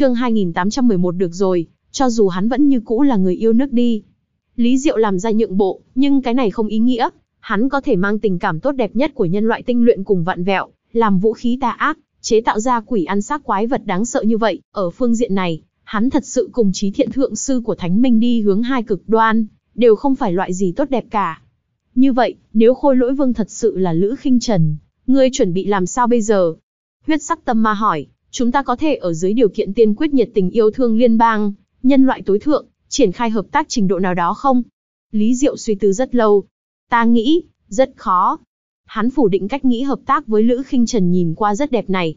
chương 2811 được rồi, cho dù hắn vẫn như cũ là người yêu nước đi. Lý Diệu làm ra nhượng bộ, nhưng cái này không ý nghĩa, hắn có thể mang tình cảm tốt đẹp nhất của nhân loại tinh luyện cùng vạn vẹo, làm vũ khí tà ác, chế tạo ra quỷ ăn xác quái vật đáng sợ như vậy, ở phương diện này, hắn thật sự cùng trí thiện thượng sư của Thánh Minh đi hướng hai cực đoan, đều không phải loại gì tốt đẹp cả. Như vậy, nếu khôi lỗi vương thật sự là Lữ khinh Trần, ngươi chuẩn bị làm sao bây giờ? Huyết sắc tâm ma hỏi, chúng ta có thể ở dưới điều kiện tiên quyết nhiệt tình yêu thương liên bang, nhân loại tối thượng, triển khai hợp tác trình độ nào đó không? Lý Diệu suy tư rất lâu. Ta nghĩ, rất khó. Hắn phủ định cách nghĩ hợp tác với Lữ khinh Trần nhìn qua rất đẹp này.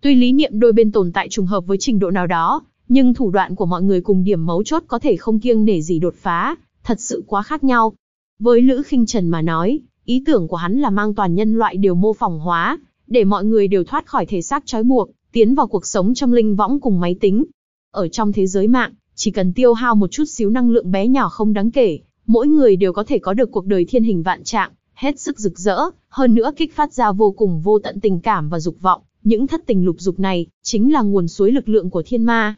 Tuy lý niệm đôi bên tồn tại trùng hợp với trình độ nào đó, nhưng thủ đoạn của mọi người cùng điểm mấu chốt có thể không kiêng nể gì đột phá, thật sự quá khác nhau. Với Lữ khinh Trần mà nói, ý tưởng của hắn là mang toàn nhân loại đều mô phỏng hóa, để mọi người đều thoát khỏi thể xác trói buộc, tiến vào cuộc sống trong linh võng cùng máy tính. Ở trong thế giới mạng, chỉ cần tiêu hao một chút xíu năng lượng bé nhỏ không đáng kể, mỗi người đều có thể có được cuộc đời thiên hình vạn trạng, hết sức rực rỡ, hơn nữa kích phát ra vô cùng vô tận tình cảm và dục vọng, những thất tình lục dục này chính là nguồn suối lực lượng của thiên ma.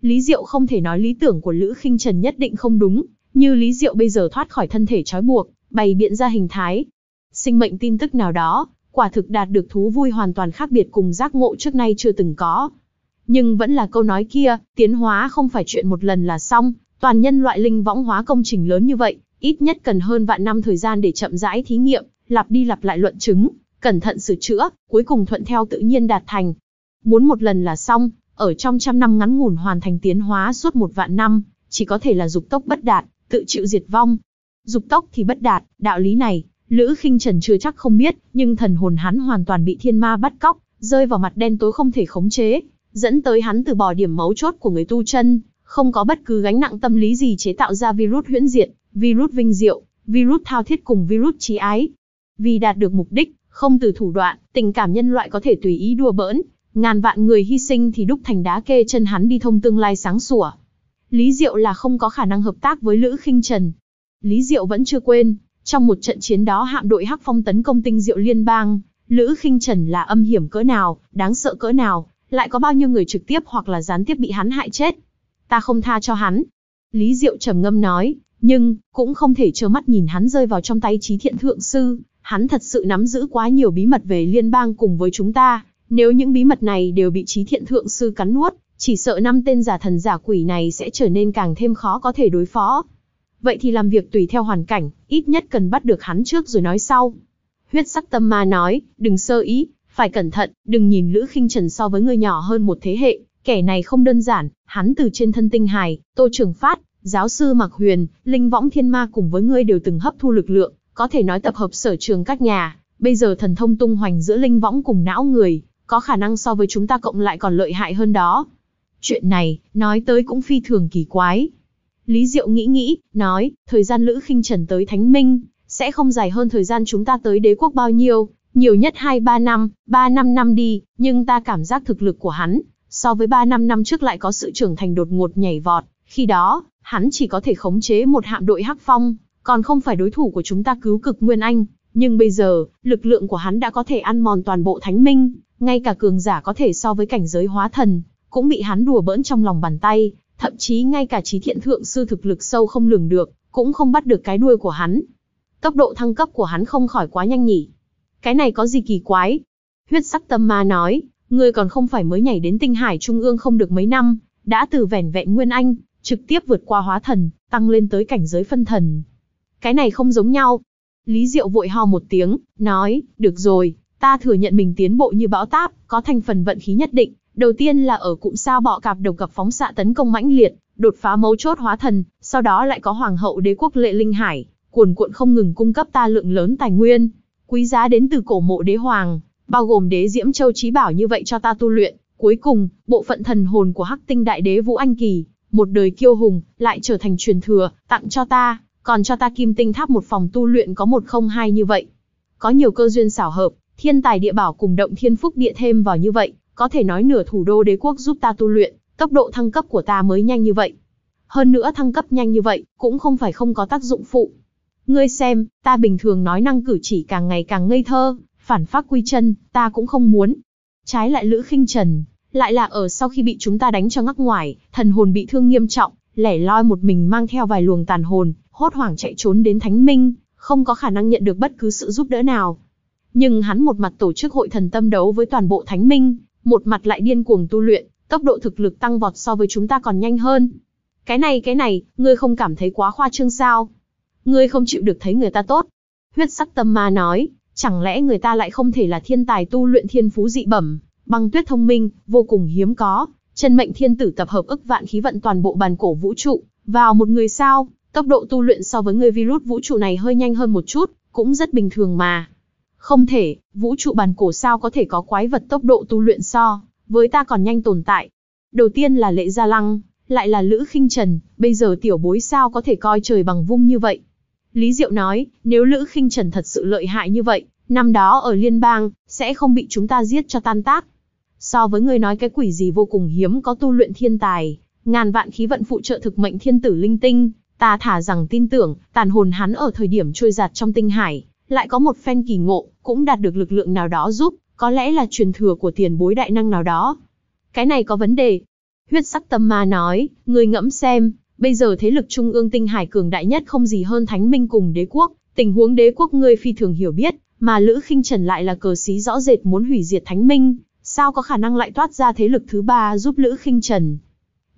Lý Diệu không thể nói lý tưởng của Lữ Khinh Trần nhất định không đúng, như Lý Diệu bây giờ thoát khỏi thân thể trói buộc, bày biện ra hình thái, sinh mệnh tin tức nào đó, quả thực đạt được thú vui hoàn toàn khác biệt cùng giác ngộ trước nay chưa từng có. Nhưng vẫn là câu nói kia, tiến hóa không phải chuyện một lần là xong, toàn nhân loại linh võng hóa công trình lớn như vậy, ít nhất cần hơn vạn năm thời gian để chậm rãi thí nghiệm, lặp đi lặp lại luận chứng, cẩn thận sửa chữa, cuối cùng thuận theo tự nhiên đạt thành. Muốn một lần là xong, ở trong trăm năm ngắn ngủn hoàn thành tiến hóa suốt một vạn năm, chỉ có thể là dục tốc bất đạt, tự chịu diệt vong. Dục tốc thì bất đạt, đạo lý này, Lữ khinh Trần chưa chắc không biết, nhưng thần hồn hắn hoàn toàn bị thiên ma bắt cóc, rơi vào mặt đen tối không thể khống chế, dẫn tới hắn từ bỏ điểm mấu chốt của người tu chân, không có bất cứ gánh nặng tâm lý gì chế tạo ra virus huyễn diệt, virus vinh diệu, virus thao thiết cùng virus trí ái. Vì đạt được mục đích, không từ thủ đoạn, tình cảm nhân loại có thể tùy ý đùa bỡn, ngàn vạn người hy sinh thì đúc thành đá kê chân hắn đi thông tương lai sáng sủa. Lý Diệu là không có khả năng hợp tác với Lữ khinh Trần. Lý Diệu vẫn chưa quên, trong một trận chiến đó hạm đội Hắc Phong tấn công tinh diệu liên bang, Lữ khinh Trần là âm hiểm cỡ nào, đáng sợ cỡ nào, lại có bao nhiêu người trực tiếp hoặc là gián tiếp bị hắn hại chết. Ta không tha cho hắn. Lý Diệu trầm ngâm nói, nhưng, cũng không thể trơ mắt nhìn hắn rơi vào trong tay trí thiện thượng sư. Hắn thật sự nắm giữ quá nhiều bí mật về liên bang cùng với chúng ta. Nếu những bí mật này đều bị trí thiện thượng sư cắn nuốt, chỉ sợ năm tên giả thần giả quỷ này sẽ trở nên càng thêm khó có thể đối phó. Vậy thì làm việc tùy theo hoàn cảnh, ít nhất cần bắt được hắn trước rồi nói sau. Huyết sắc tâm ma nói, đừng sơ ý, phải cẩn thận, đừng nhìn Lữ khinh Trần so với người nhỏ hơn một thế hệ, kẻ này không đơn giản, hắn từ trên thân tinh hài, Tô Trường Phát, giáo sư Mạc Huyền, Linh Võng Thiên Ma cùng với ngươi đều từng hấp thu lực lượng, có thể nói tập hợp sở trường các nhà, bây giờ thần thông tung hoành giữa linh võng cùng não người, có khả năng so với chúng ta cộng lại còn lợi hại hơn đó. Chuyện này, nói tới cũng phi thường kỳ quái, Lý Diệu nghĩ nghĩ, nói, thời gian Lữ khinh Trần tới Thánh Minh, sẽ không dài hơn thời gian chúng ta tới đế quốc bao nhiêu, nhiều nhất 2-3 năm, 3 năm năm đi, nhưng ta cảm giác thực lực của hắn, so với 3 năm năm trước lại có sự trưởng thành đột ngột nhảy vọt, khi đó, hắn chỉ có thể khống chế một hạm đội hắc phong, còn không phải đối thủ của chúng ta cứu cực Nguyên Anh, nhưng bây giờ, lực lượng của hắn đã có thể ăn mòn toàn bộ Thánh Minh, ngay cả cường giả có thể so với cảnh giới hóa thần, cũng bị hắn đùa bỡn trong lòng bàn tay, thậm chí ngay cả trí thiện thượng sư thực lực sâu không lường được, cũng không bắt được cái đuôi của hắn. Tốc độ thăng cấp của hắn không khỏi quá nhanh nhỉ. Cái này có gì kỳ quái? Huyết sắc tâm ma nói, ngươi còn không phải mới nhảy đến tinh hải trung ương không được mấy năm, đã từ vẻn vẹn nguyên anh, trực tiếp vượt qua hóa thần, tăng lên tới cảnh giới phân thần. Cái này không giống nhau. Lý Diệu vội ho một tiếng, nói, được rồi, ta thừa nhận mình tiến bộ như bão táp, có thành phần vận khí nhất định, Đầu tiên là ở cụm sao bọ cạp độc gặp phóng xạ tấn công mãnh liệt, đột phá mấu chốt hóa thần, sau đó lại có hoàng hậu đế quốc lệ linh hải, cuồn cuộn không ngừng cung cấp ta lượng lớn tài nguyên, quý giá đến từ cổ mộ đế hoàng, bao gồm đế diễm châu trí bảo như vậy cho ta tu luyện. Cuối cùng, bộ phận thần hồn của Hắc Tinh Đại Đế Vũ Anh Kỳ, một đời kiêu hùng, lại trở thành truyền thừa, tặng cho ta, còn cho ta kim tinh tháp một phòng tu luyện có một không hai như vậy. Có nhiều cơ duyên xảo hợp, thiên tài địa bảo cùng động thiên phúc địa thêm vào như vậy, có thể nói nửa thủ đô đế quốc giúp ta tu luyện, tốc độ thăng cấp của ta mới nhanh như vậy. Hơn nữa thăng cấp nhanh như vậy, cũng không phải không có tác dụng phụ. Ngươi xem, ta bình thường nói năng cử chỉ càng ngày càng ngây thơ, phản phát quy chân, ta cũng không muốn. Trái lại Lữ khinh Trần, lại là ở sau khi bị chúng ta đánh cho ngắc ngoài, thần hồn bị thương nghiêm trọng, lẻ loi một mình mang theo vài luồng tàn hồn, hốt hoảng chạy trốn đến Thánh Minh, không có khả năng nhận được bất cứ sự giúp đỡ nào. Nhưng hắn một mặt tổ chức hội thần tâm đấu với toàn bộ Thánh Minh, một mặt lại điên cuồng tu luyện, tốc độ thực lực tăng vọt so với chúng ta còn nhanh hơn. Cái này cái này, ngươi không cảm thấy quá khoa trương sao? Ngươi không chịu được thấy người ta tốt. Huyết sắc tâm ma nói, chẳng lẽ người ta lại không thể là thiên tài tu luyện thiên phú dị bẩm, băng tuyết thông minh, vô cùng hiếm có, chân mệnh thiên tử tập hợp ức vạn khí vận toàn bộ bàn cổ vũ trụ, vào một người sao, tốc độ tu luyện so với người virus vũ trụ này hơi nhanh hơn một chút, cũng rất bình thường mà. Không thể, vũ trụ bàn cổ sao có thể có quái vật tốc độ tu luyện so, với ta còn nhanh tồn tại. Đầu tiên là lệ gia lăng, lại là lữ khinh trần, bây giờ tiểu bối sao có thể coi trời bằng vung như vậy. Lý Diệu nói, nếu lữ khinh trần thật sự lợi hại như vậy, năm đó ở liên bang, sẽ không bị chúng ta giết cho tan tác. So với người nói cái quỷ gì vô cùng hiếm có tu luyện thiên tài, ngàn vạn khí vận phụ trợ thực mệnh thiên tử linh tinh, ta thả rằng tin tưởng, tàn hồn hắn ở thời điểm trôi giạt trong tinh hải, lại có một phen kỳ ngộ cũng đạt được lực lượng nào đó giúp, có lẽ là truyền thừa của tiền bối đại năng nào đó. Cái này có vấn đề. Huyết sắc tâm ma nói, người ngẫm xem, bây giờ thế lực trung ương tinh hải cường đại nhất không gì hơn thánh minh cùng đế quốc, tình huống đế quốc ngươi phi thường hiểu biết, mà Lữ khinh Trần lại là cờ sĩ rõ rệt muốn hủy diệt thánh minh, sao có khả năng lại thoát ra thế lực thứ ba giúp Lữ khinh Trần?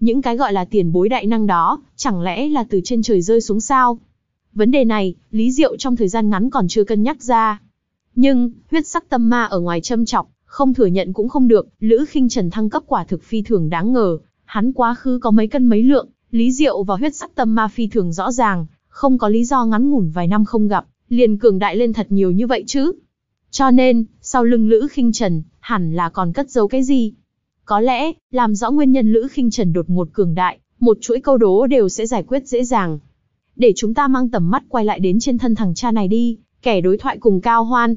Những cái gọi là tiền bối đại năng đó, chẳng lẽ là từ trên trời rơi xuống sao? Vấn đề này, Lý Diệu trong thời gian ngắn còn chưa cân nhắc ra. Nhưng, huyết sắc tâm ma ở ngoài châm chọc, không thừa nhận cũng không được, Lữ khinh Trần thăng cấp quả thực phi thường đáng ngờ, hắn quá khứ có mấy cân mấy lượng, Lý Diệu và huyết sắc tâm ma phi thường rõ ràng, không có lý do ngắn ngủn vài năm không gặp, liền cường đại lên thật nhiều như vậy chứ. Cho nên, sau lưng Lữ khinh Trần, hẳn là còn cất giấu cái gì. Có lẽ, làm rõ nguyên nhân Lữ khinh Trần đột ngột cường đại, một chuỗi câu đố đều sẽ giải quyết dễ dàng. Để chúng ta mang tầm mắt quay lại đến trên thân thằng cha này đi, kẻ đối thoại cùng Cao Hoan.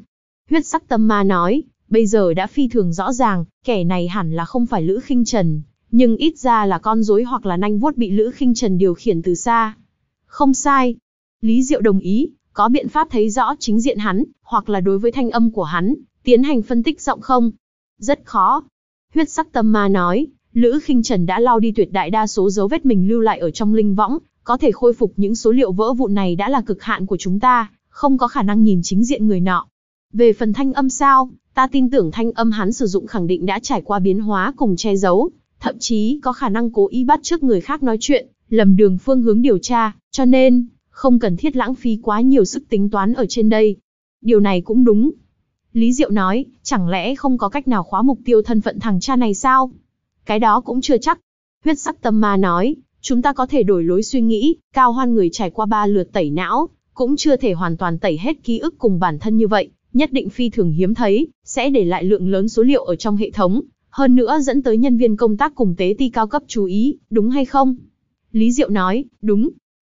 Huyết sắc tâm ma nói, bây giờ đã phi thường rõ ràng, kẻ này hẳn là không phải Lữ khinh Trần, nhưng ít ra là con rối hoặc là nanh vuốt bị Lữ khinh Trần điều khiển từ xa. Không sai. Lý Diệu đồng ý, có biện pháp thấy rõ chính diện hắn, hoặc là đối với thanh âm của hắn, tiến hành phân tích rộng không? Rất khó. Huyết sắc tâm ma nói, Lữ khinh Trần đã lao đi tuyệt đại đa số dấu vết mình lưu lại ở trong linh võng, có thể khôi phục những số liệu vỡ vụn này đã là cực hạn của chúng ta, không có khả năng nhìn chính diện người nọ. Về phần thanh âm sao, ta tin tưởng thanh âm hắn sử dụng khẳng định đã trải qua biến hóa cùng che giấu, thậm chí có khả năng cố ý bắt trước người khác nói chuyện, lầm đường phương hướng điều tra, cho nên, không cần thiết lãng phí quá nhiều sức tính toán ở trên đây. Điều này cũng đúng. Lý Diệu nói, chẳng lẽ không có cách nào khóa mục tiêu thân phận thằng cha này sao? Cái đó cũng chưa chắc. Huyết sắc tâm ma nói, chúng ta có thể đổi lối suy nghĩ, cao hoan người trải qua ba lượt tẩy não, cũng chưa thể hoàn toàn tẩy hết ký ức cùng bản thân như vậy, nhất định phi thường hiếm thấy, sẽ để lại lượng lớn số liệu ở trong hệ thống, hơn nữa dẫn tới nhân viên công tác cùng tế ti cao cấp chú ý, đúng hay không? Lý Diệu nói, đúng.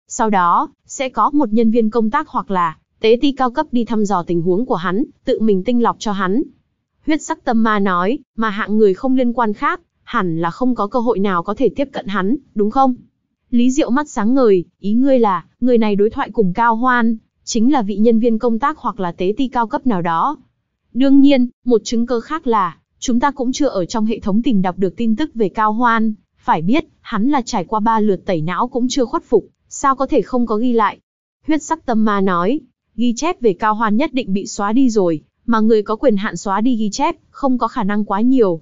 Sau đó, sẽ có một nhân viên công tác hoặc là tế ti cao cấp đi thăm dò tình huống của hắn, tự mình tinh lọc cho hắn. Huyết sắc tâm ma nói, mà hạng người không liên quan khác, hẳn là không có cơ hội nào có thể tiếp cận hắn, đúng không? Lý Diệu mắt sáng ngời, ý ngươi là, người này đối thoại cùng Cao Hoan, chính là vị nhân viên công tác hoặc là tế ti cao cấp nào đó. Đương nhiên, một chứng cơ khác là, chúng ta cũng chưa ở trong hệ thống tìm đọc được tin tức về Cao Hoan. Phải biết, hắn là trải qua ba lượt tẩy não cũng chưa khuất phục, sao có thể không có ghi lại. Huyết sắc tâm ma nói, ghi chép về Cao Hoan nhất định bị xóa đi rồi, mà người có quyền hạn xóa đi ghi chép, không có khả năng quá nhiều.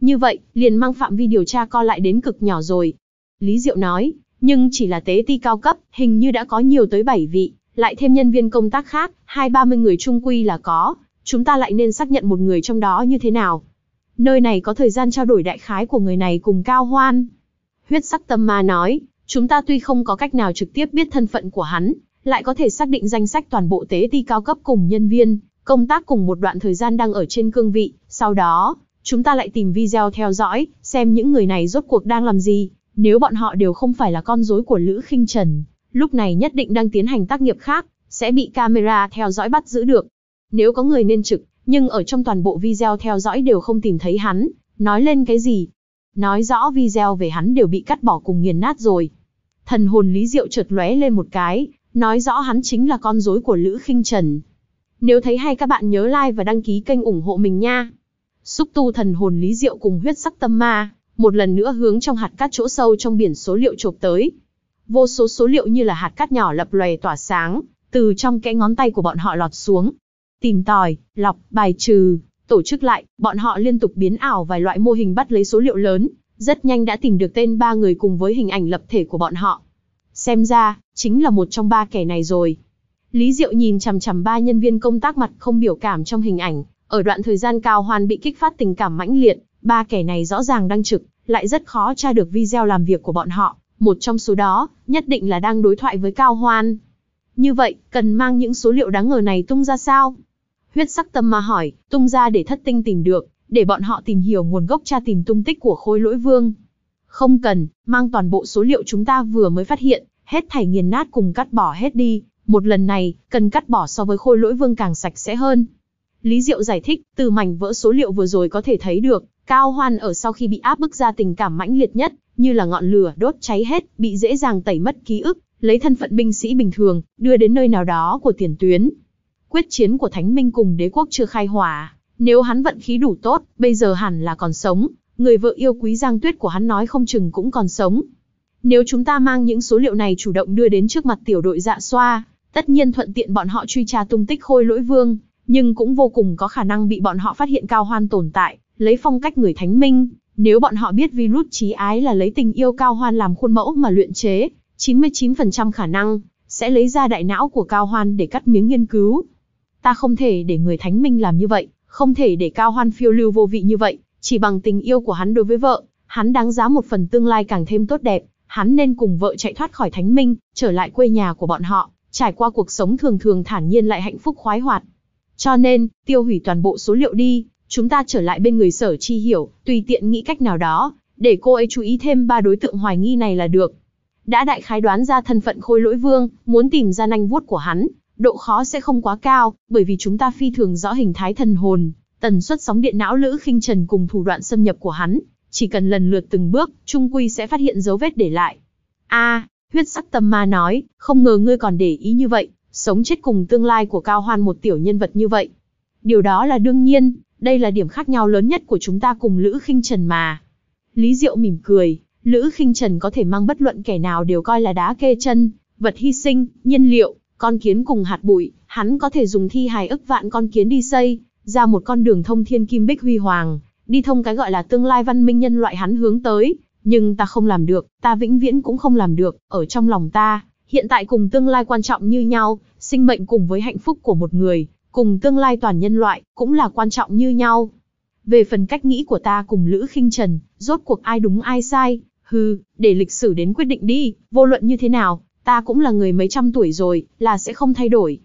Như vậy, liền mang phạm vi điều tra co lại đến cực nhỏ rồi, Lý Diệu nói, nhưng chỉ là tế ti cao cấp, hình như đã có nhiều tới 7 vị, lại thêm nhân viên công tác khác, hai ba mươi người trung quy là có, chúng ta lại nên xác nhận một người trong đó như thế nào. Nơi này có thời gian trao đổi đại khái của người này cùng Cao Hoan. Huyết sắc tâm ma nói, chúng ta tuy không có cách nào trực tiếp biết thân phận của hắn, lại có thể xác định danh sách toàn bộ tế ti cao cấp cùng nhân viên, công tác cùng một đoạn thời gian đang ở trên cương vị, sau đó, chúng ta lại tìm video theo dõi, xem những người này rốt cuộc đang làm gì, nếu bọn họ đều không phải là con rối của Lữ Khinh Trần, lúc này nhất định đang tiến hành tác nghiệp khác, sẽ bị camera theo dõi bắt giữ được. Nếu có người nên trực, nhưng ở trong toàn bộ video theo dõi đều không tìm thấy hắn, nói lên cái gì? Nói rõ video về hắn đều bị cắt bỏ cùng nghiền nát rồi. Thần hồn Lý Diệu chợt lóe lên một cái, nói rõ hắn chính là con rối của Lữ Khinh Trần. Nếu thấy hay các bạn nhớ like và đăng ký kênh ủng hộ mình nha. Xúc tu thần hồn Lý Diệu cùng huyết sắc tâm ma, một lần nữa hướng trong hạt cát chỗ sâu trong biển số liệu chộp tới. Vô số số liệu như là hạt cát nhỏ lập lòe tỏa sáng, từ trong cái ngón tay của bọn họ lọt xuống. Tìm tòi, lọc, bài trừ, tổ chức lại, bọn họ liên tục biến ảo vài loại mô hình bắt lấy số liệu lớn, rất nhanh đã tìm được tên ba người cùng với hình ảnh lập thể của bọn họ. Xem ra, chính là một trong ba kẻ này rồi. Lý Diệu nhìn chằm chằm ba nhân viên công tác mặt không biểu cảm trong hình ảnh, ở đoạn thời gian Cao Hoan bị kích phát tình cảm mãnh liệt, Ba kẻ này rõ ràng đang trực, lại rất khó tra được video làm việc của bọn họ, một trong số đó, nhất định là đang đối thoại với Cao Hoan. Như vậy, cần mang những số liệu đáng ngờ này tung ra sao? Huyết sắc tâm mà hỏi, tung ra để thất tinh tìm được, để bọn họ tìm hiểu nguồn gốc tra tìm tung tích của khối lỗi vương. Không cần, mang toàn bộ số liệu chúng ta vừa mới phát hiện, hết thảy nghiền nát cùng cắt bỏ hết đi, một lần này, cần cắt bỏ so với khôi lỗi vương càng sạch sẽ hơn. Lý Diệu giải thích, từ mảnh vỡ số liệu vừa rồi có thể thấy được, Cao Hoan ở sau khi bị áp bức ra tình cảm mãnh liệt nhất, như là ngọn lửa đốt cháy hết, bị dễ dàng tẩy mất ký ức, lấy thân phận binh sĩ bình thường, đưa đến nơi nào đó của tiền tuyến. Quyết chiến của Thánh Minh cùng đế quốc chưa khai hỏa, nếu hắn vận khí đủ tốt, bây giờ hẳn là còn sống, người vợ yêu quý Giang Tuyết của hắn nói không chừng cũng còn sống. Nếu chúng ta mang những số liệu này chủ động đưa đến trước mặt tiểu đội dạ xoa, tất nhiên thuận tiện bọn họ truy tra tung tích khôi lỗi vương, nhưng cũng vô cùng có khả năng bị bọn họ phát hiện cao hoan tồn tại, lấy phong cách người thánh minh, nếu bọn họ biết virus trí ái là lấy tình yêu Cao Hoan làm khuôn mẫu mà luyện chế, 99% khả năng sẽ lấy ra đại não của Cao Hoan để cắt miếng nghiên cứu. Ta không thể để người thánh minh làm như vậy, không thể để Cao Hoan phiêu lưu vô vị như vậy, chỉ bằng tình yêu của hắn đối với vợ, hắn đáng giá một phần tương lai càng thêm tốt đẹp, hắn nên cùng vợ chạy thoát khỏi thánh minh, trở lại quê nhà của bọn họ, trải qua cuộc sống thường thường thản nhiên lại hạnh phúc khoái hoạt. Cho nên, tiêu hủy toàn bộ số liệu đi, chúng ta trở lại bên người sở chi hiểu, tùy tiện nghĩ cách nào đó, để cô ấy chú ý thêm ba đối tượng hoài nghi này là được. Đã đại khái đoán ra thân phận khôi lỗi vương, muốn tìm ra nanh vuốt của hắn, độ khó sẽ không quá cao, bởi vì chúng ta phi thường rõ hình thái thần hồn, tần suất sóng điện não lữ khinh trần cùng thủ đoạn xâm nhập của hắn, chỉ cần lần lượt từng bước, trung quy sẽ phát hiện dấu vết để lại. A, huyết sắc tâm ma nói, không ngờ ngươi còn để ý như vậy, sống chết cùng tương lai của cao hoan một tiểu nhân vật như vậy. Điều đó là đương nhiên, đây là điểm khác nhau lớn nhất của chúng ta cùng Lữ Khinh Trần mà. Lý Diệu mỉm cười, Lữ Khinh Trần có thể mang bất luận kẻ nào đều coi là đá kê chân, vật hy sinh, nhiên liệu, con kiến cùng hạt bụi, hắn có thể dùng thi hài ức vạn con kiến đi xây, ra một con đường thông thiên kim bích huy hoàng, đi thông cái gọi là tương lai văn minh nhân loại hắn hướng tới, nhưng ta không làm được, ta vĩnh viễn cũng không làm được, ở trong lòng ta, hiện tại cùng tương lai quan trọng như nhau, sinh mệnh cùng với hạnh phúc của một người, cùng tương lai toàn nhân loại, cũng là quan trọng như nhau. Về phần cách nghĩ của ta cùng Lữ khinh Trần, rốt cuộc ai đúng ai sai, hừ, để lịch sử đến quyết định đi, vô luận như thế nào, ta cũng là người mấy trăm tuổi rồi, là sẽ không thay đổi.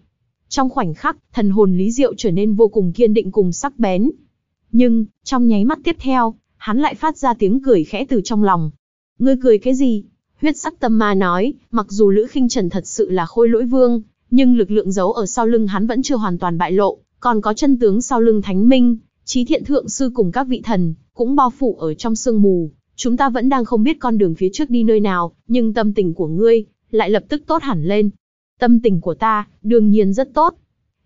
Trong khoảnh khắc, thần hồn Lý Diệu trở nên vô cùng kiên định cùng sắc bén. Nhưng, trong nháy mắt tiếp theo, hắn lại phát ra tiếng cười khẽ từ trong lòng. Ngươi cười cái gì? Huyết sắc tâm ma nói, mặc dù Lữ khinh Trần thật sự là khôi lỗi vương, nhưng lực lượng giấu ở sau lưng hắn vẫn chưa hoàn toàn bại lộ, còn có chân tướng sau lưng Thánh Minh, Chí Thiện Thượng Sư cùng các vị thần, cũng bao phủ ở trong sương mù. Chúng ta vẫn đang không biết con đường phía trước đi nơi nào, nhưng tâm tình của ngươi, lại lập tức tốt hẳn lên. Tâm tình của ta, đương nhiên rất tốt.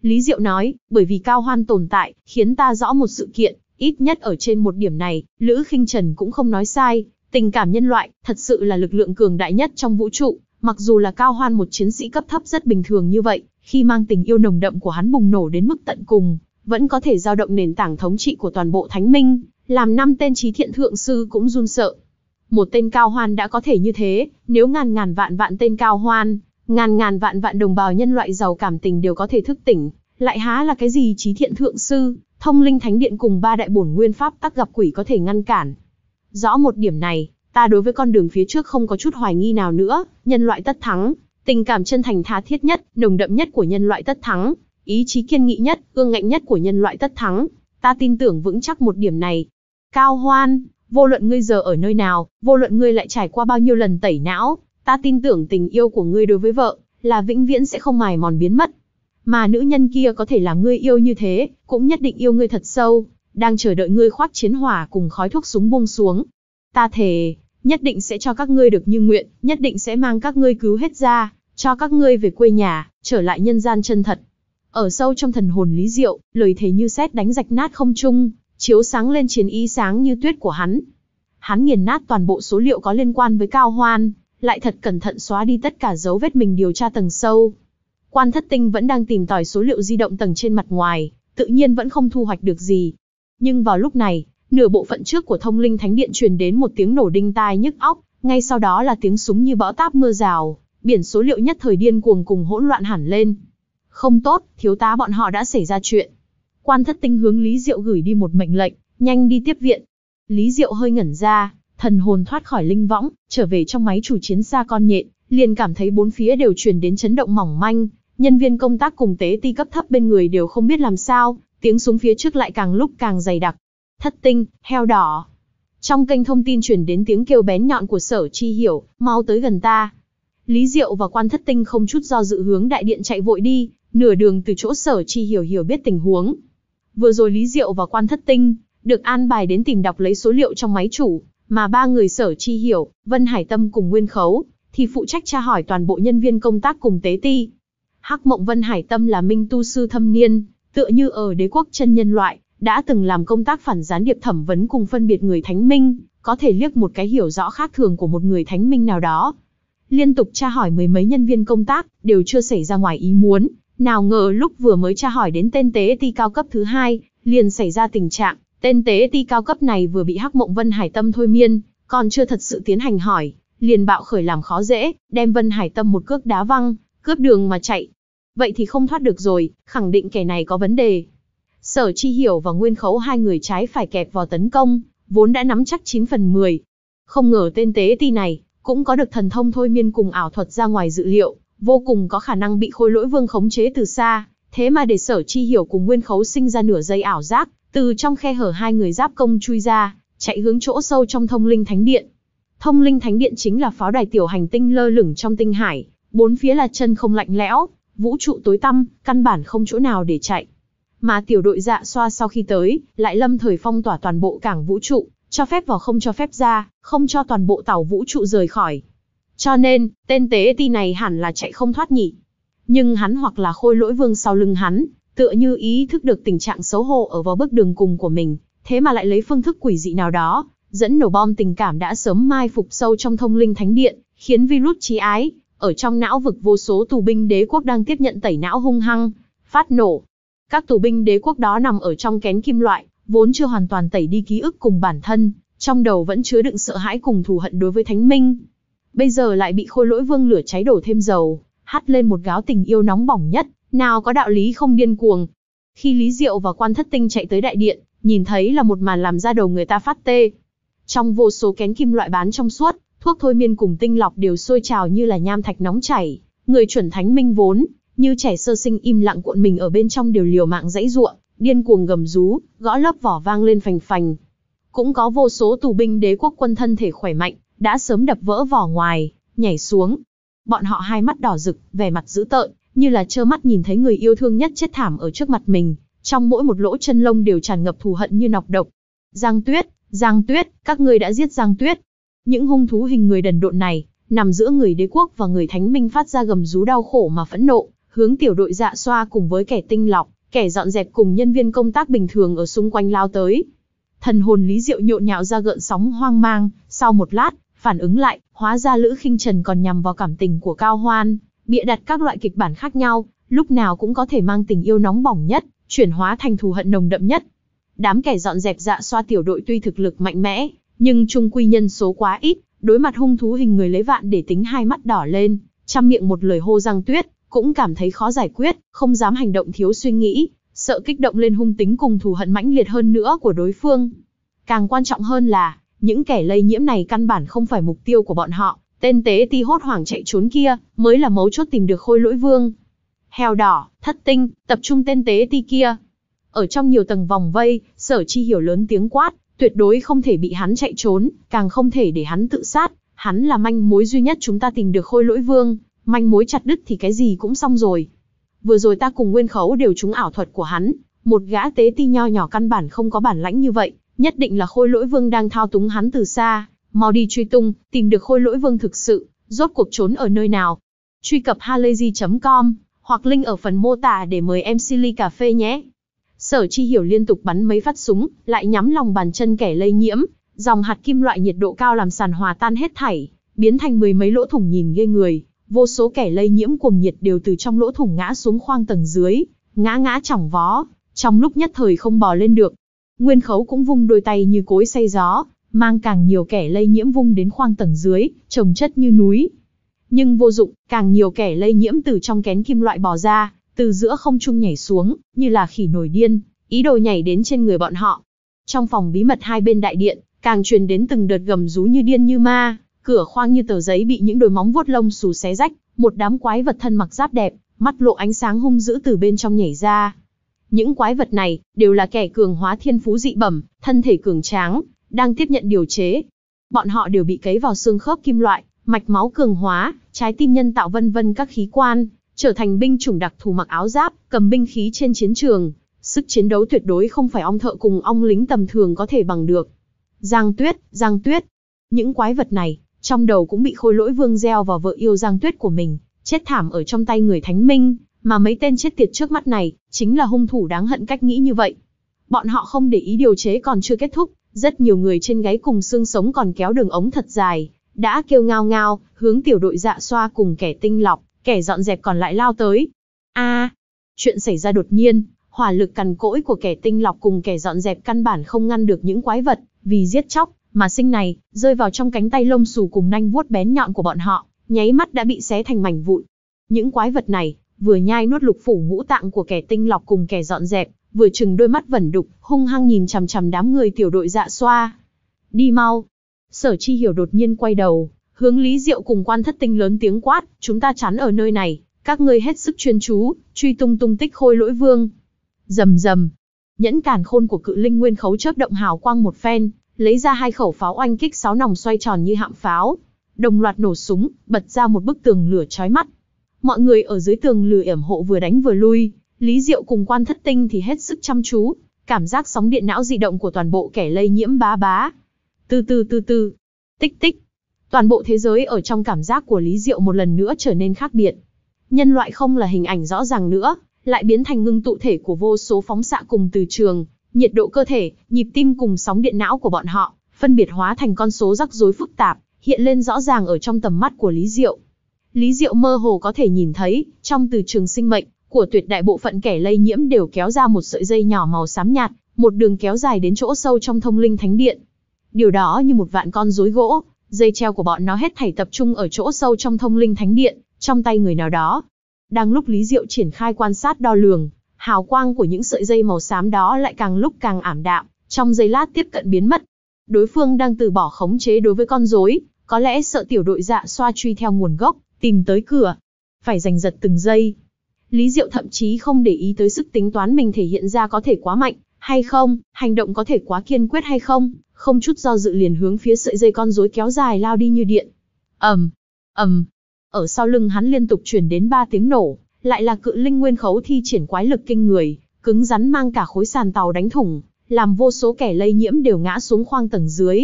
Lý Diệu nói, bởi vì cao hoan tồn tại, khiến ta rõ một sự kiện, ít nhất ở trên một điểm này, Lữ khinh Trần cũng không nói sai, tình cảm nhân loại, thật sự là lực lượng cường đại nhất trong vũ trụ, Mặc dù là cao hoan một chiến sĩ cấp thấp rất bình thường như vậy, khi mang tình yêu nồng đậm của hắn bùng nổ đến mức tận cùng, vẫn có thể giao động nền tảng thống trị của toàn bộ thánh minh, làm năm tên trí thiện thượng sư cũng run sợ. Một tên cao hoan đã có thể như thế, nếu ngàn ngàn vạn vạn tên cao hoan, ngàn ngàn vạn vạn đồng bào nhân loại giàu cảm tình đều có thể thức tỉnh, lại há là cái gì trí thiện thượng sư, thông linh thánh điện cùng ba đại bổn nguyên pháp tắc gặp quỷ có thể ngăn cản. Rõ một điểm này, Ta đối với con đường phía trước không có chút hoài nghi nào nữa, nhân loại tất thắng, tình cảm chân thành tha thiết nhất, nồng đậm nhất của nhân loại tất thắng, ý chí kiên nghị nhất, ương ngạnh nhất của nhân loại tất thắng. Ta tin tưởng vững chắc một điểm này. Cao Hoan, vô luận ngươi giờ ở nơi nào, vô luận ngươi lại trải qua bao nhiêu lần tẩy não, ta tin tưởng tình yêu của ngươi đối với vợ là vĩnh viễn sẽ không mài mòn biến mất. Mà nữ nhân kia có thể là ngươi yêu như thế, cũng nhất định yêu ngươi thật sâu, đang chờ đợi ngươi khoác chiến hỏa cùng khói thuốc súng buông xuống. Ta thề, nhất định sẽ cho các ngươi được như nguyện, nhất định sẽ mang các ngươi cứu hết ra, cho các ngươi về quê nhà, trở lại nhân gian chân thật. Ở sâu trong thần hồn Lý Diệu, lời thề như xét đánh rạch nát không trung, chiếu sáng lên chiến ý sáng như tuyết của hắn. Hắn nghiền nát toàn bộ số liệu có liên quan với Cao Hoan, lại thật cẩn thận xóa đi tất cả dấu vết mình điều tra tầng sâu. Quan Thất Tinh vẫn đang tìm tòi số liệu di động tầng trên mặt ngoài, tự nhiên vẫn không thu hoạch được gì. Nhưng vào lúc này, Nửa bộ phận trước của thông linh thánh điện truyền đến một tiếng nổ đinh tai nhức óc, ngay sau đó là tiếng súng như bão táp mưa rào, biển số liệu nhất thời điên cuồng cùng hỗn loạn hẳn lên. Không tốt, thiếu tá bọn họ đã xảy ra chuyện. Quan thất tinh hướng Lý Diệu gửi đi một mệnh lệnh, nhanh đi tiếp viện. Lý Diệu hơi ngẩn ra, thần hồn thoát khỏi linh võng, trở về trong máy chủ chiến xa con nhện, liền cảm thấy bốn phía đều truyền đến chấn động mỏng manh, nhân viên công tác cùng tế ti cấp thấp bên người đều không biết làm sao, tiếng súng phía trước lại càng lúc càng dày đặc, thất tinh, heo đỏ. Trong kênh thông tin chuyển đến tiếng kêu bén nhọn của sở chi hiểu, mau tới gần ta. Lý Diệu và quan thất tinh không chút do dự hướng đại điện chạy vội đi, nửa đường từ chỗ sở chi hiểu hiểu biết tình huống. Vừa rồi Lý Diệu và quan thất tinh, được an bài đến tìm đọc lấy số liệu trong máy chủ, mà ba người sở chi hiểu, Vân Hải Tâm cùng Nguyên Khấu, thì phụ trách tra hỏi toàn bộ nhân viên công tác cùng tế ti. Hắc Mộng Vân Hải Tâm là minh tu sư thâm niên, tựa như ở đế quốc chân nhân loại, đã từng làm công tác phản gián điệp thẩm vấn cùng phân biệt người thánh minh, có thể liếc một cái hiểu rõ khác thường của một người thánh minh nào đó. Liên tục tra hỏi mấy mấy nhân viên công tác, đều chưa xảy ra ngoài ý muốn, nào ngờ lúc vừa mới tra hỏi đến tên tế ti cao cấp thứ hai, liền xảy ra tình trạng, tên tế ti cao cấp này vừa bị Hắc Mộng Vân Hải Tâm thôi miên, còn chưa thật sự tiến hành hỏi, liền bạo khởi làm khó dễ, đem Vân Hải Tâm một cước đá văng, cướp đường mà chạy. Vậy thì không thoát được rồi, khẳng định kẻ này có vấn đề. Sở Chi Hiểu và Nguyên Khấu hai người trái phải kẹp vào tấn công, vốn đã nắm chắc 9 phần 10. Không ngờ tên tế ti này, cũng có được thần thông thôi miên cùng ảo thuật ra ngoài dự liệu, vô cùng có khả năng bị khôi lỗi vương khống chế từ xa, thế mà để sở chi hiểu cùng nguyên khấu sinh ra nửa giây ảo giác, từ trong khe hở hai người giáp công chui ra, chạy hướng chỗ sâu trong thông linh thánh điện. Thông linh thánh điện chính là pháo đài tiểu hành tinh lơ lửng trong tinh hải, bốn phía là chân không lạnh lẽo, vũ trụ tối tăm, căn bản không chỗ nào để chạy. Mà tiểu đội dạ xoa sau khi tới, lại lâm thời phong tỏa toàn bộ cảng vũ trụ, cho phép vào không cho phép ra, không cho toàn bộ tàu vũ trụ rời khỏi. Cho nên, tên tế ti này hẳn là chạy không thoát nhỉ. Nhưng hắn hoặc là khôi lỗi vương sau lưng hắn, tựa như ý thức được tình trạng xấu hổ ở vào bước đường cùng của mình, thế mà lại lấy phương thức quỷ dị nào đó, dẫn nổ bom tình cảm đã sớm mai phục sâu trong thông linh thánh điện, khiến virus trí ái, ở trong não vực vô số tù binh đế quốc đang tiếp nhận tẩy não hung hăng, phát nổ, các tù binh đế quốc đó nằm ở trong kén kim loại, vốn chưa hoàn toàn tẩy đi ký ức cùng bản thân, trong đầu vẫn chứa đựng sợ hãi cùng thù hận đối với Thánh Minh. Bây giờ lại bị khôi lỗi vương lửa cháy đổ thêm dầu, hắt lên một gáo tình yêu nóng bỏng nhất, nào có đạo lý không điên cuồng. Khi Lý Diệu và quan thất tinh chạy tới đại điện, nhìn thấy là một màn làm ra đầu người ta phát tê. Trong vô số kén kim loại bán trong suốt, thuốc thôi miên cùng tinh lọc đều sôi trào như là nham thạch nóng chảy, người chuẩn thánh minh vốn như trẻ sơ sinh im lặng cuộn mình ở bên trong đều liều mạng dãy ruộng, điên cuồng gầm rú, gõ lớp vỏ vang lên phành phành. Cũng có vô số tù binh đế quốc quân thân thể khỏe mạnh, đã sớm đập vỡ vỏ ngoài, nhảy xuống. Bọn họ hai mắt đỏ rực, vẻ mặt dữ tợn, như là trơ mắt nhìn thấy người yêu thương nhất chết thảm ở trước mặt mình, trong mỗi một lỗ chân lông đều tràn ngập thù hận như nọc độc. Giang Tuyết, Giang Tuyết, các ngươi đã giết Giang Tuyết. Những hung thú hình người đần độn này, nằm giữa người đế quốc và người thánh minh phát ra gầm rú đau khổ mà phẫn nộ, hướng tiểu đội dạ xoa cùng với kẻ tinh lọc, kẻ dọn dẹp cùng nhân viên công tác bình thường ở xung quanh lao tới. Thần hồn Lý Diệu nhộn nhạo ra gợn sóng hoang mang, sau một lát, phản ứng lại, hóa ra Lữ khinh Trần còn nhằm vào cảm tình của Cao Hoan, bịa đặt các loại kịch bản khác nhau, lúc nào cũng có thể mang tình yêu nóng bỏng nhất, chuyển hóa thành thù hận nồng đậm nhất. Đám kẻ dọn dẹp dạ xoa tiểu đội tuy thực lực mạnh mẽ, nhưng chung quy nhân số quá ít, đối mặt hung thú hình người lấy vạn để tính hai mắt đỏ lên, chăm miệng một lời hô răng tuyết, cũng cảm thấy khó giải quyết, không dám hành động thiếu suy nghĩ, sợ kích động lên hung tính cùng thù hận mãnh liệt hơn nữa của đối phương. Càng quan trọng hơn là, những kẻ lây nhiễm này căn bản không phải mục tiêu của bọn họ, tên tế ti hốt hoảng chạy trốn kia, mới là mấu chốt tìm được khôi lỗi vương. Heo đỏ, thất tinh, tập trung tên tế ti kia. Ở trong nhiều tầng vòng vây, sở chi hiểu lớn tiếng quát, tuyệt đối không thể bị hắn chạy trốn, càng không thể để hắn tự sát. Hắn là manh mối duy nhất chúng ta tìm được khôi lỗi vương, manh mối chặt đứt thì cái gì cũng xong rồi. Vừa rồi ta cùng Nguyên Khấu đều trúng ảo thuật của hắn, một gã tế ti nho nhỏ căn bản không có bản lãnh như vậy, nhất định là Khôi Lỗi Vương đang thao túng hắn từ xa, mau đi truy tung, tìm được Khôi Lỗi Vương thực sự, rốt cuộc trốn ở nơi nào. Truy cập halayzi.com hoặc link ở phần mô tả để mời em Silly Cà Phê nhé. Sở Chi Hiểu liên tục bắn mấy phát súng, lại nhắm lòng bàn chân kẻ lây nhiễm, dòng hạt kim loại nhiệt độ cao làm sàn hòa tan hết thảy, biến thành mười mấy lỗ thủng nhìn ghê người. Vô số kẻ lây nhiễm cuồng nhiệt đều từ trong lỗ thủng ngã xuống khoang tầng dưới, ngã ngã chỏng vó, trong lúc nhất thời không bò lên được. Nguyên khấu cũng vung đôi tay như cối xay gió, mang càng nhiều kẻ lây nhiễm vung đến khoang tầng dưới, trồng chất như núi. Nhưng vô dụng, càng nhiều kẻ lây nhiễm từ trong kén kim loại bò ra, từ giữa không trung nhảy xuống, như là khỉ nổi điên, ý đồ nhảy đến trên người bọn họ. Trong phòng bí mật hai bên đại điện, càng truyền đến từng đợt gầm rú như điên như ma, Cửa khoang như tờ giấy bị những đôi móng vuốt lông xù xé rách, một đám quái vật thân mặc giáp đẹp, mắt lộ ánh sáng hung dữ từ bên trong nhảy ra. Những quái vật này đều là kẻ cường hóa thiên phú dị bẩm, thân thể cường tráng, đang tiếp nhận điều chế. Bọn họ đều bị cấy vào xương khớp kim loại, mạch máu cường hóa, trái tim nhân tạo vân vân các khí quan, trở thành binh chủng đặc thù mặc áo giáp, cầm binh khí trên chiến trường, sức chiến đấu tuyệt đối không phải ong thợ cùng ong lính tầm thường có thể bằng được. Giang Tuyết, Giang Tuyết. Những quái vật này trong đầu cũng bị khôi lỗi vương gieo vào vợ yêu giang tuyết của mình, chết thảm ở trong tay người thánh minh, mà mấy tên chết tiệt trước mắt này, chính là hung thủ đáng hận cách nghĩ như vậy. Bọn họ không để ý điều chế còn chưa kết thúc, rất nhiều người trên gáy cùng xương sống còn kéo đường ống thật dài, đã kêu ngao ngao, hướng tiểu đội dạ xoa cùng kẻ tinh lọc, kẻ dọn dẹp còn lại lao tới. a chuyện xảy ra đột nhiên, hỏa lực cằn cỗi của kẻ tinh lọc cùng kẻ dọn dẹp căn bản không ngăn được những quái vật, vì giết chóc, mà sinh này rơi vào trong cánh tay lông xù cùng nanh vuốt bén nhọn của bọn họ, nháy mắt đã bị xé thành mảnh vụn. Những quái vật này vừa nhai nuốt lục phủ ngũ tạng của kẻ tinh lọc cùng kẻ dọn dẹp, vừa chừng đôi mắt vẩn đục, hung hăng nhìn chằm chằm đám người tiểu đội dạ xoa. Đi mau. Sở Chi Hiểu đột nhiên quay đầu, hướng Lý Diệu cùng quan thất tinh lớn tiếng quát, chúng ta chán ở nơi này, các ngươi hết sức chuyên chú, truy tung tung tích khôi lỗi vương. Rầm rầm. Nhẫn càn khôn của cự linh nguyên khấu chớp động hào quang một phen, lấy ra hai khẩu pháo oanh kích sáu nòng xoay tròn như hạm pháo, đồng loạt nổ súng, bật ra một bức tường lửa chói mắt. Mọi người ở dưới tường lửa yểm hộ vừa đánh vừa lui, Lý Diệu cùng quan thất tinh thì hết sức chăm chú, cảm giác sóng điện não dị động của toàn bộ kẻ lây nhiễm bá bá. Từ từ từ từ, tích tích, toàn bộ thế giới ở trong cảm giác của Lý Diệu một lần nữa trở nên khác biệt. Nhân loại không là hình ảnh rõ ràng nữa, lại biến thành ngưng tụ thể của vô số phóng xạ cùng từ trường, nhiệt độ cơ thể, nhịp tim cùng sóng điện não của bọn họ, phân biệt hóa thành con số rắc rối phức tạp, hiện lên rõ ràng ở trong tầm mắt của Lý Diệu. Lý Diệu mơ hồ có thể nhìn thấy, trong từ trường sinh mệnh, của tuyệt đại bộ phận kẻ lây nhiễm đều kéo ra một sợi dây nhỏ màu xám nhạt, một đường kéo dài đến chỗ sâu trong thông linh thánh điện. Điều đó như một vạn con rối gỗ, dây treo của bọn nó hết thảy tập trung ở chỗ sâu trong thông linh thánh điện, trong tay người nào đó. Đang lúc Lý Diệu triển khai quan sát đo lường, hào quang của những sợi dây màu xám đó lại càng lúc càng ảm đạm, trong giây lát tiếp cận biến mất. Đối phương đang từ bỏ khống chế đối với con rối, có lẽ sợ tiểu đội dạ xoa truy theo nguồn gốc, tìm tới cửa. Phải giành giật từng giây. Lý Diệu thậm chí không để ý tới sức tính toán mình thể hiện ra có thể quá mạnh, hay không, hành động có thể quá kiên quyết hay không, không chút do dự liền hướng phía sợi dây con rối kéo dài lao đi như điện. ầm, ầm, ở sau lưng hắn liên tục truyền đến ba tiếng nổ, lại là cự linh nguyên khấu thi triển quái lực kinh người, cứng rắn mang cả khối sàn tàu đánh thủng, làm vô số kẻ lây nhiễm đều ngã xuống khoang tầng dưới.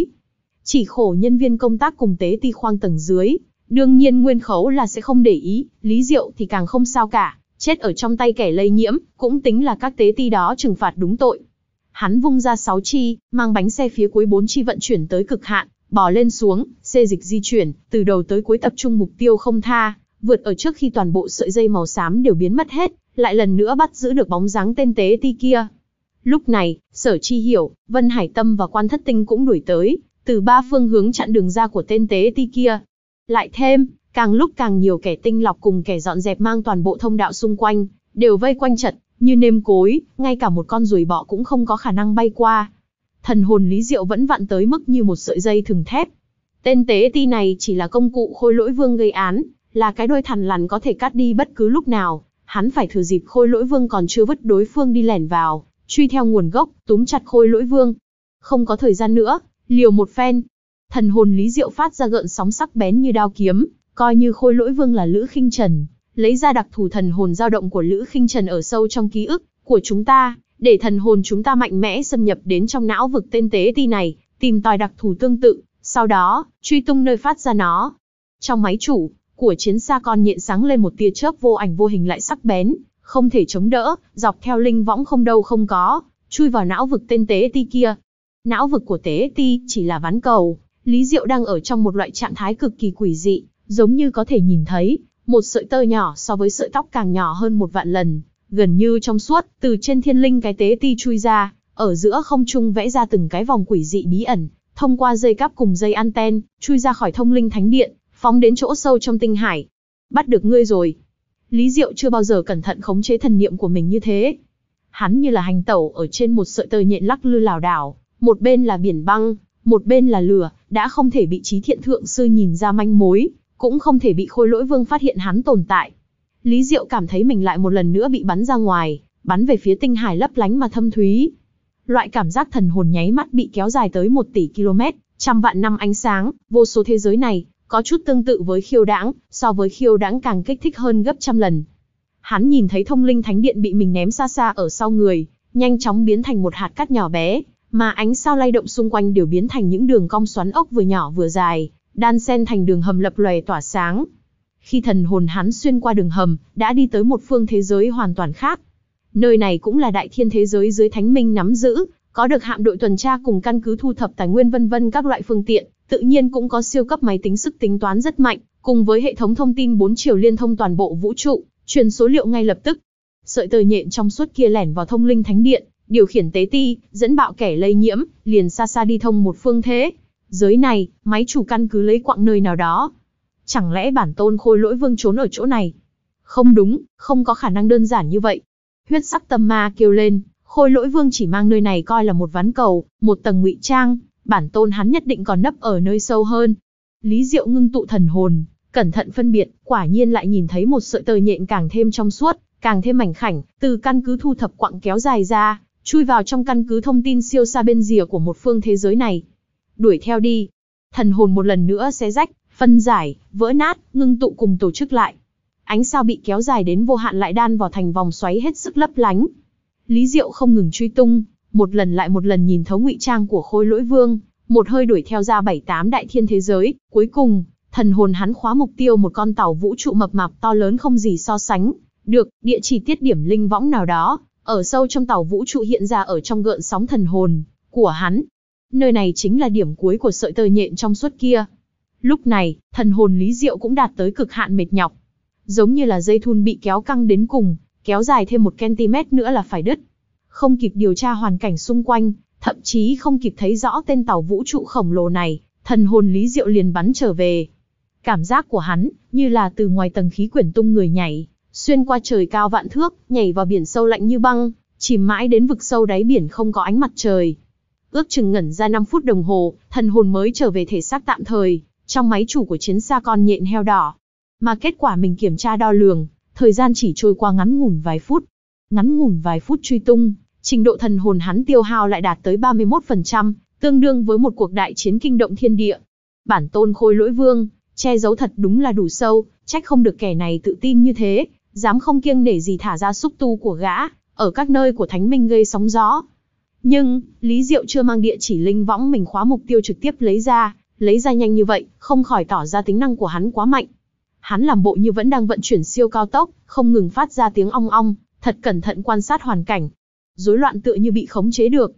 Chỉ khổ nhân viên công tác cùng tế ti khoang tầng dưới, đương nhiên nguyên khấu là sẽ không để ý, lý diệu thì càng không sao cả, chết ở trong tay kẻ lây nhiễm, cũng tính là các tế ti đó trừng phạt đúng tội. Hắn vung ra 6 chi, mang bánh xe phía cuối 4 chi vận chuyển tới cực hạn, bò lên xuống, xê dịch di chuyển, từ đầu tới cuối tập trung mục tiêu không tha, vượt ở trước khi toàn bộ sợi dây màu xám đều biến mất hết, lại lần nữa bắt giữ được bóng dáng tên tế ti kia. Lúc này, sở chi hiểu, Vân Hải Tâm và quan thất tinh cũng đuổi tới, từ ba phương hướng chặn đường ra của tên tế ti kia. Lại thêm, càng lúc càng nhiều kẻ tinh lọc cùng kẻ dọn dẹp mang toàn bộ thông đạo xung quanh, đều vây quanh chật, như nêm cối, ngay cả một con ruồi bọ cũng không có khả năng bay qua. Thần hồn Lý Diệu vẫn vặn tới mức như một sợi dây thừng thép. Tên tế ti này chỉ là công cụ khôi lỗi vương gây án, là cái đuôi thằn lằn có thể cắt đi bất cứ lúc nào, hắn phải thừa dịp khôi lỗi vương còn chưa vứt đối phương đi lẻn vào, truy theo nguồn gốc, túm chặt khôi lỗi vương. Không có thời gian nữa, liều một phen. Thần hồn Lý Diệu phát ra gợn sóng sắc bén như đao kiếm, coi như khôi lỗi vương là Lữ Khinh Trần, lấy ra đặc thù thần hồn dao động của Lữ Khinh Trần ở sâu trong ký ức của chúng ta, để thần hồn chúng ta mạnh mẽ xâm nhập đến trong não vực tên tế ti này, tìm tòi đặc thù tương tự, sau đó truy tung nơi phát ra nó. Trong máy chủ, của chiến xa con nhện sáng lên một tia chớp vô ảnh vô hình lại sắc bén, không thể chống đỡ, dọc theo linh võng không đâu không có, chui vào não vực tên tế ti kia. Não vực của tế ti chỉ là ván cầu, Lý Diệu đang ở trong một loại trạng thái cực kỳ quỷ dị, giống như có thể nhìn thấy, một sợi tơ nhỏ so với sợi tóc càng nhỏ hơn một vạn lần, gần như trong suốt, từ trên thiên linh cái tế ti chui ra, ở giữa không trung vẽ ra từng cái vòng quỷ dị bí ẩn, thông qua dây cáp cùng dây anten, chui ra khỏi thông linh thánh điện, phóng đến chỗ sâu trong tinh hải. Bắt được ngươi rồi. Lý Diệu chưa bao giờ cẩn thận khống chế thần niệm của mình như thế. Hắn như là hành tẩu ở trên một sợi tơ nhện lắc lư lảo đảo, một bên là biển băng, một bên là lửa, đã không thể bị trí thiện thượng sư nhìn ra manh mối, cũng không thể bị khôi lỗi vương phát hiện hắn tồn tại. Lý Diệu cảm thấy mình lại một lần nữa bị bắn ra ngoài, bắn về phía tinh hải lấp lánh mà thâm thúy. Loại cảm giác thần hồn nháy mắt bị kéo dài tới một tỷ km, trăm vạn năm ánh sáng, vô số thế giới này, có chút tương tự với khiêu đãng, so với khiêu đãng càng kích thích hơn gấp trăm lần. Hắn nhìn thấy thông linh thánh điện bị mình ném xa xa ở sau người, nhanh chóng biến thành một hạt cát nhỏ bé, mà ánh sao lay động xung quanh đều biến thành những đường cong xoắn ốc vừa nhỏ vừa dài, đan xen thành đường hầm lập lòe tỏa sáng. Khi thần hồn hắn xuyên qua đường hầm, đã đi tới một phương thế giới hoàn toàn khác. Nơi này cũng là đại thiên thế giới dưới thánh minh nắm giữ, có được hạm đội tuần tra cùng căn cứ thu thập tài nguyên vân vân các loại phương tiện, tự nhiên cũng có siêu cấp máy tính sức tính toán rất mạnh, cùng với hệ thống thông tin bốn chiều liên thông toàn bộ vũ trụ, truyền số liệu ngay lập tức. Sợi tơ nhện trong suốt kia lẻn vào thông linh thánh điện, điều khiển tế ti, dẫn bạo kẻ lây nhiễm, liền xa xa đi thông một phương thế. Giới này, máy chủ căn cứ lấy quạng nơi nào đó. Chẳng lẽ bản tôn khôi lỗi vương trốn ở chỗ này? Không đúng, không có khả năng đơn giản như vậy. Huyết sắc tâm ma kêu lên, khôi lỗi vương chỉ mang nơi này coi là một ván cầu, một tầng ngụy trang, bản tôn hắn nhất định còn nấp ở nơi sâu hơn. Lý Diệu ngưng tụ thần hồn, cẩn thận phân biệt, quả nhiên lại nhìn thấy một sợi tơ nhện càng thêm trong suốt, càng thêm mảnh khảnh, từ căn cứ thu thập quặng kéo dài ra, chui vào trong căn cứ thông tin siêu xa bên rìa của một phương thế giới này. Đuổi theo đi. Thần hồn một lần nữa xé rách, phân giải, vỡ nát, ngưng tụ cùng tổ chức lại. Ánh sao bị kéo dài đến vô hạn lại đan vào thành vòng xoáy hết sức lấp lánh. Lý Diệu không ngừng truy tung, một lần lại một lần nhìn thấu ngụy trang của khôi lỗi vương, một hơi đuổi theo ra bảy tám đại thiên thế giới, cuối cùng, thần hồn hắn khóa mục tiêu một con tàu vũ trụ mập mạp to lớn không gì so sánh, được, địa chỉ tiết điểm linh võng nào đó, ở sâu trong tàu vũ trụ hiện ra ở trong gợn sóng thần hồn của hắn. Nơi này chính là điểm cuối của sợi tơ nhện trong suốt kia. Lúc này, thần hồn Lý Diệu cũng đạt tới cực hạn mệt nhọc. Giống như là dây thun bị kéo căng đến cùng, kéo dài thêm một cm nữa là phải đứt không kịp điều tra hoàn cảnh xung quanh, thậm chí không kịp thấy rõ tên tàu vũ trụ khổng lồ này, thần hồn Lý Diệu liền bắn trở về. Cảm giác của hắn, như là từ ngoài tầng khí quyển tung người nhảy, xuyên qua trời cao vạn thước, nhảy vào biển sâu lạnh như băng, chìm mãi đến vực sâu đáy biển không có ánh mặt trời. Ước chừng ngẩn ra 5 phút đồng hồ, thần hồn mới trở về thể xác tạm thời, trong máy chủ của chiến xa con nhện heo đỏ. Mà kết quả mình kiểm tra đo lường, thời gian chỉ trôi qua ngắn ngủn vài phút. Ngắn ngủn vài phút truy tung, trình độ thần hồn hắn tiêu hao lại đạt tới 31%, tương đương với một cuộc đại chiến kinh động thiên địa. Bản tôn khôi lỗi vương, che giấu thật đúng là đủ sâu, trách không được kẻ này tự tin như thế, dám không kiêng nể gì thả ra xúc tu của gã, ở các nơi của thánh minh gây sóng gió. Nhưng, Lý Diệu chưa mang địa chỉ linh võng mình khóa mục tiêu trực tiếp lấy ra, lấy ra nhanh như vậy, không khỏi tỏ ra tính năng của hắn quá mạnh. Hắn làm bộ như vẫn đang vận chuyển siêu cao tốc, không ngừng phát ra tiếng ong ong, thật cẩn thận quan sát hoàn cảnh, rối loạn tựa như bị khống chế được.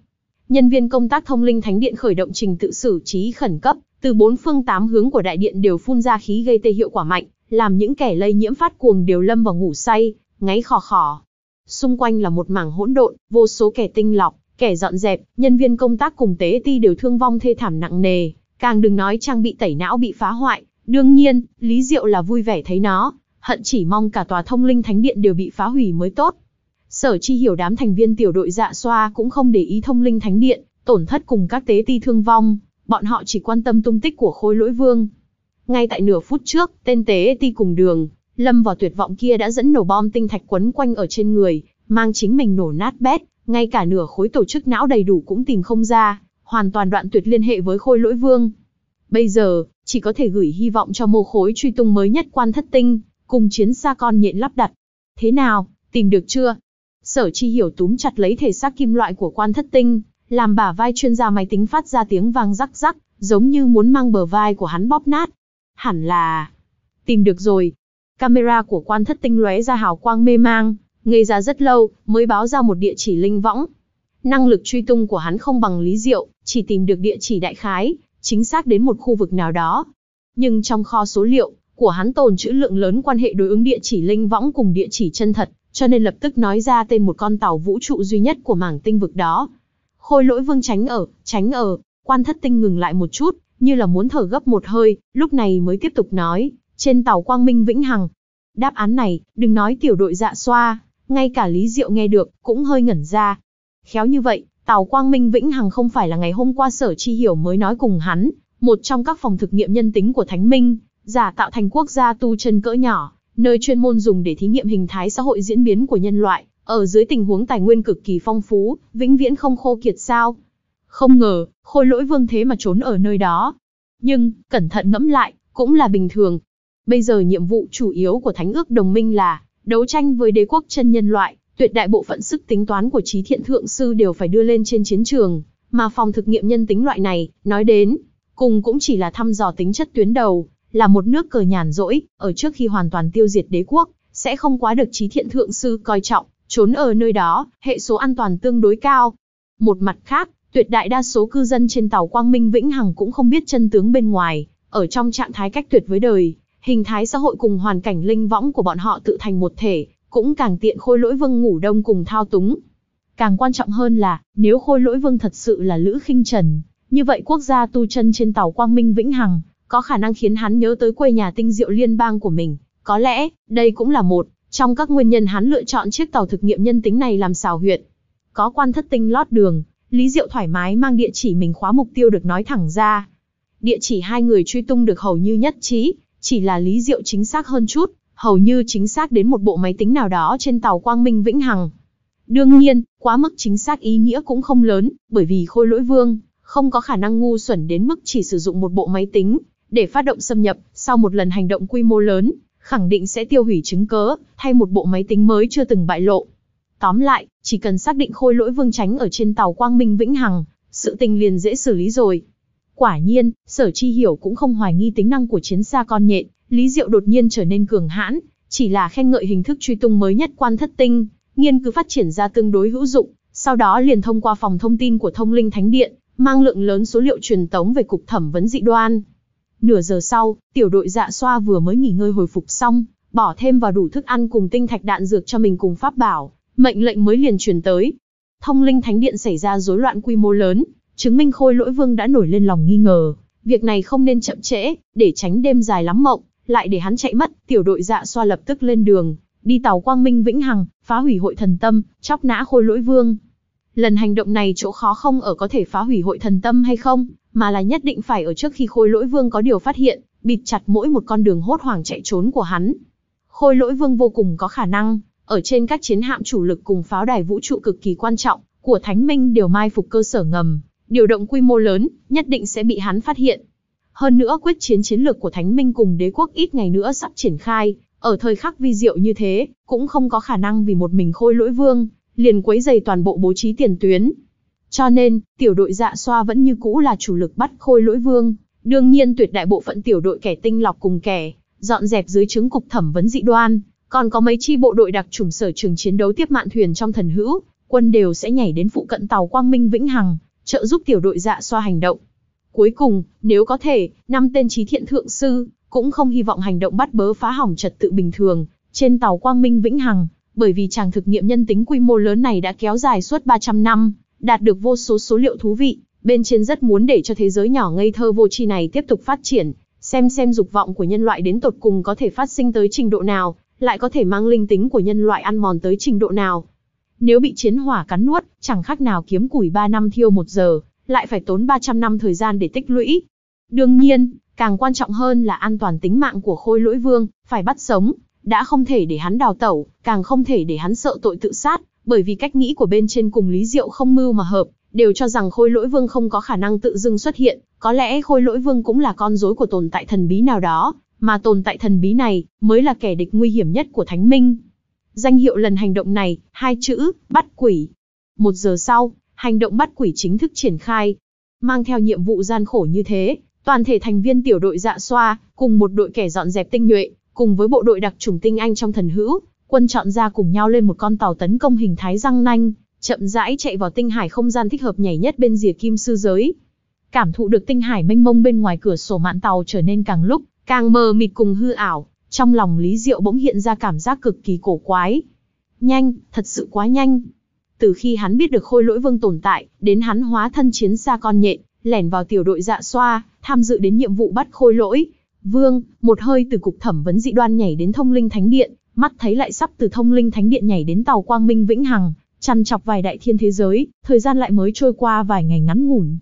Nhân viên công tác thông linh thánh điện khởi động trình tự xử trí khẩn cấp, từ bốn phương tám hướng của đại điện đều phun ra khí gây tê hiệu quả mạnh, làm những kẻ lây nhiễm phát cuồng đều lâm vào ngủ say, ngáy khò khò. Xung quanh là một mảng hỗn độn, vô số kẻ tinh lọc, kẻ dọn dẹp, nhân viên công tác cùng tế ti đều thương vong thê thảm nặng nề, càng đừng nói trang bị tẩy não bị phá hoại. Đương nhiên, Lý Diệu là vui vẻ thấy nó, hận chỉ mong cả tòa thông linh thánh điện đều bị phá hủy mới tốt. Sở chi hiểu đám thành viên tiểu đội dạ xoa cũng không để ý thông linh thánh điện, tổn thất cùng các tế ti thương vong, bọn họ chỉ quan tâm tung tích của khối lỗi vương. Ngay tại nửa phút trước, tên tế ti cùng đường, lâm vào tuyệt vọng kia đã dẫn nổ bom tinh thạch quấn quanh ở trên người, mang chính mình nổ nát bét, ngay cả nửa khối tổ chức não đầy đủ cũng tìm không ra, hoàn toàn đoạn tuyệt liên hệ với khôi lỗi vương. Bây giờ, chỉ có thể gửi hy vọng cho mô khối truy tung mới nhất quan thất tinh, cùng chiến xa con nhện lắp đặt. Thế nào, tìm được chưa? Sở chi hiểu túm chặt lấy thể xác kim loại của quan thất tinh, làm bả vai chuyên gia máy tính phát ra tiếng vang rắc rắc, giống như muốn mang bờ vai của hắn bóp nát. Hẳn là... Tìm được rồi. Camera của quan thất tinh lóe ra hào quang mê mang, ngây ra rất lâu, mới báo ra một địa chỉ linh võng. Năng lực truy tung của hắn không bằng lý diệu, chỉ tìm được địa chỉ đại khái, chính xác đến một khu vực nào đó. Nhưng trong kho số liệu, của hắn tồn trữ lượng lớn quan hệ đối ứng địa chỉ linh võng cùng địa chỉ chân thật cho nên lập tức nói ra tên một con tàu vũ trụ duy nhất của mảng tinh vực đó. Khôi lỗi vương tránh ở, tránh ở, quan thất tinh ngừng lại một chút, như là muốn thở gấp một hơi, lúc này mới tiếp tục nói, trên tàu Quang Minh Vĩnh Hằng. Đáp án này, đừng nói tiểu đội dạ xoa, ngay cả Lý Diệu nghe được, cũng hơi ngẩn ra. Khéo như vậy, tàu Quang Minh Vĩnh Hằng không phải là ngày hôm qua sở chi hiểu mới nói cùng hắn, một trong các phòng thực nghiệm nhân tính của Thánh Minh, giả tạo thành quốc gia tu chân cỡ nhỏ, nơi chuyên môn dùng để thí nghiệm hình thái xã hội diễn biến của nhân loại, ở dưới tình huống tài nguyên cực kỳ phong phú, vĩnh viễn không khô kiệt sao. Không ngờ, khôi lỗi vương thế mà trốn ở nơi đó. Nhưng, cẩn thận ngẫm lại, cũng là bình thường. Bây giờ nhiệm vụ chủ yếu của Thánh ước đồng minh là đấu tranh với đế quốc chân nhân loại, tuyệt đại bộ phận sức tính toán của trí thiện thượng sư đều phải đưa lên trên chiến trường, mà phòng thực nghiệm nhân tính loại này, nói đến, cùng cũng chỉ là thăm dò tính chất tuyến đầu, là một nước cờ nhàn rỗi, ở trước khi hoàn toàn tiêu diệt đế quốc, sẽ không quá được trí thiện thượng sư coi trọng, trốn ở nơi đó, hệ số an toàn tương đối cao. Một mặt khác, tuyệt đại đa số cư dân trên tàu Quang Minh Vĩnh Hằng cũng không biết chân tướng bên ngoài, ở trong trạng thái cách tuyệt với đời, hình thái xã hội cùng hoàn cảnh linh võng của bọn họ tự thành một thể, cũng càng tiện khôi lỗi vương ngủ đông cùng thao túng. Càng quan trọng hơn là, nếu khôi lỗi vương thật sự là Lữ khinh Trần, như vậy quốc gia tu chân trên tàu Quang Minh Vĩnh Hằng có khả năng khiến hắn nhớ tới quê nhà tinh diệu liên bang của mình. Có lẽ, đây cũng là một trong các nguyên nhân hắn lựa chọn chiếc tàu thực nghiệm nhân tính này làm xào huyệt. Có quan thất tinh lót đường, Lý Diệu thoải mái mang địa chỉ mình khóa mục tiêu được nói thẳng ra. Địa chỉ hai người truy tung được hầu như nhất trí, chỉ là Lý Diệu chính xác hơn chút, hầu như chính xác đến một bộ máy tính nào đó trên tàu Quang Minh Vĩnh Hằng. Đương nhiên, quá mức chính xác ý nghĩa cũng không lớn, bởi vì khôi lỗi vương, không có khả năng ngu xuẩn đến mức chỉ sử dụng một bộ máy tính, để phát động xâm nhập, sau một lần hành động quy mô lớn, khẳng định sẽ tiêu hủy chứng cớ, thay một bộ máy tính mới chưa từng bại lộ. Tóm lại, chỉ cần xác định khôi lỗi vương tránh ở trên tàu Quang Minh Vĩnh Hằng, sự tình liền dễ xử lý rồi. Quả nhiên, sở chi hiểu cũng không hoài nghi tính năng của chiến xa con nhện, Lý Diệu đột nhiên trở nên cường hãn, chỉ là khen ngợi hình thức truy tung mới nhất quan thất tinh, nghiên cứu phát triển ra tương đối hữu dụng, sau đó liền thông qua phòng thông tin của thông linh thánh điện, mang lượng lớn số liệu truyền tống về cục thẩm vấn dị đoan. Nửa giờ sau, tiểu đội dạ xoa vừa mới nghỉ ngơi hồi phục xong, bỏ thêm vào đủ thức ăn cùng tinh thạch đạn dược cho mình cùng pháp bảo, mệnh lệnh mới liền truyền tới. Thông linh thánh điện xảy ra rối loạn quy mô lớn, chứng minh khôi lỗi vương đã nổi lên lòng nghi ngờ. Việc này không nên chậm trễ, để tránh đêm dài lắm mộng, lại để hắn chạy mất, tiểu đội dạ xoa lập tức lên đường, đi tàu quang minh vĩnh hằng, phá hủy hội thần tâm, chóc nã khôi lỗi vương. Lần hành động này chỗ khó không ở có thể phá hủy hội thần tâm hay không, mà là nhất định phải ở trước khi khôi lỗi vương có điều phát hiện, bịt chặt mỗi một con đường hốt hoảng chạy trốn của hắn. Khôi lỗi vương vô cùng có khả năng, ở trên các chiến hạm chủ lực cùng pháo đài vũ trụ cực kỳ quan trọng của Thánh Minh đều mai phục cơ sở ngầm, điều động quy mô lớn, nhất định sẽ bị hắn phát hiện. Hơn nữa quyết chiến chiến lược của Thánh Minh cùng đế quốc ít ngày nữa sắp triển khai, ở thời khắc vi diệu như thế, cũng không có khả năng vì một mình khôi lỗi vương, liền quấy dày toàn bộ bố trí tiền tuyến, cho nên, tiểu đội dạ xoa vẫn như cũ là chủ lực bắt khôi lỗi vương. Đương nhiên tuyệt đại bộ phận tiểu đội kẻ tinh lọc cùng kẻ, dọn dẹp dưới chứng cục thẩm vấn dị đoan. Còn có mấy chi bộ đội đặc trùng sở trường chiến đấu tiếp mạn thuyền trong thần hữu, quân đều sẽ nhảy đến phụ cận tàu Quang Minh Vĩnh Hằng, trợ giúp tiểu đội dạ xoa hành động. Cuối cùng, nếu có thể, năm tên trí thiện thượng sư, cũng không hy vọng hành động bắt bớ phá hỏng trật tự bình thường, trên tàu Quang Minh Vĩnh Hằng, bởi vì chàng thực nghiệm nhân tính quy mô lớn này đã kéo dài suốt 300 năm, đạt được vô số số liệu thú vị, bên trên rất muốn để cho thế giới nhỏ ngây thơ vô tri này tiếp tục phát triển, xem xem dục vọng của nhân loại đến tột cùng có thể phát sinh tới trình độ nào, lại có thể mang linh tính của nhân loại ăn mòn tới trình độ nào. Nếu bị chiến hỏa cắn nuốt, chẳng khác nào kiếm củi 3 năm thiêu 1 giờ, lại phải tốn 300 năm thời gian để tích lũy. Đương nhiên, càng quan trọng hơn là an toàn tính mạng của khôi lỗi vương, phải bắt sống, đã không thể để hắn đào tẩu, càng không thể để hắn sợ tội tự sát, bởi vì cách nghĩ của bên trên cùng Lý Diệu không mưu mà hợp, đều cho rằng khôi lỗi vương không có khả năng tự dưng xuất hiện, có lẽ khôi lỗi vương cũng là con rối của tồn tại thần bí nào đó, mà tồn tại thần bí này mới là kẻ địch nguy hiểm nhất của Thánh Minh. Danh hiệu lần hành động này, hai chữ, bắt quỷ. Một giờ sau, hành động bắt quỷ chính thức triển khai. Mang theo nhiệm vụ gian khổ như thế, toàn thể thành viên tiểu đội dạ xoa, cùng một đội kẻ dọn dẹp tinh nhuệ, cùng với bộ đội đặc trùng tinh anh trong thần hữu, quân chọn ra cùng nhau lên một con tàu tấn công hình thái răng nanh, chậm rãi chạy vào tinh hải không gian thích hợp nhảy nhất bên rìa kim sư giới. Cảm thụ được tinh hải mênh mông bên ngoài cửa sổ mạn tàu trở nên càng lúc, càng mờ mịt cùng hư ảo, trong lòng Lý Diệu bỗng hiện ra cảm giác cực kỳ cổ quái. Nhanh, thật sự quá nhanh. Từ khi hắn biết được khôi lỗi vương tồn tại, đến hắn hóa thân chiến xa con nhện, lẻn vào tiểu đội dạ xoa, tham dự đến nhiệm vụ bắt khôi lỗi. Vương, một hơi từ cục thẩm vấn dị đoan nhảy đến thông linh thánh điện, mắt thấy lại sắp từ thông linh thánh điện nhảy đến tàu quang minh vĩnh hằng, chăn chọc vài đại thiên thế giới, thời gian lại mới trôi qua vài ngày ngắn ngủn.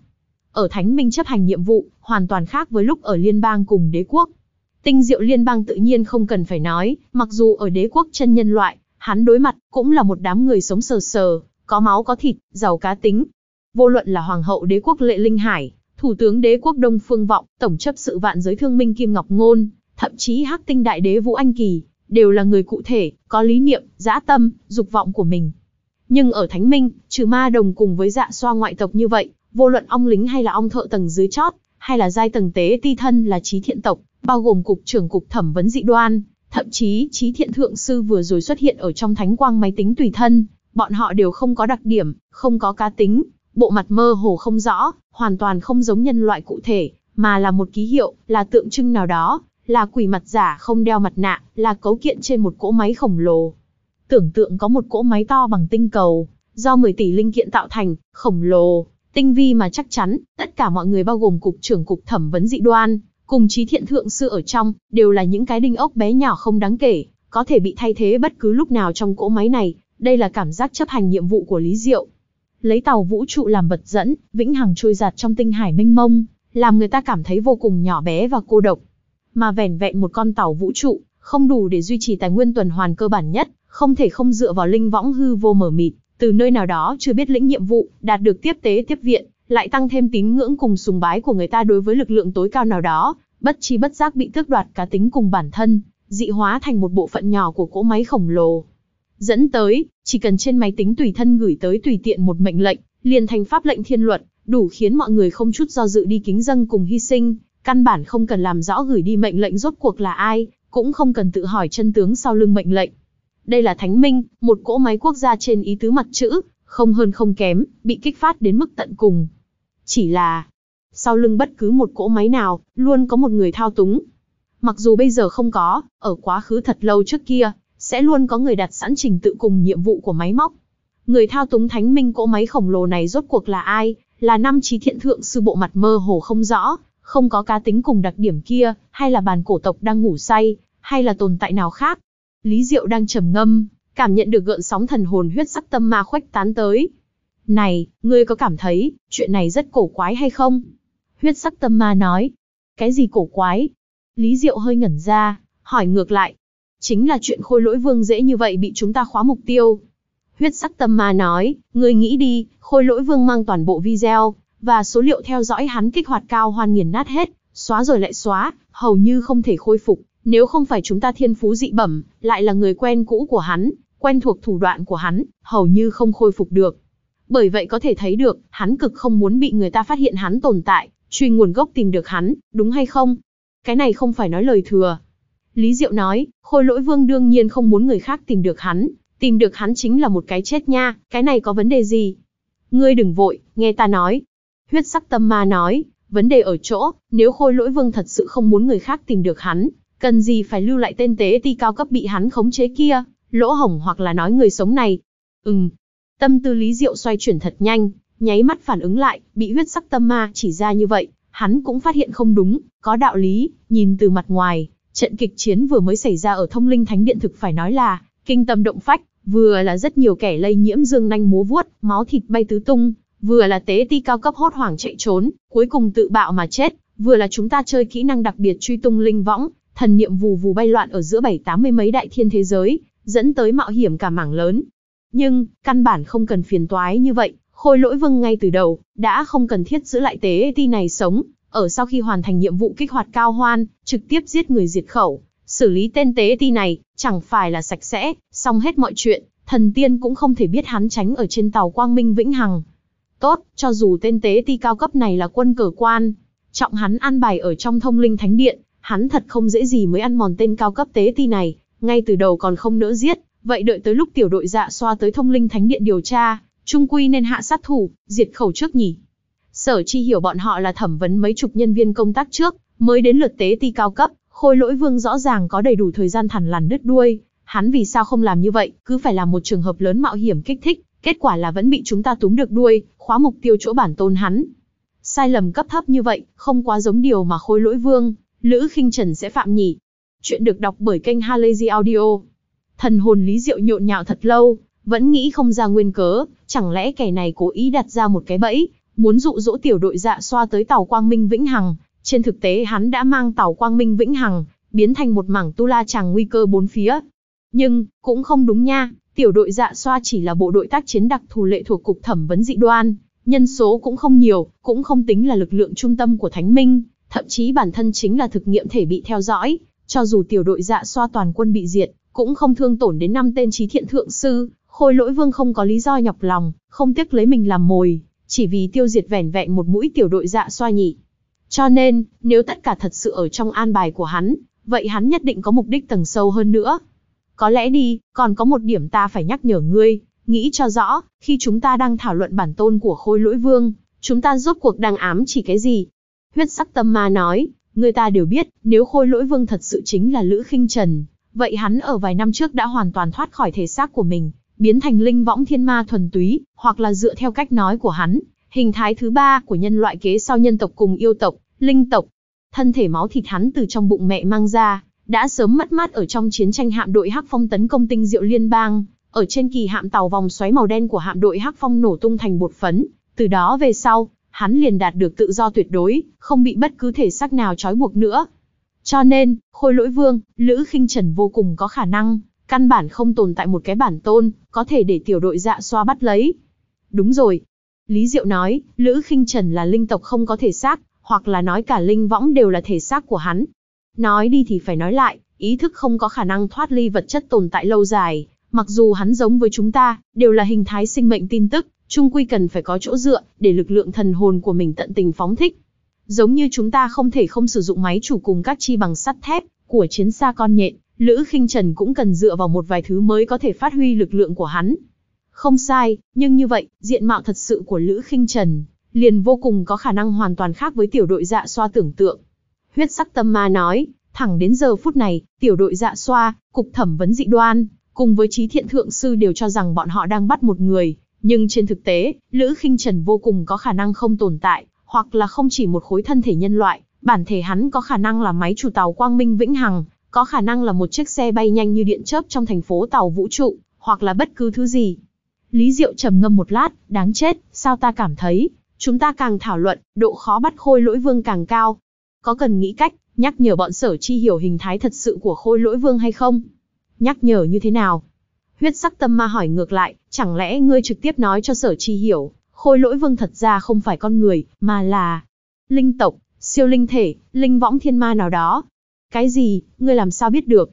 Ở Thánh Minh chấp hành nhiệm vụ, hoàn toàn khác với lúc ở liên bang cùng đế quốc. Tinh diệu liên bang tự nhiên không cần phải nói, mặc dù ở đế quốc chân nhân loại, hắn đối mặt cũng là một đám người sống sờ sờ, có máu có thịt, giàu cá tính. Vô luận là hoàng hậu đế quốc Lệ Linh Hải, thủ tướng đế quốc Đông Phương Vọng, tổng chấp sự vạn giới thương minh Kim Ngọc Ngôn, thậm chí Hắc Tinh đại đế Vũ Anh Kỳ, đều là người cụ thể, có lý niệm, dã tâm, dục vọng của mình. Nhưng ở Thánh Minh, trừ ma đồng cùng với dạ xoa ngoại tộc như vậy, vô luận ong lính hay là ong thợ tầng dưới chót, hay là giai tầng tế ti thân là trí thiện tộc, bao gồm cục trưởng cục thẩm vấn dị đoan, thậm chí trí thiện thượng sư vừa rồi xuất hiện ở trong thánh quang máy tính tùy thân, bọn họ đều không có đặc điểm, không có cá tính, bộ mặt mơ hồ không rõ, hoàn toàn không giống nhân loại cụ thể, mà là một ký hiệu, là tượng trưng nào đó, là quỷ mặt giả không đeo mặt nạ, là cấu kiện trên một cỗ máy khổng lồ. Tưởng tượng có một cỗ máy to bằng tinh cầu, do 10 tỷ linh kiện tạo thành, khổng lồ, tinh vi mà chắc chắn, tất cả mọi người bao gồm cục trưởng cục thẩm vấn dị đoan, cùng trí thiện thượng sư ở trong, đều là những cái đinh ốc bé nhỏ không đáng kể, có thể bị thay thế bất cứ lúc nào trong cỗ máy này, đây là cảm giác chấp hành nhiệm vụ của Lý Diệu. Lấy tàu vũ trụ làm vật dẫn, vĩnh hằng trôi giạt trong tinh hải mênh mông, làm người ta cảm thấy vô cùng nhỏ bé và cô độc mà vẻn vẹn một con tàu vũ trụ, không đủ để duy trì tài nguyên tuần hoàn cơ bản nhất, không thể không dựa vào linh võng hư vô mở mịt, từ nơi nào đó chưa biết lĩnh nhiệm vụ, đạt được tiếp tế tiếp viện, lại tăng thêm tín ngưỡng cùng sùng bái của người ta đối với lực lượng tối cao nào đó, bất chi bất giác bị tước đoạt cá tính cùng bản thân, dị hóa thành một bộ phận nhỏ của cỗ máy khổng lồ. Dẫn tới, chỉ cần trên máy tính tùy thân gửi tới tùy tiện một mệnh lệnh, liền thành pháp lệnh thiên luật, đủ khiến mọi người không chút do dự đi kính dâng cùng hy sinh, Căn bản không cần làm rõ gửi đi mệnh lệnh rốt cuộc là ai, cũng không cần tự hỏi chân tướng sau lưng mệnh lệnh. Đây là thánh minh, một cỗ máy quốc gia trên ý tứ mặt chữ, không hơn không kém, bị kích phát đến mức tận cùng. Chỉ là, sau lưng bất cứ một cỗ máy nào, luôn có một người thao túng. Mặc dù bây giờ không có, ở quá khứ thật lâu trước kia, sẽ luôn có người đặt sẵn trình tự cùng nhiệm vụ của máy móc. Người thao túng thánh minh cỗ máy khổng lồ này rốt cuộc là ai, là năm trí thiện thượng sư bộ mặt mơ hồ không rõ, không có cá tính cùng đặc điểm kia, hay là bàn cổ tộc đang ngủ say, hay là tồn tại nào khác. Lý Diệu đang trầm ngâm, cảm nhận được gợn sóng thần hồn huyết sắc tâm ma khuếch tán tới. Này, ngươi có cảm thấy, chuyện này rất cổ quái hay không? Huyết sắc tâm ma nói. Cái gì cổ quái? Lý Diệu hơi ngẩn ra, hỏi ngược lại. Chính là chuyện khôi lỗi vương dễ như vậy bị chúng ta khóa mục tiêu. Huyết sắc tâm ma nói, ngươi nghĩ đi, khôi lỗi vương mang toàn bộ video, và số liệu theo dõi hắn kích hoạt cao hoan nghiền nát hết, xóa rồi lại xóa, hầu như không thể khôi phục, nếu không phải chúng ta thiên phú dị bẩm, lại là người quen cũ của hắn, quen thuộc thủ đoạn của hắn, hầu như không khôi phục được. Bởi vậy có thể thấy được, hắn cực không muốn bị người ta phát hiện hắn tồn tại, truy nguồn gốc tìm được hắn, đúng hay không? Cái này không phải nói lời thừa. Lý Diệu nói, khôi lỗi vương đương nhiên không muốn người khác tìm được hắn, tìm được hắn chính là một cái chết nha, cái này có vấn đề gì? Ngươi đừng vội, nghe ta nói, Huyết sắc tâm ma nói, vấn đề ở chỗ, nếu khôi lỗi vương thật sự không muốn người khác tìm được hắn, cần gì phải lưu lại tên tế ti cao cấp bị hắn khống chế kia, lỗ hổng hoặc là nói người sống này. Ừm, tâm tư lý diệu xoay chuyển thật nhanh, nháy mắt phản ứng lại, bị huyết sắc tâm ma chỉ ra như vậy, hắn cũng phát hiện không đúng, có đạo lý, nhìn từ mặt ngoài, trận kịch chiến vừa mới xảy ra ở thông linh thánh điện thực phải nói là, kinh tâm động phách, vừa là rất nhiều kẻ lây nhiễm dương nanh múa vuốt, máu thịt bay tứ tung, vừa là tế ti cao cấp hốt hoảng chạy trốn, cuối cùng tự bạo mà chết, vừa là chúng ta chơi kỹ năng đặc biệt truy tung linh võng, thần niệm vù vù bay loạn ở giữa bảy tám mươi mấy đại thiên thế giới, dẫn tới mạo hiểm cả mảng lớn. Nhưng, căn bản không cần phiền toái như vậy, khôi lỗi vâng ngay từ đầu, đã không cần thiết giữ lại tế ti này sống, ở sau khi hoàn thành nhiệm vụ kích hoạt cao hoan, trực tiếp giết người diệt khẩu, xử lý tên tế ti này, chẳng phải là sạch sẽ, xong hết mọi chuyện, thần tiên cũng không thể biết hắn tránh ở trên tàu Quang Minh Vĩnh Hằng, Tốt, cho dù tên tế ti cao cấp này là quân cờ quan, trọng hắn an bài ở trong thông linh thánh điện, hắn thật không dễ gì mới ăn mòn tên cao cấp tế ti này, ngay từ đầu còn không nỡ giết, vậy đợi tới lúc tiểu đội dạ xoa tới thông linh thánh điện điều tra, trung quy nên hạ sát thủ, diệt khẩu trước nhỉ. Sở chi hiểu bọn họ là thẩm vấn mấy chục nhân viên công tác trước, mới đến lượt tế ti cao cấp, khôi lỗi vương rõ ràng có đầy đủ thời gian thằn lằn đứt đuôi, hắn vì sao không làm như vậy, cứ phải là một trường hợp lớn mạo hiểm kích thích, Kết quả là vẫn bị chúng ta túm được đuôi, khóa mục tiêu chỗ bản tôn hắn. Sai lầm cấp thấp như vậy, không quá giống điều mà khôi lỗi vương, Lữ khinh Trần sẽ phạm nhỉ. Chuyện được đọc bởi kênh Halazy Audio. Thần hồn Lý Diệu nhộn nhạo thật lâu, vẫn nghĩ không ra nguyên cớ, chẳng lẽ kẻ này cố ý đặt ra một cái bẫy, muốn dụ dỗ tiểu đội dạ xoa tới tàu Quang Minh Vĩnh Hằng, trên thực tế hắn đã mang tàu Quang Minh Vĩnh Hằng, biến thành một mảng tu la chàng nguy cơ bốn phía. Nhưng, cũng không đúng nha, Tiểu đội dạ xoa chỉ là bộ đội tác chiến đặc thù lệ thuộc cục thẩm vấn dị đoan, nhân số cũng không nhiều, cũng không tính là lực lượng trung tâm của Thánh Minh, thậm chí bản thân chính là thực nghiệm thể bị theo dõi, cho dù tiểu đội dạ xoa toàn quân bị diệt, cũng không thương tổn đến năm tên trí thiện thượng sư, khôi lỗi vương không có lý do nhọc lòng, không tiếc lấy mình làm mồi, chỉ vì tiêu diệt vẻn vẹn một mũi tiểu đội dạ xoa nhị, Cho nên, nếu tất cả thật sự ở trong an bài của hắn, vậy hắn nhất định có mục đích tầng sâu hơn nữa. Có lẽ đi, còn có một điểm ta phải nhắc nhở ngươi, nghĩ cho rõ, khi chúng ta đang thảo luận bản tôn của khôi lỗi vương, chúng ta rốt cuộc đang ám chỉ cái gì? Huyết sắc tâm ma nói, người ta đều biết, nếu khôi lỗi vương thật sự chính là Lữ khinh Trần, vậy hắn ở vài năm trước đã hoàn toàn thoát khỏi thể xác của mình, biến thành linh võng thiên ma thuần túy, hoặc là dựa theo cách nói của hắn, hình thái thứ ba của nhân loại kế sau nhân tộc cùng yêu tộc, linh tộc. Thân thể máu thịt hắn từ trong bụng mẹ mang ra, đã sớm mất mát ở trong chiến tranh hạm đội Hắc Phong tấn công Tinh Diệu Liên bang, ở trên kỳ hạm tàu vòng xoáy màu đen của hạm đội Hắc Phong nổ tung thành bột phấn, từ đó về sau, hắn liền đạt được tự do tuyệt đối, không bị bất cứ thể xác nào trói buộc nữa. Cho nên, Khôi Lỗi Vương, Lữ Khinh Trần vô cùng có khả năng, căn bản không tồn tại một cái bản tôn, có thể để tiểu đội dạ xoa bắt lấy. Đúng rồi. Lý Diệu nói, Lữ Khinh Trần là linh tộc không có thể xác, hoặc là nói cả linh võng đều là thể xác của hắn, Nói đi thì phải nói lại, ý thức không có khả năng thoát ly vật chất tồn tại lâu dài, mặc dù hắn giống với chúng ta, đều là hình thái sinh mệnh tin tức, chung quy cần phải có chỗ dựa để lực lượng thần hồn của mình tận tình phóng thích. Giống như chúng ta không thể không sử dụng máy chủ cùng các chi bằng sắt thép của chiến xa con nhện, Lữ Khinh Trần cũng cần dựa vào một vài thứ mới có thể phát huy lực lượng của hắn. Không sai, nhưng như vậy, diện mạo thật sự của Lữ Khinh Trần liền vô cùng có khả năng hoàn toàn khác với tiểu đội dạ xoa tưởng tượng. Huyết sắc tâm ma nói, thẳng đến giờ phút này, tiểu đội dạ xoa, cục thẩm vấn dị đoan, cùng với trí thiện thượng sư đều cho rằng bọn họ đang bắt một người, nhưng trên thực tế, Lữ khinh Trần vô cùng có khả năng không tồn tại, hoặc là không chỉ một khối thân thể nhân loại, bản thể hắn có khả năng là máy chủ tàu Quang Minh Vĩnh Hằng, có khả năng là một chiếc xe bay nhanh như điện chớp trong thành phố tàu vũ trụ, hoặc là bất cứ thứ gì. Lý Diệu trầm ngâm một lát, đáng chết, sao ta cảm thấy, chúng ta càng thảo luận, độ khó bắt khôi lỗi vương càng cao, có cần nghĩ cách, nhắc nhở bọn sở chi hiểu hình thái thật sự của khôi lỗi vương hay không? Nhắc nhở như thế nào? Huyết sắc tâm ma hỏi ngược lại, chẳng lẽ ngươi trực tiếp nói cho sở chi hiểu, khôi lỗi vương thật ra không phải con người, mà là linh tộc, siêu linh thể, linh võng thiên ma nào đó. Cái gì, ngươi làm sao biết được?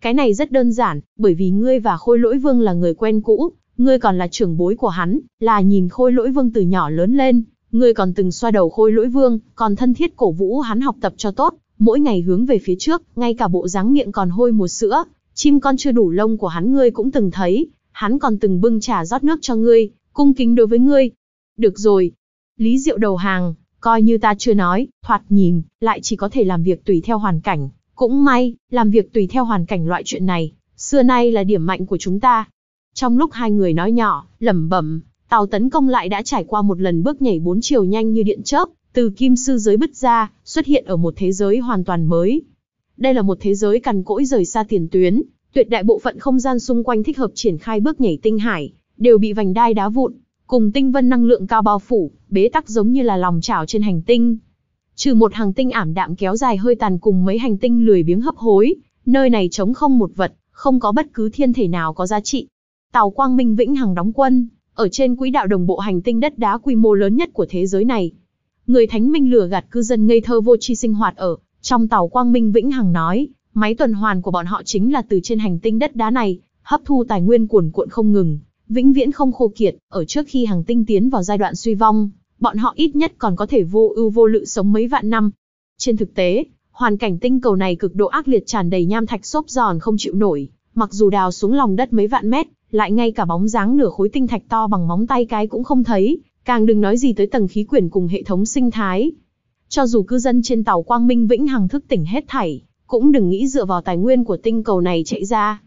Cái này rất đơn giản, bởi vì ngươi và khôi lỗi vương là người quen cũ, ngươi còn là trưởng bối của hắn, là nhìn khôi lỗi vương từ nhỏ lớn lên, Ngươi còn từng xoa đầu khôi lỗi vương, còn thân thiết cổ vũ hắn học tập cho tốt, mỗi ngày hướng về phía trước, ngay cả bộ dáng miệng còn hôi mùa sữa, chim con chưa đủ lông của hắn ngươi cũng từng thấy, hắn còn từng bưng trà rót nước cho ngươi, cung kính đối với ngươi. Được rồi. Lý Diệu đầu hàng, coi như ta chưa nói, thoạt nhìn, lại chỉ có thể làm việc tùy theo hoàn cảnh. Cũng may, làm việc tùy theo hoàn cảnh loại chuyện này, xưa nay là điểm mạnh của chúng ta. Trong lúc hai người nói nhỏ, lẩm bẩm, Tàu tấn công lại đã trải qua một lần bước nhảy bốn chiều nhanh như điện chớp, từ kim sư giới bứt ra, xuất hiện ở một thế giới hoàn toàn mới. Đây là một thế giới cằn cỗi rời xa tiền tuyến, tuyệt đại bộ phận không gian xung quanh thích hợp triển khai bước nhảy tinh hải, đều bị vành đai đá vụn, cùng tinh vân năng lượng cao bao phủ, bế tắc giống như là lòng chảo trên hành tinh. Trừ một hàng tinh ảm đạm kéo dài hơi tàn cùng mấy hành tinh lười biếng hấp hối, nơi này trống không một vật, không có bất cứ thiên thể nào có giá trị. Tàu Quang Minh Vĩnh Hằng đóng quân, ở trên quỹ đạo đồng bộ hành tinh đất đá quy mô lớn nhất của thế giới này, người thánh minh lừa gạt cư dân ngây thơ vô tri sinh hoạt ở trong tàu quang minh vĩnh hằng nói, máy tuần hoàn của bọn họ chính là từ trên hành tinh đất đá này, hấp thu tài nguyên cuồn cuộn không ngừng, vĩnh viễn không khô kiệt, ở trước khi hành tinh tiến vào giai đoạn suy vong, bọn họ ít nhất còn có thể vô ưu vô lự sống mấy vạn năm. Trên thực tế, hoàn cảnh tinh cầu này cực độ ác liệt tràn đầy nham thạch xốp giòn không chịu nổi, mặc dù đào xuống lòng đất mấy vạn mét, lại ngay cả bóng dáng nửa khối tinh thạch to bằng móng tay cái cũng không thấy, càng đừng nói gì tới tầng khí quyển cùng hệ thống sinh thái. Cho dù cư dân trên tàu Quang Minh Vĩnh Hằng thức tỉnh hết thảy, cũng đừng nghĩ dựa vào tài nguyên của tinh cầu này chạy ra.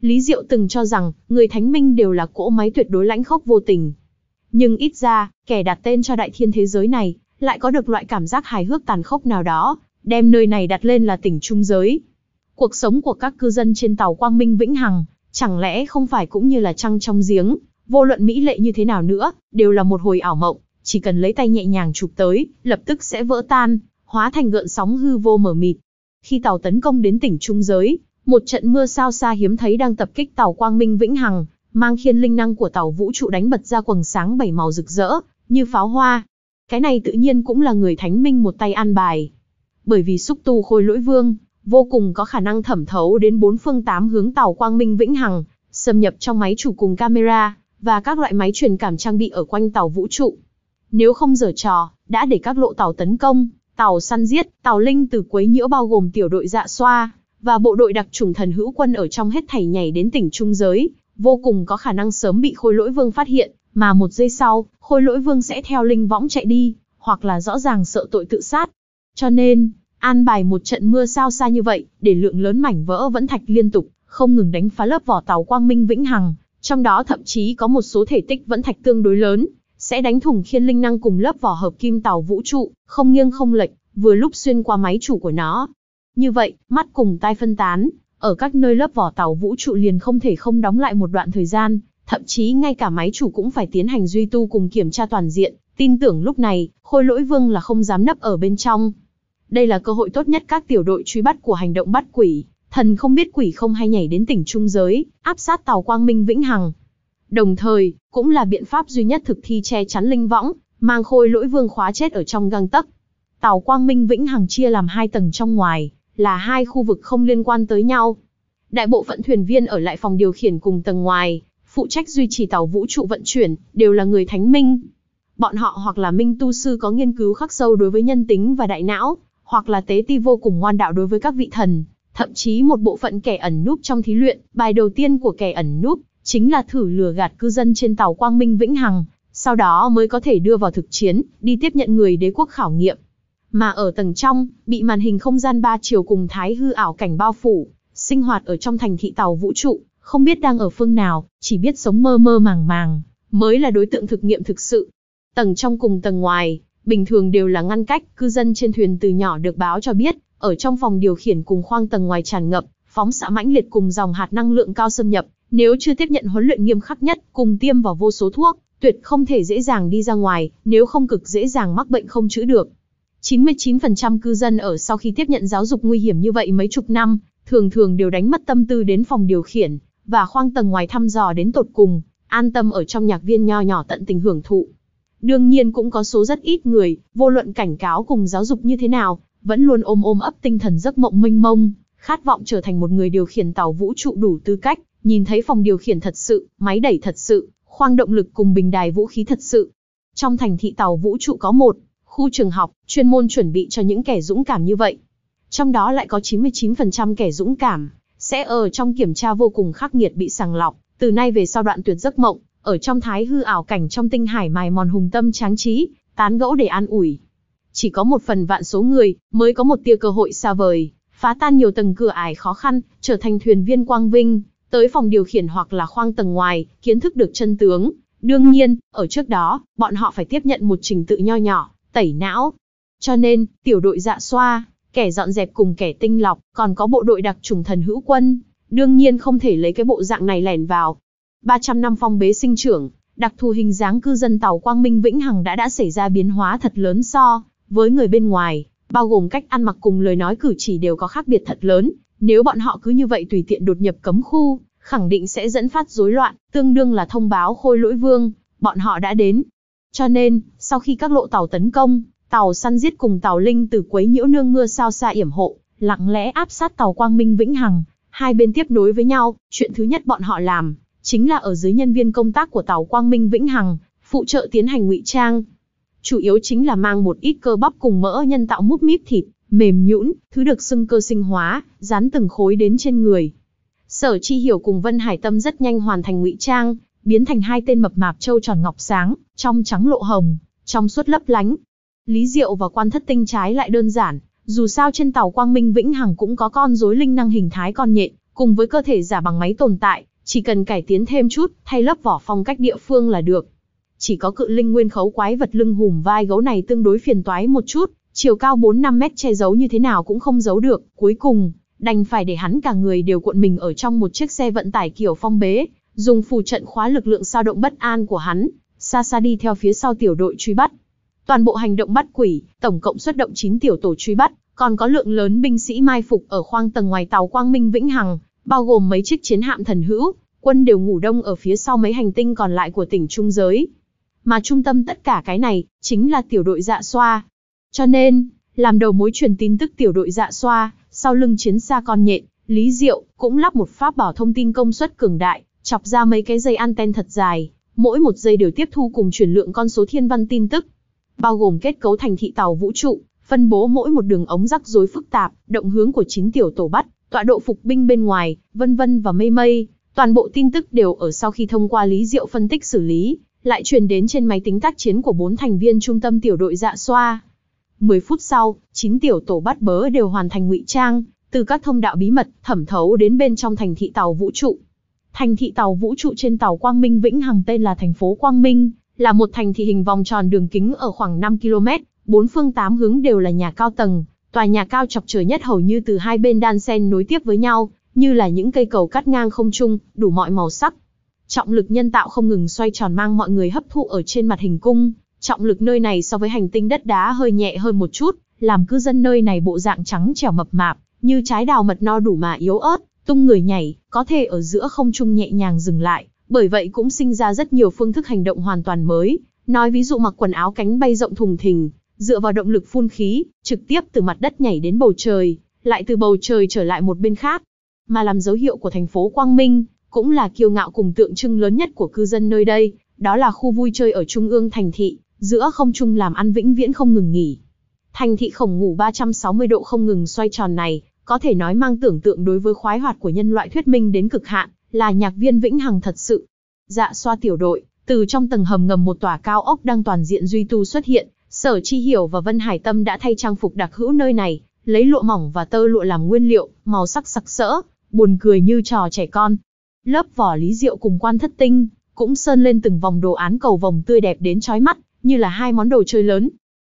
Lý Diệu từng cho rằng, người thánh minh đều là cỗ máy tuyệt đối lãnh khốc vô tình. Nhưng ít ra, kẻ đặt tên cho đại thiên thế giới này, lại có được loại cảm giác hài hước tàn khốc nào đó, đem nơi này đặt lên là tỉnh trung giới. Cuộc sống của các cư dân trên tàu Quang Minh Vĩnh Hằng Chẳng lẽ không phải cũng như là trăng trong giếng, vô luận mỹ lệ như thế nào nữa, đều là một hồi ảo mộng, chỉ cần lấy tay nhẹ nhàng chụp tới, lập tức sẽ vỡ tan, hóa thành gợn sóng hư vô mờ mịt. Khi tàu tấn công đến tỉnh Trung Giới, một trận mưa sao xa hiếm thấy đang tập kích tàu Quang Minh Vĩnh Hằng, mang khiên linh năng của tàu vũ trụ đánh bật ra quầng sáng bảy màu rực rỡ, như pháo hoa. Cái này tự nhiên cũng là người thánh minh một tay an bài. Bởi vì xúc tu khôi lỗi vương, vô cùng có khả năng thẩm thấu đến bốn phương tám hướng tàu Quang Minh Vĩnh Hằng, xâm nhập trong máy chủ cùng camera và các loại máy truyền cảm trang bị ở quanh tàu vũ trụ. Nếu không giở trò, đã để các lộ tàu tấn công, tàu săn giết, tàu linh từ quấy nhiễu bao gồm tiểu đội dạ xoa và bộ đội đặc trùng thần hữu quân ở trong hết thảy nhảy đến tỉnh trung giới, vô cùng có khả năng sớm bị khôi lỗi vương phát hiện, mà một giây sau, khôi lỗi vương sẽ theo linh võng chạy đi, hoặc là rõ ràng sợ tội tự sát. Cho nên, An bài một trận mưa sao xa như vậy, để lượng lớn mảnh vỡ vẫn thạch liên tục, không ngừng đánh phá lớp vỏ tàu quang minh vĩnh hằng, trong đó thậm chí có một số thể tích vẫn thạch tương đối lớn, sẽ đánh thủng khiên linh năng cùng lớp vỏ hợp kim tàu vũ trụ, không nghiêng không lệch, vừa lúc xuyên qua máy chủ của nó. Như vậy, mắt cùng tai phân tán, ở các nơi lớp vỏ tàu vũ trụ liền không thể không đóng lại một đoạn thời gian, thậm chí ngay cả máy chủ cũng phải tiến hành duy tu cùng kiểm tra toàn diện, tin tưởng lúc này, khôi lỗi vương là không dám nấp ở bên trong, đây là cơ hội tốt nhất các tiểu đội truy bắt của hành động bắt quỷ, thần không biết quỷ không hay nhảy đến tỉnh trung giới, áp sát tàu Quang Minh Vĩnh Hằng. Đồng thời, cũng là biện pháp duy nhất thực thi che chắn linh võng, mang khôi lỗi vương khóa chết ở trong găng tấc. Tàu Quang Minh Vĩnh Hằng chia làm hai tầng trong ngoài, là hai khu vực không liên quan tới nhau. Đại bộ phận thuyền viên ở lại phòng điều khiển cùng tầng ngoài, phụ trách duy trì tàu vũ trụ vận chuyển, đều là người thánh minh. Bọn họ hoặc là minh tu sư có nghiên cứu khắc sâu đối với nhân tính và đại não, hoặc là tế ti vô cùng ngoan đạo đối với các vị thần, thậm chí một bộ phận kẻ ẩn núp trong thí luyện, bài đầu tiên của kẻ ẩn núp chính là thử lừa gạt cư dân trên tàu Quang Minh Vĩnh Hằng, sau đó mới có thể đưa vào thực chiến, đi tiếp nhận người đế quốc khảo nghiệm. Mà ở tầng trong, bị màn hình không gian ba chiều cùng thái hư ảo cảnh bao phủ, sinh hoạt ở trong thành thị tàu vũ trụ, không biết đang ở phương nào, chỉ biết sống mơ mơ màng màng, mới là đối tượng thực nghiệm thực sự. Tầng trong cùng tầng ngoài, bình thường đều là ngăn cách, cư dân trên thuyền từ nhỏ được báo cho biết, ở trong phòng điều khiển cùng khoang tầng ngoài tràn ngập, phóng xạ mãnh liệt cùng dòng hạt năng lượng cao xâm nhập, nếu chưa tiếp nhận huấn luyện nghiêm khắc nhất, cùng tiêm vào vô số thuốc, tuyệt không thể dễ dàng đi ra ngoài, nếu không cực dễ dàng mắc bệnh không chữa được. 99% cư dân ở sau khi tiếp nhận giáo dục nguy hiểm như vậy mấy chục năm, thường thường đều đánh mất tâm tư đến phòng điều khiển và khoang tầng ngoài thăm dò đến tột cùng, an tâm ở trong nhạc viên nho nhỏ tận tình hưởng thụ. Đương nhiên cũng có số rất ít người, vô luận cảnh cáo cùng giáo dục như thế nào, vẫn luôn ôm ôm ấp tinh thần giấc mộng mênh mông, khát vọng trở thành một người điều khiển tàu vũ trụ đủ tư cách, nhìn thấy phòng điều khiển thật sự, máy đẩy thật sự, khoang động lực cùng bình đài vũ khí thật sự. Trong thành thị tàu vũ trụ có một khu trường học chuyên môn chuẩn bị cho những kẻ dũng cảm như vậy. Trong đó lại có 99% kẻ dũng cảm sẽ ở trong kiểm tra vô cùng khắc nghiệt bị sàng lọc, từ nay về sau đoạn tuyệt giấc mộng, ở trong thái hư ảo cảnh trong tinh hải mài mòn hùng tâm tráng trí, tán gẫu để an ủi. Chỉ có một phần vạn số người mới có một tia cơ hội xa vời, phá tan nhiều tầng cửa ải khó khăn, trở thành thuyền viên quang vinh, tới phòng điều khiển hoặc là khoang tầng ngoài, kiến thức được chân tướng. Đương nhiên, ở trước đó, bọn họ phải tiếp nhận một trình tự nho nhỏ, tẩy não. Cho nên, tiểu đội dạ xoa, kẻ dọn dẹp cùng kẻ tinh lọc, còn có bộ đội đặc trùng thần hữu quân, đương nhiên không thể lấy cái bộ dạng này lẻn vào, 300 năm phong bế sinh trưởng, đặc thù hình dáng cư dân tàu Quang Minh Vĩnh Hằng đã đã xảy ra biến hóa thật lớn so với người bên ngoài, bao gồm cách ăn mặc cùng lời nói cử chỉ đều có khác biệt thật lớn, nếu bọn họ cứ như vậy tùy tiện đột nhập cấm khu, khẳng định sẽ dẫn phát rối loạn, tương đương là thông báo khôi lỗi vương, bọn họ đã đến. Cho nên, sau khi các lộ tàu tấn công, tàu săn giết cùng tàu linh từ quấy nhiễu nương mưa sao xa yểm hộ, lặng lẽ áp sát tàu Quang Minh Vĩnh Hằng, hai bên tiếp nối với nhau, chuyện thứ nhất bọn họ làm chính là ở dưới nhân viên công tác của tàu Quang Minh Vĩnh Hằng, phụ trợ tiến hành ngụy trang. Chủ yếu chính là mang một ít cơ bắp cùng mỡ nhân tạo múp míp thịt, mềm nhũn, thứ được xưng cơ sinh hóa, dán từng khối đến trên người. Sở Chi Hiểu cùng Vân Hải Tâm rất nhanh hoàn thành ngụy trang, biến thành hai tên mập mạp trâu tròn ngọc sáng, trong trắng lộ hồng, trong suốt lấp lánh. Lý Diệu và Quan Thất Tinh trái lại đơn giản, dù sao trên tàu Quang Minh Vĩnh Hằng cũng có con rối linh năng hình thái con nhện, cùng với cơ thể giả bằng máy tồn tại, chỉ cần cải tiến thêm chút, thay lớp vỏ phong cách địa phương là được. Chỉ có cự linh nguyên khấu quái vật lưng hùm vai gấu này tương đối phiền toái một chút, chiều cao 4-5 mét che giấu như thế nào cũng không giấu được, cuối cùng, đành phải để hắn cả người đều cuộn mình ở trong một chiếc xe vận tải kiểu phong bế, dùng phù trận khóa lực lượng sao động bất an của hắn, xa xa đi theo phía sau tiểu đội truy bắt. Toàn bộ hành động bắt quỷ, tổng cộng xuất động 9 tiểu tổ truy bắt, còn có lượng lớn binh sĩ mai phục ở khoang tầng ngoài tàu Quang Minh Vĩnh Hằng, bao gồm mấy chiếc chiến hạm thần hữu, quân đều ngủ đông ở phía sau mấy hành tinh còn lại của tỉnh Trung Giới. Mà trung tâm tất cả cái này, chính là tiểu đội dạ xoa. Cho nên, làm đầu mối truyền tin tức tiểu đội dạ xoa, sau lưng chiến xa con nhện, Lý Diệu cũng lắp một pháp bảo thông tin công suất cường đại, chọc ra mấy cái dây anten thật dài, mỗi một dây đều tiếp thu cùng truyền lượng con số thiên văn tin tức, bao gồm kết cấu thành thị tàu vũ trụ, phân bố mỗi một đường ống rắc rối phức tạp, động hướng của chín tiểu tổ bắt, tọa độ phục binh bên ngoài, vân vân và mây mây, toàn bộ tin tức đều ở sau khi thông qua Lý Diệu phân tích xử lý, lại truyền đến trên máy tính tác chiến của bốn thành viên trung tâm tiểu đội dạ xoa. 10 phút sau, 9 tiểu tổ bắt bớ đều hoàn thành ngụy trang, từ các thông đạo bí mật thẩm thấu đến bên trong thành thị tàu vũ trụ. Thành thị tàu vũ trụ trên tàu Quang Minh Vĩnh Hằng tên là thành phố Quang Minh, là một thành thị hình vòng tròn đường kính ở khoảng 5 km, bốn phương tám hướng đều là nhà cao tầng, Tòa nhà cao chọc trời nhất hầu như từ hai bên đan sen nối tiếp với nhau, như là những cây cầu cắt ngang không trung, đủ mọi màu sắc. Trọng lực nhân tạo không ngừng xoay tròn mang mọi người hấp thụ ở trên mặt hình cung, trọng lực nơi này so với hành tinh đất đá hơi nhẹ hơn một chút, làm cư dân nơi này bộ dạng trắng trẻo mập mạp, như trái đào mật no đủ mà yếu ớt, tung người nhảy, có thể ở giữa không trung nhẹ nhàng dừng lại, bởi vậy cũng sinh ra rất nhiều phương thức hành động hoàn toàn mới. Nói ví dụ mặc quần áo cánh bay rộng thùng thình, dựa vào động lực phun khí, trực tiếp từ mặt đất nhảy đến bầu trời, lại từ bầu trời trở lại một bên khác. Mà làm dấu hiệu của thành phố Quang Minh, cũng là kiêu ngạo cùng tượng trưng lớn nhất của cư dân nơi đây, đó là khu vui chơi ở trung ương thành thị, giữa không trung làm ăn vĩnh viễn không ngừng nghỉ. Thành thị khổng ngủ 360 độ không ngừng xoay tròn này, có thể nói mang tưởng tượng đối với khoái hoạt của nhân loại thuyết minh đến cực hạn, là nhạc viên vĩnh hằng thật sự. Dạ xoa tiểu đội, từ trong tầng hầm ngầm một tòa cao ốc đang toàn diện duy tu xuất hiện, Sở Chi Hiểu và Vân Hải Tâm đã thay trang phục đặc hữu nơi này, lấy lụa mỏng và tơ lụa làm nguyên liệu, màu sắc sặc sỡ, buồn cười như trò trẻ con. Lớp vỏ lý diệu cùng quan thất tinh, cũng sơn lên từng vòng đồ án cầu vòng tươi đẹp đến chói mắt, như là hai món đồ chơi lớn.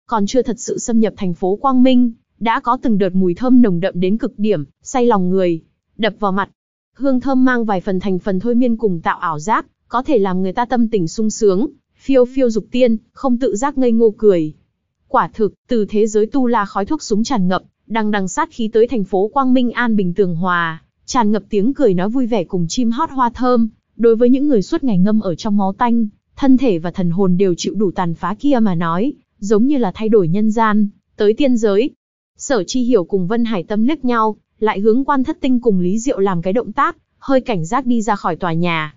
Còn chưa thật sự xâm nhập thành phố Quang Minh, đã có từng đợt mùi thơm nồng đậm đến cực điểm, say lòng người, đập vào mặt. Hương thơm mang vài phần thành phần thôi miên cùng tạo ảo giác, có thể làm người ta tâm tình sung sướng, phiêu phiêu dục tiên, không tự giác ngây ngô cười. Quả thực, từ thế giới tu la khói thuốc súng tràn ngập, đằng đằng sát khí tới thành phố Quang Minh An Bình Tường Hòa, tràn ngập tiếng cười nói vui vẻ cùng chim hót hoa thơm, đối với những người suốt ngày ngâm ở trong máu tanh, thân thể và thần hồn đều chịu đủ tàn phá kia mà nói, giống như là thay đổi nhân gian, tới tiên giới. Sở Chi Hiểu cùng Vân Hải Tâm liếc nhau, lại hướng quan thất tinh cùng Lý Diệu làm cái động tác, hơi cảnh giác đi ra khỏi tòa nhà.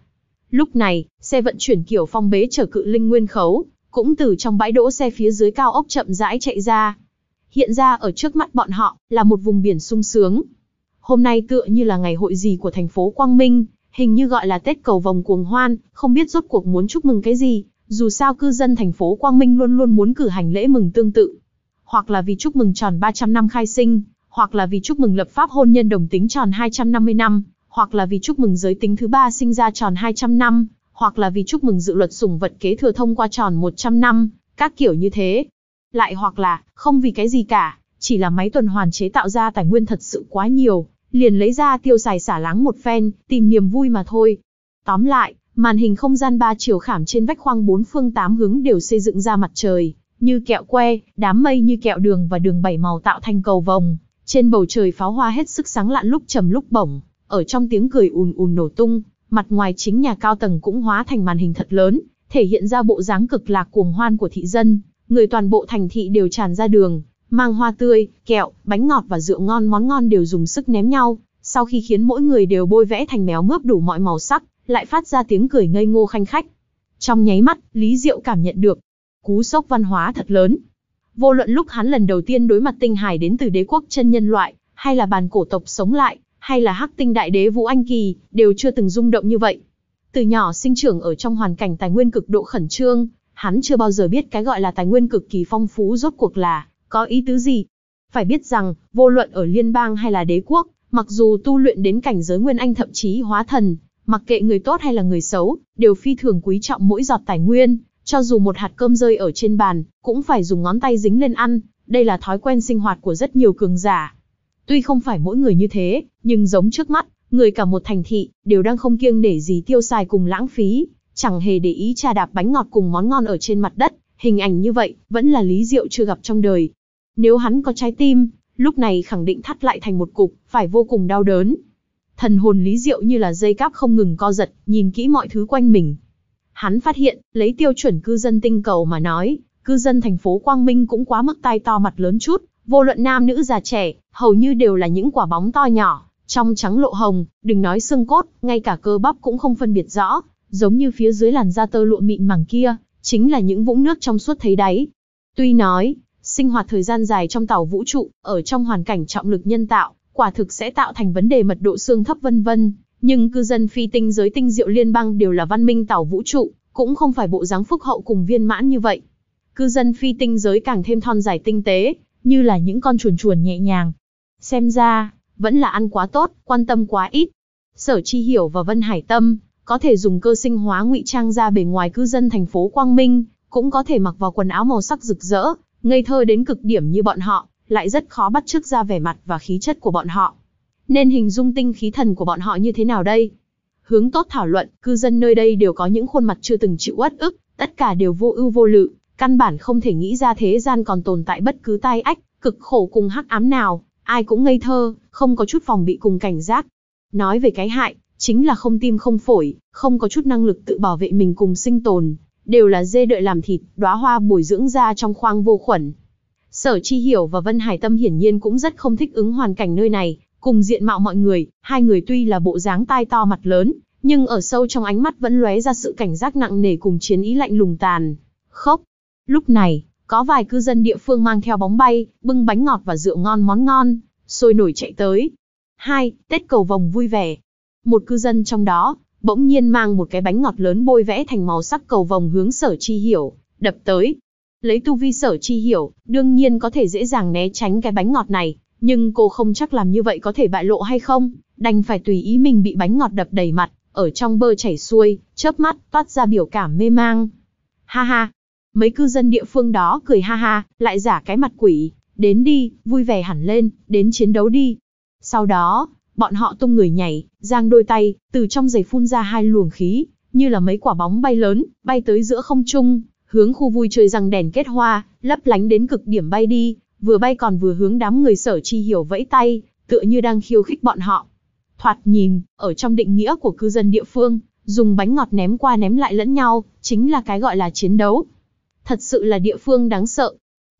Lúc này, xe vận chuyển kiểu phong bế chở cự linh nguyên khấu, cũng từ trong bãi đỗ xe phía dưới cao ốc chậm rãi chạy ra. Hiện ra ở trước mắt bọn họ là một vùng biển sung sướng. Hôm nay tựa như là ngày hội gì của thành phố Quang Minh, hình như gọi là Tết cầu vòng cuồng hoan, không biết rốt cuộc muốn chúc mừng cái gì, dù sao cư dân thành phố Quang Minh luôn luôn muốn cử hành lễ mừng tương tự. Hoặc là vì chúc mừng tròn 300 năm khai sinh, hoặc là vì chúc mừng lập pháp hôn nhân đồng tính tròn 250 năm, hoặc là vì chúc mừng giới tính thứ ba sinh ra tròn 200 năm, hoặc là vì chúc mừng dự luật sủng vật kế thừa thông qua tròn 100 năm, các kiểu như thế. Lại hoặc là, không vì cái gì cả, chỉ là máy tuần hoàn chế tạo ra tài nguyên thật sự quá nhiều, liền lấy ra tiêu xài xả láng một phen, tìm niềm vui mà thôi. Tóm lại, màn hình không gian ba chiều khảm trên vách khoang bốn phương tám hướng đều xây dựng ra mặt trời, như kẹo que, đám mây như kẹo đường và đường bảy màu tạo thành cầu vồng, trên bầu trời pháo hoa hết sức sáng lạn lúc trầm lúc bổng, ở trong tiếng cười ùn ùn nổ tung, mặt ngoài chính nhà cao tầng cũng hóa thành màn hình thật lớn, thể hiện ra bộ dáng cực lạc cuồng hoan của thị dân, người toàn bộ thành thị đều tràn ra đường, mang hoa tươi, kẹo, bánh ngọt và rượu ngon món ngon đều dùng sức ném nhau, sau khi khiến mỗi người đều bôi vẽ thành méo mướp đủ mọi màu sắc, lại phát ra tiếng cười ngây ngô khanh khách. Trong nháy mắt, Lý Diệu cảm nhận được cú sốc văn hóa thật lớn. Vô luận lúc hắn lần đầu tiên đối mặt tinh hải đến từ đế quốc chân nhân loại, hay là bàn cổ tộc sống lại, hay là hắc tinh đại đế Vũ Anh Kỳ, đều chưa từng rung động như vậy. Từ nhỏ sinh trưởng ở trong hoàn cảnh tài nguyên cực độ khẩn trương, hắn chưa bao giờ biết cái gọi là tài nguyên cực kỳ phong phú rốt cuộc là có ý tứ gì. Phải biết rằng, vô luận ở liên bang hay là đế quốc, mặc dù tu luyện đến cảnh giới nguyên anh thậm chí hóa thần, mặc kệ người tốt hay là người xấu, đều phi thường quý trọng mỗi giọt tài nguyên, cho dù một hạt cơm rơi ở trên bàn, cũng phải dùng ngón tay dính lên ăn, đây là thói quen sinh hoạt của rất nhiều cường giả, Tuy không phải mỗi người như thế, nhưng giống trước mắt, người cả một thành thị, đều đang không kiêng để gì tiêu xài cùng lãng phí, chẳng hề để ý trà đạp bánh ngọt cùng món ngon ở trên mặt đất, hình ảnh như vậy, vẫn là lý diệu chưa gặp trong đời. Nếu hắn có trái tim, lúc này khẳng định thắt lại thành một cục, phải vô cùng đau đớn. Thần hồn lý diệu như là dây cáp không ngừng co giật, nhìn kỹ mọi thứ quanh mình. Hắn phát hiện, lấy tiêu chuẩn cư dân tinh cầu mà nói, cư dân thành phố Quang Minh cũng quá mức tai to mặt lớn chút, Vô luận nam nữ già trẻ, hầu như đều là những quả bóng to nhỏ, trong trắng lộ hồng, đừng nói xương cốt, ngay cả cơ bắp cũng không phân biệt rõ, giống như phía dưới làn da tơ lụa mịn màng kia, chính là những vũng nước trong suốt thấy đáy. Tuy nói, sinh hoạt thời gian dài trong tàu vũ trụ, ở trong hoàn cảnh trọng lực nhân tạo, quả thực sẽ tạo thành vấn đề mật độ xương thấp vân vân, nhưng cư dân phi tinh giới tinh diệu liên bang đều là văn minh tàu vũ trụ, cũng không phải bộ dáng phúc hậu cùng viên mãn như vậy. Cư dân phi tinh giới càng thêm thon dài tinh tế, như là những con chuồn chuồn nhẹ nhàng. Xem ra, vẫn là ăn quá tốt, quan tâm quá ít. Sở Chi Hiểu và Vân Hải Tâm có thể dùng cơ sinh hóa ngụy trang ra bề ngoài cư dân thành phố Quang Minh, cũng có thể mặc vào quần áo màu sắc rực rỡ, ngây thơ đến cực điểm như bọn họ, lại rất khó bắt chước ra vẻ mặt và khí chất của bọn họ. Nên hình dung tinh khí thần của bọn họ như thế nào đây? Hướng tốt thảo luận, cư dân nơi đây đều có những khuôn mặt chưa từng chịu uất ức, tất cả đều vô ưu vô lự, Căn bản không thể nghĩ ra thế gian còn tồn tại bất cứ tai ách, cực khổ cùng hắc ám nào, ai cũng ngây thơ, không có chút phòng bị cùng cảnh giác. Nói về cái hại, chính là không tim không phổi, không có chút năng lực tự bảo vệ mình cùng sinh tồn, đều là dê đợi làm thịt, đóa hoa bồi dưỡng ra trong khoang vô khuẩn. Sở Chi Hiểu và Vân Hải Tâm hiển nhiên cũng rất không thích ứng hoàn cảnh nơi này, cùng diện mạo mọi người, hai người tuy là bộ dáng tai to mặt lớn, nhưng ở sâu trong ánh mắt vẫn lóe ra sự cảnh giác nặng nề cùng chiến ý lạnh lùng tàn. khóc Lúc này, có vài cư dân địa phương mang theo bóng bay, bưng bánh ngọt và rượu ngon món ngon, sôi nổi chạy tới. hai, Tết cầu vồng vui vẻ. Một cư dân trong đó, bỗng nhiên mang một cái bánh ngọt lớn bôi vẽ thành màu sắc cầu vồng hướng sở chi hiểu, đập tới. Lấy tu vi sở chi hiểu, đương nhiên có thể dễ dàng né tránh cái bánh ngọt này, nhưng cô không chắc làm như vậy có thể bại lộ hay không, đành phải tùy ý mình bị bánh ngọt đập đầy mặt, ở trong bơ chảy xuôi, chớp mắt toát ra biểu cảm mê mang. Ha ha, Mấy cư dân địa phương đó cười ha ha, lại giả cái mặt quỷ, đến đi, vui vẻ hẳn lên, đến chiến đấu đi. Sau đó, bọn họ tung người nhảy, giang đôi tay, từ trong giày phun ra hai luồng khí, như là mấy quả bóng bay lớn, bay tới giữa không trung, hướng khu vui chơi răng đèn kết hoa, lấp lánh đến cực điểm bay đi, vừa bay còn vừa hướng đám người sở chi hiểu vẫy tay, tựa như đang khiêu khích bọn họ. Thoạt nhìn, ở trong định nghĩa của cư dân địa phương, dùng bánh ngọt ném qua ném lại lẫn nhau, chính là cái gọi là chiến đấu. Thật sự là địa phương đáng sợ.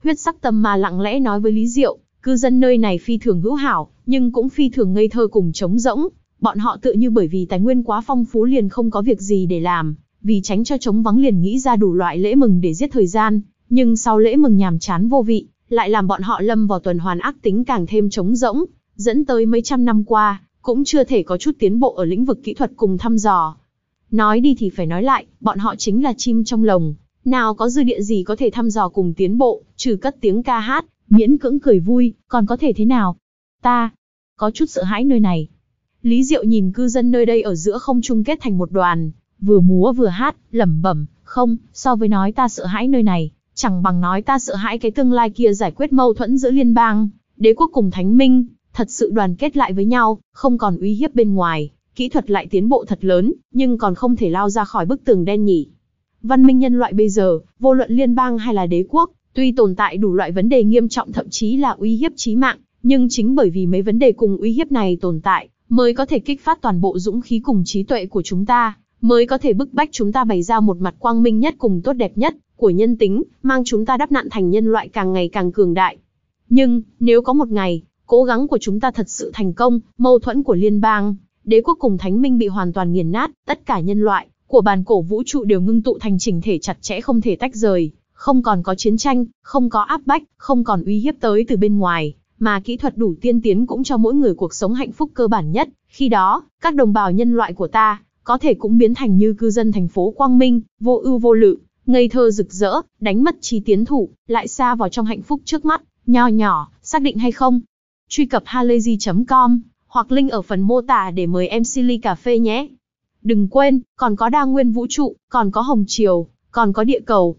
Huyết sắc tâm ma lặng lẽ nói với Lý Diệu, cư dân nơi này phi thường hữu hảo, nhưng cũng phi thường ngây thơ cùng trống rỗng. Bọn họ tự như bởi vì tài nguyên quá phong phú liền không có việc gì để làm, vì tránh cho trống vắng liền nghĩ ra đủ loại lễ mừng để giết thời gian, nhưng sau lễ mừng nhàm chán vô vị, lại làm bọn họ lâm vào tuần hoàn ác tính càng thêm trống rỗng, dẫn tới mấy trăm năm qua, cũng chưa thể có chút tiến bộ ở lĩnh vực kỹ thuật cùng thăm dò. Nói đi thì phải nói lại, bọn họ chính là chim trong lồng, nào có dư địa gì có thể thăm dò cùng tiến bộ, trừ cất tiếng ca hát, miễn cưỡng cười vui, còn có thể thế nào? Ta, có chút sợ hãi nơi này. Lý Diệu nhìn cư dân nơi đây ở giữa không chung kết thành một đoàn, vừa múa vừa hát, lẩm bẩm, không, so với nói ta sợ hãi nơi này, chẳng bằng nói ta sợ hãi cái tương lai kia giải quyết mâu thuẫn giữa liên bang, đế quốc cùng thánh minh, thật sự đoàn kết lại với nhau, không còn uy hiếp bên ngoài, kỹ thuật lại tiến bộ thật lớn, nhưng còn không thể lao ra khỏi bức tường đen nhỉ. Văn minh nhân loại bây giờ, vô luận liên bang hay là đế quốc, tuy tồn tại đủ loại vấn đề nghiêm trọng thậm chí là uy hiếp chí mạng, nhưng chính bởi vì mấy vấn đề cùng uy hiếp này tồn tại, mới có thể kích phát toàn bộ dũng khí cùng trí tuệ của chúng ta, mới có thể bức bách chúng ta bày ra một mặt quang minh nhất cùng tốt đẹp nhất của nhân tính, mang chúng ta đắp nạn thành nhân loại càng ngày càng cường đại. Nhưng, nếu có một ngày, cố gắng của chúng ta thật sự thành công, mâu thuẫn của liên bang, đế quốc cùng thánh minh bị hoàn toàn nghiền nát, tất cả nhân loại của bàn cổ vũ trụ đều ngưng tụ thành chỉnh thể chặt chẽ không thể tách rời, không còn có chiến tranh, không có áp bách, không còn uy hiếp tới từ bên ngoài, mà kỹ thuật đủ tiên tiến cũng cho mỗi người cuộc sống hạnh phúc cơ bản nhất. Khi đó, các đồng bào nhân loại của ta có thể cũng biến thành như cư dân thành phố Quang Minh, vô ưu vô lự, ngây thơ rực rỡ, đánh mất trí tiến thủ, lại xa vào trong hạnh phúc trước mắt, nho nhỏ, xác định hay không? Truy cập halayzi.com hoặc link ở phần mô tả để mời em Silly Cà Phê nhé. Đừng quên, còn có đa nguyên vũ trụ, còn có hồng chiều, còn có địa cầu.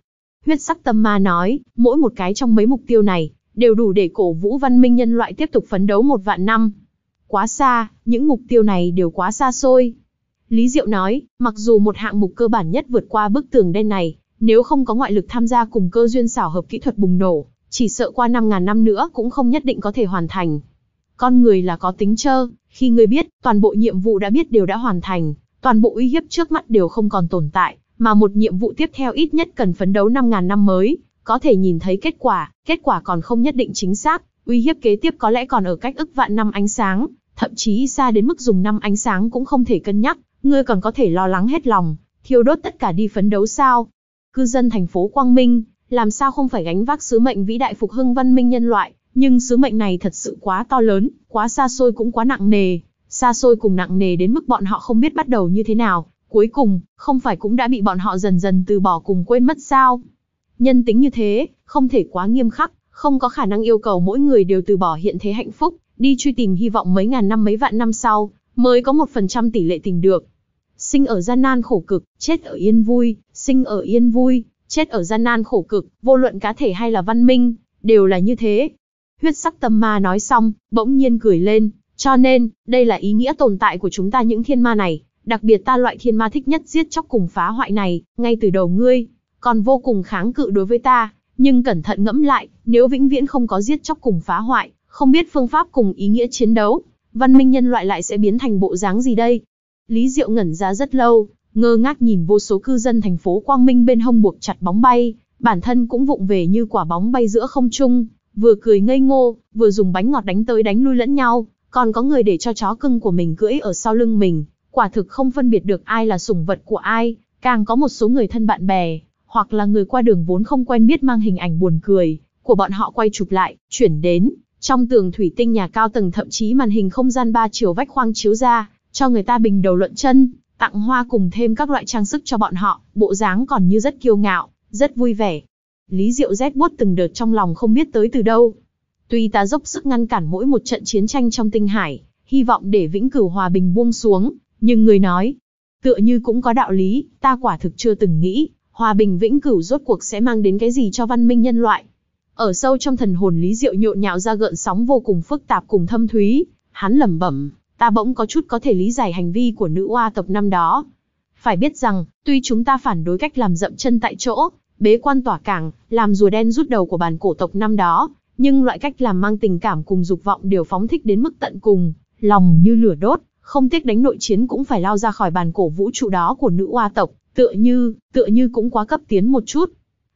Huyết sắc tâm ma nói, mỗi một cái trong mấy mục tiêu này, đều đủ để cổ vũ văn minh nhân loại tiếp tục phấn đấu một vạn năm. Quá xa, những mục tiêu này đều quá xa xôi. Lý Diệu nói, mặc dù một hạng mục cơ bản nhất vượt qua bức tường đen này, nếu không có ngoại lực tham gia cùng cơ duyên xảo hợp kỹ thuật bùng nổ, chỉ sợ qua 5.000 năm nữa cũng không nhất định có thể hoàn thành. Con người là có tính trơ khi người biết, toàn bộ nhiệm vụ đã biết đều đã hoàn thành, toàn bộ uy hiếp trước mắt đều không còn tồn tại, mà một nhiệm vụ tiếp theo ít nhất cần phấn đấu 5.000 năm mới, có thể nhìn thấy kết quả, kết quả còn không nhất định chính xác, uy hiếp kế tiếp có lẽ còn ở cách ức vạn năm ánh sáng, thậm chí xa đến mức dùng năm ánh sáng cũng không thể cân nhắc, ngươi còn có thể lo lắng hết lòng, thiêu đốt tất cả đi phấn đấu sao. Cư dân thành phố Quang Minh, làm sao không phải gánh vác sứ mệnh vĩ đại phục hưng văn minh nhân loại, nhưng sứ mệnh này thật sự quá to lớn, quá xa xôi cũng quá nặng nề, xa xôi cùng nặng nề đến mức bọn họ không biết bắt đầu như thế nào, cuối cùng, không phải cũng đã bị bọn họ dần dần từ bỏ cùng quên mất sao. Nhân tính như thế, không thể quá nghiêm khắc, không có khả năng yêu cầu mỗi người đều từ bỏ hiện thế hạnh phúc, đi truy tìm hy vọng mấy ngàn năm mấy vạn năm sau, mới có một phần trăm tỷ lệ tình được. Sinh ở gian nan khổ cực, chết ở yên vui, sinh ở yên vui, chết ở gian nan khổ cực, vô luận cá thể hay là văn minh, đều là như thế. Huyết sắc tâm ma nói xong, bỗng nhiên cười lên, cho nên, đây là ý nghĩa tồn tại của chúng ta những thiên ma này, đặc biệt ta loại thiên ma thích nhất giết chóc cùng phá hoại này, ngay từ đầu ngươi, còn vô cùng kháng cự đối với ta, nhưng cẩn thận ngẫm lại, nếu vĩnh viễn không có giết chóc cùng phá hoại, không biết phương pháp cùng ý nghĩa chiến đấu, văn minh nhân loại lại sẽ biến thành bộ dáng gì đây? Lý Diệu ngẩn ra rất lâu, ngơ ngác nhìn vô số cư dân thành phố Quang Minh bên hông buộc chặt bóng bay, bản thân cũng vụng về như quả bóng bay giữa không trung, vừa cười ngây ngô, vừa dùng bánh ngọt đánh tới đánh lui lẫn nhau, còn có người để cho chó cưng của mình cưỡi ở sau lưng mình, quả thực không phân biệt được ai là sủng vật của ai, càng có một số người thân bạn bè, hoặc là người qua đường vốn không quen biết mang hình ảnh buồn cười của bọn họ quay chụp lại, chuyển đến trong tường thủy tinh nhà cao tầng thậm chí màn hình không gian ba chiều vách khoang chiếu ra, cho người ta bình đầu luận chân, tặng hoa cùng thêm các loại trang sức cho bọn họ, bộ dáng còn như rất kiêu ngạo, rất vui vẻ. Lý Diệu rét buốt từng đợt trong lòng không biết tới từ đâu, Tuy ta dốc sức ngăn cản mỗi một trận chiến tranh trong tinh hải, hy vọng để vĩnh cửu hòa bình buông xuống, nhưng người nói, tựa như cũng có đạo lý, ta quả thực chưa từng nghĩ, hòa bình vĩnh cửu rốt cuộc sẽ mang đến cái gì cho văn minh nhân loại. Ở sâu trong thần hồn Lý Diệu nhộn nhạo ra gợn sóng vô cùng phức tạp cùng thâm thúy, hắn lẩm bẩm, ta bỗng có chút có thể lý giải hành vi của nữ oa tộc năm đó. Phải biết rằng, tuy chúng ta phản đối cách làm dậm chân tại chỗ, bế quan tỏa cảng, làm rùa đen rút đầu của bản cổ tộc năm đó, nhưng loại cách làm mang tình cảm cùng dục vọng đều phóng thích đến mức tận cùng, lòng như lửa đốt, không tiếc đánh nội chiến cũng phải lao ra khỏi bàn cổ vũ trụ đó của nữ oa tộc, tựa như, tựa như cũng quá cấp tiến một chút.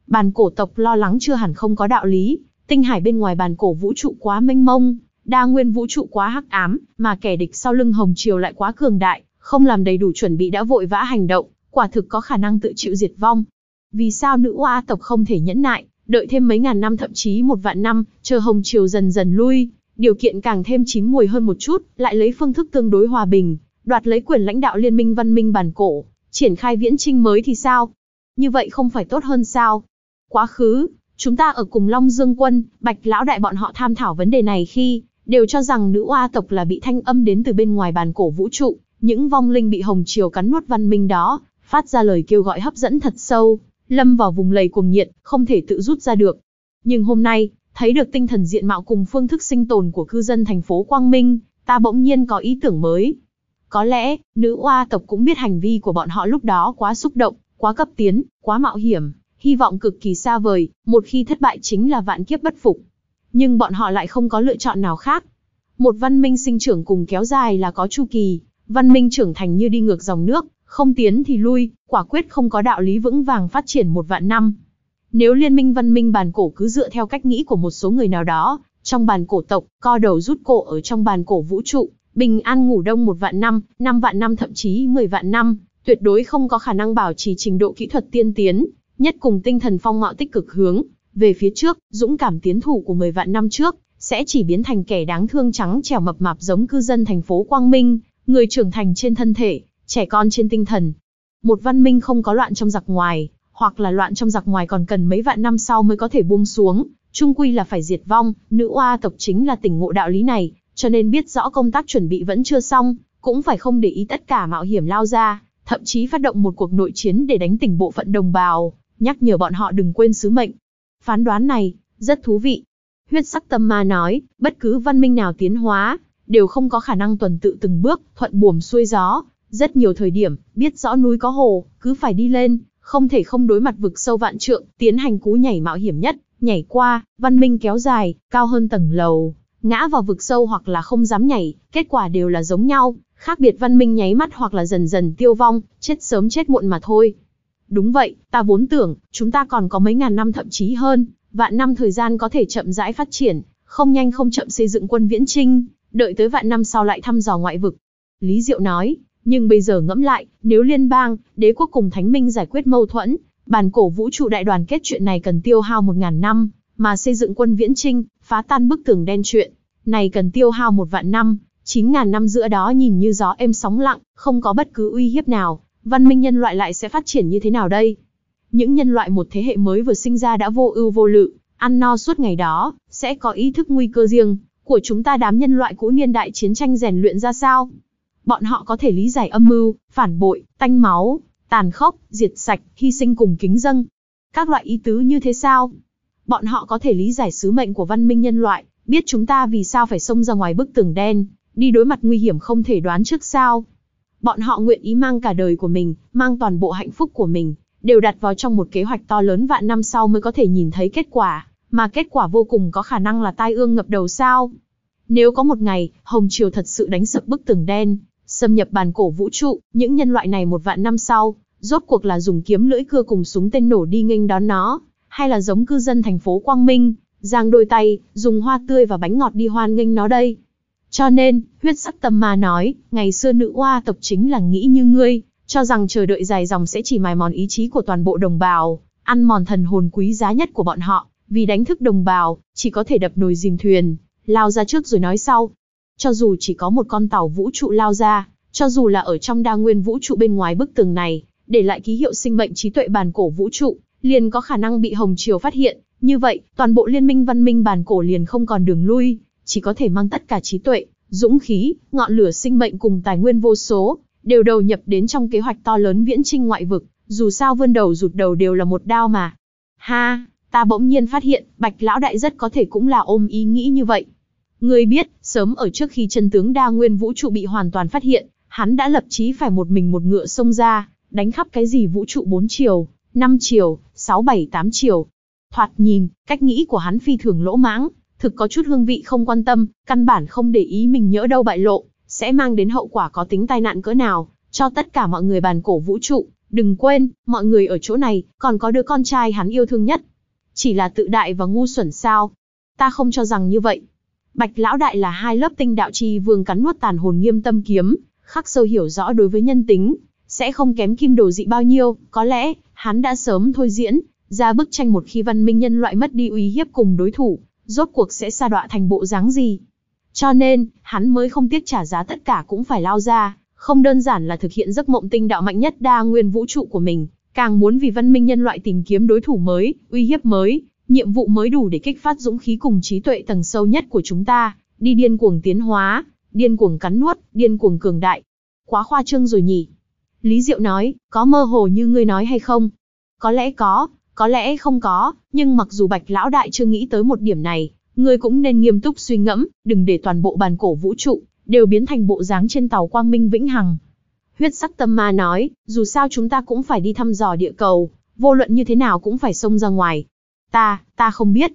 Bàn cổ tộc lo lắng chưa hẳn không có đạo lý, tinh hải bên ngoài bàn cổ vũ trụ quá mênh mông, đa nguyên vũ trụ quá hắc ám, mà kẻ địch sau lưng hồng triều lại quá cường đại, không làm đầy đủ chuẩn bị đã vội vã hành động, quả thực có khả năng tự chịu diệt vong. Vì sao nữ oa tộc không thể nhẫn nại, đợi thêm mấy ngàn năm thậm chí một vạn năm, chờ Hồng Triều dần dần lui, điều kiện càng thêm chín mùi hơn một chút, lại lấy phương thức tương đối hòa bình, đoạt lấy quyền lãnh đạo liên minh văn minh bản cổ, triển khai viễn trinh mới thì sao? Như vậy không phải tốt hơn sao? Quá khứ, chúng ta ở cùng Long Dương Quân, Bạch Lão Đại bọn họ tham thảo vấn đề này khi đều cho rằng nữ oa tộc là bị thanh âm đến từ bên ngoài bản cổ vũ trụ, những vong linh bị Hồng Triều cắn nuốt văn minh đó, phát ra lời kêu gọi hấp dẫn thật sâu, lâm vào vùng lầy cuồng nhiệt, không thể tự rút ra được. Nhưng hôm nay, thấy được tinh thần diện mạo cùng phương thức sinh tồn của cư dân thành phố Quang Minh, ta bỗng nhiên có ý tưởng mới. Có lẽ, nữ oa tộc cũng biết hành vi của bọn họ lúc đó quá xúc động, quá cấp tiến, quá mạo hiểm, hy vọng cực kỳ xa vời, một khi thất bại chính là vạn kiếp bất phục. Nhưng bọn họ lại không có lựa chọn nào khác. Một văn minh sinh trưởng cùng kéo dài là có chu kỳ, văn minh trưởng thành như đi ngược dòng nước, không tiến thì lui, quả quyết không có đạo lý vững vàng phát triển một vạn năm. Nếu liên minh văn minh bàn cổ cứ dựa theo cách nghĩ của một số người nào đó, trong bàn cổ tộc, co đầu rút cổ ở trong bàn cổ vũ trụ, bình an ngủ đông một vạn năm, năm vạn năm thậm chí 10 vạn năm, tuyệt đối không có khả năng bảo trì trình độ kỹ thuật tiên tiến, nhất cùng tinh thần phong mạo tích cực hướng, về phía trước, dũng cảm tiến thủ của 10 vạn năm trước, sẽ chỉ biến thành kẻ đáng thương trắng trẻo mập mạp giống cư dân thành phố Quang Minh, người trưởng thành trên thân thể, trẻ con trên tinh thần, một văn minh không có loạn trong giặc ngoài, hoặc là loạn trong giặc ngoài còn cần mấy vạn năm sau mới có thể buông xuống, chung quy là phải diệt vong, nữ oa tộc chính là tỉnh ngộ đạo lý này, cho nên biết rõ công tác chuẩn bị vẫn chưa xong, cũng phải không để ý tất cả mạo hiểm lao ra, thậm chí phát động một cuộc nội chiến để đánh tỉnh bộ phận đồng bào, nhắc nhở bọn họ đừng quên sứ mệnh. Phán đoán này, rất thú vị. Huyết sắc tâm ma nói, bất cứ văn minh nào tiến hóa, đều không có khả năng tuần tự từng bước, thuận buồm xuôi gió, rất nhiều thời điểm, biết rõ núi có hồ, cứ phải đi lên, không thể không đối mặt vực sâu vạn trượng, tiến hành cú nhảy mạo hiểm nhất, nhảy qua, văn minh kéo dài, cao hơn tầng lầu, ngã vào vực sâu hoặc là không dám nhảy, kết quả đều là giống nhau, khác biệt văn minh nháy mắt hoặc là dần dần tiêu vong, chết sớm chết muộn mà thôi. Đúng vậy, ta vốn tưởng, chúng ta còn có mấy ngàn năm thậm chí hơn, vạn năm thời gian có thể chậm rãi phát triển, không nhanh không chậm xây dựng quân viễn trinh, đợi tới vạn năm sau lại thăm dò ngoại vực. Lý Diệu nói, nhưng bây giờ ngẫm lại, nếu liên bang, đế quốc cùng thánh minh giải quyết mâu thuẫn, bàn cổ vũ trụ đại đoàn kết chuyện này cần tiêu hao một ngàn năm, mà xây dựng quân viễn trinh, phá tan bức tường đen chuyện, này cần tiêu hao một vạn năm, chín ngàn năm giữa đó nhìn như gió êm sóng lặng, không có bất cứ uy hiếp nào, văn minh nhân loại lại sẽ phát triển như thế nào đây? Những nhân loại một thế hệ mới vừa sinh ra đã vô ưu vô lự, ăn no suốt ngày đó, sẽ có ý thức nguy cơ riêng, của chúng ta đám nhân loại cũ niên đại chiến tranh rèn luyện ra sao? Bọn họ có thể lý giải âm mưu, phản bội, tanh máu, tàn khốc, diệt sạch, hy sinh cùng kính dâng. Các loại ý tứ như thế sao? Bọn họ có thể lý giải sứ mệnh của văn minh nhân loại, biết chúng ta vì sao phải xông ra ngoài bức tường đen, đi đối mặt nguy hiểm không thể đoán trước sao. Bọn họ nguyện ý mang cả đời của mình, mang toàn bộ hạnh phúc của mình, đều đặt vào trong một kế hoạch to lớn vạn năm sau mới có thể nhìn thấy kết quả, mà kết quả vô cùng có khả năng là tai ương ngập đầu sao. Nếu có một ngày, Hồng Triều thật sự đánh sập bức tường đen, Xâm nhập bàn cổ vũ trụ, những nhân loại này một vạn năm sau, rốt cuộc là dùng kiếm lưỡi cưa cùng súng tên nổ đi nghênh đón nó, hay là giống cư dân thành phố Quang Minh, giang đôi tay, dùng hoa tươi và bánh ngọt đi hoan nghênh nó đây. Cho nên, huyết sắc tâm ma nói, ngày xưa nữ oa tộc chính là nghĩ như ngươi, cho rằng chờ đợi dài dòng sẽ chỉ mài mòn ý chí của toàn bộ đồng bào, ăn mòn thần hồn quý giá nhất của bọn họ, vì đánh thức đồng bào, chỉ có thể đập nồi dìm thuyền, lao ra trước rồi nói sau, cho dù chỉ có một con tàu vũ trụ lao ra, cho dù là ở trong đa nguyên vũ trụ bên ngoài bức tường này, để lại ký hiệu sinh mệnh trí tuệ bản cổ vũ trụ, liền có khả năng bị Hồng Triều phát hiện. Như vậy, toàn bộ liên minh văn minh bản cổ liền không còn đường lui, chỉ có thể mang tất cả trí tuệ, dũng khí, ngọn lửa sinh mệnh cùng tài nguyên vô số, đều đầu nhập đến trong kế hoạch to lớn viễn trinh ngoại vực, dù sao vươn đầu rụt đầu đều là một đao mà. Ha, ta bỗng nhiên phát hiện, Bạch Lão Đại rất có thể cũng là ôm ý nghĩ như vậy. Ngươi biết, sớm ở trước khi chân tướng đa nguyên vũ trụ bị hoàn toàn phát hiện, hắn đã lập chí phải một mình một ngựa xông ra, đánh khắp cái gì vũ trụ 4 chiều, 5 chiều, 6 7 8 chiều. Thoạt nhìn, cách nghĩ của hắn phi thường lỗ mãng, thực có chút hương vị không quan tâm, căn bản không để ý mình nhỡ đâu bại lộ, sẽ mang đến hậu quả có tính tai nạn cỡ nào, cho tất cả mọi người bàn cổ vũ trụ, đừng quên, mọi người ở chỗ này, còn có đứa con trai hắn yêu thương nhất. Chỉ là tự đại và ngu xuẩn sao? Ta không cho rằng như vậy. Bạch lão đại là hai lớp tinh đạo chi vương cắn nuốt tàn hồn nghiêm tâm kiếm, khắc sâu hiểu rõ đối với nhân tính, sẽ không kém kim đồ dị bao nhiêu, có lẽ, hắn đã sớm thôi diễn, ra bức tranh một khi văn minh nhân loại mất đi uy hiếp cùng đối thủ, rốt cuộc sẽ sa đọa thành bộ dáng gì. Cho nên, hắn mới không tiếc trả giá tất cả cũng phải lao ra, không đơn giản là thực hiện giấc mộng tinh đạo mạnh nhất đa nguyên vũ trụ của mình, càng muốn vì văn minh nhân loại tìm kiếm đối thủ mới, uy hiếp mới, nhiệm vụ mới đủ để kích phát dũng khí cùng trí tuệ tầng sâu nhất của chúng ta, đi điên cuồng tiến hóa, điên cuồng cắn nuốt, điên cuồng cường đại. Quá khoa trương rồi nhỉ? Lý Diệu nói, có mơ hồ như ngươi nói hay không? Có lẽ có, có lẽ không có, nhưng mặc dù Bạch Lão Đại chưa nghĩ tới một điểm này, ngươi cũng nên nghiêm túc suy ngẫm, đừng để toàn bộ bàn cổ vũ trụ đều biến thành bộ dáng trên tàu Quang Minh Vĩnh Hằng. Huyết sắc tâm ma nói, dù sao chúng ta cũng phải đi thăm dò địa cầu, vô luận như thế nào cũng phải xông ra ngoài, Ta, ta không biết.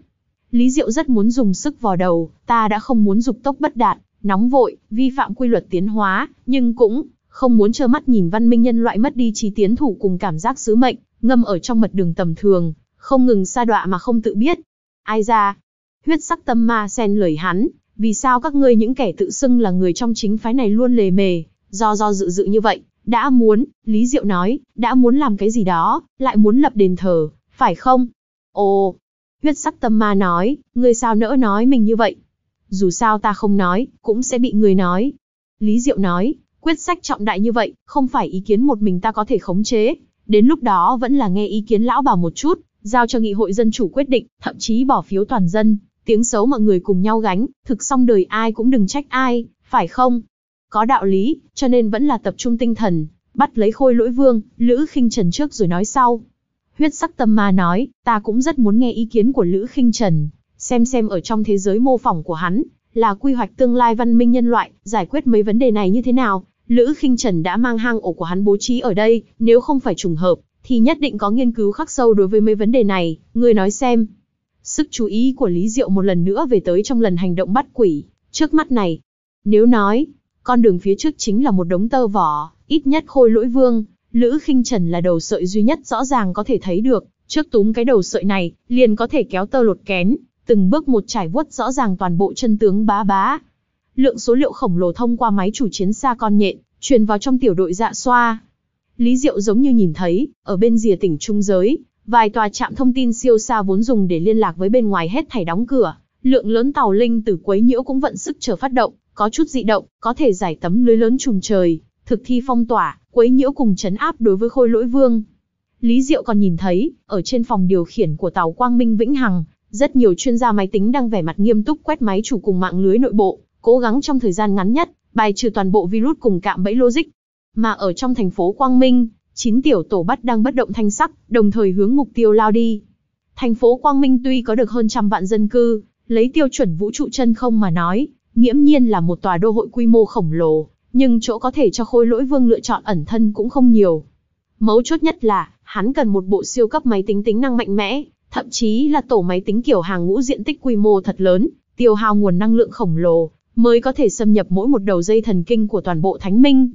Lý Diệu rất muốn dùng sức vò đầu, ta đã không muốn dục tốc bất đạt, nóng vội, vi phạm quy luật tiến hóa, nhưng cũng không muốn trơ mắt nhìn văn minh nhân loại mất đi trí tiến thủ cùng cảm giác sứ mệnh, ngâm ở trong mật đường tầm thường, không ngừng sa đọa mà không tự biết. Ai ra? Huyết sắc tâm ma sen lời hắn, vì sao các ngươi những kẻ tự xưng là người trong chính phái này luôn lề mề, do do dự dự như vậy, đã muốn, Lý Diệu nói, đã muốn làm cái gì đó, lại muốn lập đền thờ, phải không? Ồ, huyết sắc tâm ma nói, ngươi sao nỡ nói mình như vậy? Dù sao ta không nói, cũng sẽ bị người nói. Lý Diệu nói, quyết sách trọng đại như vậy, không phải ý kiến một mình ta có thể khống chế. Đến lúc đó vẫn là nghe ý kiến lão bà một chút, giao cho nghị hội dân chủ quyết định, thậm chí bỏ phiếu toàn dân, tiếng xấu mọi người cùng nhau gánh, thực xong đời ai cũng đừng trách ai, phải không? Có đạo lý, cho nên vẫn là tập trung tinh thần, bắt lấy khôi lỗi vương, lữ khinh trần trước rồi nói sau. Huyết sắc tâm ma nói, ta cũng rất muốn nghe ý kiến của Lữ khinh Trần, xem xem ở trong thế giới mô phỏng của hắn, là quy hoạch tương lai văn minh nhân loại, giải quyết mấy vấn đề này như thế nào. Lữ khinh Trần đã mang hang ổ của hắn bố trí ở đây, nếu không phải trùng hợp, thì nhất định có nghiên cứu khắc sâu đối với mấy vấn đề này, ngươi nói xem. Sức chú ý của Lý Diệu một lần nữa về tới trong lần hành động bắt quỷ, trước mắt này. Nếu nói, con đường phía trước chính là một đống tơ vỏ, ít nhất khôi lỗi vương, Lữ khinh Trần là đầu sợi duy nhất rõ ràng có thể thấy được, trước túm cái đầu sợi này, liền có thể kéo tơ lột kén, từng bước một trải vuốt rõ ràng toàn bộ chân tướng bá bá. Lượng số liệu khổng lồ thông qua máy chủ chiến xa con nhện, truyền vào trong tiểu đội dạ xoa. Lý Diệu giống như nhìn thấy, ở bên rìa tỉnh Trung Giới, vài tòa trạm thông tin siêu xa vốn dùng để liên lạc với bên ngoài hết thảy đóng cửa, lượng lớn tàu linh từ quấy nhiễu cũng vận sức chờ phát động, có chút dị động, có thể giải tấm lưới lớn trùng trời, thực thi phong tỏa, quấy nhiễu cùng chấn áp đối với khôi lỗi vương. Lý Diệu còn nhìn thấy, ở trên phòng điều khiển của tàu Quang Minh Vĩnh Hằng, rất nhiều chuyên gia máy tính đang vẻ mặt nghiêm túc quét máy chủ cùng mạng lưới nội bộ, cố gắng trong thời gian ngắn nhất, bài trừ toàn bộ virus cùng cạm bẫy logic. Mà ở trong thành phố Quang Minh, chín tiểu tổ bắt đang bất động thanh sắc, đồng thời hướng mục tiêu lao đi. Thành phố Quang Minh tuy có được hơn trăm vạn dân cư, lấy tiêu chuẩn vũ trụ chân không mà nói, nghiễm nhiên là một tòa đô hội quy mô khổng lồ, nhưng chỗ có thể cho khôi lỗi vương lựa chọn ẩn thân cũng không nhiều. Mấu chốt nhất là, hắn cần một bộ siêu cấp máy tính tính năng mạnh mẽ, thậm chí là tổ máy tính kiểu hàng ngũ diện tích quy mô thật lớn, tiêu hao nguồn năng lượng khổng lồ, mới có thể xâm nhập mỗi một đầu dây thần kinh của toàn bộ thánh minh.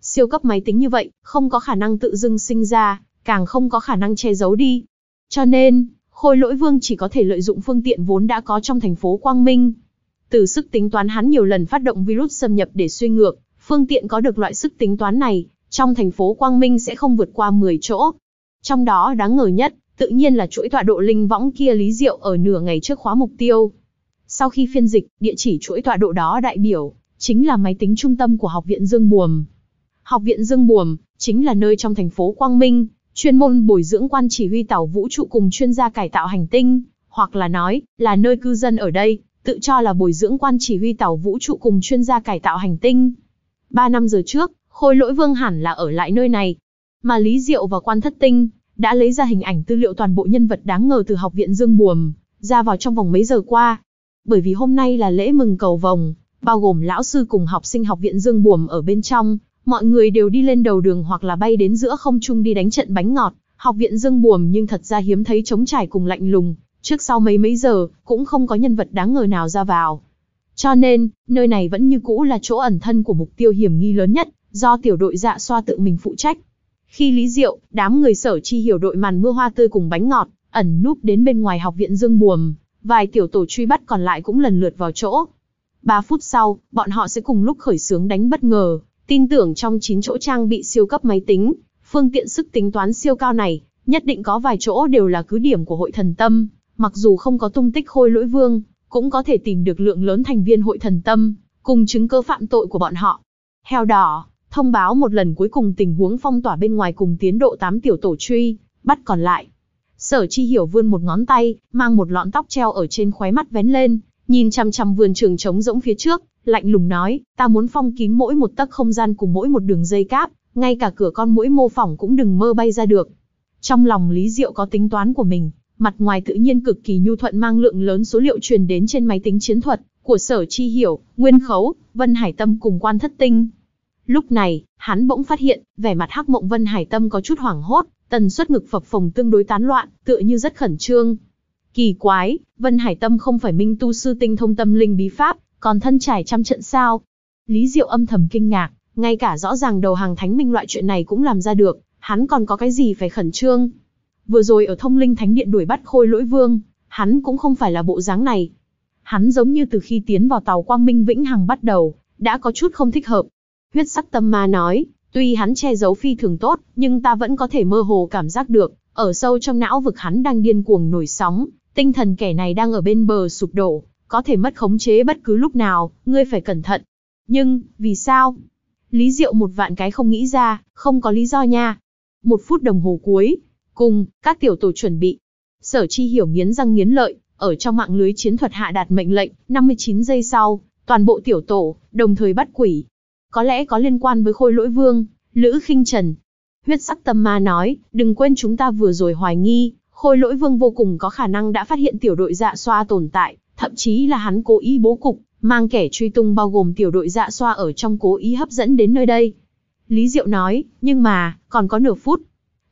Siêu cấp máy tính như vậy, không có khả năng tự dưng sinh ra, càng không có khả năng che giấu đi. Cho nên, khôi lỗi vương chỉ có thể lợi dụng phương tiện vốn đã có trong thành phố Quang Minh. Từ sức tính toán hắn nhiều lần phát động virus xâm nhập để suy ngược, Phương tiện có được loại sức tính toán này, trong thành phố Quang Minh sẽ không vượt qua 10 chỗ. Trong đó đáng ngờ nhất, tự nhiên là chuỗi tọa độ linh võng kia Lý Diệu ở nửa ngày trước khóa mục tiêu. Sau khi phiên dịch, địa chỉ chuỗi tọa độ đó đại biểu, chính là máy tính trung tâm của Học viện Dương Buồm. Học viện Dương Buồm, chính là nơi trong thành phố Quang Minh, chuyên môn bồi dưỡng quan chỉ huy tàu vũ trụ cùng chuyên gia cải tạo hành tinh, hoặc là nói, là nơi cư dân ở đây, tự cho là bồi dưỡng quan chỉ huy tàu vũ trụ cùng chuyên gia cải tạo hành tinh. Ba năm giờ trước, khôi lỗi vương hẳn là ở lại nơi này. Mà Lý Diệu và quan thất tinh, đã lấy ra hình ảnh tư liệu toàn bộ nhân vật đáng ngờ từ học viện Dương Buồm, ra vào trong vòng mấy giờ qua. Bởi vì hôm nay là lễ mừng cầu vòng, bao gồm lão sư cùng học sinh học viện Dương Buồm ở bên trong, mọi người đều đi lên đầu đường hoặc là bay đến giữa không trung đi đánh trận bánh ngọt. Học viện Dương Buồm nhưng thật ra hiếm thấy trống trải cùng lạnh lùng, trước sau mấy mấy giờ, cũng không có nhân vật đáng ngờ nào ra vào. Cho nên, nơi này vẫn như cũ là chỗ ẩn thân của mục tiêu hiểm nghi lớn nhất, do tiểu đội dạ xoa tự mình phụ trách. Khi Lý Diệu, đám người sở chi hiểu đội màn mưa hoa tươi cùng bánh ngọt, ẩn núp đến bên ngoài học viện Dương Buồm, vài tiểu tổ truy bắt còn lại cũng lần lượt vào chỗ. ba phút sau, bọn họ sẽ cùng lúc khởi xướng đánh bất ngờ, tin tưởng trong chín chỗ trang bị siêu cấp máy tính, phương tiện sức tính toán siêu cao này, nhất định có vài chỗ đều là cứ điểm của hội thần tâm, mặc dù không có tung tích khôi lỗi vương, cũng có thể tìm được lượng lớn thành viên hội thần tâm, cùng chứng cơ phạm tội của bọn họ. Heo đỏ, thông báo một lần cuối cùng tình huống phong tỏa bên ngoài cùng tiến độ 8 tiểu tổ truy, bắt còn lại. Sở chi hiểu vươn một ngón tay, mang một lọn tóc treo ở trên khóe mắt vén lên, nhìn chăm chăm vườn trường trống rỗng phía trước, lạnh lùng nói, ta muốn phong kín mỗi một tấc không gian cùng mỗi một đường dây cáp, ngay cả cửa con mũi mô phỏng cũng đừng mơ bay ra được. Trong lòng Lý Diệu có tính toán của mình, mặt ngoài tự nhiên cực kỳ nhu thuận mang lượng lớn số liệu truyền đến trên máy tính chiến thuật của Sở Chi Hiểu, Nguyên Khấu, Vân Hải Tâm cùng Quan Thất Tinh. Lúc này, hắn bỗng phát hiện, vẻ mặt Hắc Mộng Vân Hải Tâm có chút hoảng hốt, tần suất ngực phập phồng tương đối tán loạn, tựa như rất khẩn trương. Kỳ quái, Vân Hải Tâm không phải minh tu sư tinh thông tâm linh bí pháp, còn thân trải trăm trận sao? Lý Diệu âm thầm kinh ngạc, ngay cả rõ ràng đầu hàng thánh minh loại chuyện này cũng làm ra được, hắn còn có cái gì phải khẩn trương? Vừa rồi ở thông linh thánh điện đuổi bắt khôi lỗi vương, hắn cũng không phải là bộ dáng này. Hắn giống như từ khi tiến vào tàu quang minh vĩnh hằng bắt đầu, đã có chút không thích hợp. Huyết sắc tâm ma nói, tuy hắn che giấu phi thường tốt, nhưng ta vẫn có thể mơ hồ cảm giác được, ở sâu trong não vực hắn đang điên cuồng nổi sóng, tinh thần kẻ này đang ở bên bờ sụp đổ, có thể mất khống chế bất cứ lúc nào, ngươi phải cẩn thận. Nhưng, vì sao? Lý Diệu một vạn cái không nghĩ ra, không có lý do nha. Một phút đồng hồ cuối, Cùng, các tiểu tổ chuẩn bị. Sở chi hiểu nghiến răng nghiến lợi, ở trong mạng lưới chiến thuật hạ đạt mệnh lệnh, 59 giây sau, toàn bộ tiểu tổ, đồng thời bắt quỷ. Có lẽ có liên quan với khôi lỗi vương, Lữ khinh Trần. Huyết sắc tâm ma nói, đừng quên chúng ta vừa rồi hoài nghi, khôi lỗi vương vô cùng có khả năng đã phát hiện tiểu đội dạ xoa tồn tại, thậm chí là hắn cố ý bố cục, mang kẻ truy tung bao gồm tiểu đội dạ xoa ở trong cố ý hấp dẫn đến nơi đây. Lý Diệu nói, nhưng mà, còn có nửa phút,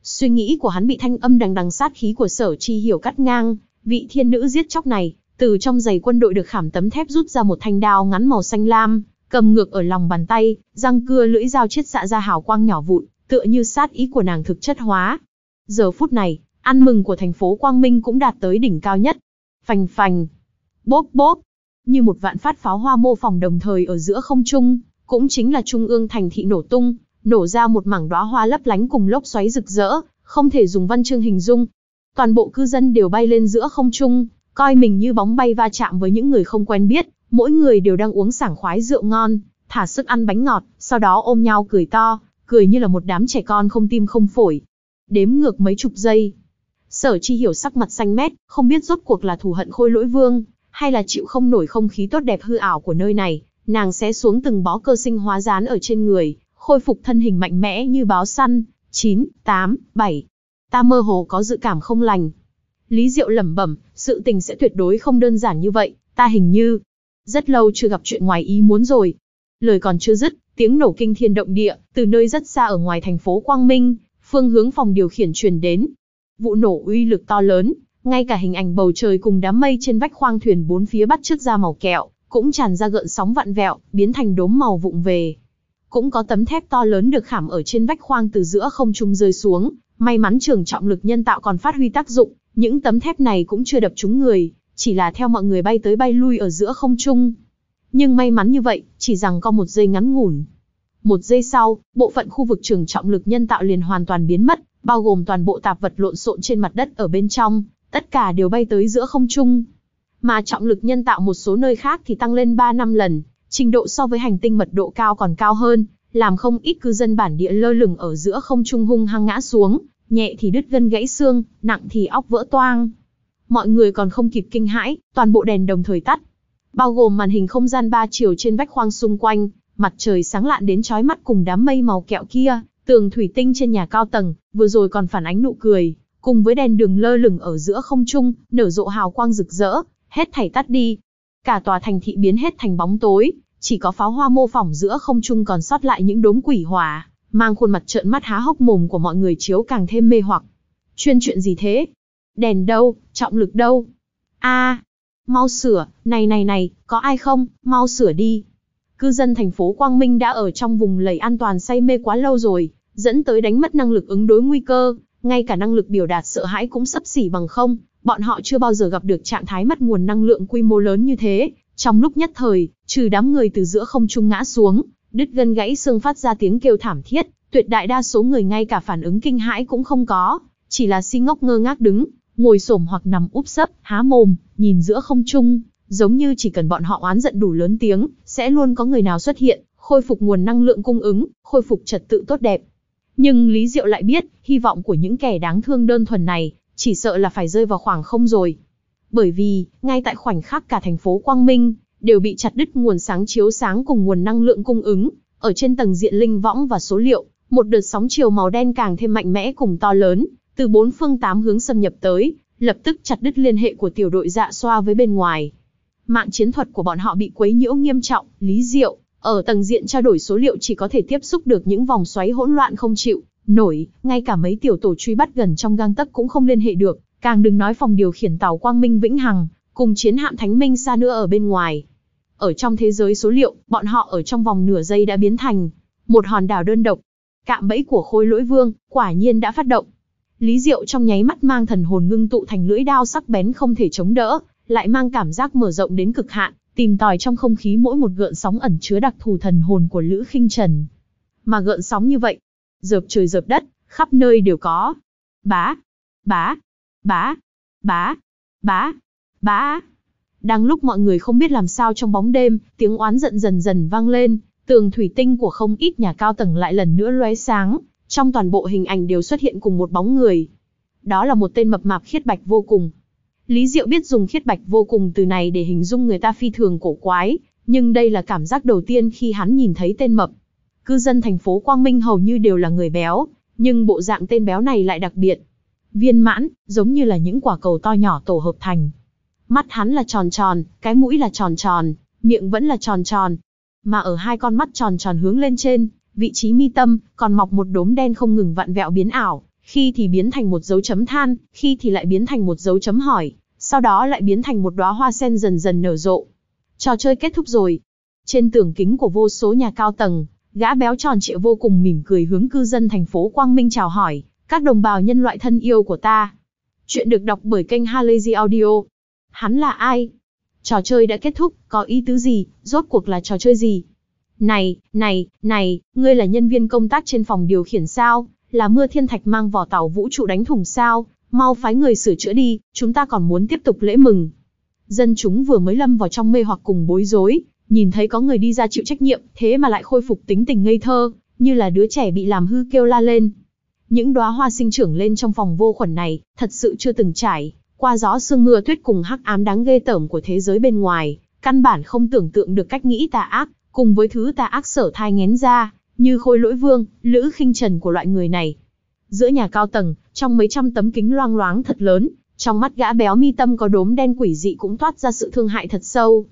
Suy nghĩ của hắn bị thanh âm đằng đằng sát khí của sở chi hiểu cắt ngang, vị thiên nữ giết chóc này, từ trong giày quân đội được khảm tấm thép rút ra một thanh đao ngắn màu xanh lam, cầm ngược ở lòng bàn tay, răng cưa lưỡi dao chết xạ ra hào quang nhỏ vụn, tựa như sát ý của nàng thực chất hóa. Giờ phút này, ăn mừng của thành phố Quang Minh cũng đạt tới đỉnh cao nhất. Phành phành, bốp bốp, như một vạn phát pháo hoa mô phỏng đồng thời ở giữa không trung, cũng chính là trung ương thành thị nổ tung, nổ ra một mảng đóa hoa lấp lánh cùng lốc xoáy rực rỡ, không thể dùng văn chương hình dung. Toàn bộ cư dân đều bay lên giữa không trung, coi mình như bóng bay va chạm với những người không quen biết, mỗi người đều đang uống sảng khoái rượu ngon, thả sức ăn bánh ngọt, sau đó ôm nhau cười to, cười như là một đám trẻ con không tim không phổi. Đếm ngược mấy chục giây. Sở chi hiểu sắc mặt xanh mét, không biết rốt cuộc là thù hận khôi lỗi vương, hay là chịu không nổi không khí tốt đẹp hư ảo của nơi này, nàng sẽ xuống từng bó cơ sinh hóa rán ở trên người, khôi phục thân hình mạnh mẽ như báo săn, 9, 8, 7. Ta mơ hồ có dự cảm không lành. Lý Diệu lẩm bẩm, sự tình sẽ tuyệt đối không đơn giản như vậy, ta hình như rất lâu chưa gặp chuyện ngoài ý muốn rồi. Lời còn chưa dứt, tiếng nổ kinh thiên động địa từ nơi rất xa ở ngoài thành phố Quang Minh, phương hướng phòng điều khiển truyền đến. Vụ nổ uy lực to lớn, ngay cả hình ảnh bầu trời cùng đám mây trên vách khoang thuyền bốn phía bắt trước ra màu kẹo, cũng tràn ra gợn sóng vặn vẹo, biến thành đốm màu vụng về, cũng có tấm thép to lớn được khảm ở trên vách khoang từ giữa không trung rơi xuống, may mắn trường trọng lực nhân tạo còn phát huy tác dụng, những tấm thép này cũng chưa đập trúng người, chỉ là theo mọi người bay tới bay lui ở giữa không trung. Nhưng may mắn như vậy, chỉ rằng có một giây ngắn ngủn. Một giây sau, bộ phận khu vực trường trọng lực nhân tạo liền hoàn toàn biến mất, bao gồm toàn bộ tạp vật lộn xộn trên mặt đất ở bên trong, tất cả đều bay tới giữa không trung. Mà trọng lực nhân tạo một số nơi khác thì tăng lên 3 năm lần, trình độ so với hành tinh mật độ cao còn cao hơn, làm không ít cư dân bản địa lơ lửng ở giữa không trung hung hăng ngã xuống, nhẹ thì đứt gân gãy xương, nặng thì óc vỡ toang. Mọi người còn không kịp kinh hãi, toàn bộ đèn đồng thời tắt. Bao gồm màn hình không gian ba chiều trên vách khoang xung quanh, mặt trời sáng lạn đến chói mắt cùng đám mây màu kẹo kia, tường thủy tinh trên nhà cao tầng, vừa rồi còn phản ánh nụ cười, cùng với đèn đường lơ lửng ở giữa không trung, nở rộ hào quang rực rỡ, hết thảy tắt đi. Cả tòa thành thị biến hết thành bóng tối, chỉ có pháo hoa mô phỏng giữa không trung còn sót lại những đốm quỷ hỏa, mang khuôn mặt trợn mắt há hốc mồm của mọi người chiếu càng thêm mê hoặc. Chuyên chuyện gì thế? Đèn đâu, trọng lực đâu? A, mau sửa, này này này, có ai không, mau sửa đi. Cư dân thành phố Quang Minh đã ở trong vùng lầy an toàn say mê quá lâu rồi, dẫn tới đánh mất năng lực ứng đối nguy cơ, ngay cả năng lực biểu đạt sợ hãi cũng sấp xỉ bằng không, bọn họ chưa bao giờ gặp được trạng thái mất nguồn năng lượng quy mô lớn như thế, trong lúc nhất thời, trừ đám người từ giữa không trung ngã xuống, đứt gân gãy xương phát ra tiếng kêu thảm thiết, tuyệt đại đa số người ngay cả phản ứng kinh hãi cũng không có, chỉ là si ngốc ngơ ngác đứng, ngồi xổm hoặc nằm úp sấp, há mồm, nhìn giữa không trung, giống như chỉ cần bọn họ oán giận đủ lớn tiếng, sẽ luôn có người nào xuất hiện, khôi phục nguồn năng lượng cung ứng, khôi phục trật tự tốt đẹp. Nhưng Lý Diệu lại biết, hy vọng của những kẻ đáng thương đơn thuần này, chỉ sợ là phải rơi vào khoảng không rồi bởi vì, ngay tại khoảnh khắc cả thành phố Quang Minh, đều bị chặt đứt nguồn sáng chiếu sáng cùng nguồn năng lượng cung ứng, ở trên tầng diện linh võng và số liệu, một đợt sóng chiều màu đen càng thêm mạnh mẽ cùng to lớn, từ bốn phương tám hướng xâm nhập tới, lập tức chặt đứt liên hệ của tiểu đội dạ xoa với bên ngoài. Mạng chiến thuật của bọn họ bị quấy nhiễu nghiêm trọng, lý diệu, ở tầng diện trao đổi số liệu chỉ có thể tiếp xúc được những vòng xoáy hỗn loạn không chịu, nổi, ngay cả mấy tiểu tổ truy bắt gần trong gang tấc cũng không liên hệ được, Càng đừng nói phòng điều khiển tàu Quang Minh Vĩnh Hằng, cùng chiến hạm Thánh Minh xa nữa ở bên ngoài. Ở trong thế giới số liệu, bọn họ ở trong vòng nửa giây đã biến thành một hòn đảo đơn độc. Cạm bẫy của khối lỗi vương, quả nhiên đã phát động. Lý Diệu trong nháy mắt mang thần hồn ngưng tụ thành lưỡi đao sắc bén không thể chống đỡ, lại mang cảm giác mở rộng đến cực hạn, tìm tòi trong không khí mỗi một gợn sóng ẩn chứa đặc thù thần hồn của Lữ Khinh Trần. Mà gợn sóng như vậy, dợp trời dợp đất, khắp nơi đều có. Bá, bá, Bá, bá, bá, bá. Đang lúc mọi người không biết làm sao trong bóng đêm, tiếng oán giận dần dần vang lên, tường thủy tinh của không ít nhà cao tầng lại lần nữa lóe sáng, trong toàn bộ hình ảnh đều xuất hiện cùng một bóng người. Đó là một tên mập mạp khiết bạch vô cùng. Lý Diệu biết dùng khiết bạch vô cùng từ này để hình dung người ta phi thường cổ quái, nhưng đây là cảm giác đầu tiên khi hắn nhìn thấy tên mập. Cư dân thành phố Quang Minh hầu như đều là người béo, nhưng bộ dạng tên béo này lại đặc biệt viên mãn, giống như là những quả cầu to nhỏ tổ hợp thành. Mắt hắn là tròn tròn, cái mũi là tròn tròn, miệng vẫn là tròn tròn. Mà ở hai con mắt tròn tròn hướng lên trên, vị trí mi tâm, còn mọc một đốm đen không ngừng vặn vẹo biến ảo, khi thì biến thành một dấu chấm than, khi thì lại biến thành một dấu chấm hỏi, sau đó lại biến thành một đóa hoa sen dần dần nở rộ. Trò chơi kết thúc rồi. Trên tường kính của vô số nhà cao tầng, gã béo tròn trịa vô cùng mỉm cười hướng cư dân thành phố Quang Minh chào hỏi, các đồng bào nhân loại thân yêu của ta. Chuyện được đọc bởi kênh Halazy Audio. Hắn là ai? Trò chơi đã kết thúc, có ý tứ gì, rốt cuộc là trò chơi gì? Này, này, này, ngươi là nhân viên công tác trên phòng điều khiển sao? Là mưa thiên thạch mang vỏ tàu vũ trụ đánh thủng sao? Mau phái người sửa chữa đi, chúng ta còn muốn tiếp tục lễ mừng. Dân chúng vừa mới lâm vào trong mê hoặc cùng bối rối, nhìn thấy có người đi ra chịu trách nhiệm, thế mà lại khôi phục tính tình ngây thơ, như là đứa trẻ bị làm hư kêu la lên, những đóa hoa sinh trưởng lên trong phòng vô khuẩn này, thật sự chưa từng trải, qua gió sương mưa tuyết cùng hắc ám đáng ghê tởm của thế giới bên ngoài, căn bản không tưởng tượng được cách nghĩ tà ác, cùng với thứ tà ác sở thai ngén ra, như khôi lỗi vương, lữ khinh trần của loại người này. Giữa nhà cao tầng, trong mấy trăm tấm kính loang loáng thật lớn, trong mắt gã béo mi tâm có đốm đen quỷ dị cũng toát ra sự thương hại thật sâu.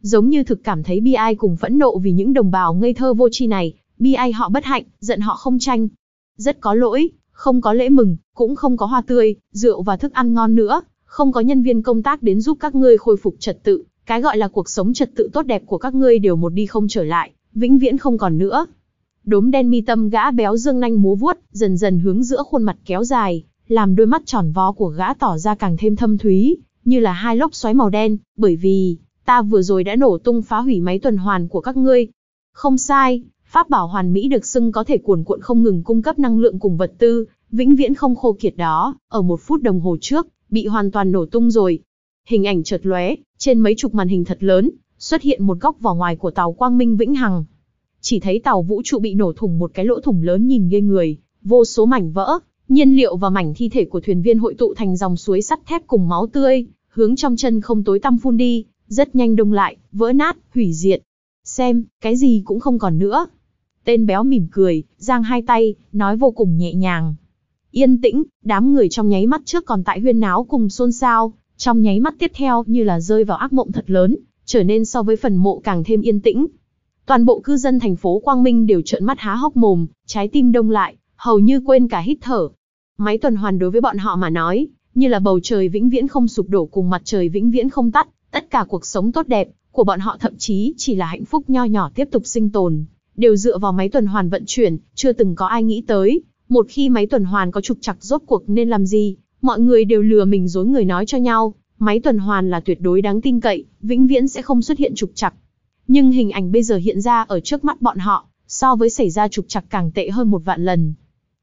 Giống như thực cảm thấy bi ai cùng phẫn nộ vì những đồng bào ngây thơ vô tri này, bi ai họ bất hạnh, giận họ không tranh, rất có lỗi, không có lễ mừng, cũng không có hoa tươi, rượu và thức ăn ngon nữa, không có nhân viên công tác đến giúp các ngươi khôi phục trật tự, cái gọi là cuộc sống trật tự tốt đẹp của các ngươi đều một đi không trở lại, vĩnh viễn không còn nữa. Đốm đen mi tâm gã béo dương nanh múa vuốt, dần dần hướng giữa khuôn mặt kéo dài, làm đôi mắt tròn vo của gã tỏ ra càng thêm thâm thúy, như là hai lốc xoáy màu đen, bởi vì ta vừa rồi đã nổ tung phá hủy máy tuần hoàn của các ngươi. Không sai, Pháp bảo hoàn mỹ được xưng có thể cuồn cuộn không ngừng cung cấp năng lượng cùng vật tư, vĩnh viễn không khô kiệt đó, ở một phút đồng hồ trước, bị hoàn toàn nổ tung rồi. Hình ảnh chợt lóe, trên mấy chục màn hình thật lớn, xuất hiện một góc vỏ ngoài của tàu Quang Minh Vĩnh Hằng. Chỉ thấy tàu vũ trụ bị nổ thủng một cái lỗ thủng lớn nhìn ghê người, vô số mảnh vỡ, nhiên liệu và mảnh thi thể của thuyền viên hội tụ thành dòng suối sắt thép cùng máu tươi, hướng trong chân không tối tăm phun đi, rất nhanh đông lại, vỡ nát, hủy diệt. Xem, cái gì cũng không còn nữa. Tên béo mỉm cười, giang hai tay, nói vô cùng nhẹ nhàng. Yên tĩnh, đám người trong nháy mắt trước còn tại huyên náo cùng xôn xao, trong nháy mắt tiếp theo như là rơi vào ác mộng thật lớn, trở nên so với phần mộ càng thêm yên tĩnh. Toàn bộ cư dân thành phố Quang Minh đều trợn mắt há hốc mồm, trái tim đông lại, hầu như quên cả hít thở. Máy tuần hoàn đối với bọn họ mà nói, như là bầu trời vĩnh viễn không sụp đổ cùng mặt trời vĩnh viễn không tắt, tất cả cuộc sống tốt đẹp của bọn họ thậm chí chỉ là hạnh phúc nho nhỏ tiếp tục sinh tồn, đều dựa vào máy tuần hoàn vận chuyển, chưa từng có ai nghĩ tới, một khi máy tuần hoàn có trục trặc rốt cuộc nên làm gì, mọi người đều lừa mình dối người nói cho nhau, máy tuần hoàn là tuyệt đối đáng tin cậy, vĩnh viễn sẽ không xuất hiện trục trặc. Nhưng hình ảnh bây giờ hiện ra ở trước mắt bọn họ, so với xảy ra trục trặc càng tệ hơn một vạn lần.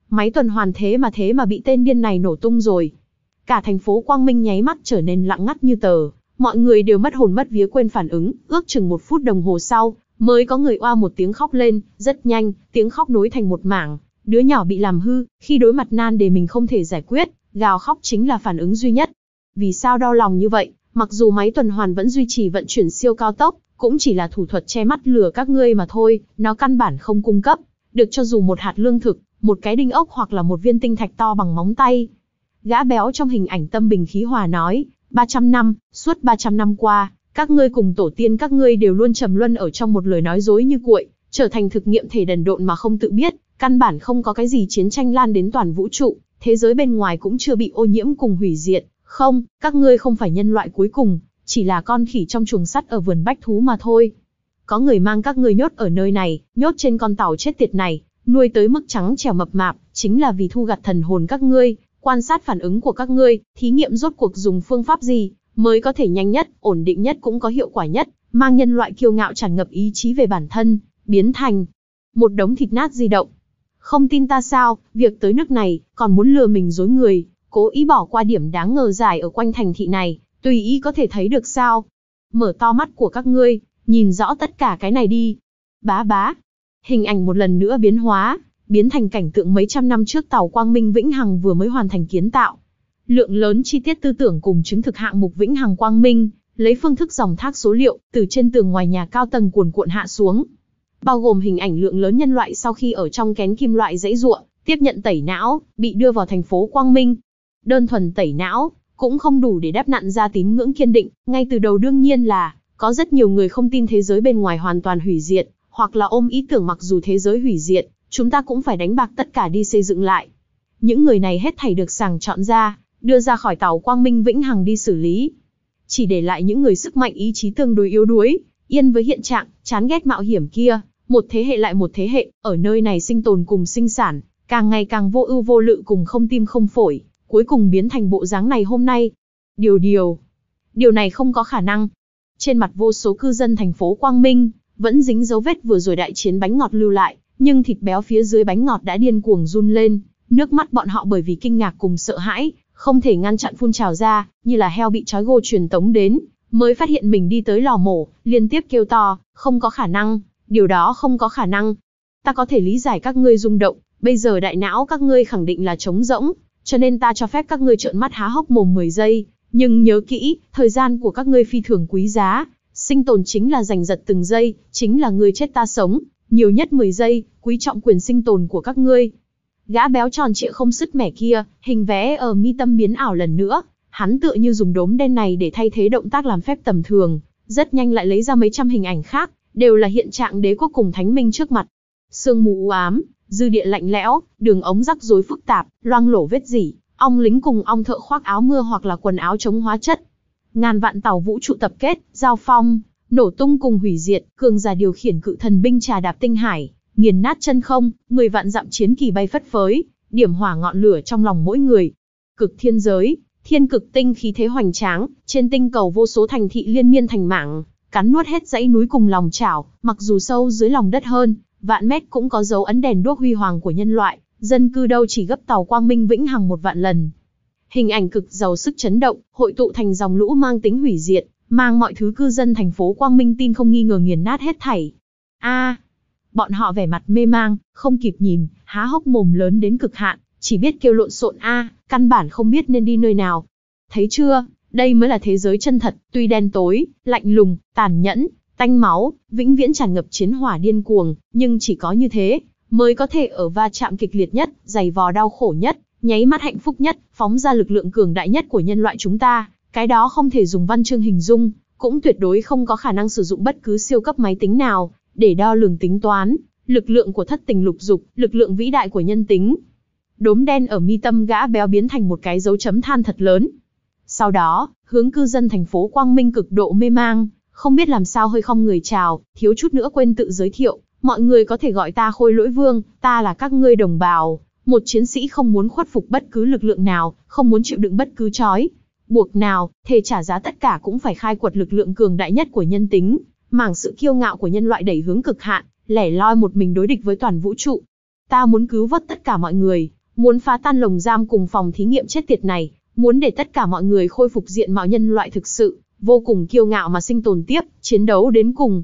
Máy tuần hoàn thế mà thế mà bị tên điên này nổ tung rồi. Cả thành phố Quang Minh nháy mắt trở nên lặng ngắt như tờ, mọi người đều mất hồn mất vía quên phản ứng, ước chừng một phút đồng hồ sau, Mới có người oa một tiếng khóc lên, rất nhanh, tiếng khóc nối thành một mảng. Đứa nhỏ bị làm hư, khi đối mặt nan đề mình không thể giải quyết, gào khóc chính là phản ứng duy nhất. Vì sao đau lòng như vậy? Mặc dù máy tuần hoàn vẫn duy trì vận chuyển siêu cao tốc, cũng chỉ là thủ thuật che mắt lừa các ngươi mà thôi, nó căn bản không cung cấp. Được cho dù một hạt lương thực, một cái đinh ốc hoặc là một viên tinh thạch to bằng móng tay. Gã béo trong hình ảnh tâm bình khí hòa nói, 300 năm, suốt 300 năm qua, các ngươi cùng tổ tiên các ngươi đều luôn trầm luân ở trong một lời nói dối như cuội, trở thành thực nghiệm thể đần độn mà không tự biết, căn bản không có cái gì chiến tranh lan đến toàn vũ trụ, thế giới bên ngoài cũng chưa bị ô nhiễm cùng hủy diệt. Không, các ngươi không phải nhân loại cuối cùng, chỉ là con khỉ trong chuồng sắt ở vườn bách thú mà thôi. Có người mang các ngươi nhốt ở nơi này, nhốt trên con tàu chết tiệt này, nuôi tới mức trắng trẻo mập mạp, chính là vì thu gặt thần hồn các ngươi, quan sát phản ứng của các ngươi, thí nghiệm rốt cuộc dùng phương pháp gì, mới có thể nhanh nhất, ổn định nhất cũng có hiệu quả nhất, mang nhân loại kiêu ngạo tràn ngập ý chí về bản thân, biến thành một đống thịt nát di động. Không tin ta sao, việc tới nước này, còn muốn lừa mình dối người, cố ý bỏ qua điểm đáng ngờ dài ở quanh thành thị này, tùy ý có thể thấy được sao. Mở to mắt của các ngươi, nhìn rõ tất cả cái này đi. Bá bá. Hình ảnh một lần nữa biến hóa, biến thành cảnh tượng mấy trăm năm trước tàu Quang Minh Vĩnh Hằng vừa mới hoàn thành kiến tạo, Lượng lớn chi tiết tư tưởng cùng chứng thực hạng mục vĩnh hằng quang minh, lấy phương thức dòng thác số liệu từ trên tường ngoài nhà cao tầng cuồn cuộn hạ xuống, bao gồm hình ảnh lượng lớn nhân loại sau khi ở trong kén kim loại dãy ruộng, tiếp nhận tẩy não, bị đưa vào thành phố Quang Minh. Đơn thuần tẩy não cũng không đủ để đáp nặn ra tín ngưỡng kiên định, ngay từ đầu đương nhiên là có rất nhiều người không tin thế giới bên ngoài hoàn toàn hủy diệt, hoặc là ôm ý tưởng mặc dù thế giới hủy diệt, chúng ta cũng phải đánh bạc tất cả đi xây dựng lại. Những người này hết thảy được sàng chọn ra, đưa ra khỏi tàu Quang Minh Vĩnh Hằng đi xử lý. Chỉ để lại những người sức mạnh ý chí tương đối yếu đuối, yên với hiện trạng, chán ghét mạo hiểm kia, một thế hệ lại một thế hệ, ở nơi này sinh tồn cùng sinh sản, càng ngày càng vô ưu vô lự cùng không tim không phổi, cuối cùng biến thành bộ dáng này hôm nay. Điều điều, điều này không có khả năng. Trên mặt vô số cư dân thành phố Quang Minh, vẫn dính dấu vết vừa rồi đại chiến bánh ngọt lưu lại, nhưng thịt béo phía dưới bánh ngọt đã điên cuồng run lên, nước mắt bọn họ bởi vì kinh ngạc cùng sợ hãi, không thể ngăn chặn phun trào ra, như là heo bị trói gô truyền tống đến, mới phát hiện mình đi tới lò mổ, liên tiếp kêu to, không có khả năng, điều đó không có khả năng. Ta có thể lý giải các ngươi rung động, bây giờ đại não các ngươi khẳng định là trống rỗng, cho nên ta cho phép các ngươi trợn mắt há hốc mồm 10 giây, nhưng nhớ kỹ, thời gian của các ngươi phi thường quý giá, sinh tồn chính là giành giật từng giây, chính là ngươi chết ta sống, nhiều nhất 10 giây, quý trọng quyền sinh tồn của các ngươi, Gã béo tròn trịa không sứt mẻ kia, hình vẽ ở mi tâm biến ảo lần nữa, hắn tựa như dùng đốm đen này để thay thế động tác làm phép tầm thường, rất nhanh lại lấy ra mấy trăm hình ảnh khác, đều là hiện trạng đế quốc cùng thánh minh trước mặt. Sương mù u ám, dư địa lạnh lẽo, đường ống rắc rối phức tạp, loang lổ vết dỉ ong lính cùng ong thợ khoác áo mưa hoặc là quần áo chống hóa chất. Ngàn vạn tàu vũ trụ tập kết, giao phong, nổ tung cùng hủy diệt, cường giả điều khiển cự thần binh trà đạp tinh hải nghiền nát chân không, 10 vạn dặm chiến kỳ bay phất phới, điểm hỏa ngọn lửa trong lòng mỗi người. Cực thiên giới, thiên cực tinh khí thế hoành tráng, trên tinh cầu vô số thành thị liên miên thành mảng, cắn nuốt hết dãy núi cùng lòng chảo, mặc dù sâu dưới lòng đất hơn, vạn mét cũng có dấu ấn đèn đuốc huy hoàng của nhân loại, dân cư đâu chỉ gấp tàu quang minh vĩnh hằng một vạn lần. Hình ảnh cực giàu sức chấn động, hội tụ thành dòng lũ mang tính hủy diệt, mang mọi thứ cư dân thành phố quang minh tin không nghi ngờ nghiền nát hết thảy. A, Bọn họ vẻ mặt mê mang, không kịp nhìn, há hốc mồm lớn đến cực hạn, chỉ biết kêu lộn xộn a, căn bản không biết nên đi nơi nào. Thấy chưa, đây mới là thế giới chân thật, tuy đen tối, lạnh lùng, tàn nhẫn, tanh máu, vĩnh viễn tràn ngập chiến hỏa điên cuồng, nhưng chỉ có như thế, mới có thể ở va chạm kịch liệt nhất, dày vò đau khổ nhất, nháy mắt hạnh phúc nhất, phóng ra lực lượng cường đại nhất của nhân loại chúng ta, cái đó không thể dùng văn chương hình dung, cũng tuyệt đối không có khả năng sử dụng bất cứ siêu cấp máy tính nào, để đo lường tính toán, lực lượng của thất tình lục dục, lực lượng vĩ đại của nhân tính. Đốm đen ở mi tâm gã béo biến thành một cái dấu chấm than thật lớn. Sau đó, hướng cư dân thành phố Quang Minh cực độ mê mang, không biết làm sao hơi không người chào, thiếu chút nữa quên tự giới thiệu, mọi người có thể gọi ta khôi lỗi vương, ta là các ngươi đồng bào, một chiến sĩ không muốn khuất phục bất cứ lực lượng nào, không muốn chịu đựng bất cứ trói, buộc nào, thề trả giá tất cả cũng phải khai quật lực lượng cường đại nhất của nhân tính, mảng sự kiêu ngạo của nhân loại đẩy hướng cực hạn, lẻ loi một mình đối địch với toàn vũ trụ. Ta muốn cứu vớt tất cả mọi người, muốn phá tan lồng giam cùng phòng thí nghiệm chết tiệt này, muốn để tất cả mọi người khôi phục diện mạo nhân loại thực sự, vô cùng kiêu ngạo mà sinh tồn tiếp, chiến đấu đến cùng.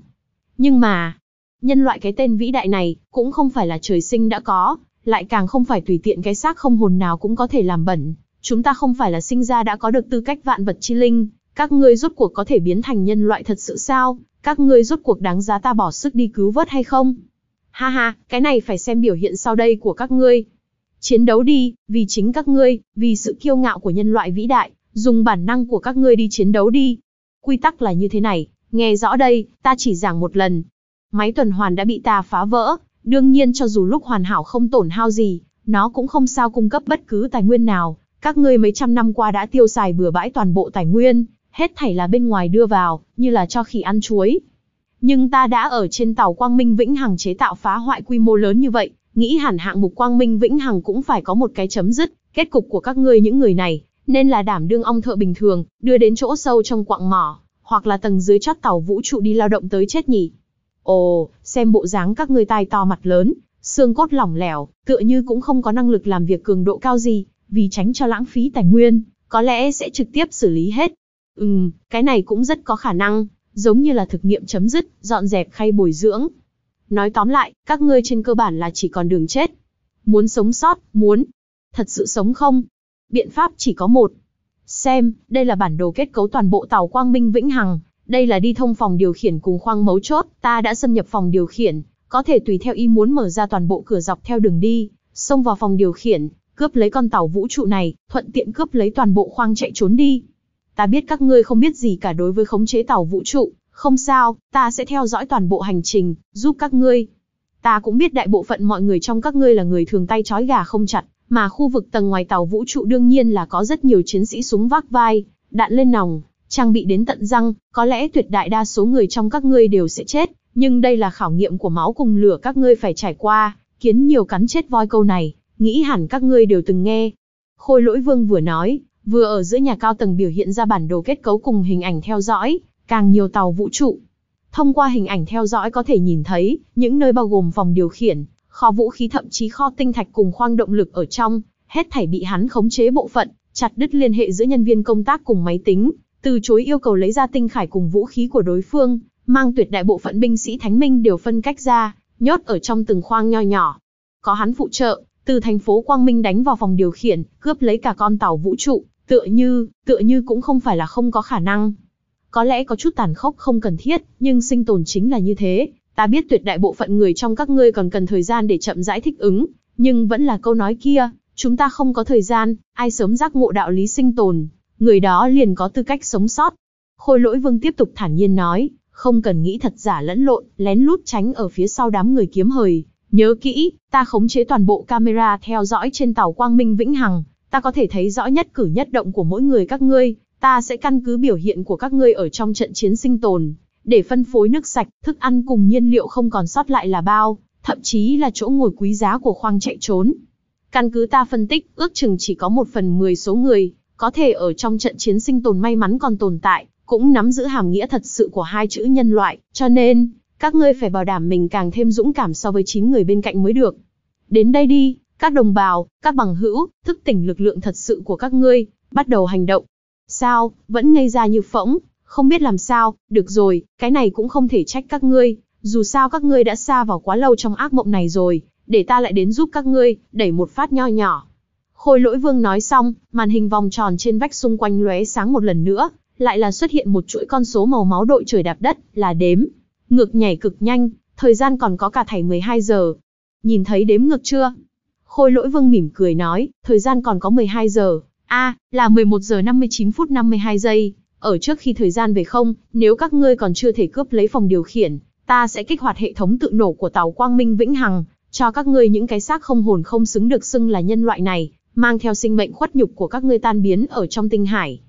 Nhưng mà, nhân loại cái tên vĩ đại này cũng không phải là trời sinh đã có, lại càng không phải tùy tiện cái xác không hồn nào cũng có thể làm bẩn. Chúng ta không phải là sinh ra đã có được tư cách vạn vật chi linh, các ngươi rốt cuộc có thể biến thành nhân loại thật sự sao? Các ngươi rốt cuộc đáng giá ta bỏ sức đi cứu vớt hay không? Ha ha, cái này phải xem biểu hiện sau đây của các ngươi. Chiến đấu đi, vì chính các ngươi, vì sự kiêu ngạo của nhân loại vĩ đại, dùng bản năng của các ngươi đi chiến đấu đi. Quy tắc là như thế này, nghe rõ đây, ta chỉ giảng một lần. Máy tuần hoàn đã bị ta phá vỡ, đương nhiên cho dù lúc hoàn hảo không tổn hao gì, nó cũng không sao cung cấp bất cứ tài nguyên nào, các ngươi mấy trăm năm qua đã tiêu xài bừa bãi toàn bộ tài nguyên, hết thảy là bên ngoài đưa vào, như là cho khỉ ăn chuối. Nhưng ta đã ở trên tàu Quang Minh Vĩnh Hằng chế tạo phá hoại quy mô lớn như vậy, nghĩ hẳn hạng mục Quang Minh Vĩnh Hằng cũng phải có một cái chấm dứt, kết cục của các ngươi những người này, nên là đảm đương ong thợ bình thường, đưa đến chỗ sâu trong quặng mỏ, hoặc là tầng dưới chót tàu vũ trụ đi lao động tới chết nhỉ. Ồ, xem bộ dáng các ngươi tai to mặt lớn, xương cốt lỏng lẻo, tựa như cũng không có năng lực làm việc cường độ cao gì, vì tránh cho lãng phí tài nguyên, có lẽ sẽ trực tiếp xử lý hết, Ừm, cái này cũng rất có khả năng, giống như là thực nghiệm chấm dứt, dọn dẹp khay bồi dưỡng. Nói tóm lại, các ngươi trên cơ bản là chỉ còn đường chết. Muốn sống sót, muốn. Thật sự sống không? Biện pháp chỉ có một. Xem, đây là bản đồ kết cấu toàn bộ tàu Quang Minh Vĩnh Hằng. Đây là đi thông phòng điều khiển cùng khoang mấu chốt, ta đã xâm nhập phòng điều khiển, có thể tùy theo ý muốn mở ra toàn bộ cửa dọc theo đường đi, xông vào phòng điều khiển, cướp lấy con tàu vũ trụ này, thuận tiện cướp lấy toàn bộ khoang chạy trốn đi ta biết các ngươi không biết gì cả đối với khống chế tàu vũ trụ, không sao, ta sẽ theo dõi toàn bộ hành trình, giúp các ngươi. Ta cũng biết đại bộ phận mọi người trong các ngươi là người thường tay trói gà không chặt, mà khu vực tầng ngoài tàu vũ trụ đương nhiên là có rất nhiều chiến sĩ súng vác vai, đạn lên nòng, trang bị đến tận răng, có lẽ tuyệt đại đa số người trong các ngươi đều sẽ chết, nhưng đây là khảo nghiệm của máu cùng lửa các ngươi phải trải qua, kiến nhiều cắn chết voi câu này, nghĩ hẳn các ngươi đều từng nghe. Khôi lỗi vương vừa nói, Vừa ở giữa nhà cao tầng biểu hiện ra bản đồ kết cấu cùng hình ảnh theo dõi, càng nhiều tàu vũ trụ. Thông qua hình ảnh theo dõi có thể nhìn thấy những nơi bao gồm phòng điều khiển, kho vũ khí thậm chí kho tinh thạch cùng khoang động lực ở trong, hết thảy bị hắn khống chế bộ phận, chặt đứt liên hệ giữa nhân viên công tác cùng máy tính, từ chối yêu cầu lấy ra tinh khải cùng vũ khí của đối phương, mang tuyệt đại bộ phận binh sĩ thánh minh đều phân cách ra, nhốt ở trong từng khoang nho nhỏ. Có hắn phụ trợ, từ thành phố Quang Minh đánh vào phòng điều khiển, cướp lấy cả con tàu vũ trụ, Tựa như, tựa như cũng không phải là không có khả năng. Có lẽ có chút tàn khốc không cần thiết, nhưng sinh tồn chính là như thế. Ta biết tuyệt đại bộ phận người trong các ngươi còn cần thời gian để chậm rãi thích ứng, nhưng vẫn là câu nói kia, chúng ta không có thời gian, ai sớm giác ngộ đạo lý sinh tồn, người đó liền có tư cách sống sót. Khôi lỗi vương tiếp tục thản nhiên nói, không cần nghĩ thật giả lẫn lộn, lén lút tránh ở phía sau đám người kiếm hời. Nhớ kỹ, ta khống chế toàn bộ camera theo dõi trên tàu Quang Minh Vĩnh Hằng, ta có thể thấy rõ nhất cử nhất động của mỗi người các ngươi, ta sẽ căn cứ biểu hiện của các ngươi ở trong trận chiến sinh tồn, để phân phối nước sạch, thức ăn cùng nhiên liệu không còn sót lại là bao, thậm chí là chỗ ngồi quý giá của khoang chạy trốn. Căn cứ ta phân tích, ước chừng chỉ có một phần mười số người, có thể ở trong trận chiến sinh tồn may mắn còn tồn tại, cũng nắm giữ hàm nghĩa thật sự của hai chữ nhân loại, cho nên, các ngươi phải bảo đảm mình càng thêm dũng cảm so với chín người bên cạnh mới được. Đến đây đi, các đồng bào, các bằng hữu, thức tỉnh lực lượng thật sự của các ngươi, bắt đầu hành động. Sao, vẫn ngây ra như phỗng, không biết làm sao, được rồi, cái này cũng không thể trách các ngươi, dù sao các ngươi đã xa vào quá lâu trong ác mộng này rồi, để ta lại đến giúp các ngươi, đẩy một phát nho nhỏ. Khôi lỗi vương nói xong, màn hình vòng tròn trên vách xung quanh lóe sáng một lần nữa, lại là xuất hiện một chuỗi con số màu máu đội trời đạp đất, là đếm. Ngược nhảy cực nhanh, thời gian còn có cả thảy 12 giờ. Nhìn thấy đếm ngược chưa? Khôi lỗi vương mỉm cười nói, thời gian còn có 12 giờ, a à, là 11 giờ 59 phút 52 giây, ở trước khi thời gian về không, nếu các ngươi còn chưa thể cướp lấy phòng điều khiển, ta sẽ kích hoạt hệ thống tự nổ của tàu Quang Minh Vĩnh Hằng, cho các ngươi những cái xác không hồn không xứng được xưng là nhân loại này, mang theo sinh mệnh khuất nhục của các ngươi tan biến ở trong tinh hải.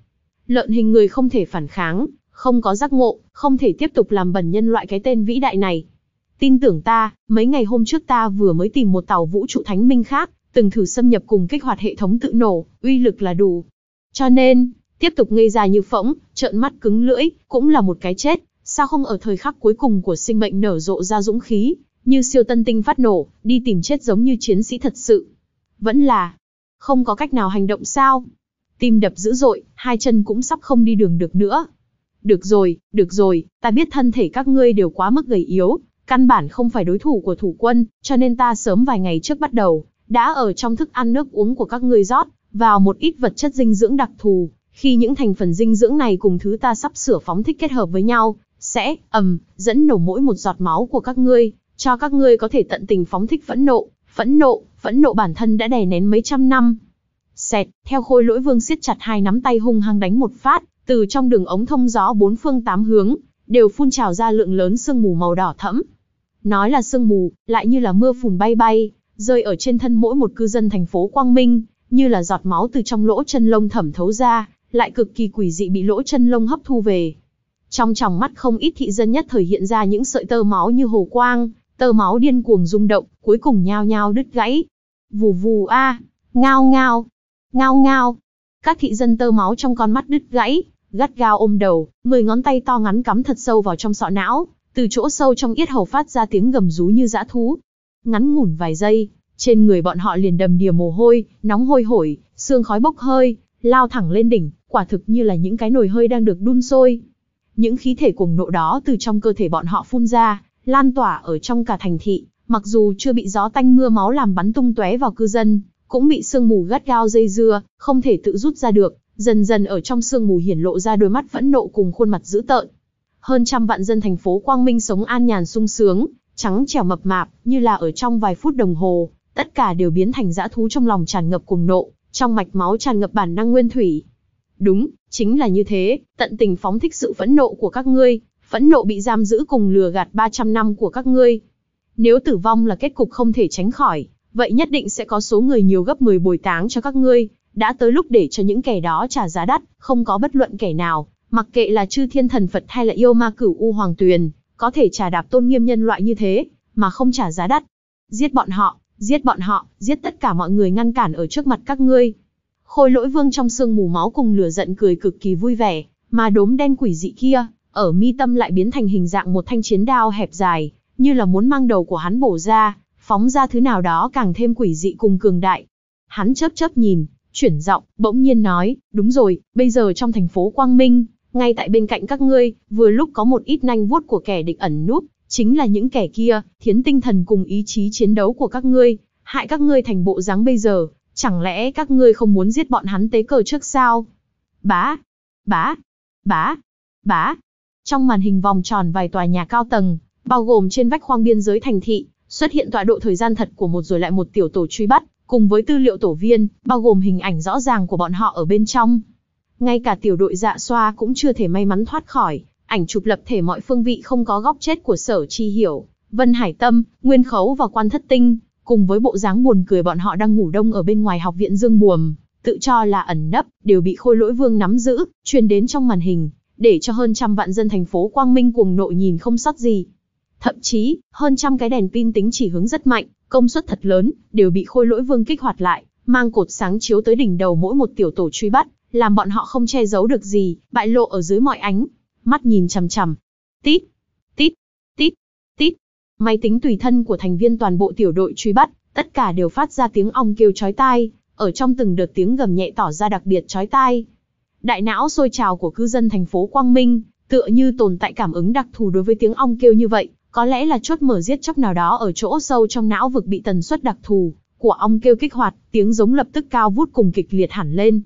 Lợn hình người không thể phản kháng, không có giác ngộ, không thể tiếp tục làm bẩn nhân loại cái tên vĩ đại này. Tin tưởng ta, mấy ngày hôm trước ta vừa mới tìm một tàu vũ trụ thánh minh khác, từng thử xâm nhập cùng kích hoạt hệ thống tự nổ, uy lực là đủ. Cho nên, tiếp tục ngây dài như phỗng, trợn mắt cứng lưỡi, cũng là một cái chết, sao không ở thời khắc cuối cùng của sinh mệnh nở rộ ra dũng khí, như siêu tân tinh phát nổ, đi tìm chết giống như chiến sĩ thật sự. Vẫn là, không có cách nào hành động sao? Tim đập dữ dội, hai chân cũng sắp không đi đường được nữa. Được rồi, được rồi, ta biết thân thể các ngươi đều quá mức gầy yếu, Căn bản không phải đối thủ của thủ quân, cho nên ta sớm vài ngày trước bắt đầu, đã ở trong thức ăn nước uống của các ngươi rót, vào một ít vật chất dinh dưỡng đặc thù. Khi những thành phần dinh dưỡng này cùng thứ ta sắp sửa phóng thích kết hợp với nhau, sẽ, ầm, dẫn nổ mỗi một giọt máu của các ngươi, cho các ngươi có thể tận tình phóng thích phẫn nộ, phẫn nộ, phẫn nộ bản thân đã đè nén mấy trăm năm. Xẹt, theo khôi lỗi vương siết chặt hai nắm tay hung hăng đánh một phát, từ trong đường ống thông gió bốn phương tám hướng, đều phun trào ra lượng lớn sương mù màu đỏ thẫm, Nói là sương mù, lại như là mưa phùn bay bay, rơi ở trên thân mỗi một cư dân thành phố Quang Minh, như là giọt máu từ trong lỗ chân lông thẩm thấu ra, lại cực kỳ quỷ dị bị lỗ chân lông hấp thu về. Trong tròng mắt không ít thị dân nhất thời hiện ra những sợi tơ máu như hồ quang, tơ máu điên cuồng rung động, cuối cùng nhao nhao đứt gãy. Vù vù a, ngao ngao, ngao ngao. Các thị dân tơ máu trong con mắt đứt gãy, gắt gao ôm đầu, mười ngón tay to ngắn cắm thật sâu vào trong sọ não, từ chỗ sâu trong yết hầu phát ra tiếng gầm rú như dã thú. Ngắn ngủn vài giây, trên người bọn họ liền đầm đìa mồ hôi, nóng hôi hổi, xương khói bốc hơi, lao thẳng lên đỉnh, quả thực như là những cái nồi hơi đang được đun sôi. Những khí thể cuồng nộ đó từ trong cơ thể bọn họ phun ra, lan tỏa ở trong cả thành thị, mặc dù chưa bị gió tanh mưa máu làm bắn tung tóe vào cư dân, cũng bị sương mù gắt gao dây dưa, không thể tự rút ra được, dần dần ở trong sương mù hiển lộ ra đôi mắt phẫn nộ cùng khuôn mặt dữ tợn, hơn trăm vạn dân thành phố Quang Minh sống an nhàn sung sướng, trắng trẻo mập mạp, như là ở trong vài phút đồng hồ, tất cả đều biến thành dã thú trong lòng tràn ngập cuồng nộ, trong mạch máu tràn ngập bản năng nguyên thủy. Đúng, chính là như thế, tận tình phóng thích sự phẫn nộ của các ngươi, phẫn nộ bị giam giữ cùng lừa gạt 300 năm của các ngươi. Nếu tử vong là kết cục không thể tránh khỏi, vậy nhất định sẽ có số người nhiều gấp 10 bồi táng cho các ngươi, đã tới lúc để cho những kẻ đó trả giá đắt, không có bất luận kẻ nào Mặc kệ là chư thiên thần Phật hay là yêu ma cửu u hoàng tuyền, có thể trả đạp tôn nghiêm nhân loại như thế, mà không trả giá đắt. Giết bọn họ, giết bọn họ, giết tất cả mọi người ngăn cản ở trước mặt các ngươi. Khôi lỗi vương trong sương mù máu cùng lửa giận cười cực kỳ vui vẻ, mà đốm đen quỷ dị kia, ở mi tâm lại biến thành hình dạng một thanh chiến đao hẹp dài, như là muốn mang đầu của hắn bổ ra, phóng ra thứ nào đó càng thêm quỷ dị cùng cường đại. Hắn chớp chớp nhìn, chuyển giọng, bỗng nhiên nói, đúng rồi, bây giờ trong thành phố Quang Minh, ngay tại bên cạnh các ngươi, vừa lúc có một ít nanh vuốt của kẻ địch ẩn núp, chính là những kẻ kia, thiến tinh thần cùng ý chí chiến đấu của các ngươi, hại các ngươi thành bộ dáng bây giờ, chẳng lẽ các ngươi không muốn giết bọn hắn tế cờ trước sao? Bá, bá, bá, bá. Trong màn hình vòng tròn vài tòa nhà cao tầng, bao gồm trên vách khoang biên giới thành thị, xuất hiện tọa độ thời gian thật của một rồi lại một tiểu tổ truy bắt, cùng với tư liệu tổ viên, bao gồm hình ảnh rõ ràng của bọn họ ở bên trong. Ngay cả tiểu đội dạ xoa cũng chưa thể may mắn thoát khỏi, ảnh chụp lập thể mọi phương vị không có góc chết của sở chi hiểu, Vân Hải Tâm, Nguyên Khấu và Quan Thất Tinh, cùng với bộ dáng buồn cười bọn họ đang ngủ đông ở bên ngoài học viện Dương Buồm, tự cho là ẩn nấp, đều bị khôi lỗi vương nắm giữ, truyền đến trong màn hình, để cho hơn trăm vạn dân thành phố Quang Minh cuồng nội nhìn không sót gì. Thậm chí, hơn trăm cái đèn pin tính chỉ hướng rất mạnh, công suất thật lớn, đều bị khôi lỗi vương kích hoạt lại, mang cột sáng chiếu tới đỉnh đầu mỗi một tiểu tổ truy bắt, làm bọn họ không che giấu được gì, bại lộ ở dưới mọi ánh. Mắt nhìn chằm chằm. Tít, tít, tít, tít. Máy tính tùy thân của thành viên toàn bộ tiểu đội truy bắt, tất cả đều phát ra tiếng ong kêu chói tai, ở trong từng đợt tiếng gầm nhẹ tỏ ra đặc biệt chói tai. Đại não sôi trào của cư dân thành phố Quang Minh, tựa như tồn tại cảm ứng đặc thù đối với tiếng ong kêu như vậy, có lẽ là chốt mở giết chóc nào đó ở chỗ sâu trong não vực bị tần suất đặc thù của ong kêu kích hoạt, tiếng giống lập tức cao vút cùng kịch liệt hẳn lên.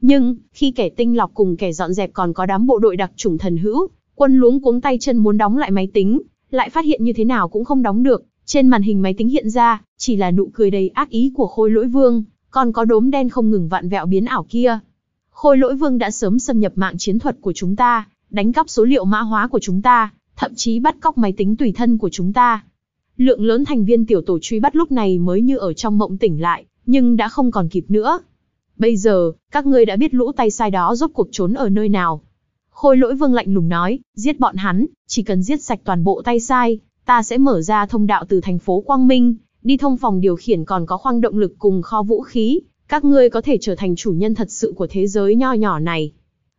Nhưng, khi kẻ tinh lọc cùng kẻ dọn dẹp còn có đám bộ đội đặc chủng thần hữu, quân luống cuống tay chân muốn đóng lại máy tính, lại phát hiện như thế nào cũng không đóng được. Trên màn hình máy tính hiện ra, chỉ là nụ cười đầy ác ý của khôi lỗi vương, còn có đốm đen không ngừng vạn vẹo biến ảo kia. Khôi lỗi vương đã sớm xâm nhập mạng chiến thuật của chúng ta, đánh cắp số liệu mã hóa của chúng ta, thậm chí bắt cóc máy tính tùy thân của chúng ta. Lượng lớn thành viên tiểu tổ truy bắt lúc này mới như ở trong mộng tỉnh lại, nhưng đã không còn kịp nữa. Bây giờ, các ngươi đã biết lũ tay sai đó rốt cuộc trốn ở nơi nào. Khôi lỗi vương lạnh lùng nói, giết bọn hắn, chỉ cần giết sạch toàn bộ tay sai, ta sẽ mở ra thông đạo từ thành phố Quang Minh, đi thông phòng điều khiển còn có khoang động lực cùng kho vũ khí, các ngươi có thể trở thành chủ nhân thật sự của thế giới nho nhỏ này.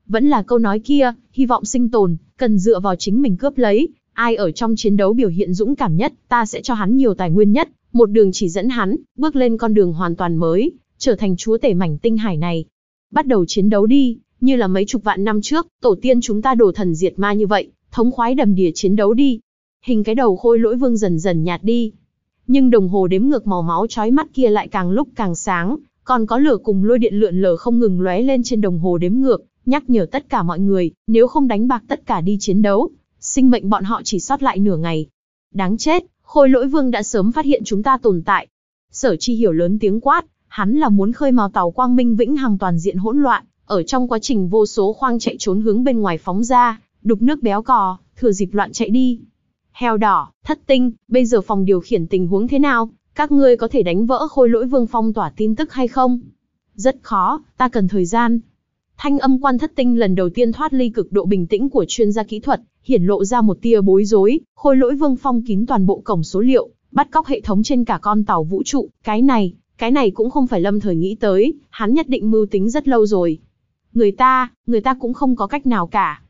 Vẫn là câu nói kia, hy vọng sinh tồn, cần dựa vào chính mình cướp lấy, ai ở trong chiến đấu biểu hiện dũng cảm nhất, ta sẽ cho hắn nhiều tài nguyên nhất, một đường chỉ dẫn hắn, bước lên con đường hoàn toàn mới, trở thành chúa tể mảnh tinh hải này. Bắt đầu chiến đấu đi, như là mấy chục vạn năm trước, tổ tiên chúng ta đổ thần diệt ma như vậy, thống khoái đầm đìa chiến đấu đi. Hình cái đầu khôi lỗi vương dần dần nhạt đi. Nhưng đồng hồ đếm ngược màu máu chói mắt kia lại càng lúc càng sáng, còn có lửa cùng lôi điện lượn lờ không ngừng lóe lên trên đồng hồ đếm ngược, nhắc nhở tất cả mọi người, nếu không đánh bạc tất cả đi chiến đấu, sinh mệnh bọn họ chỉ sót lại nửa ngày. Đáng chết, khôi lỗi vương đã sớm phát hiện chúng ta tồn tại. Sở chi hiểu lớn tiếng quát, Hắn là muốn khơi mào tàu quang minh vĩnh hằng toàn diện hỗn loạn, ở trong quá trình vô số khoang chạy trốn hướng bên ngoài phóng ra, đục nước béo cò, thừa dịp loạn chạy đi. Heo đỏ, thất tinh, bây giờ phòng điều khiển tình huống thế nào, các ngươi có thể đánh vỡ khôi lỗi vương phong tỏa tin tức hay không? Rất khó, ta cần thời gian. Thanh âm quan thất tinh lần đầu tiên thoát ly cực độ bình tĩnh của chuyên gia kỹ thuật, hiển lộ ra một tia bối rối, khôi lỗi vương phong kín toàn bộ cổng số liệu, bắt cóc hệ thống trên cả con tàu vũ trụ, cái này, cái này cũng không phải lâm thời nghĩ tới, hắn nhất định mưu tính rất lâu rồi. Người ta, người ta cũng không có cách nào cả.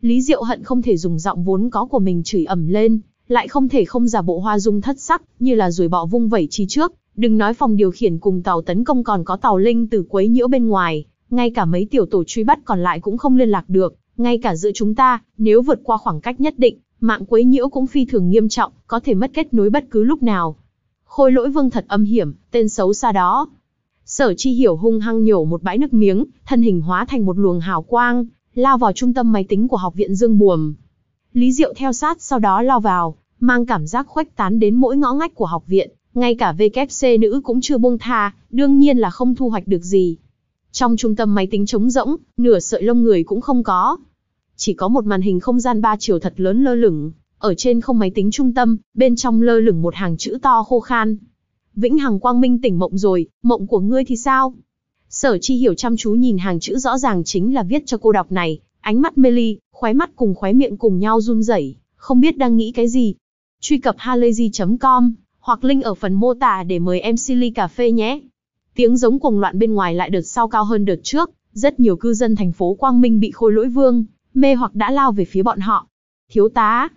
Lý Diệu hận không thể dùng giọng vốn có của mình chửi ẩm lên, lại không thể không giả bộ hoa dung thất sắc, như là rùi bọ vung vẩy chi trước, đừng nói phòng điều khiển cùng tàu tấn công còn có tàu linh từ quấy nhiễu bên ngoài, ngay cả mấy tiểu tổ truy bắt còn lại cũng không liên lạc được, ngay cả giữa chúng ta, nếu vượt qua khoảng cách nhất định, mạng quấy nhiễu cũng phi thường nghiêm trọng, có thể mất kết nối bất cứ lúc nào. Khôi lỗi vương thật âm hiểm, tên xấu xa đó. Sở chi hiểu hung hăng nhổ một bãi nước miếng, thân hình hóa thành một luồng hào quang, lao vào trung tâm máy tính của học viện Dương Buồm. Lý Diệu theo sát sau đó lao vào, mang cảm giác khuếch tán đến mỗi ngõ ngách của học viện, ngay cả VKC nữ cũng chưa buông tha, đương nhiên là không thu hoạch được gì. Trong trung tâm máy tính trống rỗng, nửa sợi lông người cũng không có. Chỉ có một màn hình không gian ba chiều thật lớn lơ lửng, ở trên không máy tính trung tâm, bên trong lơ lửng một hàng chữ to khô khan. Vĩnh Hằng Quang Minh tỉnh mộng rồi, mộng của ngươi thì sao? Sở Chi hiểu chăm chú nhìn hàng chữ rõ ràng chính là viết cho cô đọc này, ánh mắt mê ly, khóe mắt cùng khóe miệng cùng nhau run rẩy, không biết đang nghĩ cái gì. Truy cập halayzi.com hoặc link ở phần mô tả để mời em Silly Cà Phê nhé. Tiếng giống cuồng loạn bên ngoài lại đợt sau cao hơn đợt trước, rất nhiều cư dân thành phố Quang Minh bị khôi lỗi vương, mê hoặc đã lao về phía bọn họ. Thiếu tá,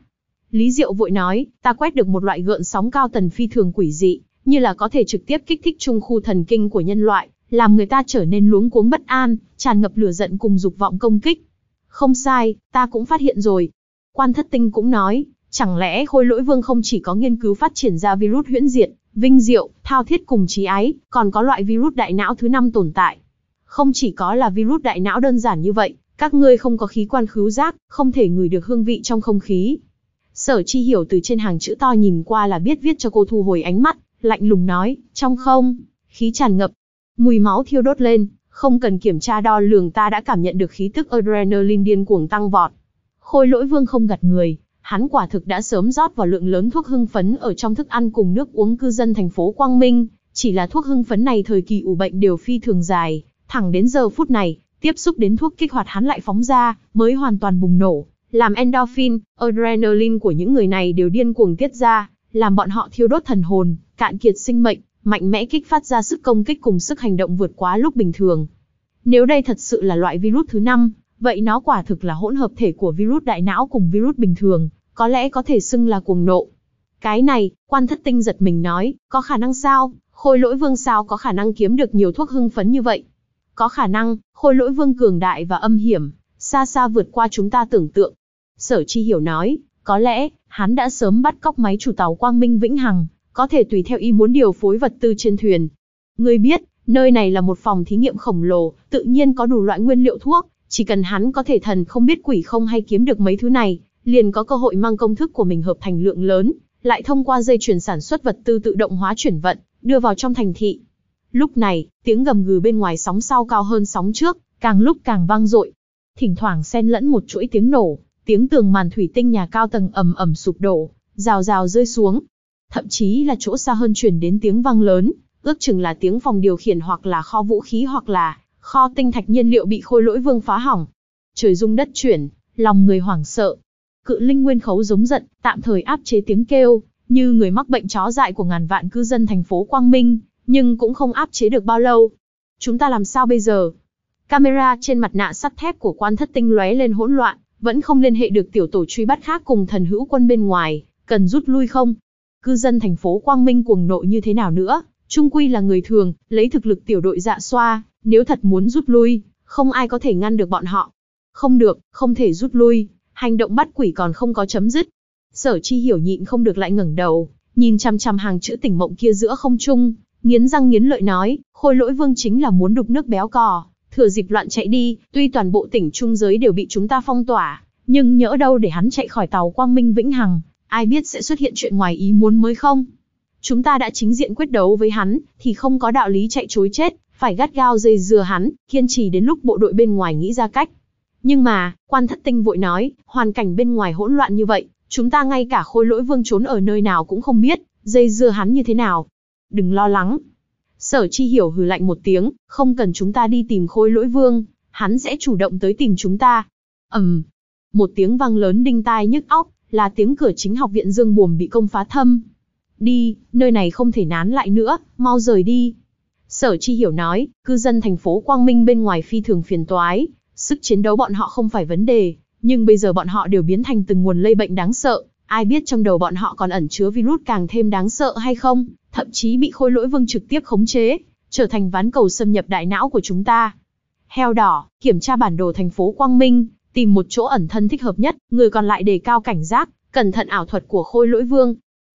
Lý Diệu vội nói, ta quét được một loại gợn sóng cao tần phi thường quỷ dị, như là có thể trực tiếp kích thích trung khu thần kinh của nhân loại, làm người ta trở nên luống cuống bất an, tràn ngập lửa giận cùng dục vọng công kích. Không sai, ta cũng phát hiện rồi. Quan thất tinh cũng nói, chẳng lẽ khôi lỗi vương không chỉ có nghiên cứu phát triển ra virus huyễn diệt, vinh diệu, thao thiết cùng trí ái, còn có loại virus đại não thứ năm tồn tại. Không chỉ có là virus đại não đơn giản như vậy, các ngươi không có khí quan khứu giác, không thể ngửi được hương vị trong không khí, Sở chi hiểu từ trên hàng chữ to nhìn qua là biết viết cho cô thu hồi ánh mắt, lạnh lùng nói, trong không, khí tràn ngập, mùi máu thiêu đốt lên, không cần kiểm tra đo lường ta đã cảm nhận được khí tức adrenaline điên cuồng tăng vọt. Khôi lỗi vương không gật người, hắn quả thực đã sớm rót vào lượng lớn thuốc hưng phấn ở trong thức ăn cùng nước uống cư dân thành phố Quang Minh, chỉ là thuốc hưng phấn này thời kỳ ủ bệnh đều phi thường dài, thẳng đến giờ phút này, tiếp xúc đến thuốc kích hoạt hắn lại phóng ra, mới hoàn toàn bùng nổ, làm endorphin, adrenaline của những người này đều điên cuồng tiết ra, làm bọn họ thiêu đốt thần hồn, cạn kiệt sinh mệnh, mạnh mẽ kích phát ra sức công kích cùng sức hành động vượt quá lúc bình thường. Nếu đây thật sự là loại virus thứ năm, vậy nó quả thực là hỗn hợp thể của virus đại não cùng virus bình thường, có lẽ có thể xưng là cuồng nộ. Cái này, quan thất tinh giật mình nói, có khả năng sao, khôi lỗi vương sao có khả năng kiếm được nhiều thuốc hưng phấn như vậy. Có khả năng, khôi lỗi vương cường đại và âm hiểm, xa xa vượt qua chúng ta tưởng tượng, Sở Chi hiểu nói, có lẽ, hắn đã sớm bắt cóc máy chủ tàu Quang Minh Vĩnh Hằng, có thể tùy theo ý muốn điều phối vật tư trên thuyền. Ngươi biết, nơi này là một phòng thí nghiệm khổng lồ, tự nhiên có đủ loại nguyên liệu thuốc, chỉ cần hắn có thể thần không biết quỷ không hay kiếm được mấy thứ này, liền có cơ hội mang công thức của mình hợp thành lượng lớn, lại thông qua dây chuyển sản xuất vật tư tự động hóa chuyển vận, đưa vào trong thành thị. Lúc này, tiếng gầm gừ bên ngoài sóng sau cao hơn sóng trước, càng lúc càng vang dội. Thỉnh thoảng xen lẫn một chuỗi tiếng nổ, tiếng tường màn thủy tinh nhà cao tầng ầm ầm sụp đổ, rào rào rơi xuống. Thậm chí là chỗ xa hơn chuyển đến tiếng vang lớn, ước chừng là tiếng phòng điều khiển hoặc là kho vũ khí hoặc là kho tinh thạch nhiên liệu bị khôi lỗi vương phá hỏng. Trời rung đất chuyển, lòng người hoảng sợ. Cự linh nguyên khấu giống giận, tạm thời áp chế tiếng kêu, như người mắc bệnh chó dại của ngàn vạn cư dân thành phố Quang Minh, nhưng cũng không áp chế được bao lâu. Chúng ta làm sao bây giờ? Camera trên mặt nạ sắt thép của quan thất tinh lóe lên hỗn loạn, vẫn không liên hệ được tiểu tổ truy bắt khác cùng thần hữu quân bên ngoài, cần rút lui không? Cư dân thành phố Quang Minh cuồng nộ như thế nào nữa, trung quy là người thường, lấy thực lực tiểu đội dạ xoa, nếu thật muốn rút lui, không ai có thể ngăn được bọn họ. Không được, không thể rút lui, hành động bắt quỷ còn không có chấm dứt. Sở chi hiểu nhịn không được lại ngẩng đầu, nhìn chằm chằm hàng chữ tỉnh mộng kia giữa không trung, nghiến răng nghiến lợi nói, khôi lỗi vương chính là muốn đục nước béo cò, thừa dịp loạn chạy đi, tuy toàn bộ tỉnh trung giới đều bị chúng ta phong tỏa, nhưng nhỡ đâu để hắn chạy khỏi tàu Quang Minh Vĩnh Hằng, ai biết sẽ xuất hiện chuyện ngoài ý muốn mới không? Chúng ta đã chính diện quyết đấu với hắn, thì không có đạo lý chạy chối chết, phải gắt gao dây dừa hắn, kiên trì đến lúc bộ đội bên ngoài nghĩ ra cách. Nhưng mà, quan thất tinh vội nói, hoàn cảnh bên ngoài hỗn loạn như vậy, chúng ta ngay cả khôi lỗi vương trốn ở nơi nào cũng không biết, dây dưa hắn như thế nào. Đừng lo lắng, Sở chi hiểu hừ lạnh một tiếng, không cần chúng ta đi tìm khôi lỗi vương, hắn sẽ chủ động tới tìm chúng ta. ầm, um, một tiếng vang lớn đinh tai nhức óc, là tiếng cửa chính học viện Dương Buồm bị công phá thâm. Đi, nơi này không thể nán lại nữa, mau rời đi. Sở chi hiểu nói, cư dân thành phố Quang Minh bên ngoài phi thường phiền toái, sức chiến đấu bọn họ không phải vấn đề, nhưng bây giờ bọn họ đều biến thành từng nguồn lây bệnh đáng sợ, ai biết trong đầu bọn họ còn ẩn chứa virus càng thêm đáng sợ hay không thậm chí bị khôi lỗi vương trực tiếp khống chế, trở thành ván cầu xâm nhập đại não của chúng ta. Heo đỏ, kiểm tra bản đồ thành phố Quang Minh, tìm một chỗ ẩn thân thích hợp nhất, người còn lại đề cao cảnh giác, cẩn thận ảo thuật của khôi lỗi vương.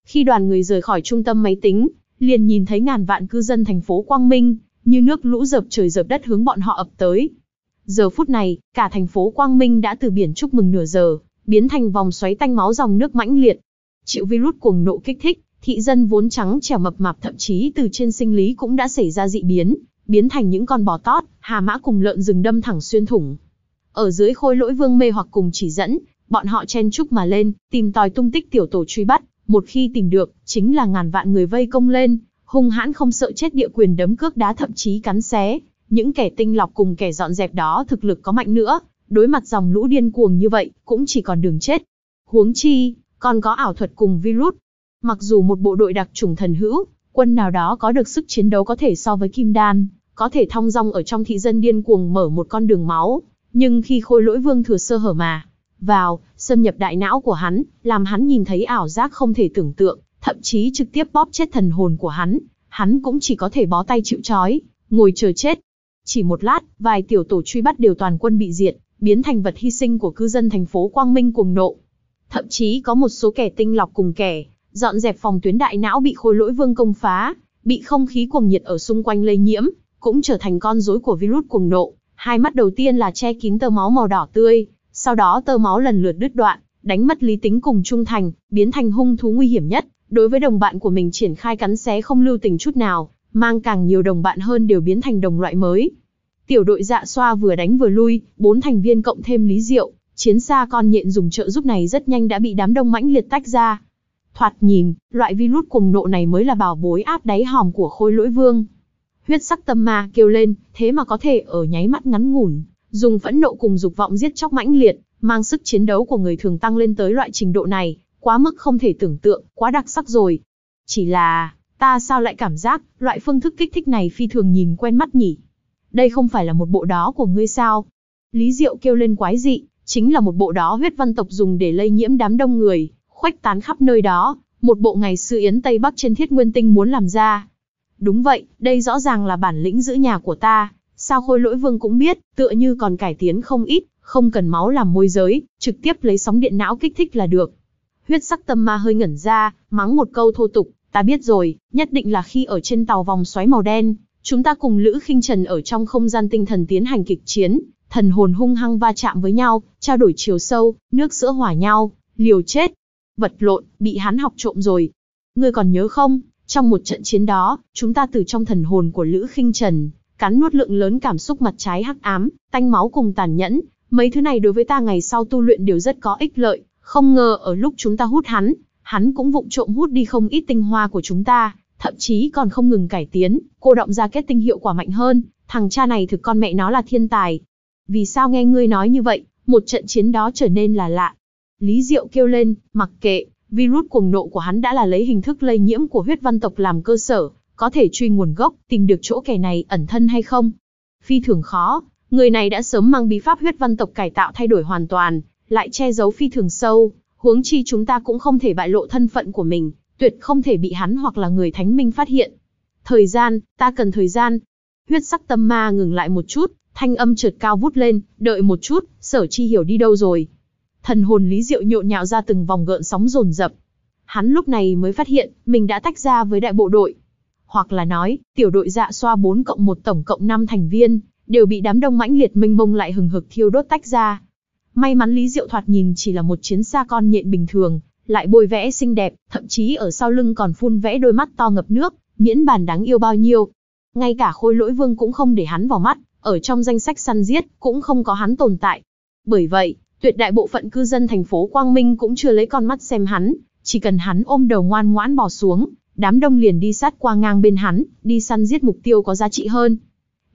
Khi đoàn người rời khỏi trung tâm máy tính, liền nhìn thấy ngàn vạn cư dân thành phố Quang Minh, như nước lũ dập trời dập đất hướng bọn họ ập tới. Giờ phút này, cả thành phố Quang Minh đã từ biển chúc mừng nửa giờ, biến thành vòng xoáy tanh máu dòng nước mãnh liệt. Chịu virus cuồng nộ kích thích, thị dân vốn trắng trẻo mập mạp thậm chí từ trên sinh lý cũng đã xảy ra dị biến, biến thành những con bò tót, hà mã cùng lợn rừng đâm thẳng xuyên thủng. Ở dưới khôi lỗi vương mê hoặc cùng chỉ dẫn, bọn họ chen chúc mà lên, tìm tòi tung tích tiểu tổ truy bắt, một khi tìm được, chính là ngàn vạn người vây công lên, hung hãn không sợ chết địa quyền đấm cước đá thậm chí cắn xé, những kẻ tinh lọc cùng kẻ dọn dẹp đó thực lực có mạnh nữa, đối mặt dòng lũ điên cuồng như vậy, cũng chỉ còn đường chết. Huống chi, còn có ảo thuật cùng virus, Mặc dù một bộ đội đặc trùng thần hữu, quân nào đó có được sức chiến đấu có thể so với kim đan, có thể thong dong ở trong thị dân điên cuồng mở một con đường máu, nhưng khi khôi lỗi vương thừa sơ hở mà, vào, xâm nhập đại não của hắn, làm hắn nhìn thấy ảo giác không thể tưởng tượng, thậm chí trực tiếp bóp chết thần hồn của hắn, hắn cũng chỉ có thể bó tay chịu trói, ngồi chờ chết. Chỉ một lát, vài tiểu tổ truy bắt đều toàn quân bị diệt, biến thành vật hy sinh của cư dân thành phố Quang Minh cuồng nộ. Thậm chí có một số kẻ tinh lọc cùng kẻ dọn dẹp phòng tuyến đại não bị khối lỗi vương công phá, bị không khí cuồng nhiệt ở xung quanh lây nhiễm, cũng trở thành con rối của virus cuồng nộ. Hai mắt đầu tiên là che kín tơ máu màu đỏ tươi, sau đó tơ máu lần lượt đứt đoạn, đánh mất lý tính cùng trung thành, biến thành hung thú nguy hiểm nhất, đối với đồng bạn của mình triển khai cắn xé không lưu tình chút nào, mang càng nhiều đồng bạn hơn đều biến thành đồng loại mới. Tiểu đội dạ xoa vừa đánh vừa lui, bốn thành viên cộng thêm Lý Diệu, chiến xa con nhện dùng trợ giúp này rất nhanh đã bị đám đông mãnh liệt tách ra, Thoạt nhìn, loại virus cùng nộ này mới là bảo bối áp đáy hòm của khôi lỗi vương. Huyết sắc tâm ma kêu lên, thế mà có thể ở nháy mắt ngắn ngủn, dùng phẫn nộ cùng dục vọng giết chóc mãnh liệt, mang sức chiến đấu của người thường tăng lên tới loại trình độ này, quá mức không thể tưởng tượng, quá đặc sắc rồi. Chỉ là, ta sao lại cảm giác, loại phương thức kích thích này phi thường nhìn quen mắt nhỉ? Đây không phải là một bộ đó của ngươi sao? Lý Diệu kêu lên quái dị, chính là một bộ đó huyết văn tộc dùng để lây nhiễm đám đông người, khuếch tán khắp nơi đó, một bộ ngày xưa Yến Tây Bắc trên thiết nguyên tinh muốn làm ra. Đúng vậy, đây rõ ràng là bản lĩnh giữ nhà của ta, sao khôi lỗi vương cũng biết, tựa như còn cải tiến không ít, không cần máu làm môi giới, trực tiếp lấy sóng điện não kích thích là được. Huyết sắc tâm ma hơi ngẩn ra, mắng một câu thô tục, ta biết rồi, nhất định là khi ở trên tàu vòng xoáy màu đen, chúng ta cùng Lữ khinh Trần ở trong không gian tinh thần tiến hành kịch chiến, thần hồn hung hăng va chạm với nhau, trao đổi chiều sâu, nước sữa hỏa nhau, liều chết, vật lộn, bị hắn học trộm rồi. Ngươi còn nhớ không, trong một trận chiến đó, chúng ta từ trong thần hồn của Lữ khinh Trần, cắn nuốt lượng lớn cảm xúc mặt trái hắc ám, tanh máu cùng tàn nhẫn, mấy thứ này đối với ta ngày sau tu luyện đều rất có ích lợi, không ngờ ở lúc chúng ta hút hắn, hắn cũng vụng trộm hút đi không ít tinh hoa của chúng ta, thậm chí còn không ngừng cải tiến, cô động ra kết tinh hiệu quả mạnh hơn, thằng cha này thực con mẹ nó là thiên tài. Vì sao nghe ngươi nói như vậy, một trận chiến đó trở nên là lạ, Lý Diệu kêu lên, mặc kệ, virus cuồng nộ của hắn đã là lấy hình thức lây nhiễm của huyết văn tộc làm cơ sở, có thể truy nguồn gốc, tìm được chỗ kẻ này ẩn thân hay không. Phi thường khó, người này đã sớm mang bí pháp huyết văn tộc cải tạo thay đổi hoàn toàn, lại che giấu phi thường sâu, huống chi chúng ta cũng không thể bại lộ thân phận của mình, tuyệt không thể bị hắn hoặc là người thánh minh phát hiện. Thời gian, ta cần thời gian. Huyết sắc tâm ma ngừng lại một chút, thanh âm trượt cao vút lên, đợi một chút, sở chi hiểu đi đâu rồi thần hồn Lý Diệu nhộn nhạo ra từng vòng gợn sóng rồn rập. Hắn lúc này mới phát hiện, mình đã tách ra với đại bộ đội. Hoặc là nói, tiểu đội dạ xoa 4 cộng 1 tổng cộng 5 thành viên, đều bị đám đông mãnh liệt Minh mông lại hừng hực thiêu đốt tách ra. May mắn Lý Diệu thoạt nhìn chỉ là một chiến xa con nhện bình thường, lại bôi vẽ xinh đẹp, thậm chí ở sau lưng còn phun vẽ đôi mắt to ngập nước, miễn bàn đáng yêu bao nhiêu. Ngay cả khôi lỗi vương cũng không để hắn vào mắt, ở trong danh sách săn giết, cũng không có hắn tồn tại. Bởi vậy, Tuyệt đại bộ phận cư dân thành phố Quang Minh cũng chưa lấy con mắt xem hắn, chỉ cần hắn ôm đầu ngoan ngoãn bỏ xuống, đám đông liền đi sát qua ngang bên hắn, đi săn giết mục tiêu có giá trị hơn.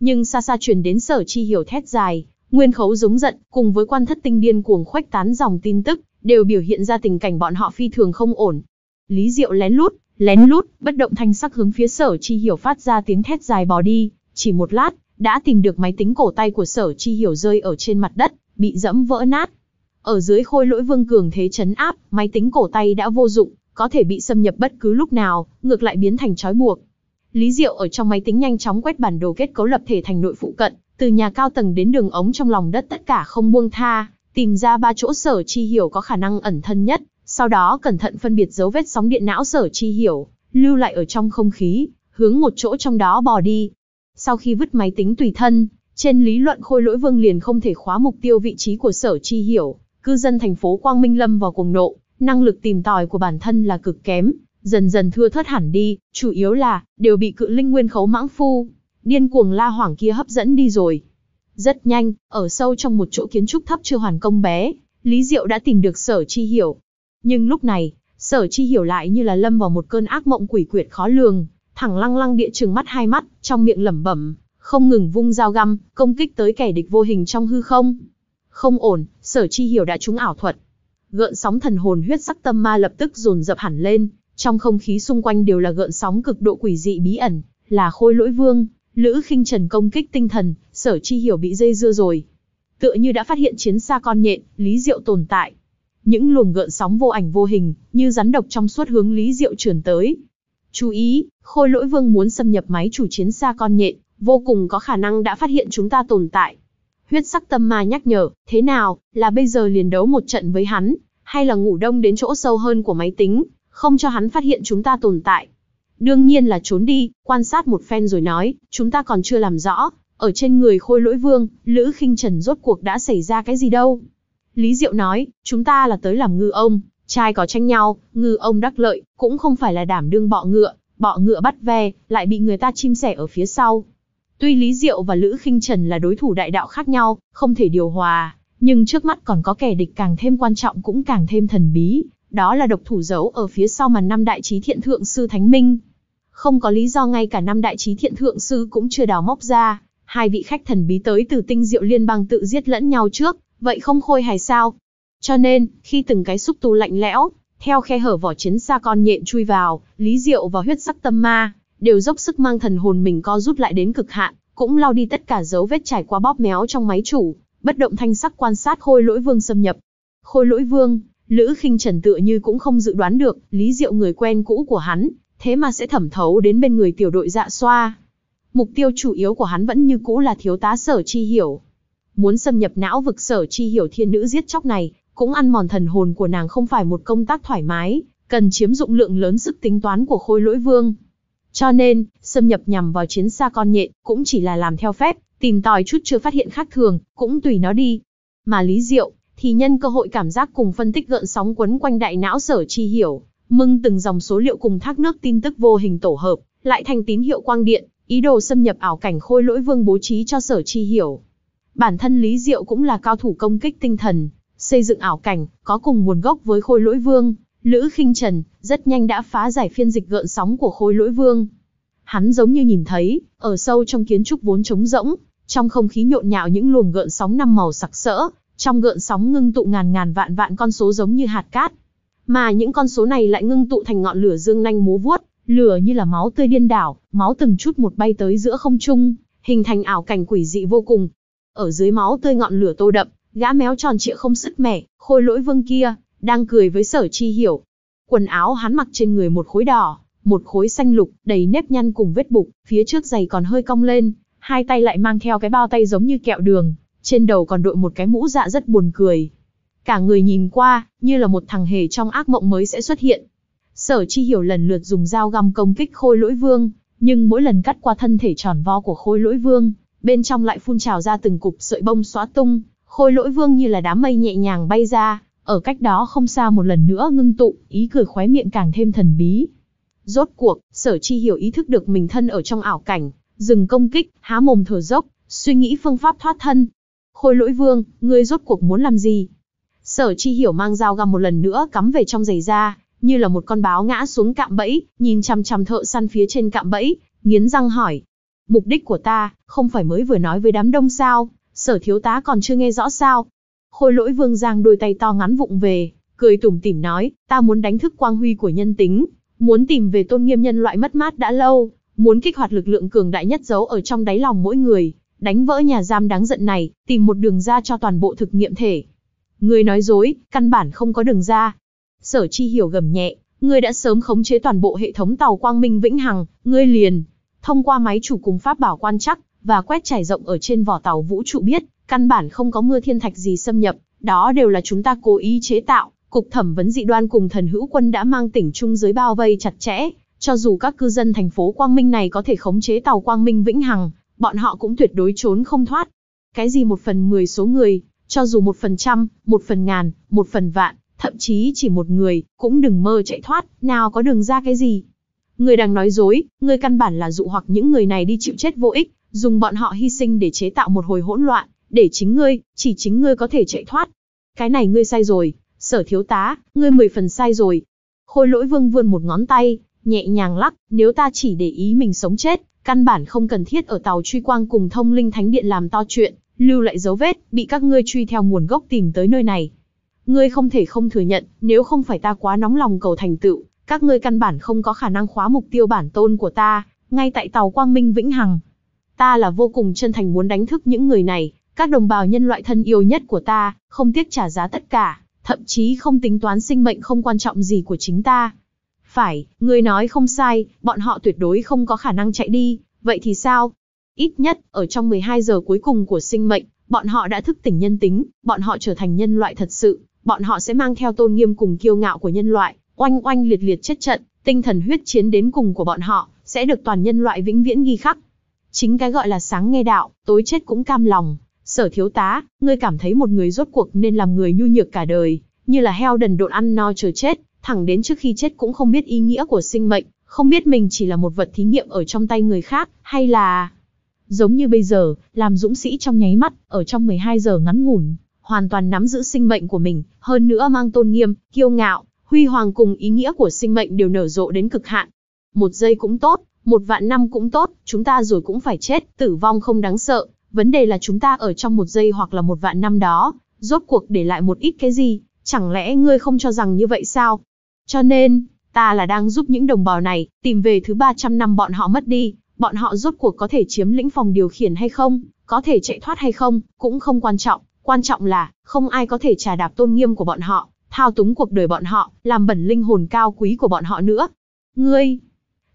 Nhưng xa xa truyền đến sở chi hiểu thét dài, nguyên khấu giống giận, cùng với quan thất tinh điên cuồng khoách tán dòng tin tức, đều biểu hiện ra tình cảnh bọn họ phi thường không ổn. Lý Diệu lén lút, lén lút, bất động thanh sắc hướng phía sở chi hiểu phát ra tiếng thét dài bò đi, chỉ một lát, đã tìm được máy tính cổ tay của sở chi hiểu rơi ở trên mặt đất, bị dẫm vỡ nát. Ở dưới khôi lỗi vương cường thế chấn áp, máy tính cổ tay đã vô dụng, có thể bị xâm nhập bất cứ lúc nào, ngược lại biến thành trói buộc. Lý Diệu ở trong máy tính nhanh chóng quét bản đồ kết cấu lập thể thành nội phụ cận, từ nhà cao tầng đến đường ống trong lòng đất tất cả không buông tha, tìm ra ba chỗ sở chi hiểu có khả năng ẩn thân nhất, sau đó cẩn thận phân biệt dấu vết sóng điện não sở chi hiểu, lưu lại ở trong không khí, hướng một chỗ trong đó bò đi, sau khi vứt máy tính tùy thân, trên lý luận khôi lỗi vương liền không thể khóa mục tiêu vị trí của sở chi hiểu, cư dân thành phố Quang Minh Lâm vào cuồng nộ, năng lực tìm tòi của bản thân là cực kém, dần dần thưa thớt hẳn đi, chủ yếu là, đều bị cự linh nguyên khấu mãng phu, điên cuồng la hoảng kia hấp dẫn đi rồi. Rất nhanh, ở sâu trong một chỗ kiến trúc thấp chưa hoàn công bé, Lý Diệu đã tìm được sở chi hiểu. Nhưng lúc này, sở chi hiểu lại như là lâm vào một cơn ác mộng quỷ quyệt khó lường, thẳng lăng lăng địa trừng mắt hai mắt, trong miệng lẩm bẩm, không ngừng vung dao găm, công kích tới kẻ địch vô hình trong hư không. Không ổn, sở chi hiểu đã trúng ảo thuật. Gợn sóng thần hồn huyết sắc tâm ma lập tức dồn dập hẳn lên, trong không khí xung quanh đều là gợn sóng cực độ quỷ dị bí ẩn, là khôi lỗi vương, lữ khinh trần công kích tinh thần, sở chi hiểu bị dây dưa rồi. Tựa như đã phát hiện chiến xa con nhện, lý diệu tồn tại. Những luồng gợn sóng vô ảnh vô hình, như rắn độc trong suốt hướng lý diệu trườn tới. Chú ý, Khôi lỗi vương muốn xâm nhập máy chủ chiến xa con nhện, vô cùng có khả năng đã phát hiện chúng ta tồn tại. Huyết sắc tâm ma nhắc nhở, thế nào, là bây giờ liền đấu một trận với hắn, hay là ngủ đông đến chỗ sâu hơn của máy tính, không cho hắn phát hiện chúng ta tồn tại. Đương nhiên là trốn đi, quan sát một phen rồi nói, chúng ta còn chưa làm rõ, ở trên người khôi lỗi vương, Lữ khinh Trần rốt cuộc đã xảy ra cái gì đâu. Lý Diệu nói, chúng ta là tới làm ngư ông, trai có tranh nhau, ngư ông đắc lợi, cũng không phải là đảm đương bọ ngựa, bọ ngựa bắt ve, lại bị người ta chim sẻ ở phía sau. Tuy Lý Diệu và Lữ khinh Trần là đối thủ đại đạo khác nhau, không thể điều hòa, nhưng trước mắt còn có kẻ địch càng thêm quan trọng cũng càng thêm thần bí, đó là độc thủ giấu ở phía sau màn năm đại trí thiện thượng sư Thánh Minh. Không có lý do ngay cả năm đại trí thiện thượng sư cũng chưa đào móc ra, hai vị khách thần bí tới từ tinh diệu liên bang tự giết lẫn nhau trước, vậy không khôi hài sao? Cho nên, khi từng cái xúc tu lạnh lẽo, theo khe hở vỏ chấn xa con nhện chui vào, Lý Diệu và huyết sắc tâm ma, đều dốc sức mang thần hồn mình co rút lại đến cực hạn, cũng lau đi tất cả dấu vết trải qua bóp méo trong máy chủ, bất động thanh sắc quan sát khôi lỗi vương xâm nhập. Khôi lỗi vương, Lữ khinh Trần tựa như cũng không dự đoán được, Lý Diệu người quen cũ của hắn, thế mà sẽ thẩm thấu đến bên người tiểu đội dạ xoa. Mục tiêu chủ yếu của hắn vẫn như cũ là thiếu tá sở chi hiểu. Muốn xâm nhập não vực sở chi hiểu thiên nữ giết chóc này, cũng ăn mòn thần hồn của nàng không phải một công tác thoải mái, cần chiếm dụng lượng lớn sức tính toán của khôi lỗi vương. Cho nên, xâm nhập nhằm vào chiến xa con nhện cũng chỉ là làm theo phép, tìm tòi chút chưa phát hiện khác thường, cũng tùy nó đi. Mà Lý Diệu, thì nhân cơ hội cảm giác cùng phân tích gợn sóng quấn quanh đại não sở chi hiểu, mưng từng dòng số liệu cùng thác nước tin tức vô hình tổ hợp, lại thành tín hiệu quang điện, ý đồ xâm nhập ảo cảnh khôi lỗi vương bố trí cho sở chi hiểu. Bản thân Lý Diệu cũng là cao thủ công kích tinh thần, xây dựng ảo cảnh, có cùng nguồn gốc với khôi lỗi vương, Lữ khinh Trần, rất nhanh đã phá giải phiên dịch gợn sóng của khối lỗi vương. Hắn giống như nhìn thấy, ở sâu trong kiến trúc vốn trống rỗng, trong không khí nhộn nhạo những luồng gợn sóng năm màu sặc sỡ, trong gợn sóng ngưng tụ ngàn ngàn vạn vạn con số giống như hạt cát. Mà những con số này lại ngưng tụ thành ngọn lửa dương nanh múa vuốt, lửa như là máu tươi điên đảo, máu từng chút một bay tới giữa không trung, hình thành ảo cảnh quỷ dị vô cùng. Ở dưới máu tươi ngọn lửa tô đậm, Gã méo tròn trịa không sứt mẻ, khôi lỗi vương kia, đang cười với sở chi hiểu. Quần áo hắn mặc trên người một khối đỏ, một khối xanh lục, đầy nếp nhăn cùng vết bục, phía trước giày còn hơi cong lên, hai tay lại mang theo cái bao tay giống như kẹo đường, trên đầu còn đội một cái mũ dạ rất buồn cười. Cả người nhìn qua, như là một thằng hề trong ác mộng mới sẽ xuất hiện. Sở chi hiểu lần lượt dùng dao găm công kích khôi lỗi vương, nhưng mỗi lần cắt qua thân thể tròn vo của khôi lỗi vương, bên trong lại phun trào ra từng cục sợi bông xóa tung, Khôi lỗi vương như là đám mây nhẹ nhàng bay ra, ở cách đó không xa một lần nữa ngưng tụ, ý cười khóe miệng càng thêm thần bí. Rốt cuộc, sở chi hiểu ý thức được mình thân ở trong ảo cảnh, dừng công kích, há mồm thở dốc, suy nghĩ phương pháp thoát thân. Khôi lỗi vương, ngươi rốt cuộc muốn làm gì? Sở chi hiểu mang dao găm một lần nữa cắm về trong giày da, như là một con báo ngã xuống cạm bẫy, nhìn chằm chằm thợ săn phía trên cạm bẫy, nghiến răng hỏi. Mục đích của ta, không phải mới vừa nói với đám đông sao, sở thiếu tá còn chưa nghe rõ sao. Khôi lỗi vương giang đôi tay to ngắn vụng về, cười tủm tỉm nói, ta muốn đánh thức quang huy của nhân tính, muốn tìm về tôn nghiêm nhân loại mất mát đã lâu, muốn kích hoạt lực lượng cường đại nhất giấu ở trong đáy lòng mỗi người, đánh vỡ nhà giam đáng giận này, tìm một đường ra cho toàn bộ thực nghiệm thể. Người nói dối, căn bản không có đường ra. Sở chi hiểu gầm nhẹ, người đã sớm khống chế toàn bộ hệ thống tàu quang minh vĩnh hằng, ngươi liền thông qua máy chủ cùng pháp bảo quan chắc, và quét trải rộng ở trên vỏ tàu vũ trụ biết, căn bản không có mưa thiên thạch gì xâm nhập, đó đều là chúng ta cố ý chế tạo. Cục thẩm vấn dị đoan cùng thần hữu quân đã mang tỉnh trung giới bao vây chặt chẽ, cho dù các cư dân thành phố Quang Minh này có thể khống chế tàu Quang Minh Vĩnh Hằng, bọn họ cũng tuyệt đối trốn không thoát. Cái gì một phần mười số người, cho dù một phần trăm, một phần ngàn, một phần vạn, thậm chí chỉ một người, cũng đừng mơ chạy thoát, nào có đường ra cái gì. Người đang nói dối, người căn bản là dụ hoặc những người này đi chịu chết vô ích, dùng bọn họ hy sinh để chế tạo một hồi hỗn loạn, để chính ngươi, chỉ chính ngươi có thể chạy thoát. Cái này ngươi sai rồi, sở thiếu tá, ngươi mười phần sai rồi. Khôi lỗi vương vươn một ngón tay, nhẹ nhàng lắc, nếu ta chỉ để ý mình sống chết, căn bản không cần thiết ở tàu truy quang cùng thông linh thánh điện làm to chuyện, lưu lại dấu vết, bị các ngươi truy theo nguồn gốc tìm tới nơi này. Ngươi không thể không thừa nhận, nếu không phải ta quá nóng lòng cầu thành tựu, các ngươi căn bản không có khả năng khóa mục tiêu bản tôn của ta, ngay tại tàu quang minh vĩnh hằng ta là vô cùng chân thành muốn đánh thức những người này, các đồng bào nhân loại thân yêu nhất của ta, không tiếc trả giá tất cả, thậm chí không tính toán sinh mệnh không quan trọng gì của chính ta. Phải, người nói không sai, bọn họ tuyệt đối không có khả năng chạy đi, vậy thì sao? Ít nhất, ở trong 12 giờ cuối cùng của sinh mệnh, bọn họ đã thức tỉnh nhân tính, bọn họ trở thành nhân loại thật sự, bọn họ sẽ mang theo tôn nghiêm cùng kiêu ngạo của nhân loại, oanh oanh liệt liệt chết trận, tinh thần huyết chiến đến cùng của bọn họ, sẽ được toàn nhân loại vĩnh viễn ghi khắc. Chính cái gọi là sáng nghe đạo, tối chết cũng cam lòng. Sở thiếu tá, ngươi cảm thấy một người rốt cuộc nên làm người nhu nhược cả đời, như là heo đần độn ăn no chờ chết, thẳng đến trước khi chết cũng không biết ý nghĩa của sinh mệnh, không biết mình chỉ là một vật thí nghiệm ở trong tay người khác, hay là... Giống như bây giờ, làm dũng sĩ trong nháy mắt, ở trong 12 giờ ngắn ngủn, hoàn toàn nắm giữ sinh mệnh của mình, hơn nữa mang tôn nghiêm, kiêu ngạo, huy hoàng cùng ý nghĩa của sinh mệnh đều nở rộ đến cực hạn. Một giây cũng tốt, một vạn năm cũng tốt, chúng ta rồi cũng phải chết, tử vong không đáng sợ, vấn đề là chúng ta ở trong một giây hoặc là một vạn năm đó, rốt cuộc để lại một ít cái gì, chẳng lẽ ngươi không cho rằng như vậy sao? Cho nên, ta là đang giúp những đồng bào này, tìm về thứ 300 năm bọn họ mất đi, bọn họ rốt cuộc có thể chiếm lĩnh phòng điều khiển hay không, có thể chạy thoát hay không, cũng không quan trọng, quan trọng là, không ai có thể trà đạp tôn nghiêm của bọn họ, thao túng cuộc đời bọn họ, làm bẩn linh hồn cao quý của bọn họ nữa. Ngươi,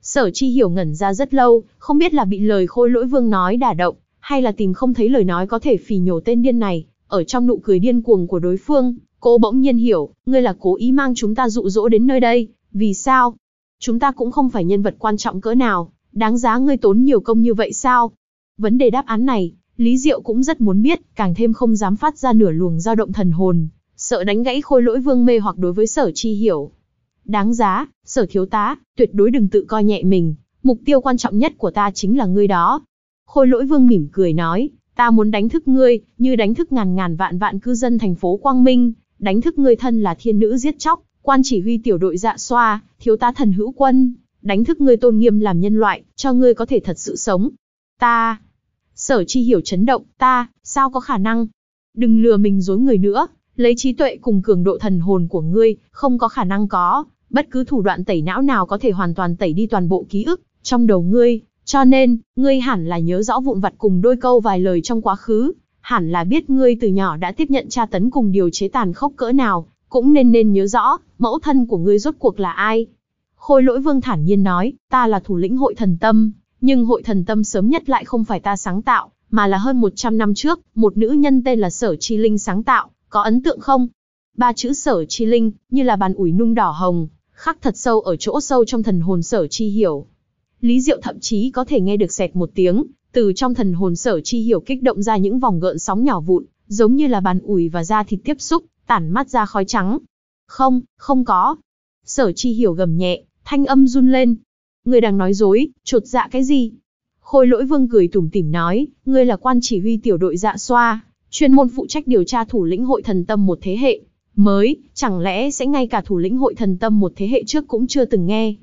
Sở chi hiểu ngẩn ra rất lâu, không biết là bị lời khôi lỗi vương nói đả động, hay là tìm không thấy lời nói có thể phỉ nhổ tên điên này, ở trong nụ cười điên cuồng của đối phương, cô bỗng nhiên hiểu, ngươi là cố ý mang chúng ta dụ dỗ đến nơi đây, vì sao? Chúng ta cũng không phải nhân vật quan trọng cỡ nào, đáng giá ngươi tốn nhiều công như vậy sao? Vấn đề đáp án này, Lý Diệu cũng rất muốn biết, càng thêm không dám phát ra nửa luồng dao động thần hồn, sợ đánh gãy khôi lỗi vương mê hoặc đối với sở chi hiểu. Đáng giá, sở thiếu tá, tuyệt đối đừng tự coi nhẹ mình, mục tiêu quan trọng nhất của ta chính là ngươi đó. Khôi lỗi vương mỉm cười nói, ta muốn đánh thức ngươi, như đánh thức ngàn ngàn vạn vạn cư dân thành phố Quang Minh, đánh thức ngươi thân là thiên nữ giết chóc, quan chỉ huy tiểu đội dạ xoa, thiếu tá thần hữu quân, đánh thức ngươi tôn nghiêm làm nhân loại, cho ngươi có thể thật sự sống. Ta, sở chi hiểu chấn động, ta, sao có khả năng, đừng lừa mình dối người nữa, lấy trí tuệ cùng cường độ thần hồn của ngươi, không có khả năng có, bất cứ thủ đoạn tẩy não nào có thể hoàn toàn tẩy đi toàn bộ ký ức trong đầu ngươi, cho nên, ngươi hẳn là nhớ rõ vụn vặt cùng đôi câu vài lời trong quá khứ, hẳn là biết ngươi từ nhỏ đã tiếp nhận tra tấn cùng điều chế tàn khốc cỡ nào, cũng nên nên nhớ rõ, mẫu thân của ngươi rốt cuộc là ai. Khôi lỗi vương thản nhiên nói, ta là thủ lĩnh hội thần tâm, nhưng hội thần tâm sớm nhất lại không phải ta sáng tạo, mà là hơn 100 năm trước, một nữ nhân tên là Sở Chi Linh sáng tạo, có ấn tượng không? Ba chữ sở chi linh, như là bàn ủi nung đỏ hồng, khắc thật sâu ở chỗ sâu trong thần hồn sở chi hiểu. Lý Diệu thậm chí có thể nghe được sẹt một tiếng, từ trong thần hồn sở chi hiểu kích động ra những vòng gợn sóng nhỏ vụn, giống như là bàn ủi và da thịt tiếp xúc, tản mắt ra khói trắng. Không, không có. Sở chi hiểu gầm nhẹ, thanh âm run lên. Người đang nói dối, trột dạ cái gì? Khôi lỗi vương cười tủm tỉm nói, ngươi là quan chỉ huy tiểu đội dạ xoa, chuyên môn phụ trách điều tra thủ lĩnh hội thần tâm một thế hệ mới, chẳng lẽ sẽ ngay cả thủ lĩnh hội thần tâm một thế hệ trước cũng chưa từng nghe.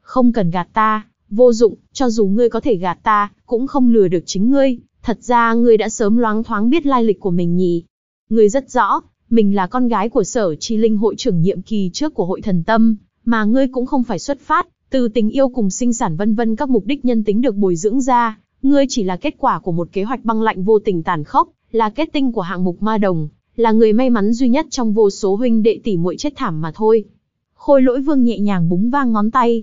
Không cần gạt ta, vô dụng, cho dù ngươi có thể gạt ta, cũng không lừa được chính ngươi, thật ra ngươi đã sớm loáng thoáng biết lai lịch của mình nhỉ. Ngươi rất rõ, mình là con gái của sở chi linh hội trưởng nhiệm kỳ trước của hội thần tâm, mà ngươi cũng không phải xuất phát, từ tình yêu cùng sinh sản vân vân các mục đích nhân tính được bồi dưỡng ra, ngươi chỉ là kết quả của một kế hoạch băng lạnh vô tình tàn khốc, là kết tinh của hạng mục ma đồng, là người may mắn duy nhất trong vô số huynh đệ tỷ muội chết thảm mà thôi. Khôi lỗi vương nhẹ nhàng búng vang ngón tay.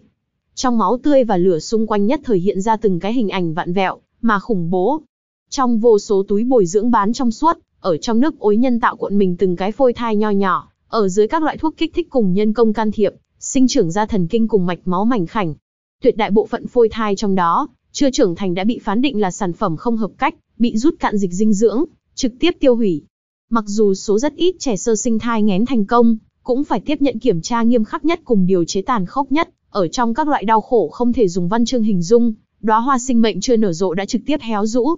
Trong máu tươi và lửa xung quanh nhất thời hiện ra từng cái hình ảnh vạn vẹo, mà khủng bố. Trong vô số túi bồi dưỡng bán trong suốt, ở trong nước ối nhân tạo cuộn mình từng cái phôi thai nho nhỏ, ở dưới các loại thuốc kích thích cùng nhân công can thiệp, sinh trưởng ra thần kinh cùng mạch máu mảnh khảnh. Tuyệt đại bộ phận phôi thai trong đó, chưa trưởng thành đã bị phán định là sản phẩm không hợp cách, bị rút cạn dịch dinh dưỡng, trực tiếp tiêu hủy. Mặc dù số rất ít trẻ sơ sinh thai ngén thành công, cũng phải tiếp nhận kiểm tra nghiêm khắc nhất cùng điều chế tàn khốc nhất, ở trong các loại đau khổ không thể dùng văn chương hình dung, đóa hoa sinh mệnh chưa nở rộ đã trực tiếp héo rũ.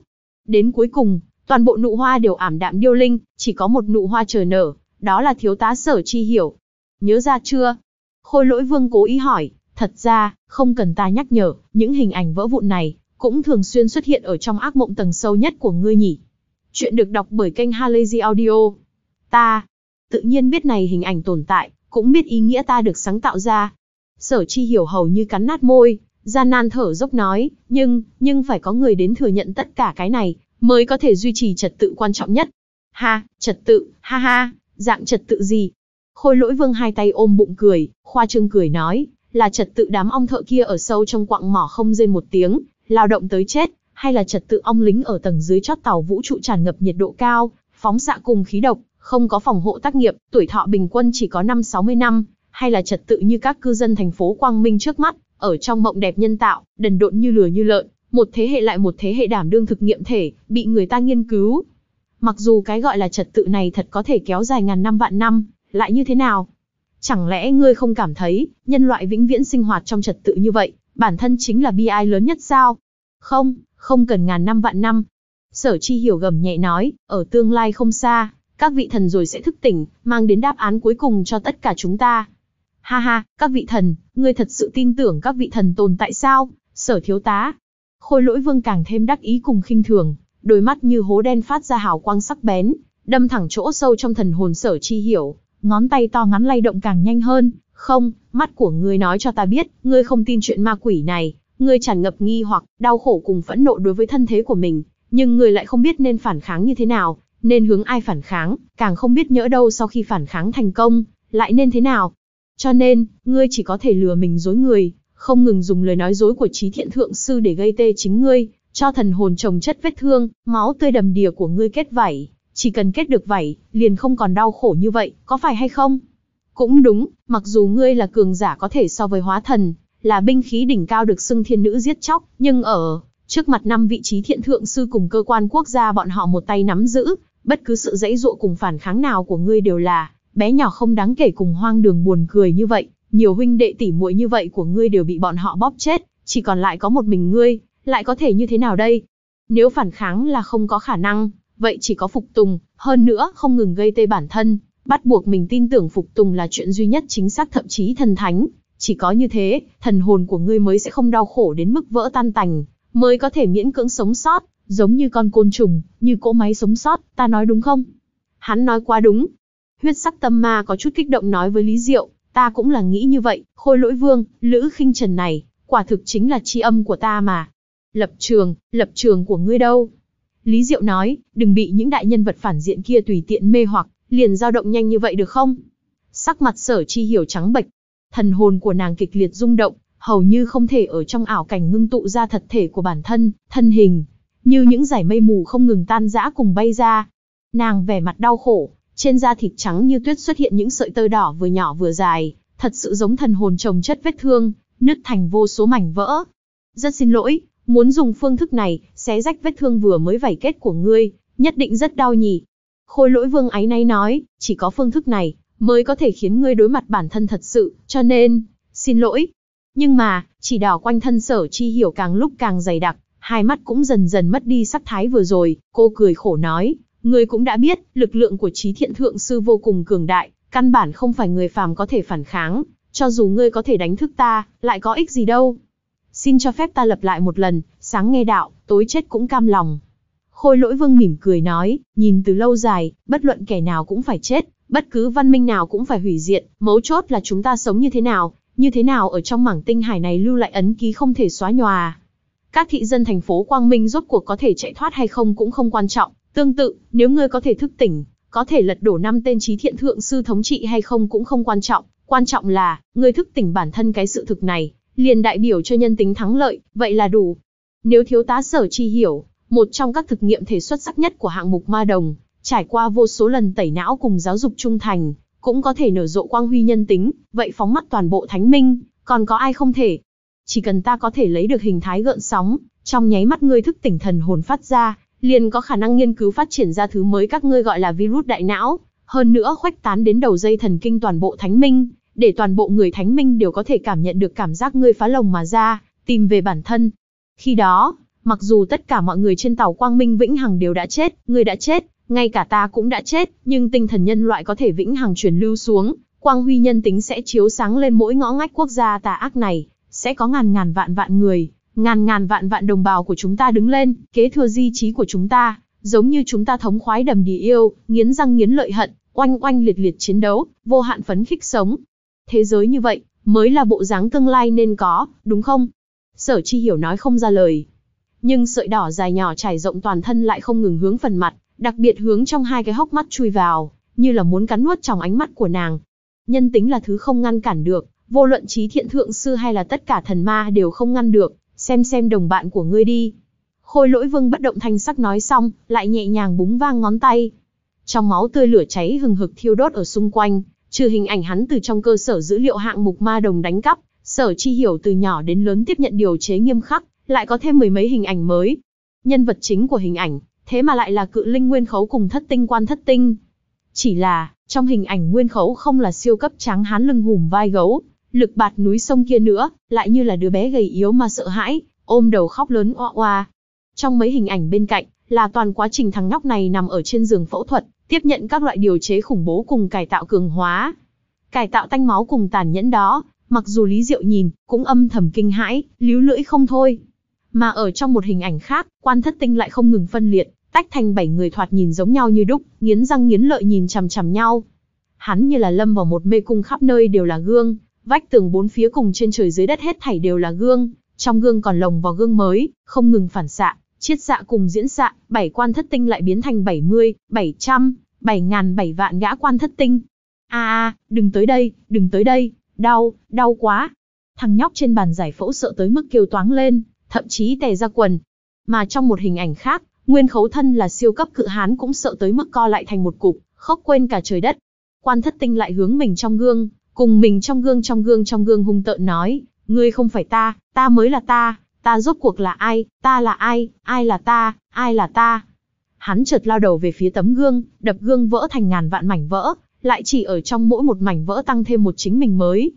Đến cuối cùng, toàn bộ nụ hoa đều ảm đạm điêu linh, chỉ có một nụ hoa chờ nở, đó là thiếu tá sở chi hiểu. Nhớ ra chưa? Khôi lỗi vương cố ý hỏi, thật ra, không cần ta nhắc nhở, những hình ảnh vỡ vụn này, cũng thường xuyên xuất hiện ở trong ác mộng tầng sâu nhất của ngươi nhỉ. Chuyện được đọc bởi kênh Halazy Audio. Ta, tự nhiên biết này hình ảnh tồn tại, cũng biết ý nghĩa ta được sáng tạo ra. Sở chi hiểu hầu như cắn nát môi, gian nan thở dốc nói, nhưng, nhưng phải có người đến thừa nhận tất cả cái này, mới có thể duy trì trật tự quan trọng nhất. Ha, trật tự, ha ha, dạng trật tự gì? Khôi lỗi vương hai tay ôm bụng cười, khoa trương cười nói, là trật tự đám ong thợ kia ở sâu trong quặng mỏ không rên một tiếng, lao động tới chết, hay là trật tự ong lính ở tầng dưới chót tàu vũ trụ tràn ngập nhiệt độ cao, phóng xạ cùng khí độc, không có phòng hộ tác nghiệp, tuổi thọ bình quân chỉ có 5-60 năm, hay là trật tự như các cư dân thành phố Quang Minh trước mắt, ở trong mộng đẹp nhân tạo, đần độn như lừa như lợn, một thế hệ lại một thế hệ đảm đương thực nghiệm thể, bị người ta nghiên cứu. Mặc dù cái gọi là trật tự này thật có thể kéo dài ngàn năm vạn năm, lại như thế nào? Chẳng lẽ ngươi không cảm thấy, nhân loại vĩnh viễn sinh hoạt trong trật tự như vậy, bản thân chính là bi ai lớn nhất sao? Không, không cần ngàn năm vạn năm. Sở chi hiểu gầm nhẹ nói, ở tương lai không xa, các vị thần rồi sẽ thức tỉnh, mang đến đáp án cuối cùng cho tất cả chúng ta. Ha ha, các vị thần, ngươi thật sự tin tưởng các vị thần tồn tại sao? Sở thiếu tá. Khôi lỗi vương càng thêm đắc ý cùng khinh thường, đôi mắt như hố đen phát ra hào quang sắc bén, đâm thẳng chỗ sâu trong thần hồn sở chi hiểu, ngón tay to ngắn lay động càng nhanh hơn, không, mắt của ngươi nói cho ta biết, ngươi không tin chuyện ma quỷ này, ngươi tràn ngập nghi hoặc, đau khổ cùng phẫn nộ đối với thân thế của mình, nhưng ngươi lại không biết nên phản kháng như thế nào, nên hướng ai phản kháng, càng không biết nhỡ đâu sau khi phản kháng thành công, lại nên thế nào. Cho nên, ngươi chỉ có thể lừa mình dối người, không ngừng dùng lời nói dối của trí thiện thượng sư để gây tê chính ngươi, cho thần hồn trồng chất vết thương, máu tươi đầm đìa của ngươi kết vảy, chỉ cần kết được vảy, liền không còn đau khổ như vậy, có phải hay không? Cũng đúng, mặc dù ngươi là cường giả có thể so với hóa thần, là binh khí đỉnh cao được xưng thiên nữ giết chóc, nhưng ở trước mặt năm vị trí thiện thượng sư cùng cơ quan quốc gia bọn họ một tay nắm giữ, bất cứ sự dãy dụa cùng phản kháng nào của ngươi đều là bé nhỏ không đáng kể cùng hoang đường buồn cười như vậy, nhiều huynh đệ tỷ muội như vậy của ngươi đều bị bọn họ bóp chết, chỉ còn lại có một mình ngươi, lại có thể như thế nào đây? Nếu phản kháng là không có khả năng, vậy chỉ có phục tùng, hơn nữa không ngừng gây tê bản thân, bắt buộc mình tin tưởng phục tùng là chuyện duy nhất chính xác thậm chí thần thánh. Chỉ có như thế, thần hồn của ngươi mới sẽ không đau khổ đến mức vỡ tan tành, mới có thể miễn cưỡng sống sót, giống như con côn trùng, như cỗ máy sống sót, ta nói đúng không? Hắn nói quá đúng. Huyết sắc tâm ma có chút kích động nói với Lý Diệu, ta cũng là nghĩ như vậy, khôi lỗi vương, lữ khinh trần này, quả thực chính là chi âm của ta mà. Lập trường, lập trường của ngươi đâu? Lý Diệu nói, đừng bị những đại nhân vật phản diện kia tùy tiện mê hoặc, liền dao động nhanh như vậy được không? Sắc mặt sở chi hiểu trắng bệch, thần hồn của nàng kịch liệt rung động, hầu như không thể ở trong ảo cảnh ngưng tụ ra thật thể của bản thân, thân hình, như những giải mây mù không ngừng tan rã cùng bay ra. Nàng vẻ mặt đau khổ, trên da thịt trắng như tuyết xuất hiện những sợi tơ đỏ vừa nhỏ vừa dài, thật sự giống thần hồn trồng chất vết thương, nứt thành vô số mảnh vỡ. Rất xin lỗi, muốn dùng phương thức này, xé rách vết thương vừa mới vảy kết của ngươi, nhất định rất đau nhỉ. Khôi lỗi vương ấy nay nói, chỉ có phương thức này, mới có thể khiến ngươi đối mặt bản thân thật sự, cho nên, xin lỗi. Nhưng mà, chỉ đỏ quanh thân sở chi hiểu càng lúc càng dày đặc, hai mắt cũng dần dần mất đi sắc thái vừa rồi, cô cười khổ nói, ngươi cũng đã biết, lực lượng của trí thiện thượng sư vô cùng cường đại, căn bản không phải người phàm có thể phản kháng, cho dù ngươi có thể đánh thức ta, lại có ích gì đâu. Xin cho phép ta lập lại một lần, sáng nghe đạo, tối chết cũng cam lòng. Khôi lỗi vương mỉm cười nói, nhìn từ lâu dài, bất luận kẻ nào cũng phải chết, bất cứ văn minh nào cũng phải hủy diệt, mấu chốt là chúng ta sống như thế nào, như thế nào ở trong mảng tinh hải này lưu lại ấn ký không thể xóa nhòa. Các thị dân thành phố Quang Minh rốt cuộc có thể chạy thoát hay không cũng không quan trọng, tương tự, nếu ngươi có thể thức tỉnh, có thể lật đổ năm tên trí thiện thượng sư thống trị hay không cũng không quan trọng, quan trọng là, ngươi thức tỉnh bản thân cái sự thực này, liền đại biểu cho nhân tính thắng lợi, vậy là đủ. Nếu thiếu tá sở chi hiểu, một trong các thực nghiệm thể xuất sắc nhất của hạng mục ma đồng, trải qua vô số lần tẩy não cùng giáo dục trung thành, cũng có thể nở rộ quang huy nhân tính, vậy phóng mắt toàn bộ thánh minh, còn có ai không thể? Chỉ cần ta có thể lấy được hình thái gợn sóng, trong nháy mắt ngươi thức tỉnh thần hồn phát ra, liền có khả năng nghiên cứu phát triển ra thứ mới các ngươi gọi là virus đại não, hơn nữa khoách tán đến đầu dây thần kinh toàn bộ thánh minh, để toàn bộ người thánh minh đều có thể cảm nhận được cảm giác ngươi phá lồng mà ra, tìm về bản thân. Khi đó, Mặc dù tất cả mọi người trên tàu Quang Minh Vĩnh Hằng đều đã chết, người đã chết, ngay cả ta cũng đã chết, nhưng tinh thần nhân loại có thể vĩnh hằng truyền lưu xuống, quang huy nhân tính sẽ chiếu sáng lên mỗi ngõ ngách quốc gia tà ác này, sẽ có ngàn ngàn vạn vạn người, ngàn ngàn vạn vạn đồng bào của chúng ta đứng lên, kế thừa di trí của chúng ta, giống như chúng ta thống khoái đầm đì yêu, nghiến răng nghiến lợi hận, oanh oanh liệt liệt chiến đấu, vô hạn phấn khích sống. Thế giới như vậy, mới là bộ dáng tương lai nên có, đúng không? Sở chi hiểu nói không ra lời, nhưng sợi đỏ dài nhỏ trải rộng toàn thân lại không ngừng hướng phần mặt, đặc biệt hướng trong hai cái hốc mắt chui vào, như là muốn cắn nuốt trong ánh mắt của nàng. Nhân tính là thứ không ngăn cản được, vô luận trí thiện thượng sư hay là tất cả thần ma đều không ngăn được, xem xem đồng bạn của ngươi đi. Khôi lỗi vương bất động thanh sắc nói xong, lại nhẹ nhàng búng vang ngón tay. Trong máu tươi lửa cháy hừng hực thiêu đốt ở xung quanh, trừ hình ảnh hắn từ trong cơ sở dữ liệu hạng mục ma đồng đánh cắp, sở chi hiểu từ nhỏ đến lớn tiếp nhận điều chế nghiêm khắc, lại có thêm mười mấy hình ảnh mới. Nhân vật chính của hình ảnh, thế mà lại là cự linh nguyên khấu cùng thất tinh quan thất tinh. Chỉ là, trong hình ảnh nguyên khấu không là siêu cấp tráng hán lưng hùm vai gấu, lực bạt núi sông kia nữa, lại như là đứa bé gầy yếu mà sợ hãi, ôm đầu khóc lớn oa oa. Trong mấy hình ảnh bên cạnh, là toàn quá trình thằng nhóc này nằm ở trên giường phẫu thuật, tiếp nhận các loại điều chế khủng bố cùng cải tạo cường hóa. Cải tạo tanh máu cùng tàn nhẫn đó, mặc dù Lý Diệu nhìn, cũng âm thầm kinh hãi, líu lưỡi không thôi. Mà ở trong một hình ảnh khác, quan thất tinh lại không ngừng phân liệt, tách thành bảy người thoạt nhìn giống nhau như đúc, nghiến răng nghiến lợi nhìn chằm chằm nhau. Hắn như là lâm vào một mê cung khắp nơi đều là gương, vách tường bốn phía cùng trên trời dưới đất hết thảy đều là gương, trong gương còn lồng vào gương mới, không ngừng phản xạ, chiết xạ cùng diễn xạ, bảy quan thất tinh lại biến thành 70, 700, 7000 7 vạn gã quan thất tinh. A a, đừng tới đây, đừng tới đây, đau, đau quá. Thằng nhóc trên bàn giải phẫu sợ tới mức kêu toáng lên, thậm chí tè ra quần. Mà trong một hình ảnh khác, nguyên khấu thân là siêu cấp cự hán cũng sợ tới mức co lại thành một cục, khóc quên cả trời đất. Quan thất tinh lại hướng mình trong gương, cùng mình trong gương trong gương trong gương hung tợn nói, ngươi không phải ta, ta mới là ta, ta rốt cuộc là ai, ta là ai, ai là ta, ai là ta. Hắn chợt lao đầu về phía tấm gương, đập gương vỡ thành ngàn vạn mảnh vỡ, lại chỉ ở trong mỗi một mảnh vỡ tăng thêm một chính mình mới.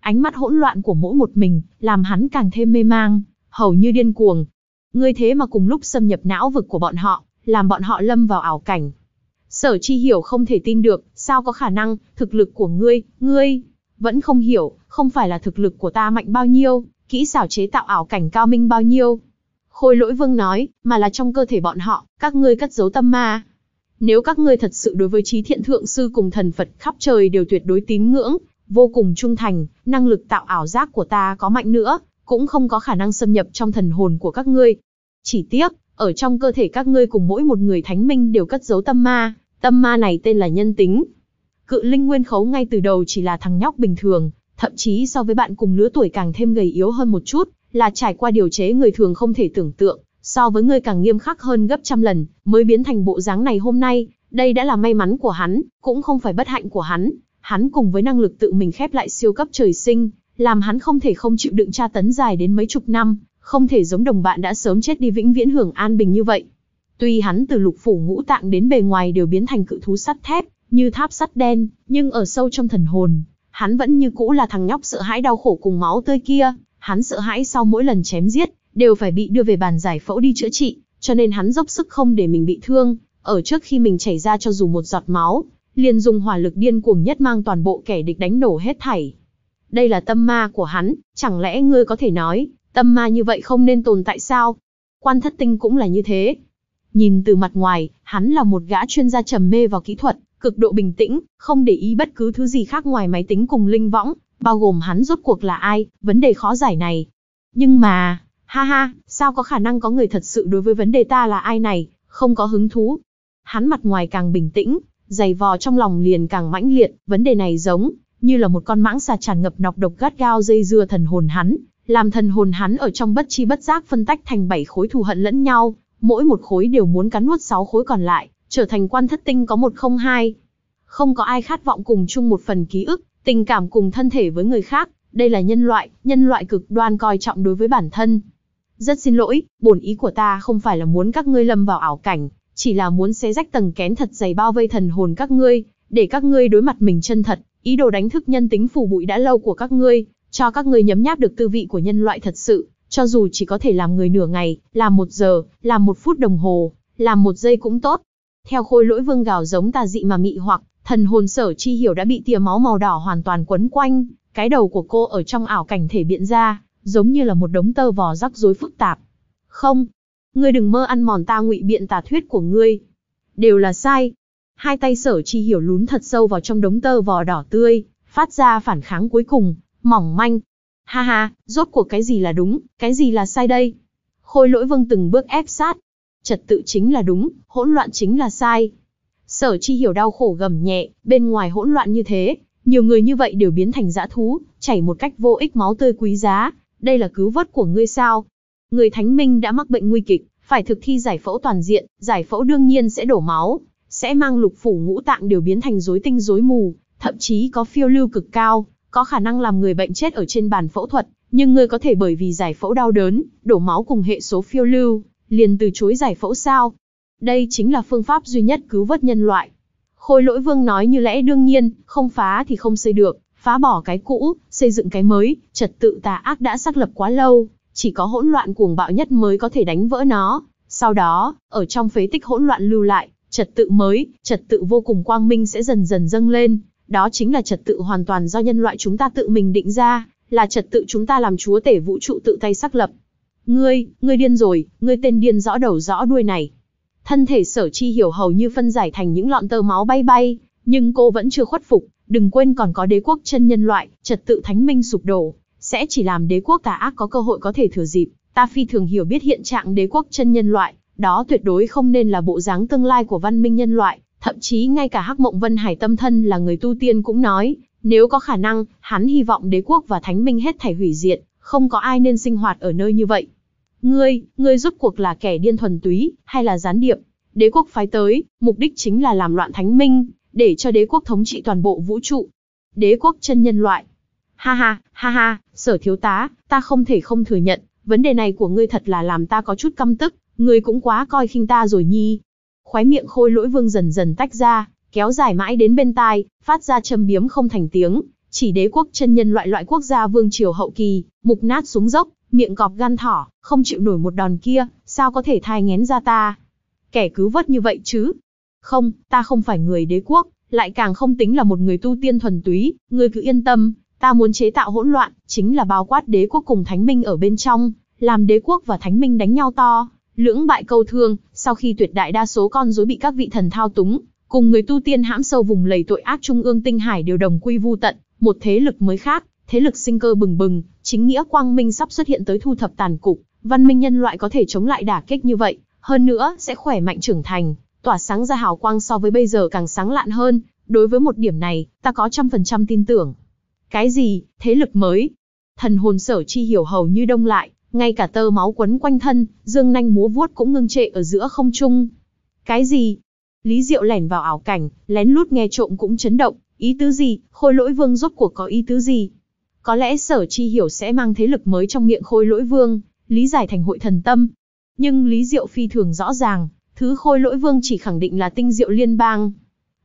Ánh mắt hỗn loạn của mỗi một mình, làm hắn càng thêm mê mang, hầu như điên cuồng. Ngươi thế mà cùng lúc xâm nhập não vực của bọn họ, làm bọn họ lâm vào ảo cảnh. Sở chi hiểu không thể tin được, sao có khả năng, thực lực của ngươi, ngươi, vẫn không hiểu, không phải là thực lực của ta mạnh bao nhiêu, kỹ xảo chế tạo ảo cảnh cao minh bao nhiêu. Khôi lỗi vương nói, mà là trong cơ thể bọn họ, các ngươi cất giấu tâm ma. Nếu các ngươi thật sự đối với trí thiện thượng sư cùng thần Phật khắp trời đều tuyệt đối tín ngưỡng, vô cùng trung thành, năng lực tạo ảo giác của ta có mạnh nữa, cũng không có khả năng xâm nhập trong thần hồn của các ngươi. Chỉ tiếc, ở trong cơ thể các ngươi cùng mỗi một người thánh minh đều cất giấu tâm ma, tâm ma này tên là nhân tính. Cự linh nguyên khấu ngay từ đầu chỉ là thằng nhóc bình thường, thậm chí so với bạn cùng lứa tuổi càng thêm gầy yếu hơn một chút, là trải qua điều chế người thường không thể tưởng tượng, so với ngươi càng nghiêm khắc hơn gấp trăm lần, mới biến thành bộ dáng này hôm nay, đây đã là may mắn của hắn, cũng không phải bất hạnh của hắn. Hắn cùng với năng lực tự mình khép lại siêu cấp trời sinh, làm hắn không thể không chịu đựng tra tấn dài đến mấy chục năm, không thể giống đồng bạn đã sớm chết đi vĩnh viễn hưởng an bình như vậy. Tuy hắn từ lục phủ ngũ tạng đến bề ngoài đều biến thành cự thú sắt thép, như tháp sắt đen, nhưng ở sâu trong thần hồn, hắn vẫn như cũ là thằng nhóc sợ hãi đau khổ cùng máu tươi kia, hắn sợ hãi sau mỗi lần chém giết, đều phải bị đưa về bàn giải phẫu đi chữa trị, cho nên hắn dốc sức không để mình bị thương, ở trước khi mình chảy ra cho dù một giọt máu, liền dùng hỏa lực điên cuồng nhất mang toàn bộ kẻ địch đánh đổ hết thảy đây là tâm ma của hắn, chẳng lẽ ngươi có thể nói, tâm ma như vậy không nên tồn tại sao? Quan thất tinh cũng là như thế. Nhìn từ mặt ngoài, hắn là một gã chuyên gia trầm mê vào kỹ thuật, cực độ bình tĩnh, không để ý bất cứ thứ gì khác ngoài máy tính cùng linh võng, bao gồm hắn rốt cuộc là ai, vấn đề khó giải này. Nhưng mà, ha ha, sao có khả năng có người thật sự đối với vấn đề ta là ai này, không có hứng thú. Hắn mặt ngoài càng bình tĩnh, giày vò trong lòng liền càng mãnh liệt, vấn đề này giống như là một con mãng xà tràn ngập nọc độc gắt gao dây dưa thần hồn hắn, làm thần hồn hắn ở trong bất chi bất giác phân tách thành bảy khối thù hận lẫn nhau, mỗi một khối đều muốn cắn nuốt sáu khối còn lại, trở thành quan thất tinh có một không hai. Không có ai khát vọng cùng chung một phần ký ức, tình cảm cùng thân thể với người khác, đây là nhân loại, nhân loại cực đoan coi trọng đối với bản thân. Rất xin lỗi, bổn ý của ta không phải là muốn các ngươi lâm vào ảo cảnh, chỉ là muốn xé rách tầng kén thật dày bao vây thần hồn các ngươi, để các ngươi đối mặt mình chân thật, ý đồ đánh thức nhân tính phủ bụi đã lâu của các ngươi, cho các ngươi nhấm nháp được tư vị của nhân loại thật sự, cho dù chỉ có thể làm người nửa ngày, làm một giờ, làm một phút đồng hồ, làm một giây cũng tốt. Theo khôi lỗi vương gào giống tà dị mà mị hoặc, thần hồn sở chi hiểu đã bị tia máu màu đỏ hoàn toàn quấn quanh, cái đầu của cô ở trong ảo cảnh thể biện ra, giống như là một đống tơ vò rắc rối phức tạp. Không, ngươi đừng mơ ăn mòn ta ngụy biện tà thuyết của ngươi. Đều là sai, Hai tay sở chi hiểu lún thật sâu vào trong đống tơ vò đỏ tươi, phát ra phản kháng cuối cùng, mỏng manh. Ha ha, rốt cuộc cái gì là đúng, cái gì là sai đây? Khôi lỗi vương từng bước ép sát. Trật tự chính là đúng, hỗn loạn chính là sai. Sở chi hiểu đau khổ gầm nhẹ, bên ngoài hỗn loạn như thế, nhiều người như vậy đều biến thành dã thú, chảy một cách vô ích máu tươi quý giá, đây là cứu vớt của ngươi sao? Người thánh minh đã mắc bệnh nguy kịch, phải thực thi giải phẫu toàn diện, giải phẫu đương nhiên sẽ đổ máu, sẽ mang lục phủ ngũ tạng đều biến thành rối tinh rối mù, thậm chí có phiêu lưu cực cao, có khả năng làm người bệnh chết ở trên bàn phẫu thuật, nhưng ngươi có thể bởi vì giải phẫu đau đớn, đổ máu cùng hệ số phiêu lưu, liền từ chối giải phẫu sao? Đây chính là phương pháp duy nhất cứu vớt nhân loại. Khôi lỗi vương nói như lẽ đương nhiên, không phá thì không xây được, phá bỏ cái cũ, xây dựng cái mới, trật tự tà ác đã xác lập quá lâu, chỉ có hỗn loạn cuồng bạo nhất mới có thể đánh vỡ nó. Sau đó, ở trong phế tích hỗn loạn lưu lại, Trật tự mới, trật tự vô cùng quang minh sẽ dần dần dâng lên, đó chính là trật tự hoàn toàn do nhân loại chúng ta tự mình định ra, là trật tự chúng ta làm chúa tể vũ trụ tự tay xác lập. Ngươi, ngươi điên rồi, ngươi tên điên rõ đầu rõ đuôi này. Thân thể sở chi hiểu hầu như phân giải thành những lọn tơ máu bay bay, nhưng cô vẫn chưa khuất phục, đừng quên còn có đế quốc chân nhân loại, trật tự thánh minh sụp đổ, sẽ chỉ làm đế quốc tà ác có cơ hội có thể thừa dịp. Ta phi thường hiểu biết hiện trạng đế quốc chân nhân loại, đó tuyệt đối không nên là bộ dáng tương lai của văn minh nhân loại, thậm chí ngay cả Hắc Mộng Vân Hải tâm thân là người tu tiên cũng nói, nếu có khả năng, hắn hy vọng đế quốc và thánh minh hết thảy hủy diệt, không có ai nên sinh hoạt ở nơi như vậy. Ngươi, ngươi rốt cuộc là kẻ điên thuần túy, hay là gián điệp? Đế quốc phái tới, mục đích chính là làm loạn thánh minh, để cho đế quốc thống trị toàn bộ vũ trụ. Đế quốc chân nhân loại. Ha ha, ha ha, sở thiếu tá, ta không thể không thừa nhận, vấn đề này của ngươi thật là làm ta có chút căm tức, Ngươi cũng quá coi khinh ta rồi nhi. Khóe miệng khôi lỗi vương dần dần tách ra, kéo dài mãi đến bên tai, phát ra châm biếm không thành tiếng. Chỉ đế quốc chân nhân loại loại quốc gia vương triều hậu kỳ, mục nát xuống dốc, miệng cọp gan thỏ, không chịu nổi một đòn kia, sao có thể thai ngén ra ta? Kẻ cứu vớt như vậy chứ? Không, ta không phải người đế quốc, lại càng không tính là một người tu tiên thuần túy, ngươi cứ yên tâm, ta muốn chế tạo hỗn loạn, chính là bao quát đế quốc cùng thánh minh ở bên trong, làm đế quốc và thánh minh đánh nhau to, Lưỡng bại câu thương, sau khi tuyệt đại đa số con rối bị các vị thần thao túng, cùng người tu tiên hãm sâu vùng lầy tội ác trung ương tinh hải đều đồng quy vu tận, một thế lực mới khác, thế lực sinh cơ bừng bừng, chính nghĩa quang minh sắp xuất hiện tới thu thập tàn cục, văn minh nhân loại có thể chống lại đả kích như vậy, hơn nữa sẽ khỏe mạnh trưởng thành, tỏa sáng ra hào quang so với bây giờ càng sáng lạn hơn, đối với một điểm này, ta có trăm phần trăm tin tưởng. Cái gì, thế lực mới? Thần hồn sở chi hiểu hầu như đông lại, ngay cả tơ máu quấn quanh thân, dương nanh múa vuốt cũng ngưng trệ ở giữa không trung. Cái gì? Lý Diệu lẻn vào ảo cảnh, lén lút nghe trộm cũng chấn động, ý tứ gì, khôi lỗi vương rốt cuộc có ý tứ gì? Có lẽ sở chi hiểu sẽ mang thế lực mới trong miệng khôi lỗi vương, lý giải thành hội thần tâm. Nhưng Lý Diệu phi thường rõ ràng, thứ khôi lỗi vương chỉ khẳng định là tinh diệu liên bang.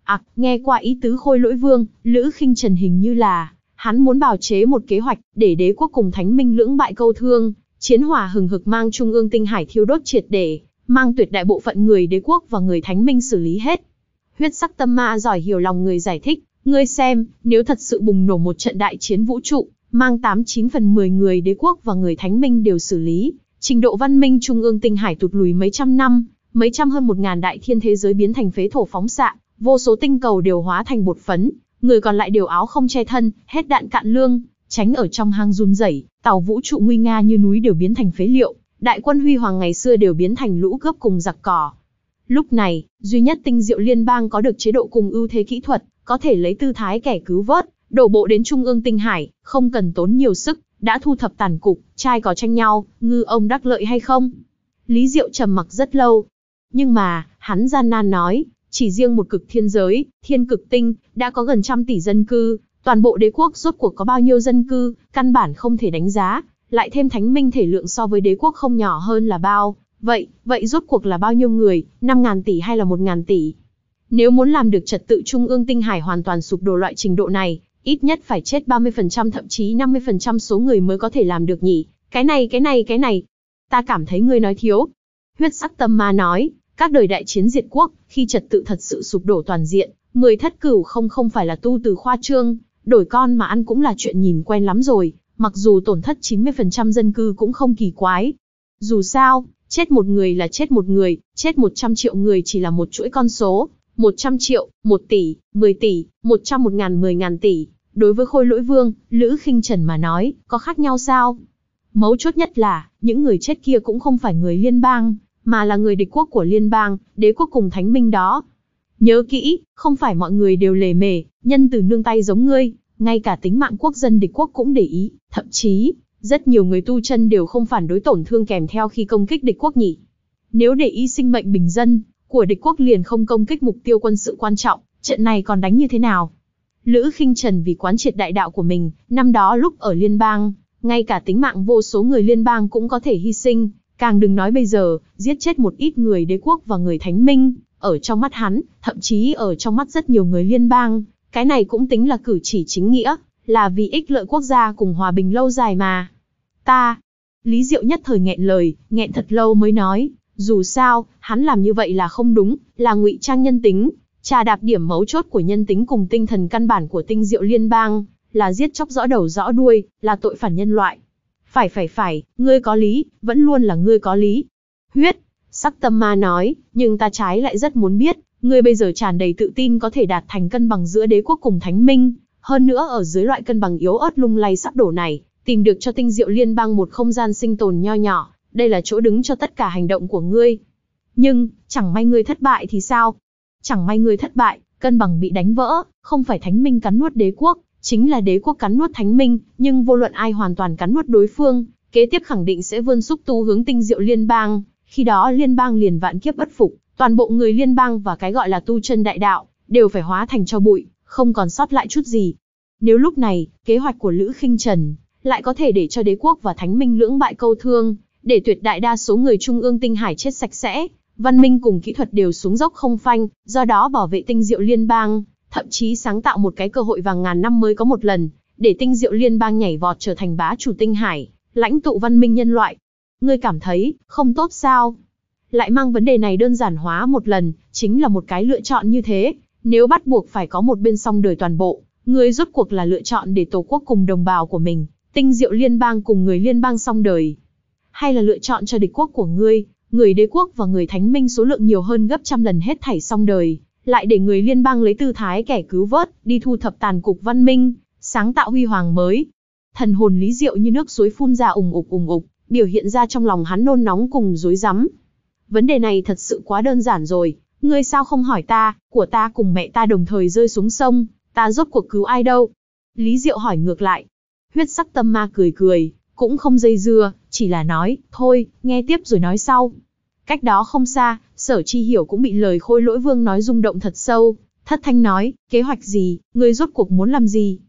ặc, à, nghe qua ý tứ khôi lỗi vương, Lữ khinh Trần hình như là, hắn muốn bào chế một kế hoạch để đế quốc cùng thánh minh lưỡng bại câu thương, Chiến hỏa hừng hực mang trung ương tinh hải thiêu đốt triệt để, mang tuyệt đại bộ phận người đế quốc và người thánh minh xử lý hết. Huyết sắc tâm ma giỏi hiểu lòng người giải thích, ngươi xem, nếu thật sự bùng nổ một trận đại chiến vũ trụ, mang 89 phần 10 người đế quốc và người thánh minh đều xử lý, trình độ văn minh trung ương tinh hải tụt lùi mấy trăm năm, mấy trăm hơn một ngàn đại thiên thế giới biến thành phế thổ phóng xạ, vô số tinh cầu đều hóa thành bột phấn, người còn lại đều áo không che thân, hết đạn cạn lương, Tránh ở trong hang run rẩy, tàu vũ trụ nguy nga như núi đều biến thành phế liệu, đại quân huy hoàng ngày xưa đều biến thành lũ gấp cùng giặc cỏ. Lúc này, duy nhất tinh diệu liên bang có được chế độ cùng ưu thế kỹ thuật, có thể lấy tư thái kẻ cứu vớt, đổ bộ đến trung ương tinh hải, không cần tốn nhiều sức, đã thu thập tàn cục, trai có tranh nhau, ngư ông đắc lợi hay không? Lý Diệu trầm mặc rất lâu. Nhưng mà, hắn gian nan nói, chỉ riêng một cực thiên giới, thiên cực tinh, đã có gần trăm tỷ dân cư, Toàn bộ đế quốc rốt cuộc có bao nhiêu dân cư, căn bản không thể đánh giá, lại thêm thánh minh thể lượng so với đế quốc không nhỏ hơn là bao. Vậy, vậy rốt cuộc là bao nhiêu người, 5.000 tỷ hay là 1.000 tỷ? Nếu muốn làm được trật tự trung ương tinh hải hoàn toàn sụp đổ loại trình độ này, ít nhất phải chết 30% thậm chí 50% số người mới có thể làm được nhỉ. Cái này, cái này, cái này. Ta cảm thấy ngươi nói thiếu. Huyết sắc tâm ma nói, các đời đại chiến diệt quốc, khi trật tự thật sự sụp đổ toàn diện, mười thất cửu không không phải là tu từ khoa trương, đổi con mà ăn cũng là chuyện nhìn quen lắm rồi, mặc dù tổn thất 90% dân cư cũng không kỳ quái. Dù sao, chết một người là chết một người, chết 100 triệu người chỉ là một chuỗi con số, 100 triệu, 1 tỷ, 10 tỷ, 100 một ngàn 10 ngàn tỷ. Đối với khôi lỗi vương, Lữ khinh Trần mà nói, có khác nhau sao? Mấu chốt nhất là, những người chết kia cũng không phải người liên bang, mà là người địch quốc của liên bang, đế quốc cùng thánh minh đó, Nhớ kỹ, không phải mọi người đều lề mề, nhân từ nương tay giống ngươi, ngay cả tính mạng quốc dân địch quốc cũng để ý, thậm chí, rất nhiều người tu chân đều không phản đối tổn thương kèm theo khi công kích địch quốc nhỉ. Nếu để ý sinh mệnh bình dân, của địch quốc liền không công kích mục tiêu quân sự quan trọng, trận này còn đánh như thế nào? Lữ khinh Trần vì quán triệt đại đạo của mình, năm đó lúc ở liên bang, ngay cả tính mạng vô số người liên bang cũng có thể hy sinh, càng đừng nói bây giờ, giết chết một ít người đế quốc và người thánh minh, ở trong mắt hắn, thậm chí ở trong mắt rất nhiều người liên bang, cái này cũng tính là cử chỉ chính nghĩa, là vì ích lợi quốc gia cùng hòa bình lâu dài mà. Ta, Lý Diệu nhất thời nghẹn lời, nghẹn thật lâu mới nói, dù sao, hắn làm như vậy là không đúng, là ngụy trang nhân tính, trà đạp điểm mấu chốt của nhân tính cùng tinh thần căn bản của tinh diệu liên bang, là giết chóc rõ đầu rõ đuôi, là tội phản nhân loại. Phải phải phải, ngươi có lý, vẫn luôn là ngươi có lý. Huyết, Sắc tâm ma nói, nhưng ta trái lại rất muốn biết, ngươi bây giờ tràn đầy tự tin có thể đạt thành cân bằng giữa đế quốc cùng thánh minh. Hơn nữa ở dưới loại cân bằng yếu ớt lung lay sắp đổ này, tìm được cho tinh diệu liên bang một không gian sinh tồn nho nhỏ, đây là chỗ đứng cho tất cả hành động của ngươi. Nhưng, chẳng may ngươi thất bại thì sao? Chẳng may ngươi thất bại, cân bằng bị đánh vỡ, không phải thánh minh cắn nuốt đế quốc, chính là đế quốc cắn nuốt thánh minh, nhưng vô luận ai hoàn toàn cắn nuốt đối phương, kế tiếp khẳng định sẽ vươn xúc tu hướng tinh diệu liên bang, khi đó liên bang liền vạn kiếp bất phục, toàn bộ người liên bang và cái gọi là tu chân đại đạo, đều phải hóa thành cho bụi, không còn sót lại chút gì. Nếu lúc này, kế hoạch của Lữ khinh Trần, lại có thể để cho đế quốc và thánh minh lưỡng bại câu thương, để tuyệt đại đa số người trung ương tinh hải chết sạch sẽ, văn minh cùng kỹ thuật đều xuống dốc không phanh, do đó bảo vệ tinh diệu liên bang, thậm chí sáng tạo một cái cơ hội vàng ngàn năm mới có một lần, để tinh diệu liên bang nhảy vọt trở thành bá chủ tinh hải, lãnh tụ văn minh nhân loại, ngươi cảm thấy, không tốt sao? Lại mang vấn đề này đơn giản hóa một lần, chính là một cái lựa chọn như thế. Nếu bắt buộc phải có một bên song đời toàn bộ, ngươi rốt cuộc là lựa chọn để tổ quốc cùng đồng bào của mình, tinh diệu liên bang cùng người liên bang song đời. Hay là lựa chọn cho địch quốc của ngươi, người đế quốc và người thánh minh số lượng nhiều hơn gấp trăm lần hết thảy song đời, lại để người liên bang lấy tư thái kẻ cứu vớt, đi thu thập tàn cục văn minh, sáng tạo huy hoàng mới. Thần hồn lý diệu như nước suối phun ra ủng ục ủng ục, biểu hiện ra trong lòng hắn nôn nóng cùng dối rắm. Vấn đề này thật sự quá đơn giản rồi, ngươi sao không hỏi ta, của ta cùng mẹ ta đồng thời rơi xuống sông, ta rốt cuộc cứu ai đâu? Lý Diệu hỏi ngược lại. Huyết sắc tâm ma cười cười, cũng không dây dưa, chỉ là nói, thôi, nghe tiếp rồi nói sau. Cách đó không xa, sở chi hiểu cũng bị lời khôi lỗi vương nói rung động thật sâu. Thất thanh nói, kế hoạch gì, ngươi rốt cuộc muốn làm gì?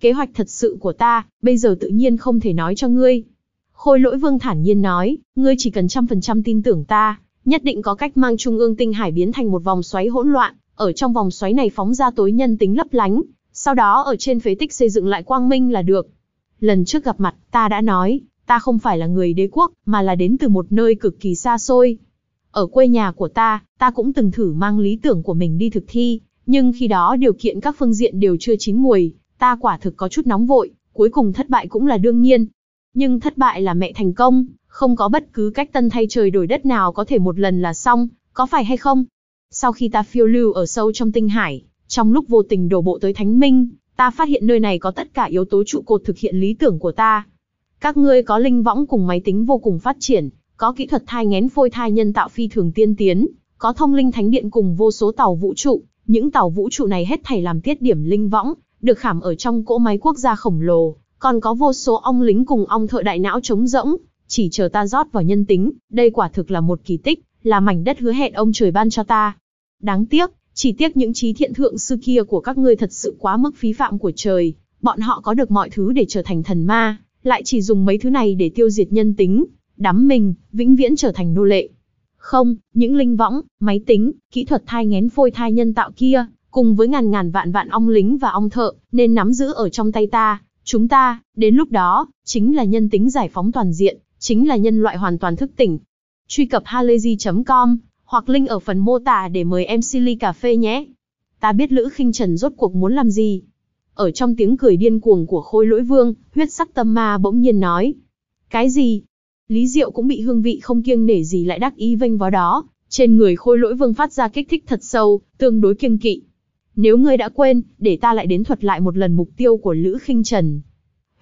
Kế hoạch thật sự của ta, bây giờ tự nhiên không thể nói cho ngươi, Khôi lỗi vương thản nhiên nói, ngươi chỉ cần trăm phần trăm tin tưởng ta, nhất định có cách mang trung ương tinh hải biến thành một vòng xoáy hỗn loạn, ở trong vòng xoáy này phóng ra tối nhân tính lấp lánh, sau đó ở trên phế tích xây dựng lại quang minh là được. Lần trước gặp mặt, ta đã nói, ta không phải là người đế quốc, mà là đến từ một nơi cực kỳ xa xôi. Ở quê nhà của ta, ta cũng từng thử mang lý tưởng của mình đi thực thi, nhưng khi đó điều kiện các phương diện đều chưa chín mùi, ta quả thực có chút nóng vội, cuối cùng thất bại cũng là đương nhiên, nhưng thất bại là mẹ thành công, không có bất cứ cách tân thay trời đổi đất nào có thể một lần là xong, có phải hay không? Sau khi ta phiêu lưu ở sâu trong tinh hải, trong lúc vô tình đổ bộ tới Thánh Minh, ta phát hiện nơi này có tất cả yếu tố trụ cột thực hiện lý tưởng của ta. Các ngươi có linh võng cùng máy tính vô cùng phát triển, có kỹ thuật thai ngén phôi thai nhân tạo phi thường tiên tiến, có thông linh thánh điện cùng vô số tàu vũ trụ, những tàu vũ trụ này hết thảy làm tiết điểm linh võng, được khảm ở trong cỗ máy quốc gia khổng lồ, còn có vô số ong lính cùng ong thợ đại não trống rỗng, chỉ chờ ta rót vào nhân tính, đây quả thực là một kỳ tích, là mảnh đất hứa hẹn ông trời ban cho ta. Đáng tiếc, chỉ tiếc những trí thiện thượng sư kia của các ngươi thật sự quá mức phí phạm của trời, bọn họ có được mọi thứ để trở thành thần ma, lại chỉ dùng mấy thứ này để tiêu diệt nhân tính, đắm mình, vĩnh viễn trở thành nô lệ. Không, những linh võng, máy tính, kỹ thuật thai ngén phôi thai nhân tạo kia, cùng với ngàn ngàn vạn vạn ong lính và ong thợ, nên nắm giữ ở trong tay ta, Chúng ta, đến lúc đó, chính là nhân tính giải phóng toàn diện, chính là nhân loại hoàn toàn thức tỉnh. Truy cập halayzi.com hoặc link ở phần mô tả để mời em Silly Cà Phê nhé. Ta biết Lữ khinh Trần rốt cuộc muốn làm gì. Ở trong tiếng cười điên cuồng của khôi lỗi vương, huyết sắc tâm ma bỗng nhiên nói. Cái gì? Lý Diệu cũng bị hương vị không kiêng nể gì lại đắc ý vênh vào đó. Trên người khôi lỗi vương phát ra kích thích thật sâu, tương đối kiêng kỵ. Nếu ngươi đã quên, để ta lại đến thuật lại một lần mục tiêu của Lữ khinh Trần.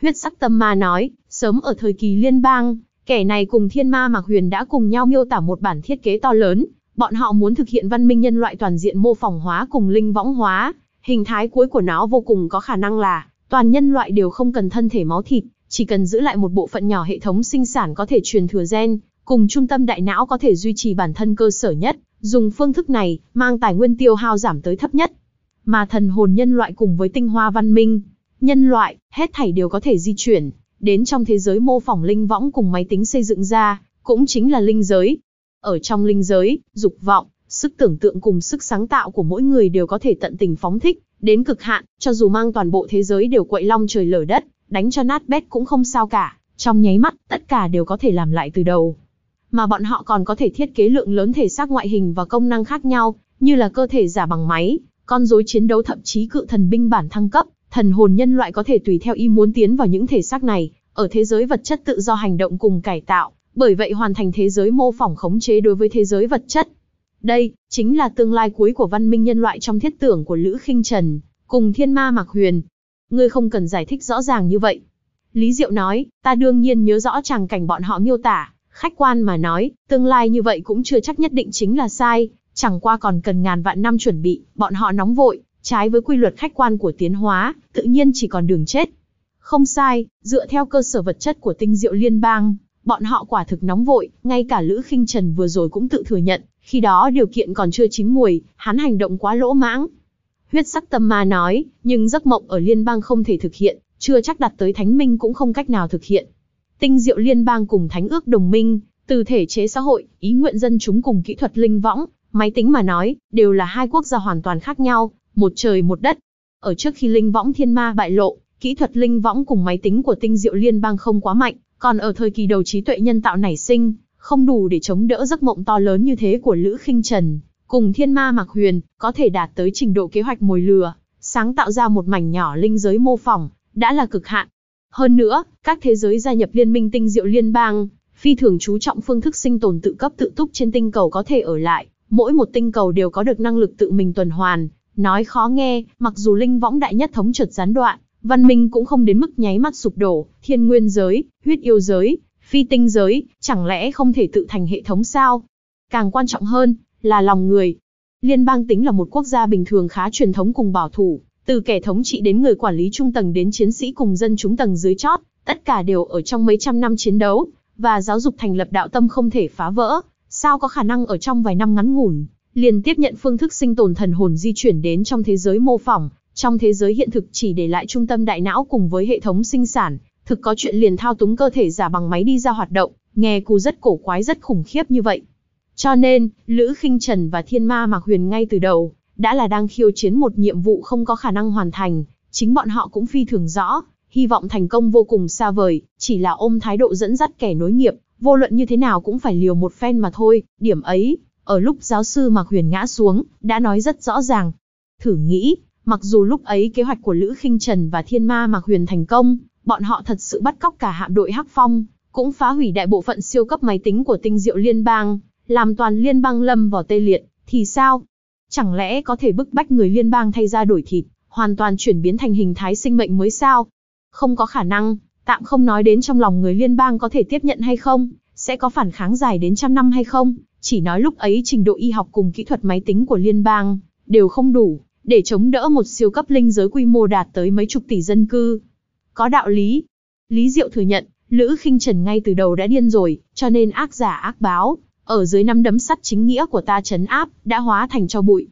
Huyết sắc tâm ma nói, sớm ở thời kỳ liên bang, kẻ này cùng thiên ma Mạc Huyền đã cùng nhau miêu tả một bản thiết kế to lớn, bọn họ muốn thực hiện văn minh nhân loại toàn diện mô phỏng hóa cùng linh võng hóa, hình thái cuối của nó vô cùng có khả năng là toàn nhân loại đều không cần thân thể máu thịt, chỉ cần giữ lại một bộ phận nhỏ hệ thống sinh sản có thể truyền thừa gen, cùng trung tâm đại não có thể duy trì bản thân cơ sở nhất, dùng phương thức này mang tài nguyên tiêu hao giảm tới thấp nhất, mà thần hồn nhân loại cùng với tinh hoa văn minh, nhân loại, hết thảy đều có thể di chuyển, đến trong thế giới mô phỏng linh võng cùng máy tính xây dựng ra, cũng chính là linh giới. Ở trong linh giới, dục vọng, sức tưởng tượng cùng sức sáng tạo của mỗi người đều có thể tận tình phóng thích, đến cực hạn, cho dù mang toàn bộ thế giới đều quậy long trời lở đất, đánh cho nát bét cũng không sao cả, trong nháy mắt, tất cả đều có thể làm lại từ đầu. Mà bọn họ còn có thể thiết kế lượng lớn thể xác ngoại hình và công năng khác nhau, như là cơ thể giả bằng máy, con rối chiến đấu thậm chí cự thần binh bản thăng cấp, thần hồn nhân loại có thể tùy theo ý muốn tiến vào những thể xác này, ở thế giới vật chất tự do hành động cùng cải tạo, bởi vậy hoàn thành thế giới mô phỏng khống chế đối với thế giới vật chất. Đây chính là tương lai cuối của văn minh nhân loại trong thiết tưởng của Lữ Khinh Trần cùng Thiên Ma Mạc Huyền. Ngươi không cần giải thích rõ ràng như vậy. Lý Diệu nói, ta đương nhiên nhớ rõ chàng cảnh bọn họ miêu tả, khách quan mà nói, tương lai như vậy cũng chưa chắc nhất định chính là sai, chẳng qua còn cần ngàn vạn năm chuẩn bị, bọn họ nóng vội, trái với quy luật khách quan của tiến hóa, tự nhiên chỉ còn đường chết. Không sai, dựa theo cơ sở vật chất của tinh diệu liên bang, bọn họ quả thực nóng vội, ngay cả Lữ khinh Trần vừa rồi cũng tự thừa nhận, khi đó điều kiện còn chưa chín mùi, hắn hành động quá lỗ mãng. Huyết sắc tâm ma nói, nhưng giấc mộng ở liên bang không thể thực hiện, chưa chắc đặt tới thánh minh cũng không cách nào thực hiện. Tinh diệu liên bang cùng thánh ước đồng minh, từ thể chế xã hội, ý nguyện dân chúng cùng kỹ thuật linh võng, Máy tính mà nói, đều là hai quốc gia hoàn toàn khác nhau, một trời một đất. Ở trước khi linh võng thiên ma bại lộ, kỹ thuật linh võng cùng máy tính của tinh diệu liên bang không quá mạnh, còn ở thời kỳ đầu trí tuệ nhân tạo nảy sinh, không đủ để chống đỡ giấc mộng to lớn như thế của Lữ Khinh Trần, cùng thiên ma Mạc Huyền, có thể đạt tới trình độ kế hoạch mồi lừa, sáng tạo ra một mảnh nhỏ linh giới mô phỏng, đã là cực hạn. Hơn nữa, các thế giới gia nhập liên minh tinh diệu liên bang, phi thường chú trọng phương thức sinh tồn tự cấp tự túc trên tinh cầu có thể ở lại, mỗi một tinh cầu đều có được năng lực tự mình tuần hoàn. Nói khó nghe, mặc dù linh võng đại nhất thống trượt gián đoạn, văn minh cũng không đến mức nháy mắt sụp đổ, thiên nguyên giới, huyết yêu giới, phi tinh giới, chẳng lẽ không thể tự thành hệ thống sao? Càng quan trọng hơn, là lòng người. Liên bang tính là một quốc gia bình thường khá truyền thống cùng bảo thủ, từ kẻ thống trị đến người quản lý trung tầng đến chiến sĩ cùng dân chúng tầng dưới chót, tất cả đều ở trong mấy trăm năm chiến đấu, và giáo dục thành lập đạo tâm không thể phá vỡ, sao có khả năng ở trong vài năm ngắn ngủn, liền tiếp nhận phương thức sinh tồn thần hồn di chuyển đến trong thế giới mô phỏng, trong thế giới hiện thực chỉ để lại trung tâm đại não cùng với hệ thống sinh sản, thực có chuyện liền thao túng cơ thể giả bằng máy đi ra hoạt động, nghe cù rất cổ quái rất khủng khiếp như vậy. Cho nên, Lữ khinh Trần và Thiên Ma Mạc Huyền ngay từ đầu, đã là đang khiêu chiến một nhiệm vụ không có khả năng hoàn thành, chính bọn họ cũng phi thường rõ, hy vọng thành công vô cùng xa vời, chỉ là ôm thái độ dẫn dắt kẻ nối nghiệp, Vô luận như thế nào cũng phải liều một phen mà thôi, điểm ấy, ở lúc giáo sư Mạc Huyền ngã xuống, đã nói rất rõ ràng. Thử nghĩ, mặc dù lúc ấy kế hoạch của Lữ khinh Trần và Thiên Ma Mạc Huyền thành công, bọn họ thật sự bắt cóc cả hạm đội Hắc Phong, cũng phá hủy đại bộ phận siêu cấp máy tính của tinh diệu liên bang, làm toàn liên bang lâm vào tê liệt, thì sao? Chẳng lẽ có thể bức bách người liên bang thay ra đổi thịt, hoàn toàn chuyển biến thành hình thái sinh mệnh mới sao? Không có khả năng, Tạm không nói đến trong lòng người liên bang có thể tiếp nhận hay không, sẽ có phản kháng dài đến trăm năm hay không, chỉ nói lúc ấy trình độ y học cùng kỹ thuật máy tính của liên bang đều không đủ để chống đỡ một siêu cấp linh giới quy mô đạt tới mấy chục tỷ dân cư. Có đạo lý. Lý Diệu thừa nhận, Lữ Khinh Trần ngay từ đầu đã điên rồi, cho nên ác giả ác báo, ở dưới nắm đấm sắt chính nghĩa của ta trấn áp, đã hóa thành cho bụi.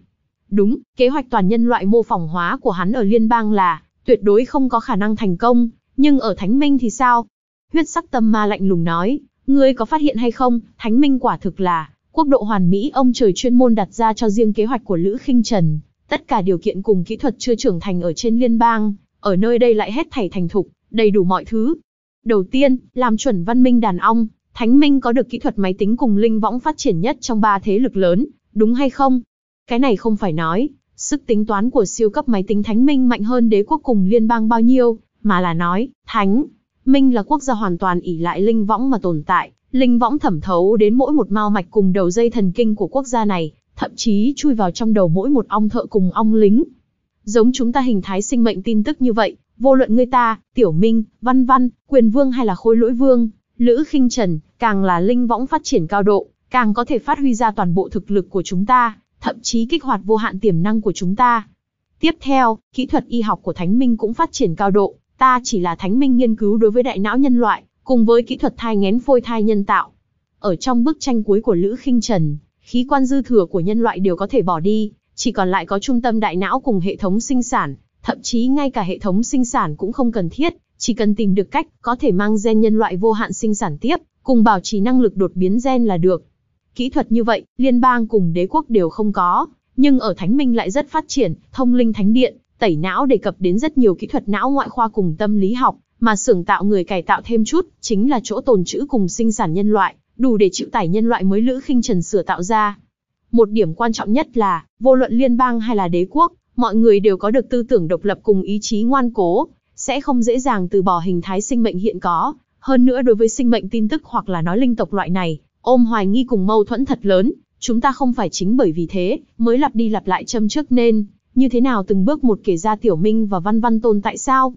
Đúng, kế hoạch toàn nhân loại mô phỏng hóa của hắn ở liên bang là tuyệt đối không có khả năng thành công, nhưng ở Thánh Minh thì sao? Huyết sắc tâm ma lạnh lùng nói, ngươi có phát hiện hay không, Thánh Minh quả thực là, quốc độ hoàn mỹ ông trời chuyên môn đặt ra cho riêng kế hoạch của Lữ khinh Trần. Tất cả điều kiện cùng kỹ thuật chưa trưởng thành ở trên liên bang, ở nơi đây lại hết thảy thành thục, đầy đủ mọi thứ. Đầu tiên, làm chuẩn văn minh đàn ông. Thánh Minh có được kỹ thuật máy tính cùng linh võng phát triển nhất trong ba thế lực lớn, đúng hay không? Cái này không phải nói, sức tính toán của siêu cấp máy tính Thánh Minh mạnh hơn đế quốc cùng liên bang bao nhiêu, mà là nói, thánh, minh là quốc gia hoàn toàn ỷ lại linh võng mà tồn tại, linh võng thẩm thấu đến mỗi một mao mạch cùng đầu dây thần kinh của quốc gia này, thậm chí chui vào trong đầu mỗi một ong thợ cùng ong lính. Giống chúng ta hình thái sinh mệnh tin tức như vậy, vô luận người ta, tiểu minh, văn văn, quyền vương hay là khối lỗi vương, lữ khinh trần, càng là linh võng phát triển cao độ, càng có thể phát huy ra toàn bộ thực lực của chúng ta, thậm chí kích hoạt vô hạn tiềm năng của chúng ta. Tiếp theo, kỹ thuật y học của Thánh Minh cũng phát triển cao độ, Ta chỉ là thánh minh nghiên cứu đối với đại não nhân loại, cùng với kỹ thuật thai ngén phôi thai nhân tạo. Ở trong bức tranh cuối của Lữ Khinh Trần, khí quan dư thừa của nhân loại đều có thể bỏ đi, chỉ còn lại có trung tâm đại não cùng hệ thống sinh sản, thậm chí ngay cả hệ thống sinh sản cũng không cần thiết, chỉ cần tìm được cách có thể mang gen nhân loại vô hạn sinh sản tiếp, cùng bảo trì năng lực đột biến gen là được. Kỹ thuật như vậy, liên bang cùng đế quốc đều không có, nhưng ở Thánh Minh lại rất phát triển, thông linh thánh điện, Tẩy não đề cập đến rất nhiều kỹ thuật não ngoại khoa cùng tâm lý học, mà xưởng tạo người cải tạo thêm chút, chính là chỗ tồn trữ cùng sinh sản nhân loại, đủ để chịu tải nhân loại mới lữ khinh trần sửa tạo ra. Một điểm quan trọng nhất là, vô luận liên bang hay là đế quốc, mọi người đều có được tư tưởng độc lập cùng ý chí ngoan cố, sẽ không dễ dàng từ bỏ hình thái sinh mệnh hiện có, hơn nữa đối với sinh mệnh tin tức hoặc là nói linh tộc loại này, ôm hoài nghi cùng mâu thuẫn thật lớn, chúng ta không phải chính bởi vì thế, mới lặp đi lặp lại châm trước nên, như thế nào từng bước một kể ra Tiểu Minh và Văn Văn Tôn tại sao.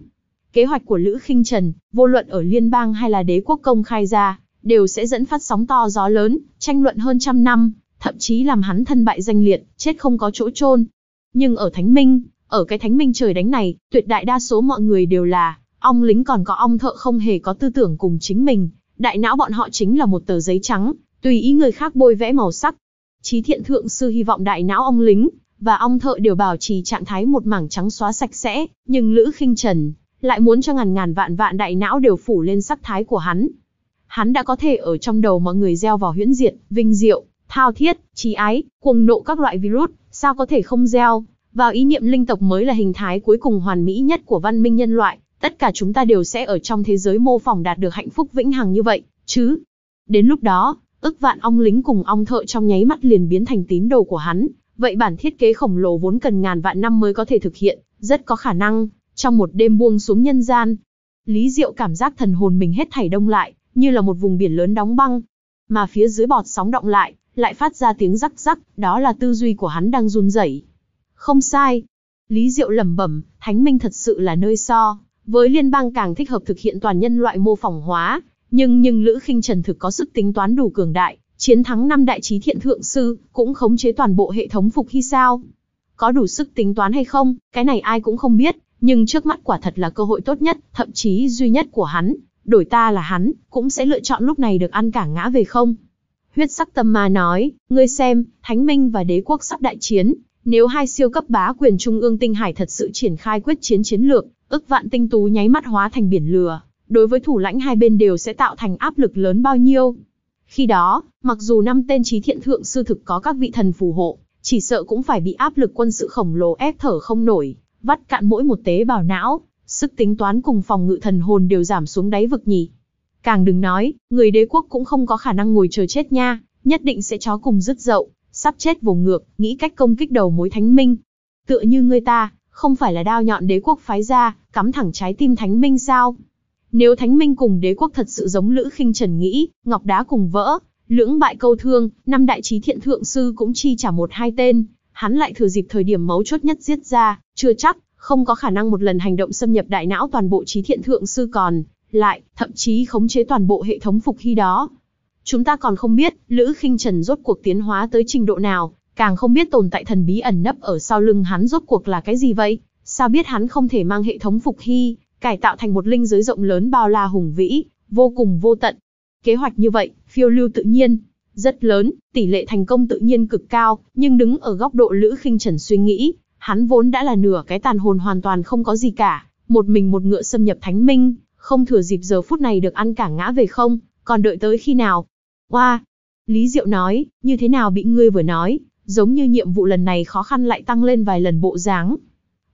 Kế hoạch của Lữ khinh Trần, vô luận ở liên bang hay là đế quốc công khai ra, đều sẽ dẫn phát sóng to gió lớn, tranh luận hơn trăm năm, thậm chí làm hắn thân bại danh liệt, chết không có chỗ chôn. Nhưng ở Thánh Minh, ở cái Thánh Minh trời đánh này, tuyệt đại đa số mọi người đều là ong lính còn có ong thợ không hề có tư tưởng cùng chính mình, đại não bọn họ chính là một tờ giấy trắng, tùy ý người khác bôi vẽ màu sắc. Chí thiện thượng sư hy vọng đại não ong lính và ong thợ đều bảo trì trạng thái một mảng trắng xóa sạch sẽ, nhưng Lữ khinh Trần lại muốn cho ngàn ngàn vạn vạn đại não đều phủ lên sắc thái của hắn. Hắn đã có thể ở trong đầu mọi người gieo vào huyễn diệt, vinh diệu, thao thiết, trí ái, cuồng nộ các loại virus, sao có thể không gieo vào ý niệm linh tộc mới là hình thái cuối cùng hoàn mỹ nhất của văn minh nhân loại, tất cả chúng ta đều sẽ ở trong thế giới mô phỏng đạt được hạnh phúc vĩnh hằng như vậy, chứ. Đến lúc đó, ức vạn ong lính cùng ong thợ trong nháy mắt liền biến thành tín đồ của hắn, Vậy bản thiết kế khổng lồ vốn cần ngàn vạn năm mới có thể thực hiện, rất có khả năng, trong một đêm buông xuống nhân gian. Lý Diệu cảm giác thần hồn mình hết thảy đông lại, như là một vùng biển lớn đóng băng. Mà phía dưới bọt sóng động lại, lại phát ra tiếng rắc rắc, đó là tư duy của hắn đang run rẩy. Không sai. Lý Diệu lẩm bẩm, Thánh Minh thật sự là nơi so, với liên bang càng thích hợp thực hiện toàn nhân loại mô phỏng hóa, nhưng nhưng Lữ Khinh Trần thực có sức tính toán đủ cường đại, chiến thắng năm đại trí thiện thượng sư, cũng khống chế toàn bộ hệ thống phục hy sao. Có đủ sức tính toán hay không, cái này ai cũng không biết, nhưng trước mắt quả thật là cơ hội tốt nhất, thậm chí duy nhất của hắn, đổi ta là hắn, cũng sẽ lựa chọn lúc này được ăn cả ngã về không. Huyết sắc tâm ma nói, ngươi xem, Thánh Minh và đế quốc sắp đại chiến, nếu hai siêu cấp bá quyền trung ương tinh hải thật sự triển khai quyết chiến chiến lược, ức vạn tinh tú nháy mắt hóa thành biển lửa, đối với thủ lãnh hai bên đều sẽ tạo thành áp lực lớn bao nhiêu. Khi đó, mặc dù năm tên trí thiện thượng sư thực có các vị thần phù hộ, chỉ sợ cũng phải bị áp lực quân sự khổng lồ ép thở không nổi, vắt cạn mỗi một tế bào não, sức tính toán cùng phòng ngự thần hồn đều giảm xuống đáy vực nhỉ. Càng đừng nói, người đế quốc cũng không có khả năng ngồi chờ chết nha, nhất định sẽ chó cùng dứt dậu, sắp chết vùng ngược, nghĩ cách công kích đầu mối thánh minh. Tựa như người ta, không phải là đao nhọn đế quốc phái ra, cắm thẳng trái tim thánh minh sao? Nếu Thánh Minh cùng đế quốc thật sự giống Lữ khinh Trần nghĩ, ngọc đá cùng vỡ, lưỡng bại câu thương, năm đại trí thiện thượng sư cũng chi trả một hai tên, hắn lại thừa dịp thời điểm mấu chốt nhất giết ra, chưa chắc, không có khả năng một lần hành động xâm nhập đại não toàn bộ trí thiện thượng sư còn, lại, thậm chí khống chế toàn bộ hệ thống phục hy đó. Chúng ta còn không biết, Lữ khinh Trần rốt cuộc tiến hóa tới trình độ nào, càng không biết tồn tại thần bí ẩn nấp ở sau lưng hắn rốt cuộc là cái gì vậy, sao biết hắn không thể mang hệ thống phục hy, cải tạo thành một linh giới rộng lớn bao la hùng vĩ, vô cùng vô tận. Kế hoạch như vậy, phiêu lưu tự nhiên, rất lớn, tỷ lệ thành công tự nhiên cực cao, nhưng đứng ở góc độ Lữ Khinh Trần suy nghĩ, hắn vốn đã là nửa cái tàn hồn hoàn toàn không có gì cả, một mình một ngựa xâm nhập Thánh Minh, không thừa dịp giờ phút này được ăn cả ngã về không, còn đợi tới khi nào? Oa, Lý Diệu nói, như thế nào bị ngươi vừa nói, giống như nhiệm vụ lần này khó khăn lại tăng lên vài lần bộ dáng.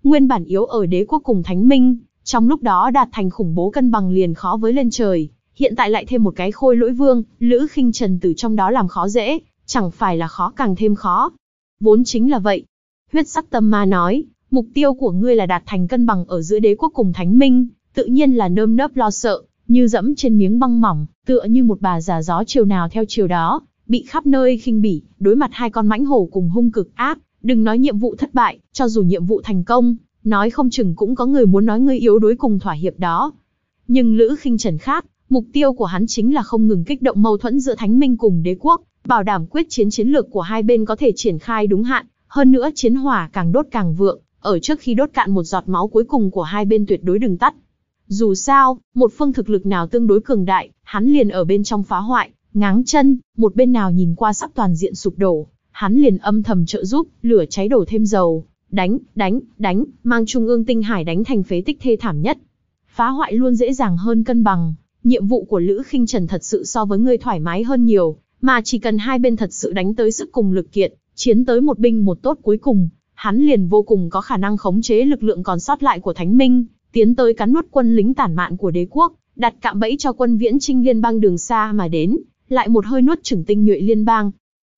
Nguyên bản yếu ở đế quốc cùng Thánh Minh, trong lúc đó đạt thành khủng bố cân bằng liền khó với lên trời, hiện tại lại thêm một cái khôi lỗi vương, Lữ khinh Trần từ trong đó làm khó dễ, chẳng phải là khó càng thêm khó. Vốn chính là vậy. Huyết sắc tâm ma nói, mục tiêu của ngươi là đạt thành cân bằng ở giữa đế quốc cùng thánh minh, tự nhiên là nơm nớp lo sợ, như dẫm trên miếng băng mỏng, tựa như một bà già gió chiều nào theo chiều đó, bị khắp nơi khinh bỉ, đối mặt hai con mãnh hổ cùng hung cực ác, đừng nói nhiệm vụ thất bại, cho dù nhiệm vụ thành công, nói không chừng cũng có người muốn nói ngươi yếu đuối cùng thỏa hiệp đó. Nhưng Lữ khinh Trần khác, mục tiêu của hắn chính là không ngừng kích động mâu thuẫn giữa Thánh Minh cùng đế quốc, bảo đảm quyết chiến chiến lược của hai bên có thể triển khai đúng hạn, hơn nữa chiến hỏa càng đốt càng vượng, ở trước khi đốt cạn một giọt máu cuối cùng của hai bên tuyệt đối đừng tắt. Dù sao, một phương thực lực nào tương đối cường đại, hắn liền ở bên trong phá hoại, ngáng chân, một bên nào nhìn qua sắp toàn diện sụp đổ, hắn liền âm thầm trợ giúp, lửa cháy đổ thêm dầu, đánh, đánh, đánh, mang trung ương tinh hải đánh thành phế tích thê thảm nhất. Phá hoại luôn dễ dàng hơn cân bằng, nhiệm vụ của Lữ Khinh Trần thật sự so với ngươi thoải mái hơn nhiều, mà chỉ cần hai bên thật sự đánh tới sức cùng lực kiện, chiến tới một binh một tốt cuối cùng, hắn liền vô cùng có khả năng khống chế lực lượng còn sót lại của Thánh Minh, tiến tới cắn nuốt quân lính tản mạn của đế quốc, đặt cạm bẫy cho quân viễn trinh liên bang đường xa mà đến, lại một hơi nuốt chửng tinh nhuệ liên bang.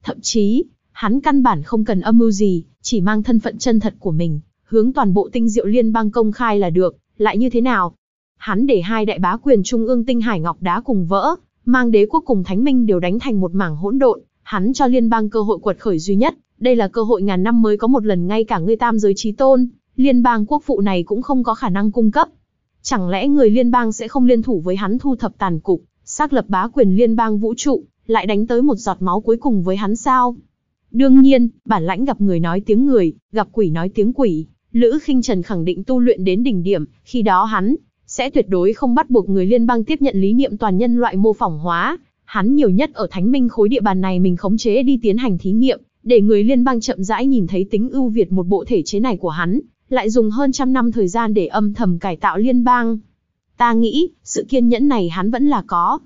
Thậm chí, hắn căn bản không cần âm mưu gì, chỉ mang thân phận chân thật của mình, hướng toàn bộ tinh diệu liên bang công khai là được, lại như thế nào? Hắn để hai đại bá quyền trung ương tinh hải ngọc đá cùng vỡ, mang đế quốc cùng thánh minh đều đánh thành một mảng hỗn độn, hắn cho liên bang cơ hội quật khởi duy nhất, đây là cơ hội ngàn năm mới có một lần ngay cả người tam giới trí tôn, liên bang quốc phụ này cũng không có khả năng cung cấp. Chẳng lẽ người liên bang sẽ không liên thủ với hắn thu thập tàn cục, xác lập bá quyền liên bang vũ trụ, lại đánh tới một giọt máu cuối cùng với hắn sao? Đương nhiên, bản lãnh gặp người nói tiếng người, gặp quỷ nói tiếng quỷ. Lữ khinh Trần khẳng định tu luyện đến đỉnh điểm, khi đó hắn sẽ tuyệt đối không bắt buộc người liên bang tiếp nhận lý niệm toàn nhân loại mô phỏng hóa. Hắn nhiều nhất ở Thánh Minh khối địa bàn này mình khống chế đi tiến hành thí nghiệm, để người liên bang chậm rãi nhìn thấy tính ưu việt một bộ thể chế này của hắn, lại dùng hơn trăm năm thời gian để âm thầm cải tạo liên bang. Ta nghĩ, sự kiên nhẫn này hắn vẫn là có.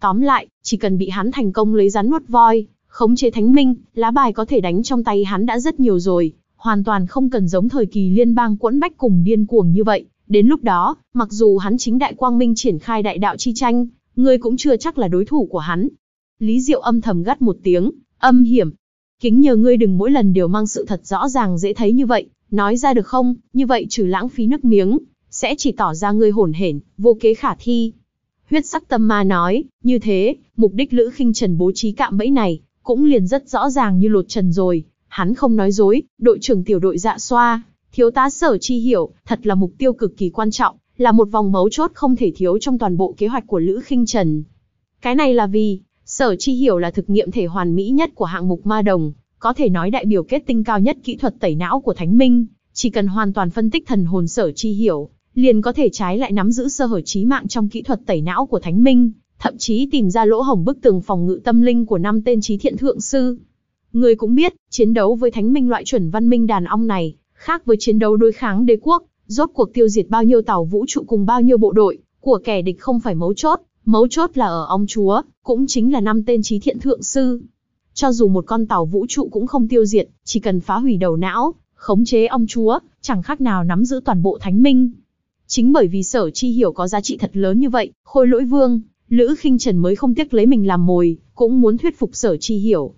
Tóm lại, chỉ cần bị hắn thành công lấy rắn nuốt voi, Khống chế thánh minh, lá bài có thể đánh trong tay hắn đã rất nhiều rồi, hoàn toàn không cần giống thời kỳ liên bang quẫn bách cùng điên cuồng như vậy. Đến lúc đó, mặc dù hắn chính đại quang minh triển khai đại đạo chi tranh, ngươi cũng chưa chắc là đối thủ của hắn. Lý Diệu âm thầm gắt một tiếng, âm hiểm. Kính nhờ ngươi đừng mỗi lần đều mang sự thật rõ ràng dễ thấy như vậy, nói ra được không, như vậy trừ lãng phí nước miếng, sẽ chỉ tỏ ra ngươi hổn hển, vô kế khả thi. Huyết sắc tâm ma nói, như thế, mục đích Lữ khinh Trần bố trí cạm bẫy này, cũng liền rất rõ ràng như lột trần rồi, hắn không nói dối, đội trưởng tiểu đội dạ xoa, thiếu tá sở chi hiểu, thật là mục tiêu cực kỳ quan trọng, là một vòng mấu chốt không thể thiếu trong toàn bộ kế hoạch của Lữ khinh Trần. Cái này là vì, sở chi hiểu là thực nghiệm thể hoàn mỹ nhất của hạng mục ma đồng, có thể nói đại biểu kết tinh cao nhất kỹ thuật tẩy não của Thánh Minh, chỉ cần hoàn toàn phân tích thần hồn sở chi hiểu, liền có thể trái lại nắm giữ sơ hở trí mạng trong kỹ thuật tẩy não của Thánh Minh, thậm chí tìm ra lỗ hổng bức tường phòng ngự tâm linh của năm tên trí thiện thượng sư. Người cũng biết, chiến đấu với thánh minh loại chuẩn văn minh đàn ong này, khác với chiến đấu đối kháng đế quốc, rốt cuộc tiêu diệt bao nhiêu tàu vũ trụ cùng bao nhiêu bộ đội, của kẻ địch không phải mấu chốt, mấu chốt là ở ông chúa, cũng chính là năm tên trí thiện thượng sư. Cho dù một con tàu vũ trụ cũng không tiêu diệt, chỉ cần phá hủy đầu não, khống chế ông chúa, chẳng khác nào nắm giữ toàn bộ thánh minh. Chính bởi vì sở chi hiểu có giá trị thật lớn như vậy, khôi lỗi vương, Lữ khinh Trần mới không tiếc lấy mình làm mồi, cũng muốn thuyết phục sở chi hiểu.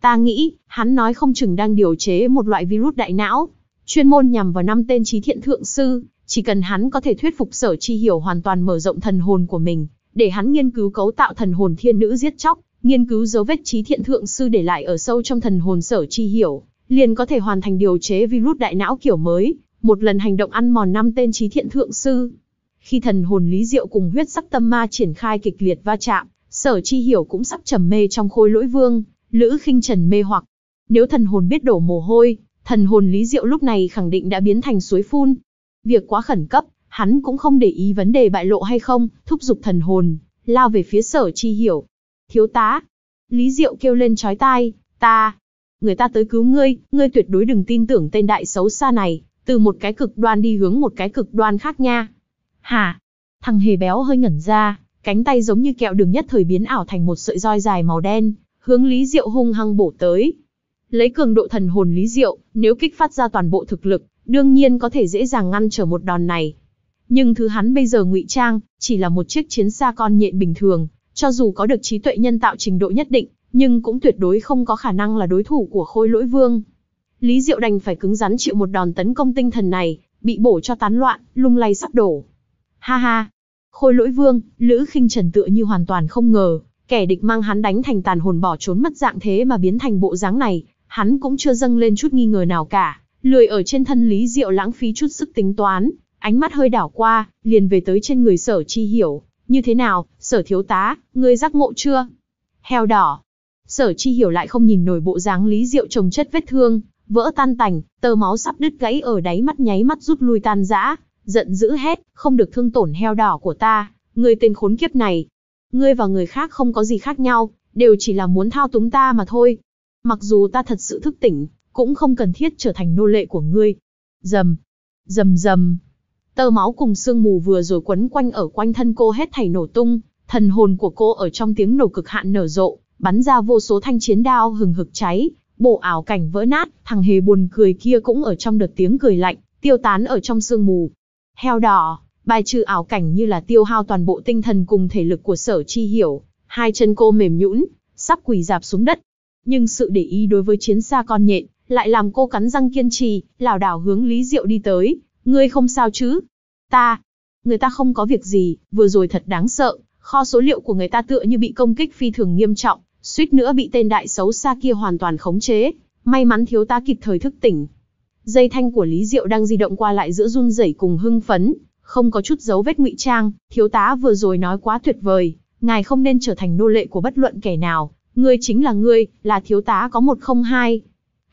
Ta nghĩ, hắn nói không chừng đang điều chế một loại virus đại não, chuyên môn nhằm vào năm tên trí thiện thượng sư, chỉ cần hắn có thể thuyết phục sở chi hiểu hoàn toàn mở rộng thần hồn của mình, để hắn nghiên cứu cấu tạo thần hồn thiên nữ giết chóc, nghiên cứu dấu vết trí thiện thượng sư để lại ở sâu trong thần hồn sở chi hiểu, liền có thể hoàn thành điều chế virus đại não kiểu mới, một lần hành động ăn mòn năm tên trí thiện thượng sư. Khi thần hồn lý diệu cùng huyết sắc tâm ma triển khai kịch liệt va chạm, sở chi hiểu cũng sắp trầm mê trong khối lỗi vương, lữ khinh trần mê hoặc. Nếu thần hồn biết đổ mồ hôi, thần hồn lý diệu lúc này khẳng định đã biến thành suối phun. Việc quá khẩn cấp, hắn cũng không để ý vấn đề bại lộ hay không, thúc giục thần hồn, lao về phía sở chi hiểu. Thiếu tá, lý diệu kêu lên chói tai, ta, người ta tới cứu ngươi, ngươi tuyệt đối đừng tin tưởng tên đại xấu xa này, từ một cái cực đoan đi hướng một cái cực đoan khác nha. Hả? Thằng hề béo hơi ngẩn ra, cánh tay giống như kẹo đường nhất thời biến ảo thành một sợi roi dài màu đen, hướng Lý Diệu hung hăng bổ tới. Lấy cường độ thần hồn Lý Diệu, nếu kích phát ra toàn bộ thực lực, đương nhiên có thể dễ dàng ngăn trở một đòn này. Nhưng thứ hắn bây giờ ngụy trang, chỉ là một chiếc chiến xa con nhện bình thường, cho dù có được trí tuệ nhân tạo trình độ nhất định, nhưng cũng tuyệt đối không có khả năng là đối thủ của khôi lỗi vương. Lý Diệu đành phải cứng rắn chịu một đòn tấn công tinh thần này, bị bổ cho tán loạn, lung lay sắp đổ. Ha ha. Khôi lỗi vương, Lữ khinh Trần tựa như hoàn toàn không ngờ, kẻ địch mang hắn đánh thành tàn hồn bỏ trốn mất dạng thế mà biến thành bộ dáng này, hắn cũng chưa dâng lên chút nghi ngờ nào cả, lười ở trên thân Lý Diệu lãng phí chút sức tính toán, ánh mắt hơi đảo qua, liền về tới trên người sở chi hiểu, như thế nào, sở thiếu tá, ngươi giác ngộ chưa? Heo đỏ. Sở chi hiểu lại không nhìn nổi bộ dáng Lý Diệu trồng chất vết thương, vỡ tan tành, tơ máu sắp đứt gãy ở đáy mắt nháy mắt rút lui tan rã, giận dữ hét, không được thương tổn heo đỏ của ta, người tên khốn kiếp này. Ngươi và người khác không có gì khác nhau, đều chỉ là muốn thao túng ta mà thôi. Mặc dù ta thật sự thức tỉnh, cũng không cần thiết trở thành nô lệ của ngươi. Dầm, dầm dầm. Tơ máu cùng sương mù vừa rồi quấn quanh ở quanh thân cô hết thảy nổ tung, thần hồn của cô ở trong tiếng nổ cực hạn nở rộ, bắn ra vô số thanh chiến đao hừng hực cháy, bộ ảo cảnh vỡ nát, thằng hề buồn cười kia cũng ở trong đợt tiếng cười lạnh, tiêu tán ở trong sương mù heo đỏ, bài trừ ảo cảnh như là tiêu hao toàn bộ tinh thần cùng thể lực của sở chi hiểu, hai chân cô mềm nhũn, sắp quỳ dạp xuống đất. Nhưng sự để ý đối với chiến xa con nhện, lại làm cô cắn răng kiên trì, lảo đảo hướng Lý Diệu đi tới, ngươi không sao chứ? Ta, người ta không có việc gì, vừa rồi thật đáng sợ, kho số liệu của người ta tựa như bị công kích phi thường nghiêm trọng, suýt nữa bị tên đại xấu xa kia hoàn toàn khống chế, may mắn thiếu ta kịp thời thức tỉnh, Dây thanh của Lý Diệu đang di động qua lại giữa run rẩy cùng hưng phấn, không có chút dấu vết ngụy trang, thiếu tá vừa rồi nói quá tuyệt vời, ngài không nên trở thành nô lệ của bất luận kẻ nào, ngươi chính là ngươi, là thiếu tá có một không hai.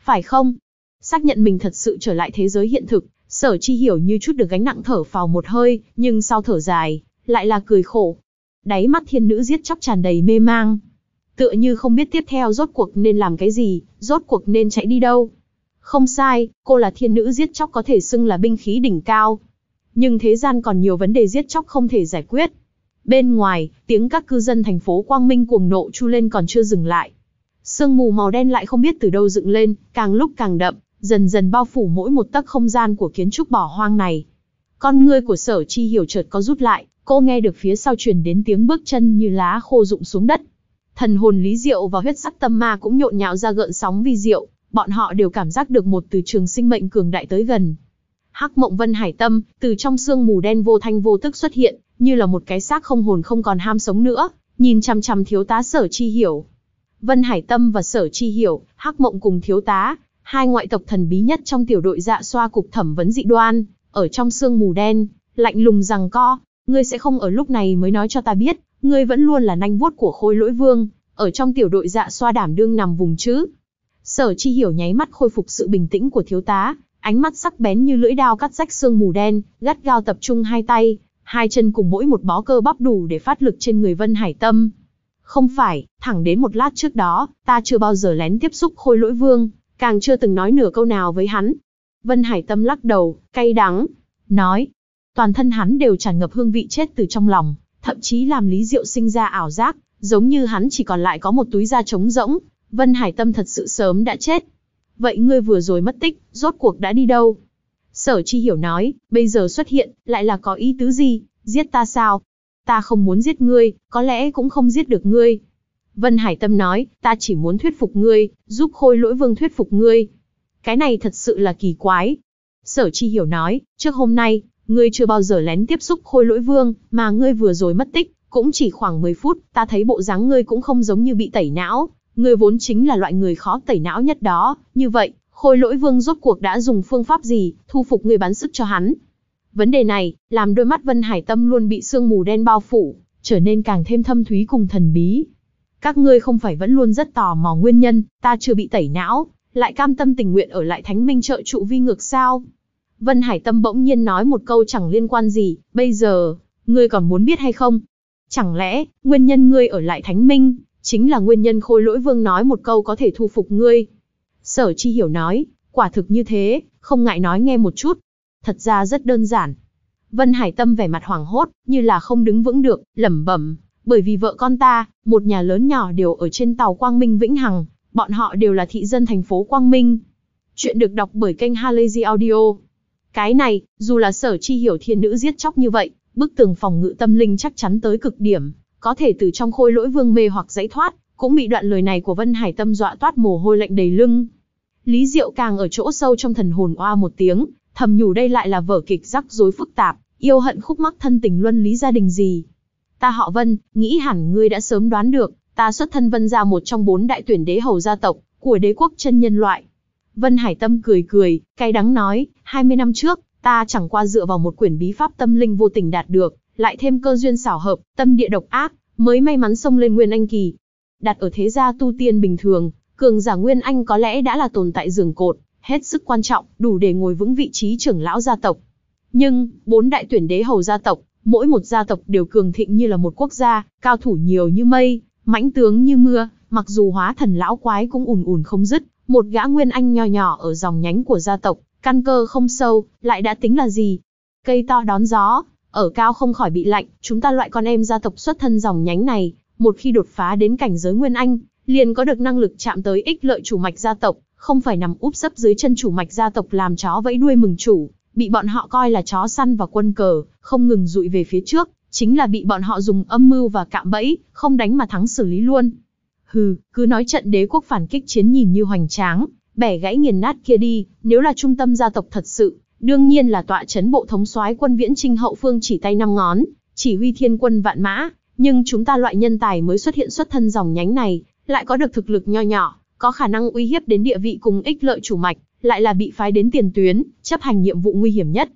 Phải không? Xác nhận mình thật sự trở lại thế giới hiện thực, sở chi hiểu như chút được gánh nặng thở phào một hơi, nhưng sau thở dài, lại là cười khổ. Đáy mắt thiên nữ giết chóc tràn đầy mê mang. Tựa như không biết tiếp theo rốt cuộc nên làm cái gì, rốt cuộc nên chạy đi đâu. Không sai, cô là thiên nữ giết chóc có thể xưng là binh khí đỉnh cao. Nhưng thế gian còn nhiều vấn đề giết chóc không thể giải quyết. Bên ngoài, tiếng các cư dân thành phố Quang Minh cuồng nộ chu lên còn chưa dừng lại. Sương mù màu đen lại không biết từ đâu dựng lên, càng lúc càng đậm, dần dần bao phủ mỗi một tấc không gian của kiến trúc bỏ hoang này. Con ngươi của sở chi hiểu chợt có rút lại, cô nghe được phía sau truyền đến tiếng bước chân như lá khô rụng xuống đất. Thần hồn Lý Diệu và huyết sắc tâm ma cũng nhộn nhạo ra gợn sóng vi diệu, bọn họ đều cảm giác được một từ trường sinh mệnh cường đại tới gần. Hắc Mộng Vân Hải Tâm, từ trong sương mù đen vô thanh vô tức xuất hiện, như là một cái xác không hồn không còn ham sống nữa, nhìn chằm chằm thiếu tá Sở Chi Hiểu. Vân Hải Tâm và Sở Chi Hiểu, Hắc Mộng cùng thiếu tá, hai ngoại tộc thần bí nhất trong tiểu đội dạ xoa cục thẩm vấn dị đoan, ở trong sương mù đen, lạnh lùng rằng co, ngươi sẽ không ở lúc này mới nói cho ta biết, ngươi vẫn luôn là nanh vuốt của khôi lỗi vương, ở trong tiểu đội dạ xoa đảm đương nằm vùng chứ, Sở Chi Hiểu nháy mắt khôi phục sự bình tĩnh của thiếu tá, ánh mắt sắc bén như lưỡi dao cắt rách xương mù đen, gắt gao tập trung hai tay, hai chân cùng mỗi một bó cơ bắp đủ để phát lực trên người Vân Hải Tâm. Không phải, thẳng đến một lát trước đó, ta chưa bao giờ lén tiếp xúc khôi lỗi vương, càng chưa từng nói nửa câu nào với hắn. Vân Hải Tâm lắc đầu, cay đắng, nói, toàn thân hắn đều tràn ngập hương vị chết từ trong lòng, thậm chí làm Lý Diệu sinh ra ảo giác, giống như hắn chỉ còn lại có một túi da trống rỗng, Vân Hải Tâm thật sự sớm đã chết. Vậy ngươi vừa rồi mất tích, rốt cuộc đã đi đâu? Sở Chi Hiểu nói, bây giờ xuất hiện, lại là có ý tứ gì, giết ta sao? Ta không muốn giết ngươi, có lẽ cũng không giết được ngươi. Vân Hải Tâm nói, ta chỉ muốn thuyết phục ngươi, giúp khôi lỗi vương thuyết phục ngươi. Cái này thật sự là kỳ quái. Sở Chi Hiểu nói, trước hôm nay, ngươi chưa bao giờ lén tiếp xúc khôi lỗi vương, mà ngươi vừa rồi mất tích, cũng chỉ khoảng 10 phút, ta thấy bộ dáng ngươi cũng không giống như bị tẩy não, Ngươi vốn chính là loại người khó tẩy não nhất đó, như vậy, khôi lỗi vương rốt cuộc đã dùng phương pháp gì, thu phục ngươi bán sức cho hắn. Vấn đề này, làm đôi mắt Vân Hải Tâm luôn bị sương mù đen bao phủ, trở nên càng thêm thâm thúy cùng thần bí. Các ngươi không phải vẫn luôn rất tò mò nguyên nhân, ta chưa bị tẩy não, lại cam tâm tình nguyện ở lại thánh minh trợ trụ vi ngược sao. Vân Hải Tâm bỗng nhiên nói một câu chẳng liên quan gì, bây giờ, ngươi còn muốn biết hay không? Chẳng lẽ, nguyên nhân ngươi ở lại thánh minh, Chính là nguyên nhân khôi lỗi vương nói một câu có thể thu phục ngươi. Sở chi hiểu nói, quả thực như thế, không ngại nói nghe một chút. Thật ra rất đơn giản. Vân Hải Tâm vẻ mặt hoảng hốt, như là không đứng vững được, lẩm bẩm, bởi vì vợ con ta, một nhà lớn nhỏ đều ở trên tàu Quang Minh Vĩnh Hằng, bọn họ đều là thị dân thành phố Quang Minh. Chuyện được đọc bởi kênh Halazy Audio. Cái này, dù là sở chi hiểu thiên nữ giết chóc như vậy, bức tường phòng ngự tâm linh chắc chắn tới cực điểm, có thể từ trong khôi lỗi vương mê hoặc dãy thoát, cũng bị đoạn lời này của Vân Hải Tâm dọa toát mồ hôi lạnh đầy lưng. Lý Diệu càng ở chỗ sâu trong thần hồn oa một tiếng, thầm nhủ đây lại là vở kịch rắc rối phức tạp, yêu hận khúc mắc thân tình luân lý gia đình gì. Ta họ Vân, nghĩ hẳn ngươi đã sớm đoán được, ta xuất thân Vân gia một trong bốn đại tuyển đế hầu gia tộc của đế quốc chân nhân loại. Vân Hải Tâm cười cười, cay đắng nói, 20 năm trước, ta chẳng qua dựa vào một quyển bí pháp tâm linh vô tình đạt được, lại thêm cơ duyên xảo hợp, tâm địa độc ác, mới may mắn xông lên Nguyên Anh kỳ. Đặt ở thế gia tu tiên bình thường, cường giả Nguyên Anh có lẽ đã là tồn tại giường cột, hết sức quan trọng, đủ để ngồi vững vị trí trưởng lão gia tộc. Nhưng, bốn đại tuyển đế hầu gia tộc, mỗi một gia tộc đều cường thịnh như là một quốc gia, cao thủ nhiều như mây, mãnh tướng như mưa, mặc dù hóa thần lão quái cũng ùn ùn không dứt, một gã Nguyên Anh nho nhỏ ở dòng nhánh của gia tộc, căn cơ không sâu, lại đã tính là gì? Cây to đón gió, ở cao không khỏi bị lạnh, chúng ta loại con em gia tộc xuất thân dòng nhánh này, một khi đột phá đến cảnh giới nguyên anh, liền có được năng lực chạm tới ích lợi chủ mạch gia tộc, không phải nằm úp sấp dưới chân chủ mạch gia tộc làm chó vẫy đuôi mừng chủ, bị bọn họ coi là chó săn và quân cờ, không ngừng rụi về phía trước, chính là bị bọn họ dùng âm mưu và cạm bẫy, không đánh mà thắng xử lý luôn. Hừ, cứ nói trận đế quốc phản kích chiến nhìn như hoành tráng, bẻ gãy nghiền nát kia đi, nếu là trung tâm gia tộc thật sự, đương nhiên là tọa chấn bộ thống soái quân viễn trinh hậu phương chỉ tay năm ngón, chỉ huy thiên quân vạn mã, nhưng chúng ta loại nhân tài mới xuất hiện xuất thân dòng nhánh này, lại có được thực lực nho nhỏ, có khả năng uy hiếp đến địa vị cùng ích lợi chủ mạch, lại là bị phái đến tiền tuyến, chấp hành nhiệm vụ nguy hiểm nhất.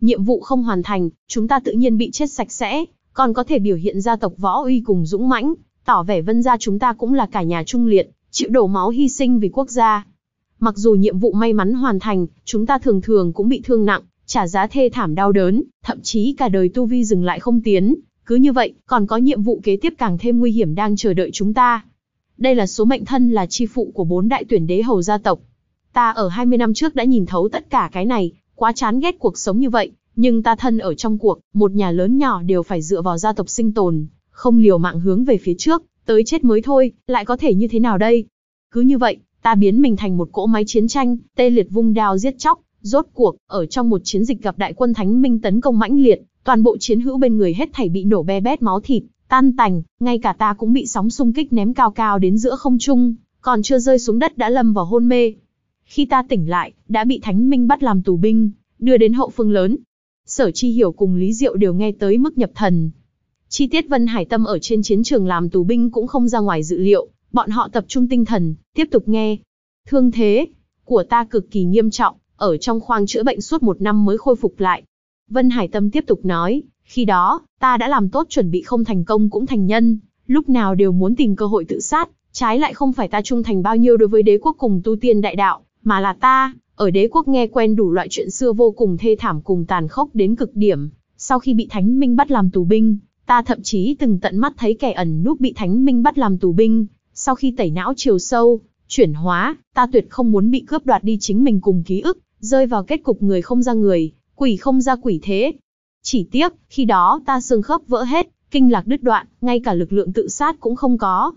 Nhiệm vụ không hoàn thành, chúng ta tự nhiên bị chết sạch sẽ, còn có thể biểu hiện gia tộc võ uy cùng dũng mãnh, tỏ vẻ vân gia chúng ta cũng là cả nhà trung liệt, chịu đổ máu hy sinh vì quốc gia. Mặc dù nhiệm vụ may mắn hoàn thành, chúng ta thường thường cũng bị thương nặng, trả giá thê thảm đau đớn, thậm chí cả đời tu vi dừng lại không tiến. Cứ như vậy, còn có nhiệm vụ kế tiếp càng thêm nguy hiểm đang chờ đợi chúng ta. Đây là số mệnh thân là chi phụ của bốn đại tuyển đế hầu gia tộc. Ta ở 20 năm trước đã nhìn thấu tất cả cái này, quá chán ghét cuộc sống như vậy, nhưng ta thân ở trong cuộc, một nhà lớn nhỏ đều phải dựa vào gia tộc sinh tồn, không liều mạng hướng về phía trước, tới chết mới thôi, lại có thể như thế nào đây? Cứ như vậy, Ta biến mình thành một cỗ máy chiến tranh, tê liệt vung đao giết chóc, rốt cuộc, ở trong một chiến dịch gặp đại quân Thánh Minh tấn công mãnh liệt, toàn bộ chiến hữu bên người hết thảy bị nổ be bét máu thịt, tan tành, ngay cả ta cũng bị sóng xung kích ném cao cao đến giữa không trung, còn chưa rơi xuống đất đã lâm vào hôn mê. Khi ta tỉnh lại, đã bị Thánh Minh bắt làm tù binh, đưa đến hậu phương lớn. Sở Chi Hiểu cùng Lý Diệu đều nghe tới mức nhập thần. Chi tiết Vân Hải Tâm ở trên chiến trường làm tù binh cũng không ra ngoài dự liệu, bọn họ tập trung tinh thần, tiếp tục nghe. Thương thế của ta cực kỳ nghiêm trọng, ở trong khoang chữa bệnh suốt một năm mới khôi phục lại. Vân Hải Tâm tiếp tục nói, khi đó, ta đã làm tốt chuẩn bị không thành công cũng thành nhân, lúc nào đều muốn tìm cơ hội tự sát, trái lại không phải ta trung thành bao nhiêu đối với đế quốc cùng tu tiên đại đạo, mà là ta, ở đế quốc nghe quen đủ loại chuyện xưa vô cùng thê thảm cùng tàn khốc đến cực điểm. Sau khi bị Thánh Minh bắt làm tù binh, ta thậm chí từng tận mắt thấy kẻ ẩn núp bị Thánh Minh bắt làm tù binh, sau khi tẩy não chiều sâu, chuyển hóa, ta tuyệt không muốn bị cướp đoạt đi chính mình cùng ký ức, rơi vào kết cục người không ra người, quỷ không ra quỷ thế. Chỉ tiếc, khi đó ta xương khớp vỡ hết, kinh lạc đứt đoạn, ngay cả lực lượng tự sát cũng không có.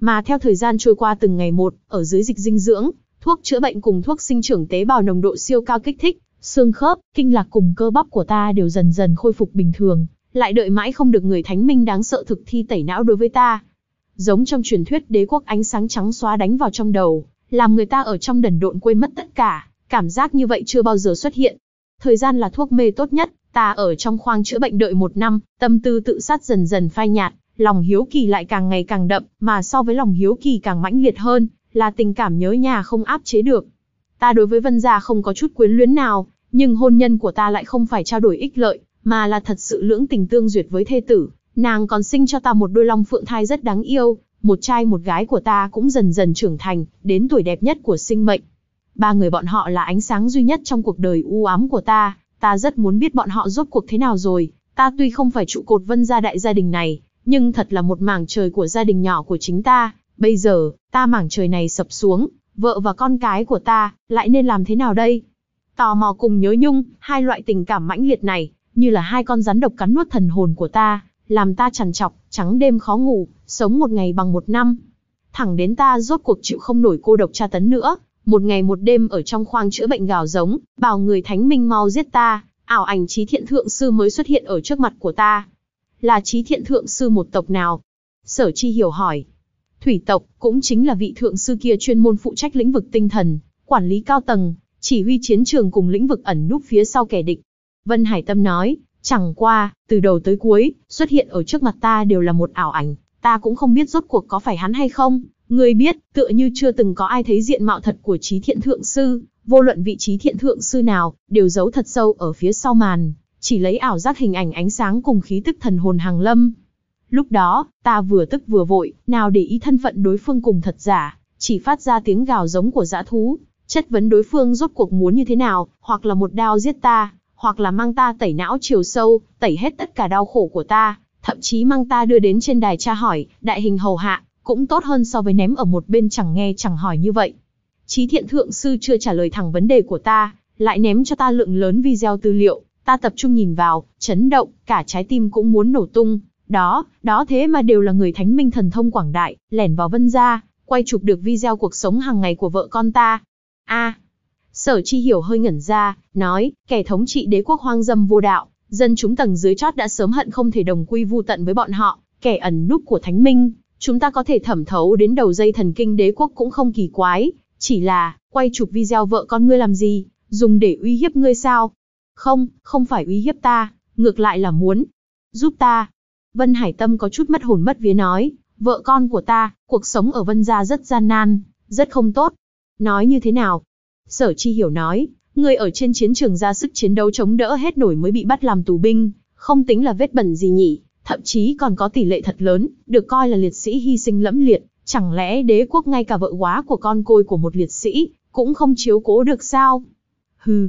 Mà theo thời gian trôi qua từng ngày một, ở dưới dịch dinh dưỡng, thuốc chữa bệnh cùng thuốc sinh trưởng tế bào nồng độ siêu cao kích thích, xương khớp, kinh lạc cùng cơ bắp của ta đều dần dần khôi phục bình thường, lại đợi mãi không được người thánh minh đáng sợ thực thi tẩy não đối với ta, Giống trong truyền thuyết đế quốc ánh sáng trắng xóa đánh vào trong đầu, làm người ta ở trong đần độn quên mất tất cả, cảm giác như vậy chưa bao giờ xuất hiện. Thời gian là thuốc mê tốt nhất, ta ở trong khoang chữa bệnh đợi một năm, tâm tư tự sát dần dần phai nhạt, lòng hiếu kỳ lại càng ngày càng đậm, mà so với lòng hiếu kỳ càng mãnh liệt hơn, là tình cảm nhớ nhà không áp chế được. Ta đối với vân gia không có chút quyến luyến nào, nhưng hôn nhân của ta lại không phải trao đổi ích lợi, mà là thật sự lưỡng tình tương duyệt với thê tử, Nàng còn sinh cho ta một đôi long phượng thai rất đáng yêu, một trai một gái của ta cũng dần dần trưởng thành, đến tuổi đẹp nhất của sinh mệnh. Ba người bọn họ là ánh sáng duy nhất trong cuộc đời u ám của ta, ta rất muốn biết bọn họ rốt cuộc thế nào rồi. Ta tuy không phải trụ cột vân gia đại gia đình này, nhưng thật là một mảng trời của gia đình nhỏ của chính ta. Bây giờ, ta mảng trời này sập xuống, vợ và con cái của ta, lại nên làm thế nào đây? Tò mò cùng nhớ nhung, hai loại tình cảm mãnh liệt này, như là hai con rắn độc cắn nuốt thần hồn của ta, làm ta chằn chọc, trắng đêm khó ngủ, sống một ngày bằng một năm. Thẳng đến ta rốt cuộc chịu không nổi cô độc tra tấn nữa, một ngày một đêm ở trong khoang chữa bệnh gào giống, bảo người thánh minh mau giết ta, ảo ảnh trí thiện thượng sư mới xuất hiện ở trước mặt của ta. Là trí thiện thượng sư một tộc nào? Sở chi hiểu hỏi. Thủy tộc, cũng chính là vị thượng sư kia chuyên môn phụ trách lĩnh vực tinh thần, quản lý cao tầng, chỉ huy chiến trường cùng lĩnh vực ẩn núp phía sau kẻ địch. Vân Hải Tâm nói, Chẳng qua, từ đầu tới cuối, xuất hiện ở trước mặt ta đều là một ảo ảnh, ta cũng không biết rốt cuộc có phải hắn hay không. người biết, tựa như chưa từng có ai thấy diện mạo thật của trí thiện thượng sư, vô luận vị trí thiện thượng sư nào, đều giấu thật sâu ở phía sau màn, chỉ lấy ảo giác hình ảnh ánh sáng cùng khí tức thần hồn hàng lâm. Lúc đó, ta vừa tức vừa vội, nào để ý thân phận đối phương cùng thật giả, chỉ phát ra tiếng gào giống của dã thú, chất vấn đối phương rốt cuộc muốn như thế nào, hoặc là một đao giết ta, hoặc là mang ta tẩy não chiều sâu, tẩy hết tất cả đau khổ của ta, thậm chí mang ta đưa đến trên đài tra hỏi, đại hình hầu hạ, cũng tốt hơn so với ném ở một bên chẳng nghe chẳng hỏi như vậy. Chí thiện thượng sư chưa trả lời thẳng vấn đề của ta, lại ném cho ta lượng lớn video tư liệu, ta tập trung nhìn vào, chấn động, cả trái tim cũng muốn nổ tung. Đó, đó thế mà đều là người thánh minh thần thông quảng đại, lẻn vào vân gia, quay chụp được video cuộc sống hàng ngày của vợ con ta. a à, Sở chi hiểu hơi ngẩn ra, nói, kẻ thống trị đế quốc hoang dâm vô đạo, dân chúng tầng dưới chót đã sớm hận không thể đồng quy vu tận với bọn họ, kẻ ẩn núp của thánh minh, chúng ta có thể thẩm thấu đến đầu dây thần kinh đế quốc cũng không kỳ quái, chỉ là, quay chụp video vợ con ngươi làm gì, dùng để uy hiếp ngươi sao? Không, không phải uy hiếp ta, ngược lại là muốn, giúp ta. Vân Hải Tâm có chút mất hồn mất vía nói, vợ con của ta, cuộc sống ở Vân Gia rất gian nan, rất không tốt. Nói như thế nào, Sở Chi Hiểu nói, người ở trên chiến trường ra sức chiến đấu chống đỡ hết nổi mới bị bắt làm tù binh, không tính là vết bẩn gì nhỉ, thậm chí còn có tỷ lệ thật lớn, được coi là liệt sĩ hy sinh lẫm liệt. Chẳng lẽ đế quốc ngay cả vợ quá của con côi của một liệt sĩ, cũng không chiếu cố được sao? Hừ.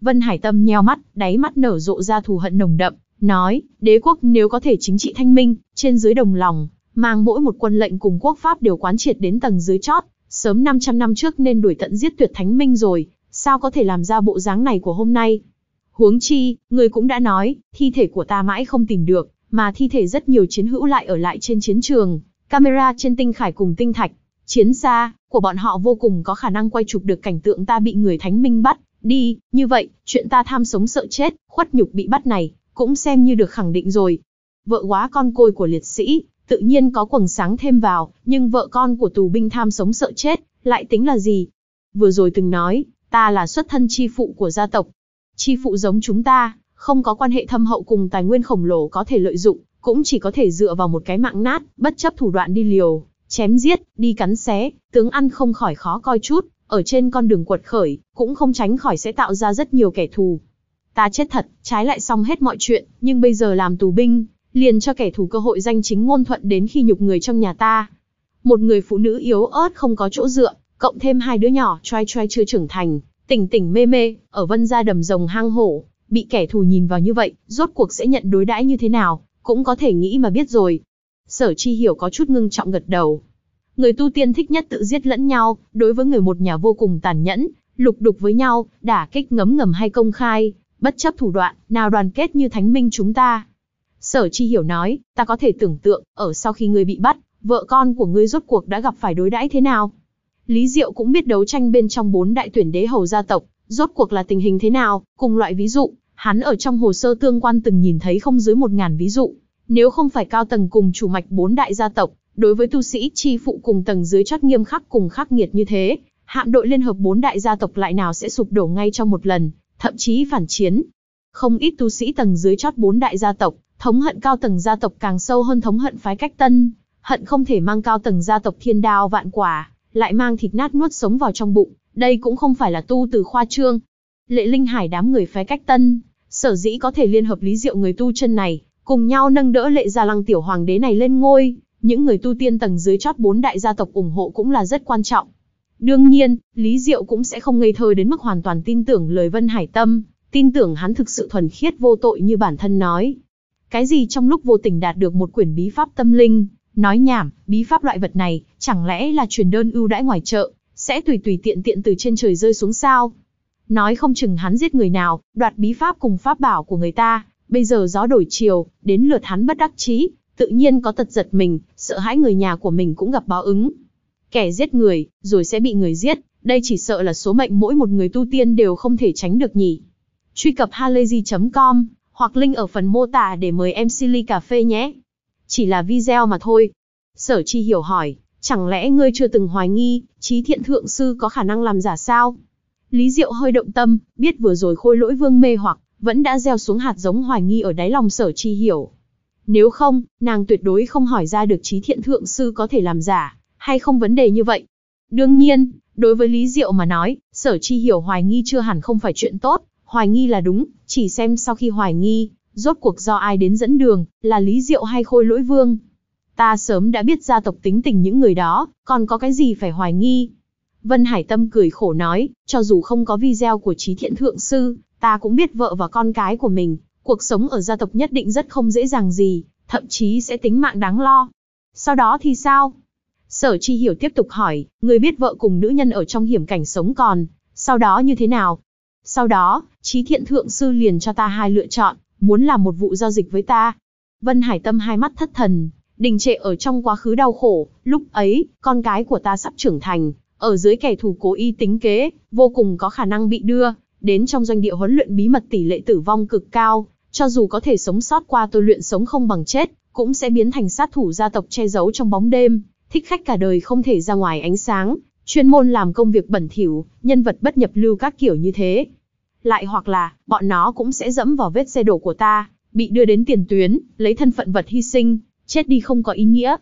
Vân Hải Tâm nheo mắt, đáy mắt nở rộ ra thù hận nồng đậm, nói, đế quốc nếu có thể chính trị thanh minh, trên dưới đồng lòng, mang mỗi một quân lệnh cùng quốc pháp đều quán triệt đến tầng dưới chót, Sớm 500 năm trước nên đuổi tận giết tuyệt thánh minh rồi, sao có thể làm ra bộ dáng này của hôm nay? Huống chi, người cũng đã nói, thi thể của ta mãi không tìm được, mà thi thể rất nhiều chiến hữu lại ở lại trên chiến trường, camera trên tinh khải cùng tinh thạch, chiến xa của bọn họ vô cùng có khả năng quay chụp được cảnh tượng ta bị người thánh minh bắt, đi, như vậy, chuyện ta tham sống sợ chết, khuất nhục bị bắt này, cũng xem như được khẳng định rồi. Vợ quá con côi của liệt sĩ, tự nhiên có quầng sáng thêm vào, nhưng vợ con của tù binh tham sống sợ chết, lại tính là gì? Vừa rồi từng nói, ta là xuất thân chi phụ của gia tộc. Chi phụ giống chúng ta, không có quan hệ thâm hậu cùng tài nguyên khổng lồ có thể lợi dụng, cũng chỉ có thể dựa vào một cái mạng nát, bất chấp thủ đoạn đi liều, chém giết, đi cắn xé, tướng ăn không khỏi khó coi chút, ở trên con đường quật khởi, cũng không tránh khỏi sẽ tạo ra rất nhiều kẻ thù. Ta chết thật, trái lại xong hết mọi chuyện, nhưng bây giờ làm tù binh, liền cho kẻ thù cơ hội danh chính ngôn thuận đến khi nhục người trong nhà ta. Một người phụ nữ yếu ớt không có chỗ dựa, cộng thêm hai đứa nhỏ trai trai chưa trưởng thành, tỉnh tỉnh mê mê, ở vân gia đầm rồng hang hổ, bị kẻ thù nhìn vào như vậy, rốt cuộc sẽ nhận đối đãi như thế nào, cũng có thể nghĩ mà biết rồi. Sở chi hiểu có chút ngưng trọng gật đầu. Người tu tiên thích nhất tự giết lẫn nhau, đối với người một nhà vô cùng tàn nhẫn, lục đục với nhau, đả kích ngấm ngầm hay công khai, bất chấp thủ đoạn, nào đoàn kết như thánh minh chúng ta. Sở Chi Hiểu nói, ta có thể tưởng tượng, ở sau khi ngươi bị bắt, vợ con của ngươi rốt cuộc đã gặp phải đối đãi thế nào. Lý Diệu cũng biết đấu tranh bên trong bốn đại tuyển đế hầu gia tộc, rốt cuộc là tình hình thế nào, cùng loại ví dụ, hắn ở trong hồ sơ tương quan từng nhìn thấy không dưới một ngàn ví dụ. Nếu không phải cao tầng cùng chủ mạch bốn đại gia tộc, đối với tu sĩ chi phụ cùng tầng dưới chót nghiêm khắc cùng khắc nghiệt như thế, hạm đội liên hợp bốn đại gia tộc lại nào sẽ sụp đổ ngay trong một lần, thậm chí phản chiến. Không ít tu sĩ tầng dưới chót bốn đại gia tộc Thống hận cao tầng gia tộc càng sâu hơn thống hận phái cách tân, hận không thể mang cao tầng gia tộc thiên đao vạn quả, lại mang thịt nát nuốt sống vào trong bụng, đây cũng không phải là tu từ khoa trương. Lệ Linh Hải đám người phái cách tân, sở dĩ có thể liên hợp lý diệu người tu chân này, cùng nhau nâng đỡ lệ gia lăng tiểu hoàng đế này lên ngôi, những người tu tiên tầng dưới chót bốn đại gia tộc ủng hộ cũng là rất quan trọng. Đương nhiên, Lý Diệu cũng sẽ không ngây thơ đến mức hoàn toàn tin tưởng lời Vân Hải Tâm, tin tưởng hắn thực sự thuần khiết vô tội như bản thân nói, cái gì trong lúc vô tình đạt được một quyển bí pháp tâm linh, nói nhảm, bí pháp loại vật này, chẳng lẽ là truyền đơn ưu đãi ngoài chợ, sẽ tùy tùy tiện tiện từ trên trời rơi xuống sao? Nói không chừng hắn giết người nào, đoạt bí pháp cùng pháp bảo của người ta, bây giờ gió đổi chiều, đến lượt hắn bất đắc chí, tự nhiên có tật giật mình, sợ hãi người nhà của mình cũng gặp báo ứng. Kẻ giết người, rồi sẽ bị người giết, đây chỉ sợ là số mệnh mỗi một người tu tiên đều không thể tránh được nhỉ. Truy cập halayzi.com hoặc link ở phần mô tả để mời em Silly Cà Phê nhé. Chỉ là video mà thôi. Sở Chi hiểu hỏi, chẳng lẽ ngươi chưa từng hoài nghi, trí thiện thượng sư có khả năng làm giả sao? Lý Diệu hơi động tâm, biết vừa rồi khôi lỗi vương mê hoặc, vẫn đã gieo xuống hạt giống hoài nghi ở đáy lòng sở chi hiểu. Nếu không, nàng tuyệt đối không hỏi ra được trí thiện thượng sư có thể làm giả, hay không vấn đề như vậy. Đương nhiên, đối với Lý Diệu mà nói, sở chi hiểu hoài nghi chưa hẳn không phải chuyện tốt, hoài nghi là đúng, chỉ xem sau khi hoài nghi, rốt cuộc do ai đến dẫn đường, là Lý Diệu hay Khôi Lỗi Vương. Ta sớm đã biết gia tộc tính tình những người đó, còn có cái gì phải hoài nghi. Vân Hải Tâm cười khổ nói, cho dù không có video của trí thiện thượng sư, ta cũng biết vợ và con cái của mình, cuộc sống ở gia tộc nhất định rất không dễ dàng gì, thậm chí sẽ tính mạng đáng lo. Sau đó thì sao? Sở Chi Hiểu tiếp tục hỏi, người biết vợ cùng nữ nhân ở trong hiểm cảnh sống còn, sau đó như thế nào? Sau đó, trí thiện thượng sư liền cho ta hai lựa chọn, muốn làm một vụ giao dịch với ta. Vân Hải Tâm hai mắt thất thần, đình trệ ở trong quá khứ đau khổ, lúc ấy, con cái của ta sắp trưởng thành, ở dưới kẻ thù cố ý tính kế, vô cùng có khả năng bị đưa, đến trong doanh địa huấn luyện bí mật tỷ lệ tử vong cực cao, cho dù có thể sống sót qua tôi luyện sống không bằng chết, cũng sẽ biến thành sát thủ gia tộc che giấu trong bóng đêm, thích khách cả đời không thể ra ngoài ánh sáng, chuyên môn làm công việc bẩn thỉu, nhân vật bất nhập lưu các kiểu như thế, lại hoặc là bọn nó cũng sẽ dẫm vào vết xe đổ của ta, bị đưa đến tiền tuyến, lấy thân phận vật hy sinh, chết đi không có ý nghĩa.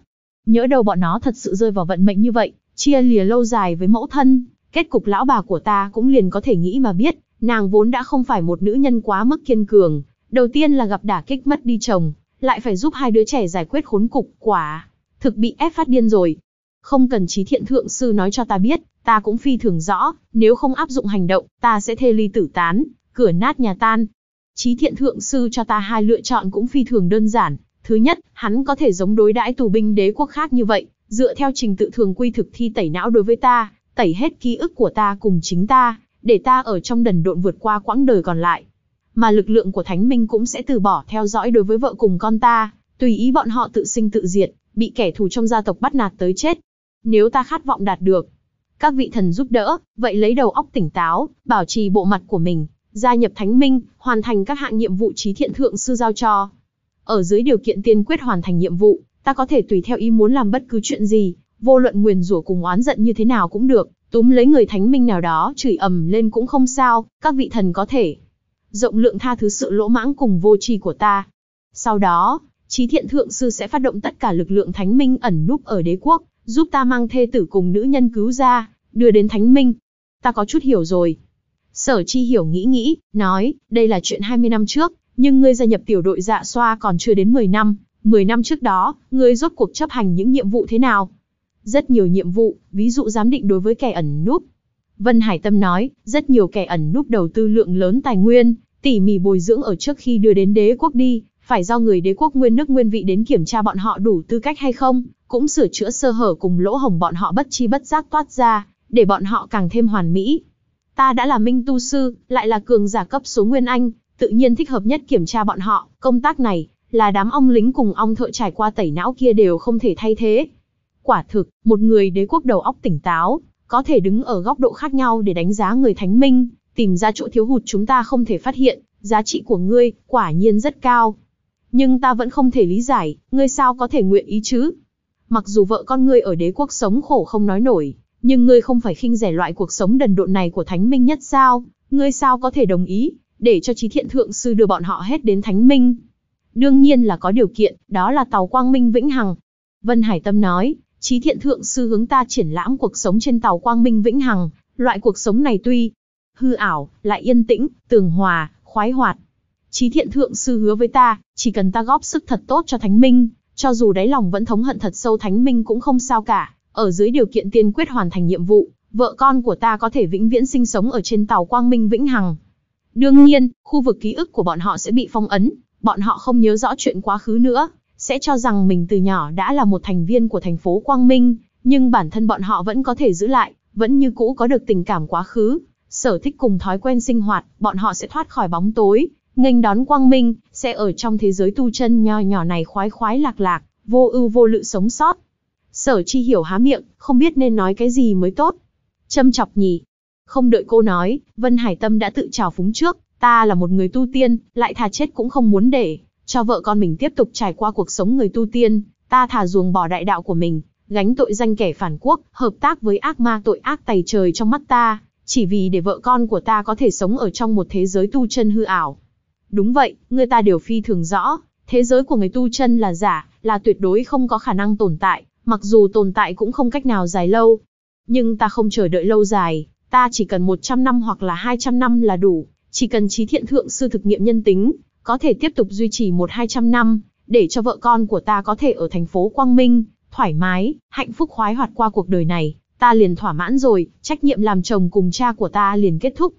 Nhớ đâu bọn nó thật sự rơi vào vận mệnh như vậy, chia lìa lâu dài với mẫu thân, kết cục lão bà của ta cũng liền có thể nghĩ mà biết, nàng vốn đã không phải một nữ nhân quá mức kiên cường, đầu tiên là gặp đả kích mất đi chồng, lại phải giúp hai đứa trẻ giải quyết khốn cục, quả thực bị ép phát điên rồi. Không cần trí thiện thượng sư nói cho ta biết, Ta cũng phi thường rõ, nếu không áp dụng hành động, ta sẽ thê ly tử tán, cửa nát nhà tan. Chí thiện thượng sư cho ta hai lựa chọn cũng phi thường đơn giản. Thứ nhất, hắn có thể giống đối đãi tù binh đế quốc khác như vậy, dựa theo trình tự thường quy thực thi tẩy não đối với ta, tẩy hết ký ức của ta cùng chính ta, để ta ở trong đần độn vượt qua quãng đời còn lại. Mà lực lượng của Thánh Minh cũng sẽ từ bỏ theo dõi đối với vợ cùng con ta, tùy ý bọn họ tự sinh tự diệt, bị kẻ thù trong gia tộc bắt nạt tới chết. Nếu ta khát vọng đạt được, các vị thần giúp đỡ, vậy lấy đầu óc tỉnh táo, bảo trì bộ mặt của mình, gia nhập thánh minh, hoàn thành các hạng nhiệm vụ trí thiện thượng sư giao cho. Ở dưới điều kiện tiên quyết hoàn thành nhiệm vụ, ta có thể tùy theo ý muốn làm bất cứ chuyện gì, vô luận nguyền rủa cùng oán giận như thế nào cũng được, túm lấy người thánh minh nào đó chửi ầm lên cũng không sao, các vị thần có thể. Rộng lượng tha thứ sự lỗ mãng cùng vô tri của ta. Sau đó, trí thiện thượng sư sẽ phát động tất cả lực lượng thánh minh ẩn núp ở đế quốc, giúp ta mang thê tử cùng nữ nhân cứu ra, đưa đến thánh minh. Ta có chút hiểu rồi. Sở chi hiểu nghĩ nghĩ, nói, đây là chuyện 20 năm trước, nhưng ngươi gia nhập tiểu đội dạ xoa còn chưa đến 10 năm. 10 năm trước đó, ngươi rốt cuộc chấp hành những nhiệm vụ thế nào? Rất nhiều nhiệm vụ, ví dụ giám định đối với kẻ ẩn núp. Vân Hải Tâm nói, rất nhiều kẻ ẩn núp đầu tư lượng lớn tài nguyên, tỉ mỉ bồi dưỡng ở trước khi đưa đến đế quốc đi, phải do người đế quốc nguyên nước nguyên vị đến kiểm tra bọn họ đủ tư cách hay không, cũng sửa chữa sơ hở cùng lỗ hồng bọn họ bất chi bất giác toát ra, để bọn họ càng thêm hoàn mỹ. Ta đã là minh tu sư, lại là cường giả cấp số nguyên anh, tự nhiên thích hợp nhất kiểm tra bọn họ, công tác này, là đám ong lính cùng ong thợ trải qua tẩy não kia đều không thể thay thế. Quả thực, một người đế quốc đầu óc tỉnh táo, có thể đứng ở góc độ khác nhau để đánh giá người thánh minh, tìm ra chỗ thiếu hụt chúng ta không thể phát hiện, giá trị của ngươi, quả nhiên rất cao, nhưng ta vẫn không thể lý giải, ngươi sao có thể nguyện ý chứ? Mặc dù vợ con ngươi ở đế quốc sống khổ không nói nổi, nhưng ngươi không phải khinh rẻ loại cuộc sống đần độn này của Thánh Minh nhất sao? Ngươi sao có thể đồng ý, để cho trí thiện thượng sư đưa bọn họ hết đến Thánh Minh? Đương nhiên là có điều kiện, đó là tàu Quang Minh Vĩnh Hằng. Vân Hải Tâm nói, trí thiện thượng sư hướng ta triển lãm cuộc sống trên tàu Quang Minh Vĩnh Hằng, loại cuộc sống này tuy hư ảo, lại yên tĩnh, tường hòa, khoái hoạt, Chí thiện thượng sư hứa với ta, chỉ cần ta góp sức thật tốt cho Thánh Minh, cho dù đáy lòng vẫn thống hận thật sâu Thánh Minh cũng không sao cả, ở dưới điều kiện tiên quyết hoàn thành nhiệm vụ, vợ con của ta có thể vĩnh viễn sinh sống ở trên tàu Quang Minh Vĩnh Hằng. Đương nhiên, khu vực ký ức của bọn họ sẽ bị phong ấn, bọn họ không nhớ rõ chuyện quá khứ nữa, sẽ cho rằng mình từ nhỏ đã là một thành viên của thành phố Quang Minh, nhưng bản thân bọn họ vẫn có thể giữ lại, vẫn như cũ có được tình cảm quá khứ, sở thích cùng thói quen sinh hoạt, bọn họ sẽ thoát khỏi bóng tối, nghênh đón quang minh, sẽ ở trong thế giới tu chân nho nhỏ này khoái khoái lạc lạc, vô ưu vô lự sống sót. Sở chi hiểu há miệng, không biết nên nói cái gì mới tốt. Châm chọc nhỉ. Không đợi cô nói, Vân Hải Tâm đã tự trào phúng trước, ta là một người tu tiên, lại thà chết cũng không muốn để, cho vợ con mình tiếp tục trải qua cuộc sống người tu tiên, ta thà ruồng bỏ đại đạo của mình, gánh tội danh kẻ phản quốc, hợp tác với ác ma tội ác tày trời trong mắt ta, chỉ vì để vợ con của ta có thể sống ở trong một thế giới tu chân hư ảo, Đúng vậy, người ta đều phi thường rõ, thế giới của người tu chân là giả, là tuyệt đối không có khả năng tồn tại, mặc dù tồn tại cũng không cách nào dài lâu. Nhưng ta không chờ đợi lâu dài, ta chỉ cần 100 năm hoặc là 200 năm là đủ, chỉ cần trí thiện thượng sư thực nghiệm nhân tính, có thể tiếp tục duy trì 1-200 năm, để cho vợ con của ta có thể ở thành phố Quang Minh, thoải mái, hạnh phúc khoái hoạt qua cuộc đời này, ta liền thỏa mãn rồi, trách nhiệm làm chồng cùng cha của ta liền kết thúc.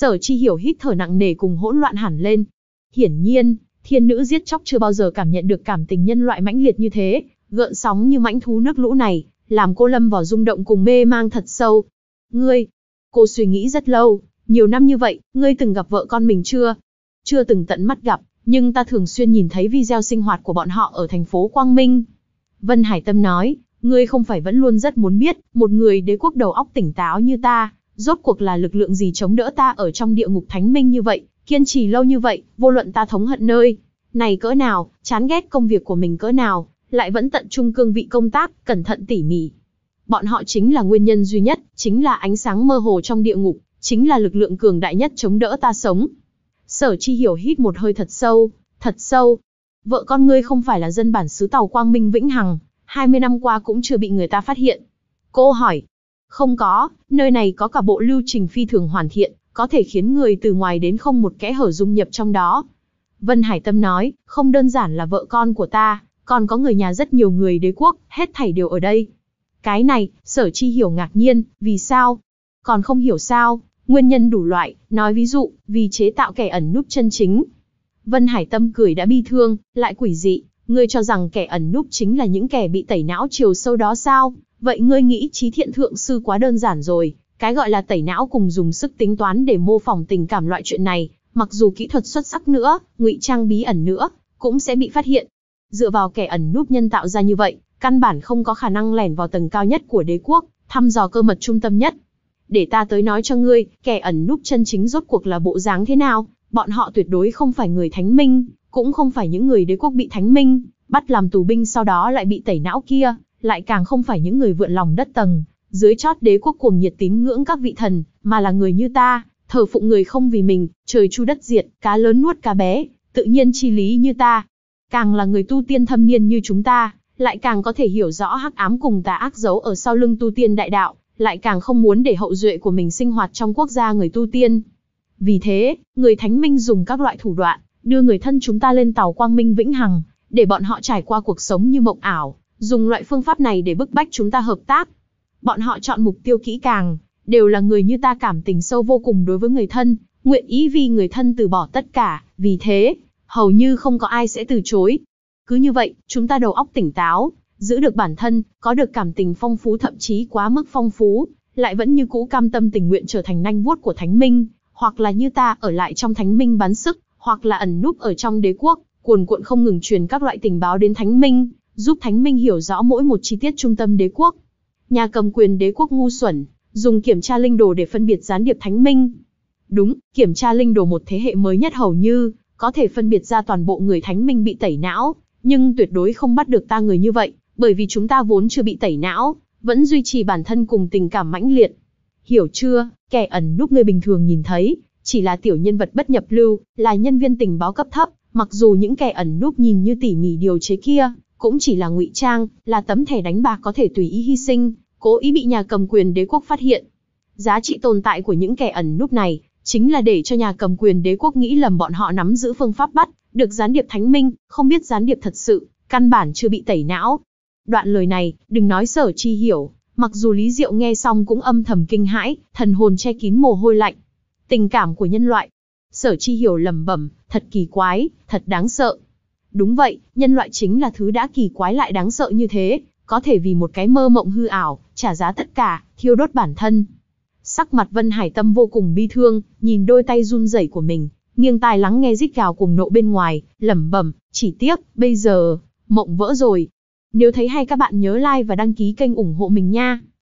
Sở chi hiểu hít thở nặng nề cùng hỗn loạn hẳn lên. Hiển nhiên, thiên nữ giết chóc chưa bao giờ cảm nhận được cảm tình nhân loại mãnh liệt như thế, gợn sóng như mãnh thú nước lũ này, làm cô lâm vào rung động cùng mê mang thật sâu. Ngươi, cô suy nghĩ rất lâu, nhiều năm như vậy, ngươi từng gặp vợ con mình chưa? Chưa từng tận mắt gặp, nhưng ta thường xuyên nhìn thấy video sinh hoạt của bọn họ ở thành phố Quang Minh. Vân Hải Tâm nói, ngươi không phải vẫn luôn rất muốn biết, một người đế quốc đầu óc tỉnh táo như ta, rốt cuộc là lực lượng gì chống đỡ ta ở trong địa ngục thánh minh như vậy, kiên trì lâu như vậy, vô luận ta thống hận nơi, này cỡ nào, chán ghét công việc của mình cỡ nào, lại vẫn tận trung cương vị công tác, cẩn thận tỉ mỉ. Bọn họ chính là nguyên nhân duy nhất, chính là ánh sáng mơ hồ trong địa ngục, chính là lực lượng cường đại nhất chống đỡ ta sống. Sở chi hiểu hít một hơi thật sâu, thật sâu. Vợ con ngươi không phải là dân bản xứ tàu Quang Minh Vĩnh Hằng, 20 năm qua cũng chưa bị người ta phát hiện. Cô hỏi, không có, nơi này có cả bộ lưu trình phi thường hoàn thiện, có thể khiến người từ ngoài đến không một kẽ hở dung nhập trong đó. Vân Hải Tâm nói, không đơn giản là vợ con của ta, còn có người nhà rất nhiều người đế quốc, hết thảy đều ở đây. Cái này, sở chi hiểu ngạc nhiên, vì sao? Còn không hiểu sao, nguyên nhân đủ loại, nói ví dụ, vì chế tạo kẻ ẩn núp chân chính. Vân Hải Tâm cười đã bi thương, lại quỷ dị, ngươi cho rằng kẻ ẩn núp chính là những kẻ bị tẩy não chiều sâu đó sao? Vậy ngươi nghĩ trí thiện thượng sư quá đơn giản rồi, cái gọi là tẩy não cùng dùng sức tính toán để mô phỏng tình cảm loại chuyện này, mặc dù kỹ thuật xuất sắc nữa, ngụy trang bí ẩn nữa, cũng sẽ bị phát hiện. Dựa vào kẻ ẩn núp nhân tạo ra như vậy, căn bản không có khả năng lẻn vào tầng cao nhất của đế quốc, thăm dò cơ mật trung tâm nhất. Để ta tới nói cho ngươi, kẻ ẩn núp chân chính rốt cuộc là bộ dáng thế nào, bọn họ tuyệt đối không phải người thánh minh, cũng không phải những người đế quốc bị thánh minh, bắt làm tù binh sau đó lại bị tẩy não kia, lại càng không phải những người vượn lòng đất tầng, dưới chót đế quốc cuồng nhiệt tín ngưỡng các vị thần, mà là người như ta, thờ phụng người không vì mình, trời chu đất diệt, cá lớn nuốt cá bé, tự nhiên chi lý như ta. Càng là người tu tiên thâm niên như chúng ta, lại càng có thể hiểu rõ hắc ám cùng tà ác giấu ở sau lưng tu tiên đại đạo, lại càng không muốn để hậu duệ của mình sinh hoạt trong quốc gia người tu tiên. Vì thế, người thánh minh dùng các loại thủ đoạn, đưa người thân chúng ta lên tàu quang minh vĩnh hằng, để bọn họ trải qua cuộc sống như mộng ảo, dùng loại phương pháp này để bức bách chúng ta hợp tác. Bọn họ chọn mục tiêu kỹ càng, đều là người như ta cảm tình sâu vô cùng đối với người thân, nguyện ý vì người thân từ bỏ tất cả, vì thế, hầu như không có ai sẽ từ chối. Cứ như vậy, chúng ta đầu óc tỉnh táo, giữ được bản thân, có được cảm tình phong phú thậm chí quá mức phong phú, lại vẫn như cũ cam tâm tình nguyện trở thành nanh vuốt của Thánh Minh, hoặc là như ta ở lại trong Thánh Minh bán sức, hoặc là ẩn núp ở trong đế quốc, cuồn cuộn không ngừng truyền các loại tình báo đến Thánh Minh, giúp Thánh Minh hiểu rõ mỗi một chi tiết trung tâm đế quốc. Nhà cầm quyền đế quốc ngu xuẩn, dùng kiểm tra linh đồ để phân biệt gián điệp Thánh Minh. Đúng, kiểm tra linh đồ một thế hệ mới nhất hầu như có thể phân biệt ra toàn bộ người Thánh Minh bị tẩy não, nhưng tuyệt đối không bắt được ta người như vậy, bởi vì chúng ta vốn chưa bị tẩy não, vẫn duy trì bản thân cùng tình cảm mãnh liệt. Hiểu chưa, kẻ ẩn núp người bình thường nhìn thấy, chỉ là tiểu nhân vật bất nhập lưu, là nhân viên tình báo cấp thấp, mặc dù những kẻ ẩn núp nhìn như tỉ mỉ điều chế kia, cũng chỉ là ngụy trang, là tấm thẻ đánh bạc có thể tùy ý hy sinh, cố ý bị nhà cầm quyền đế quốc phát hiện. Giá trị tồn tại của những kẻ ẩn núp này chính là để cho nhà cầm quyền đế quốc nghĩ lầm bọn họ nắm giữ phương pháp bắt được gián điệp thánh minh, không biết gián điệp thật sự, căn bản chưa bị tẩy não. Đoạn lời này, đừng nói sở chi hiểu, mặc dù Lý Diệu nghe xong cũng âm thầm kinh hãi, thần hồn che kín mồ hôi lạnh. Tình cảm của nhân loại. Sở chi hiểu lầm bẩm, thật kỳ quái, thật đáng sợ. Đúng vậy, nhân loại chính là thứ đã kỳ quái lại đáng sợ như thế, có thể vì một cái mơ mộng hư ảo, trả giá tất cả, thiêu đốt bản thân. Sắc mặt Vân Hải Tâm vô cùng bi thương, nhìn đôi tay run rẩy của mình, nghiêng tai lắng nghe rít gào cùng nộ bên ngoài, lẩm bẩm, chỉ tiếc, bây giờ, mộng vỡ rồi. Nếu thấy hay các bạn nhớ like và đăng ký kênh ủng hộ mình nha.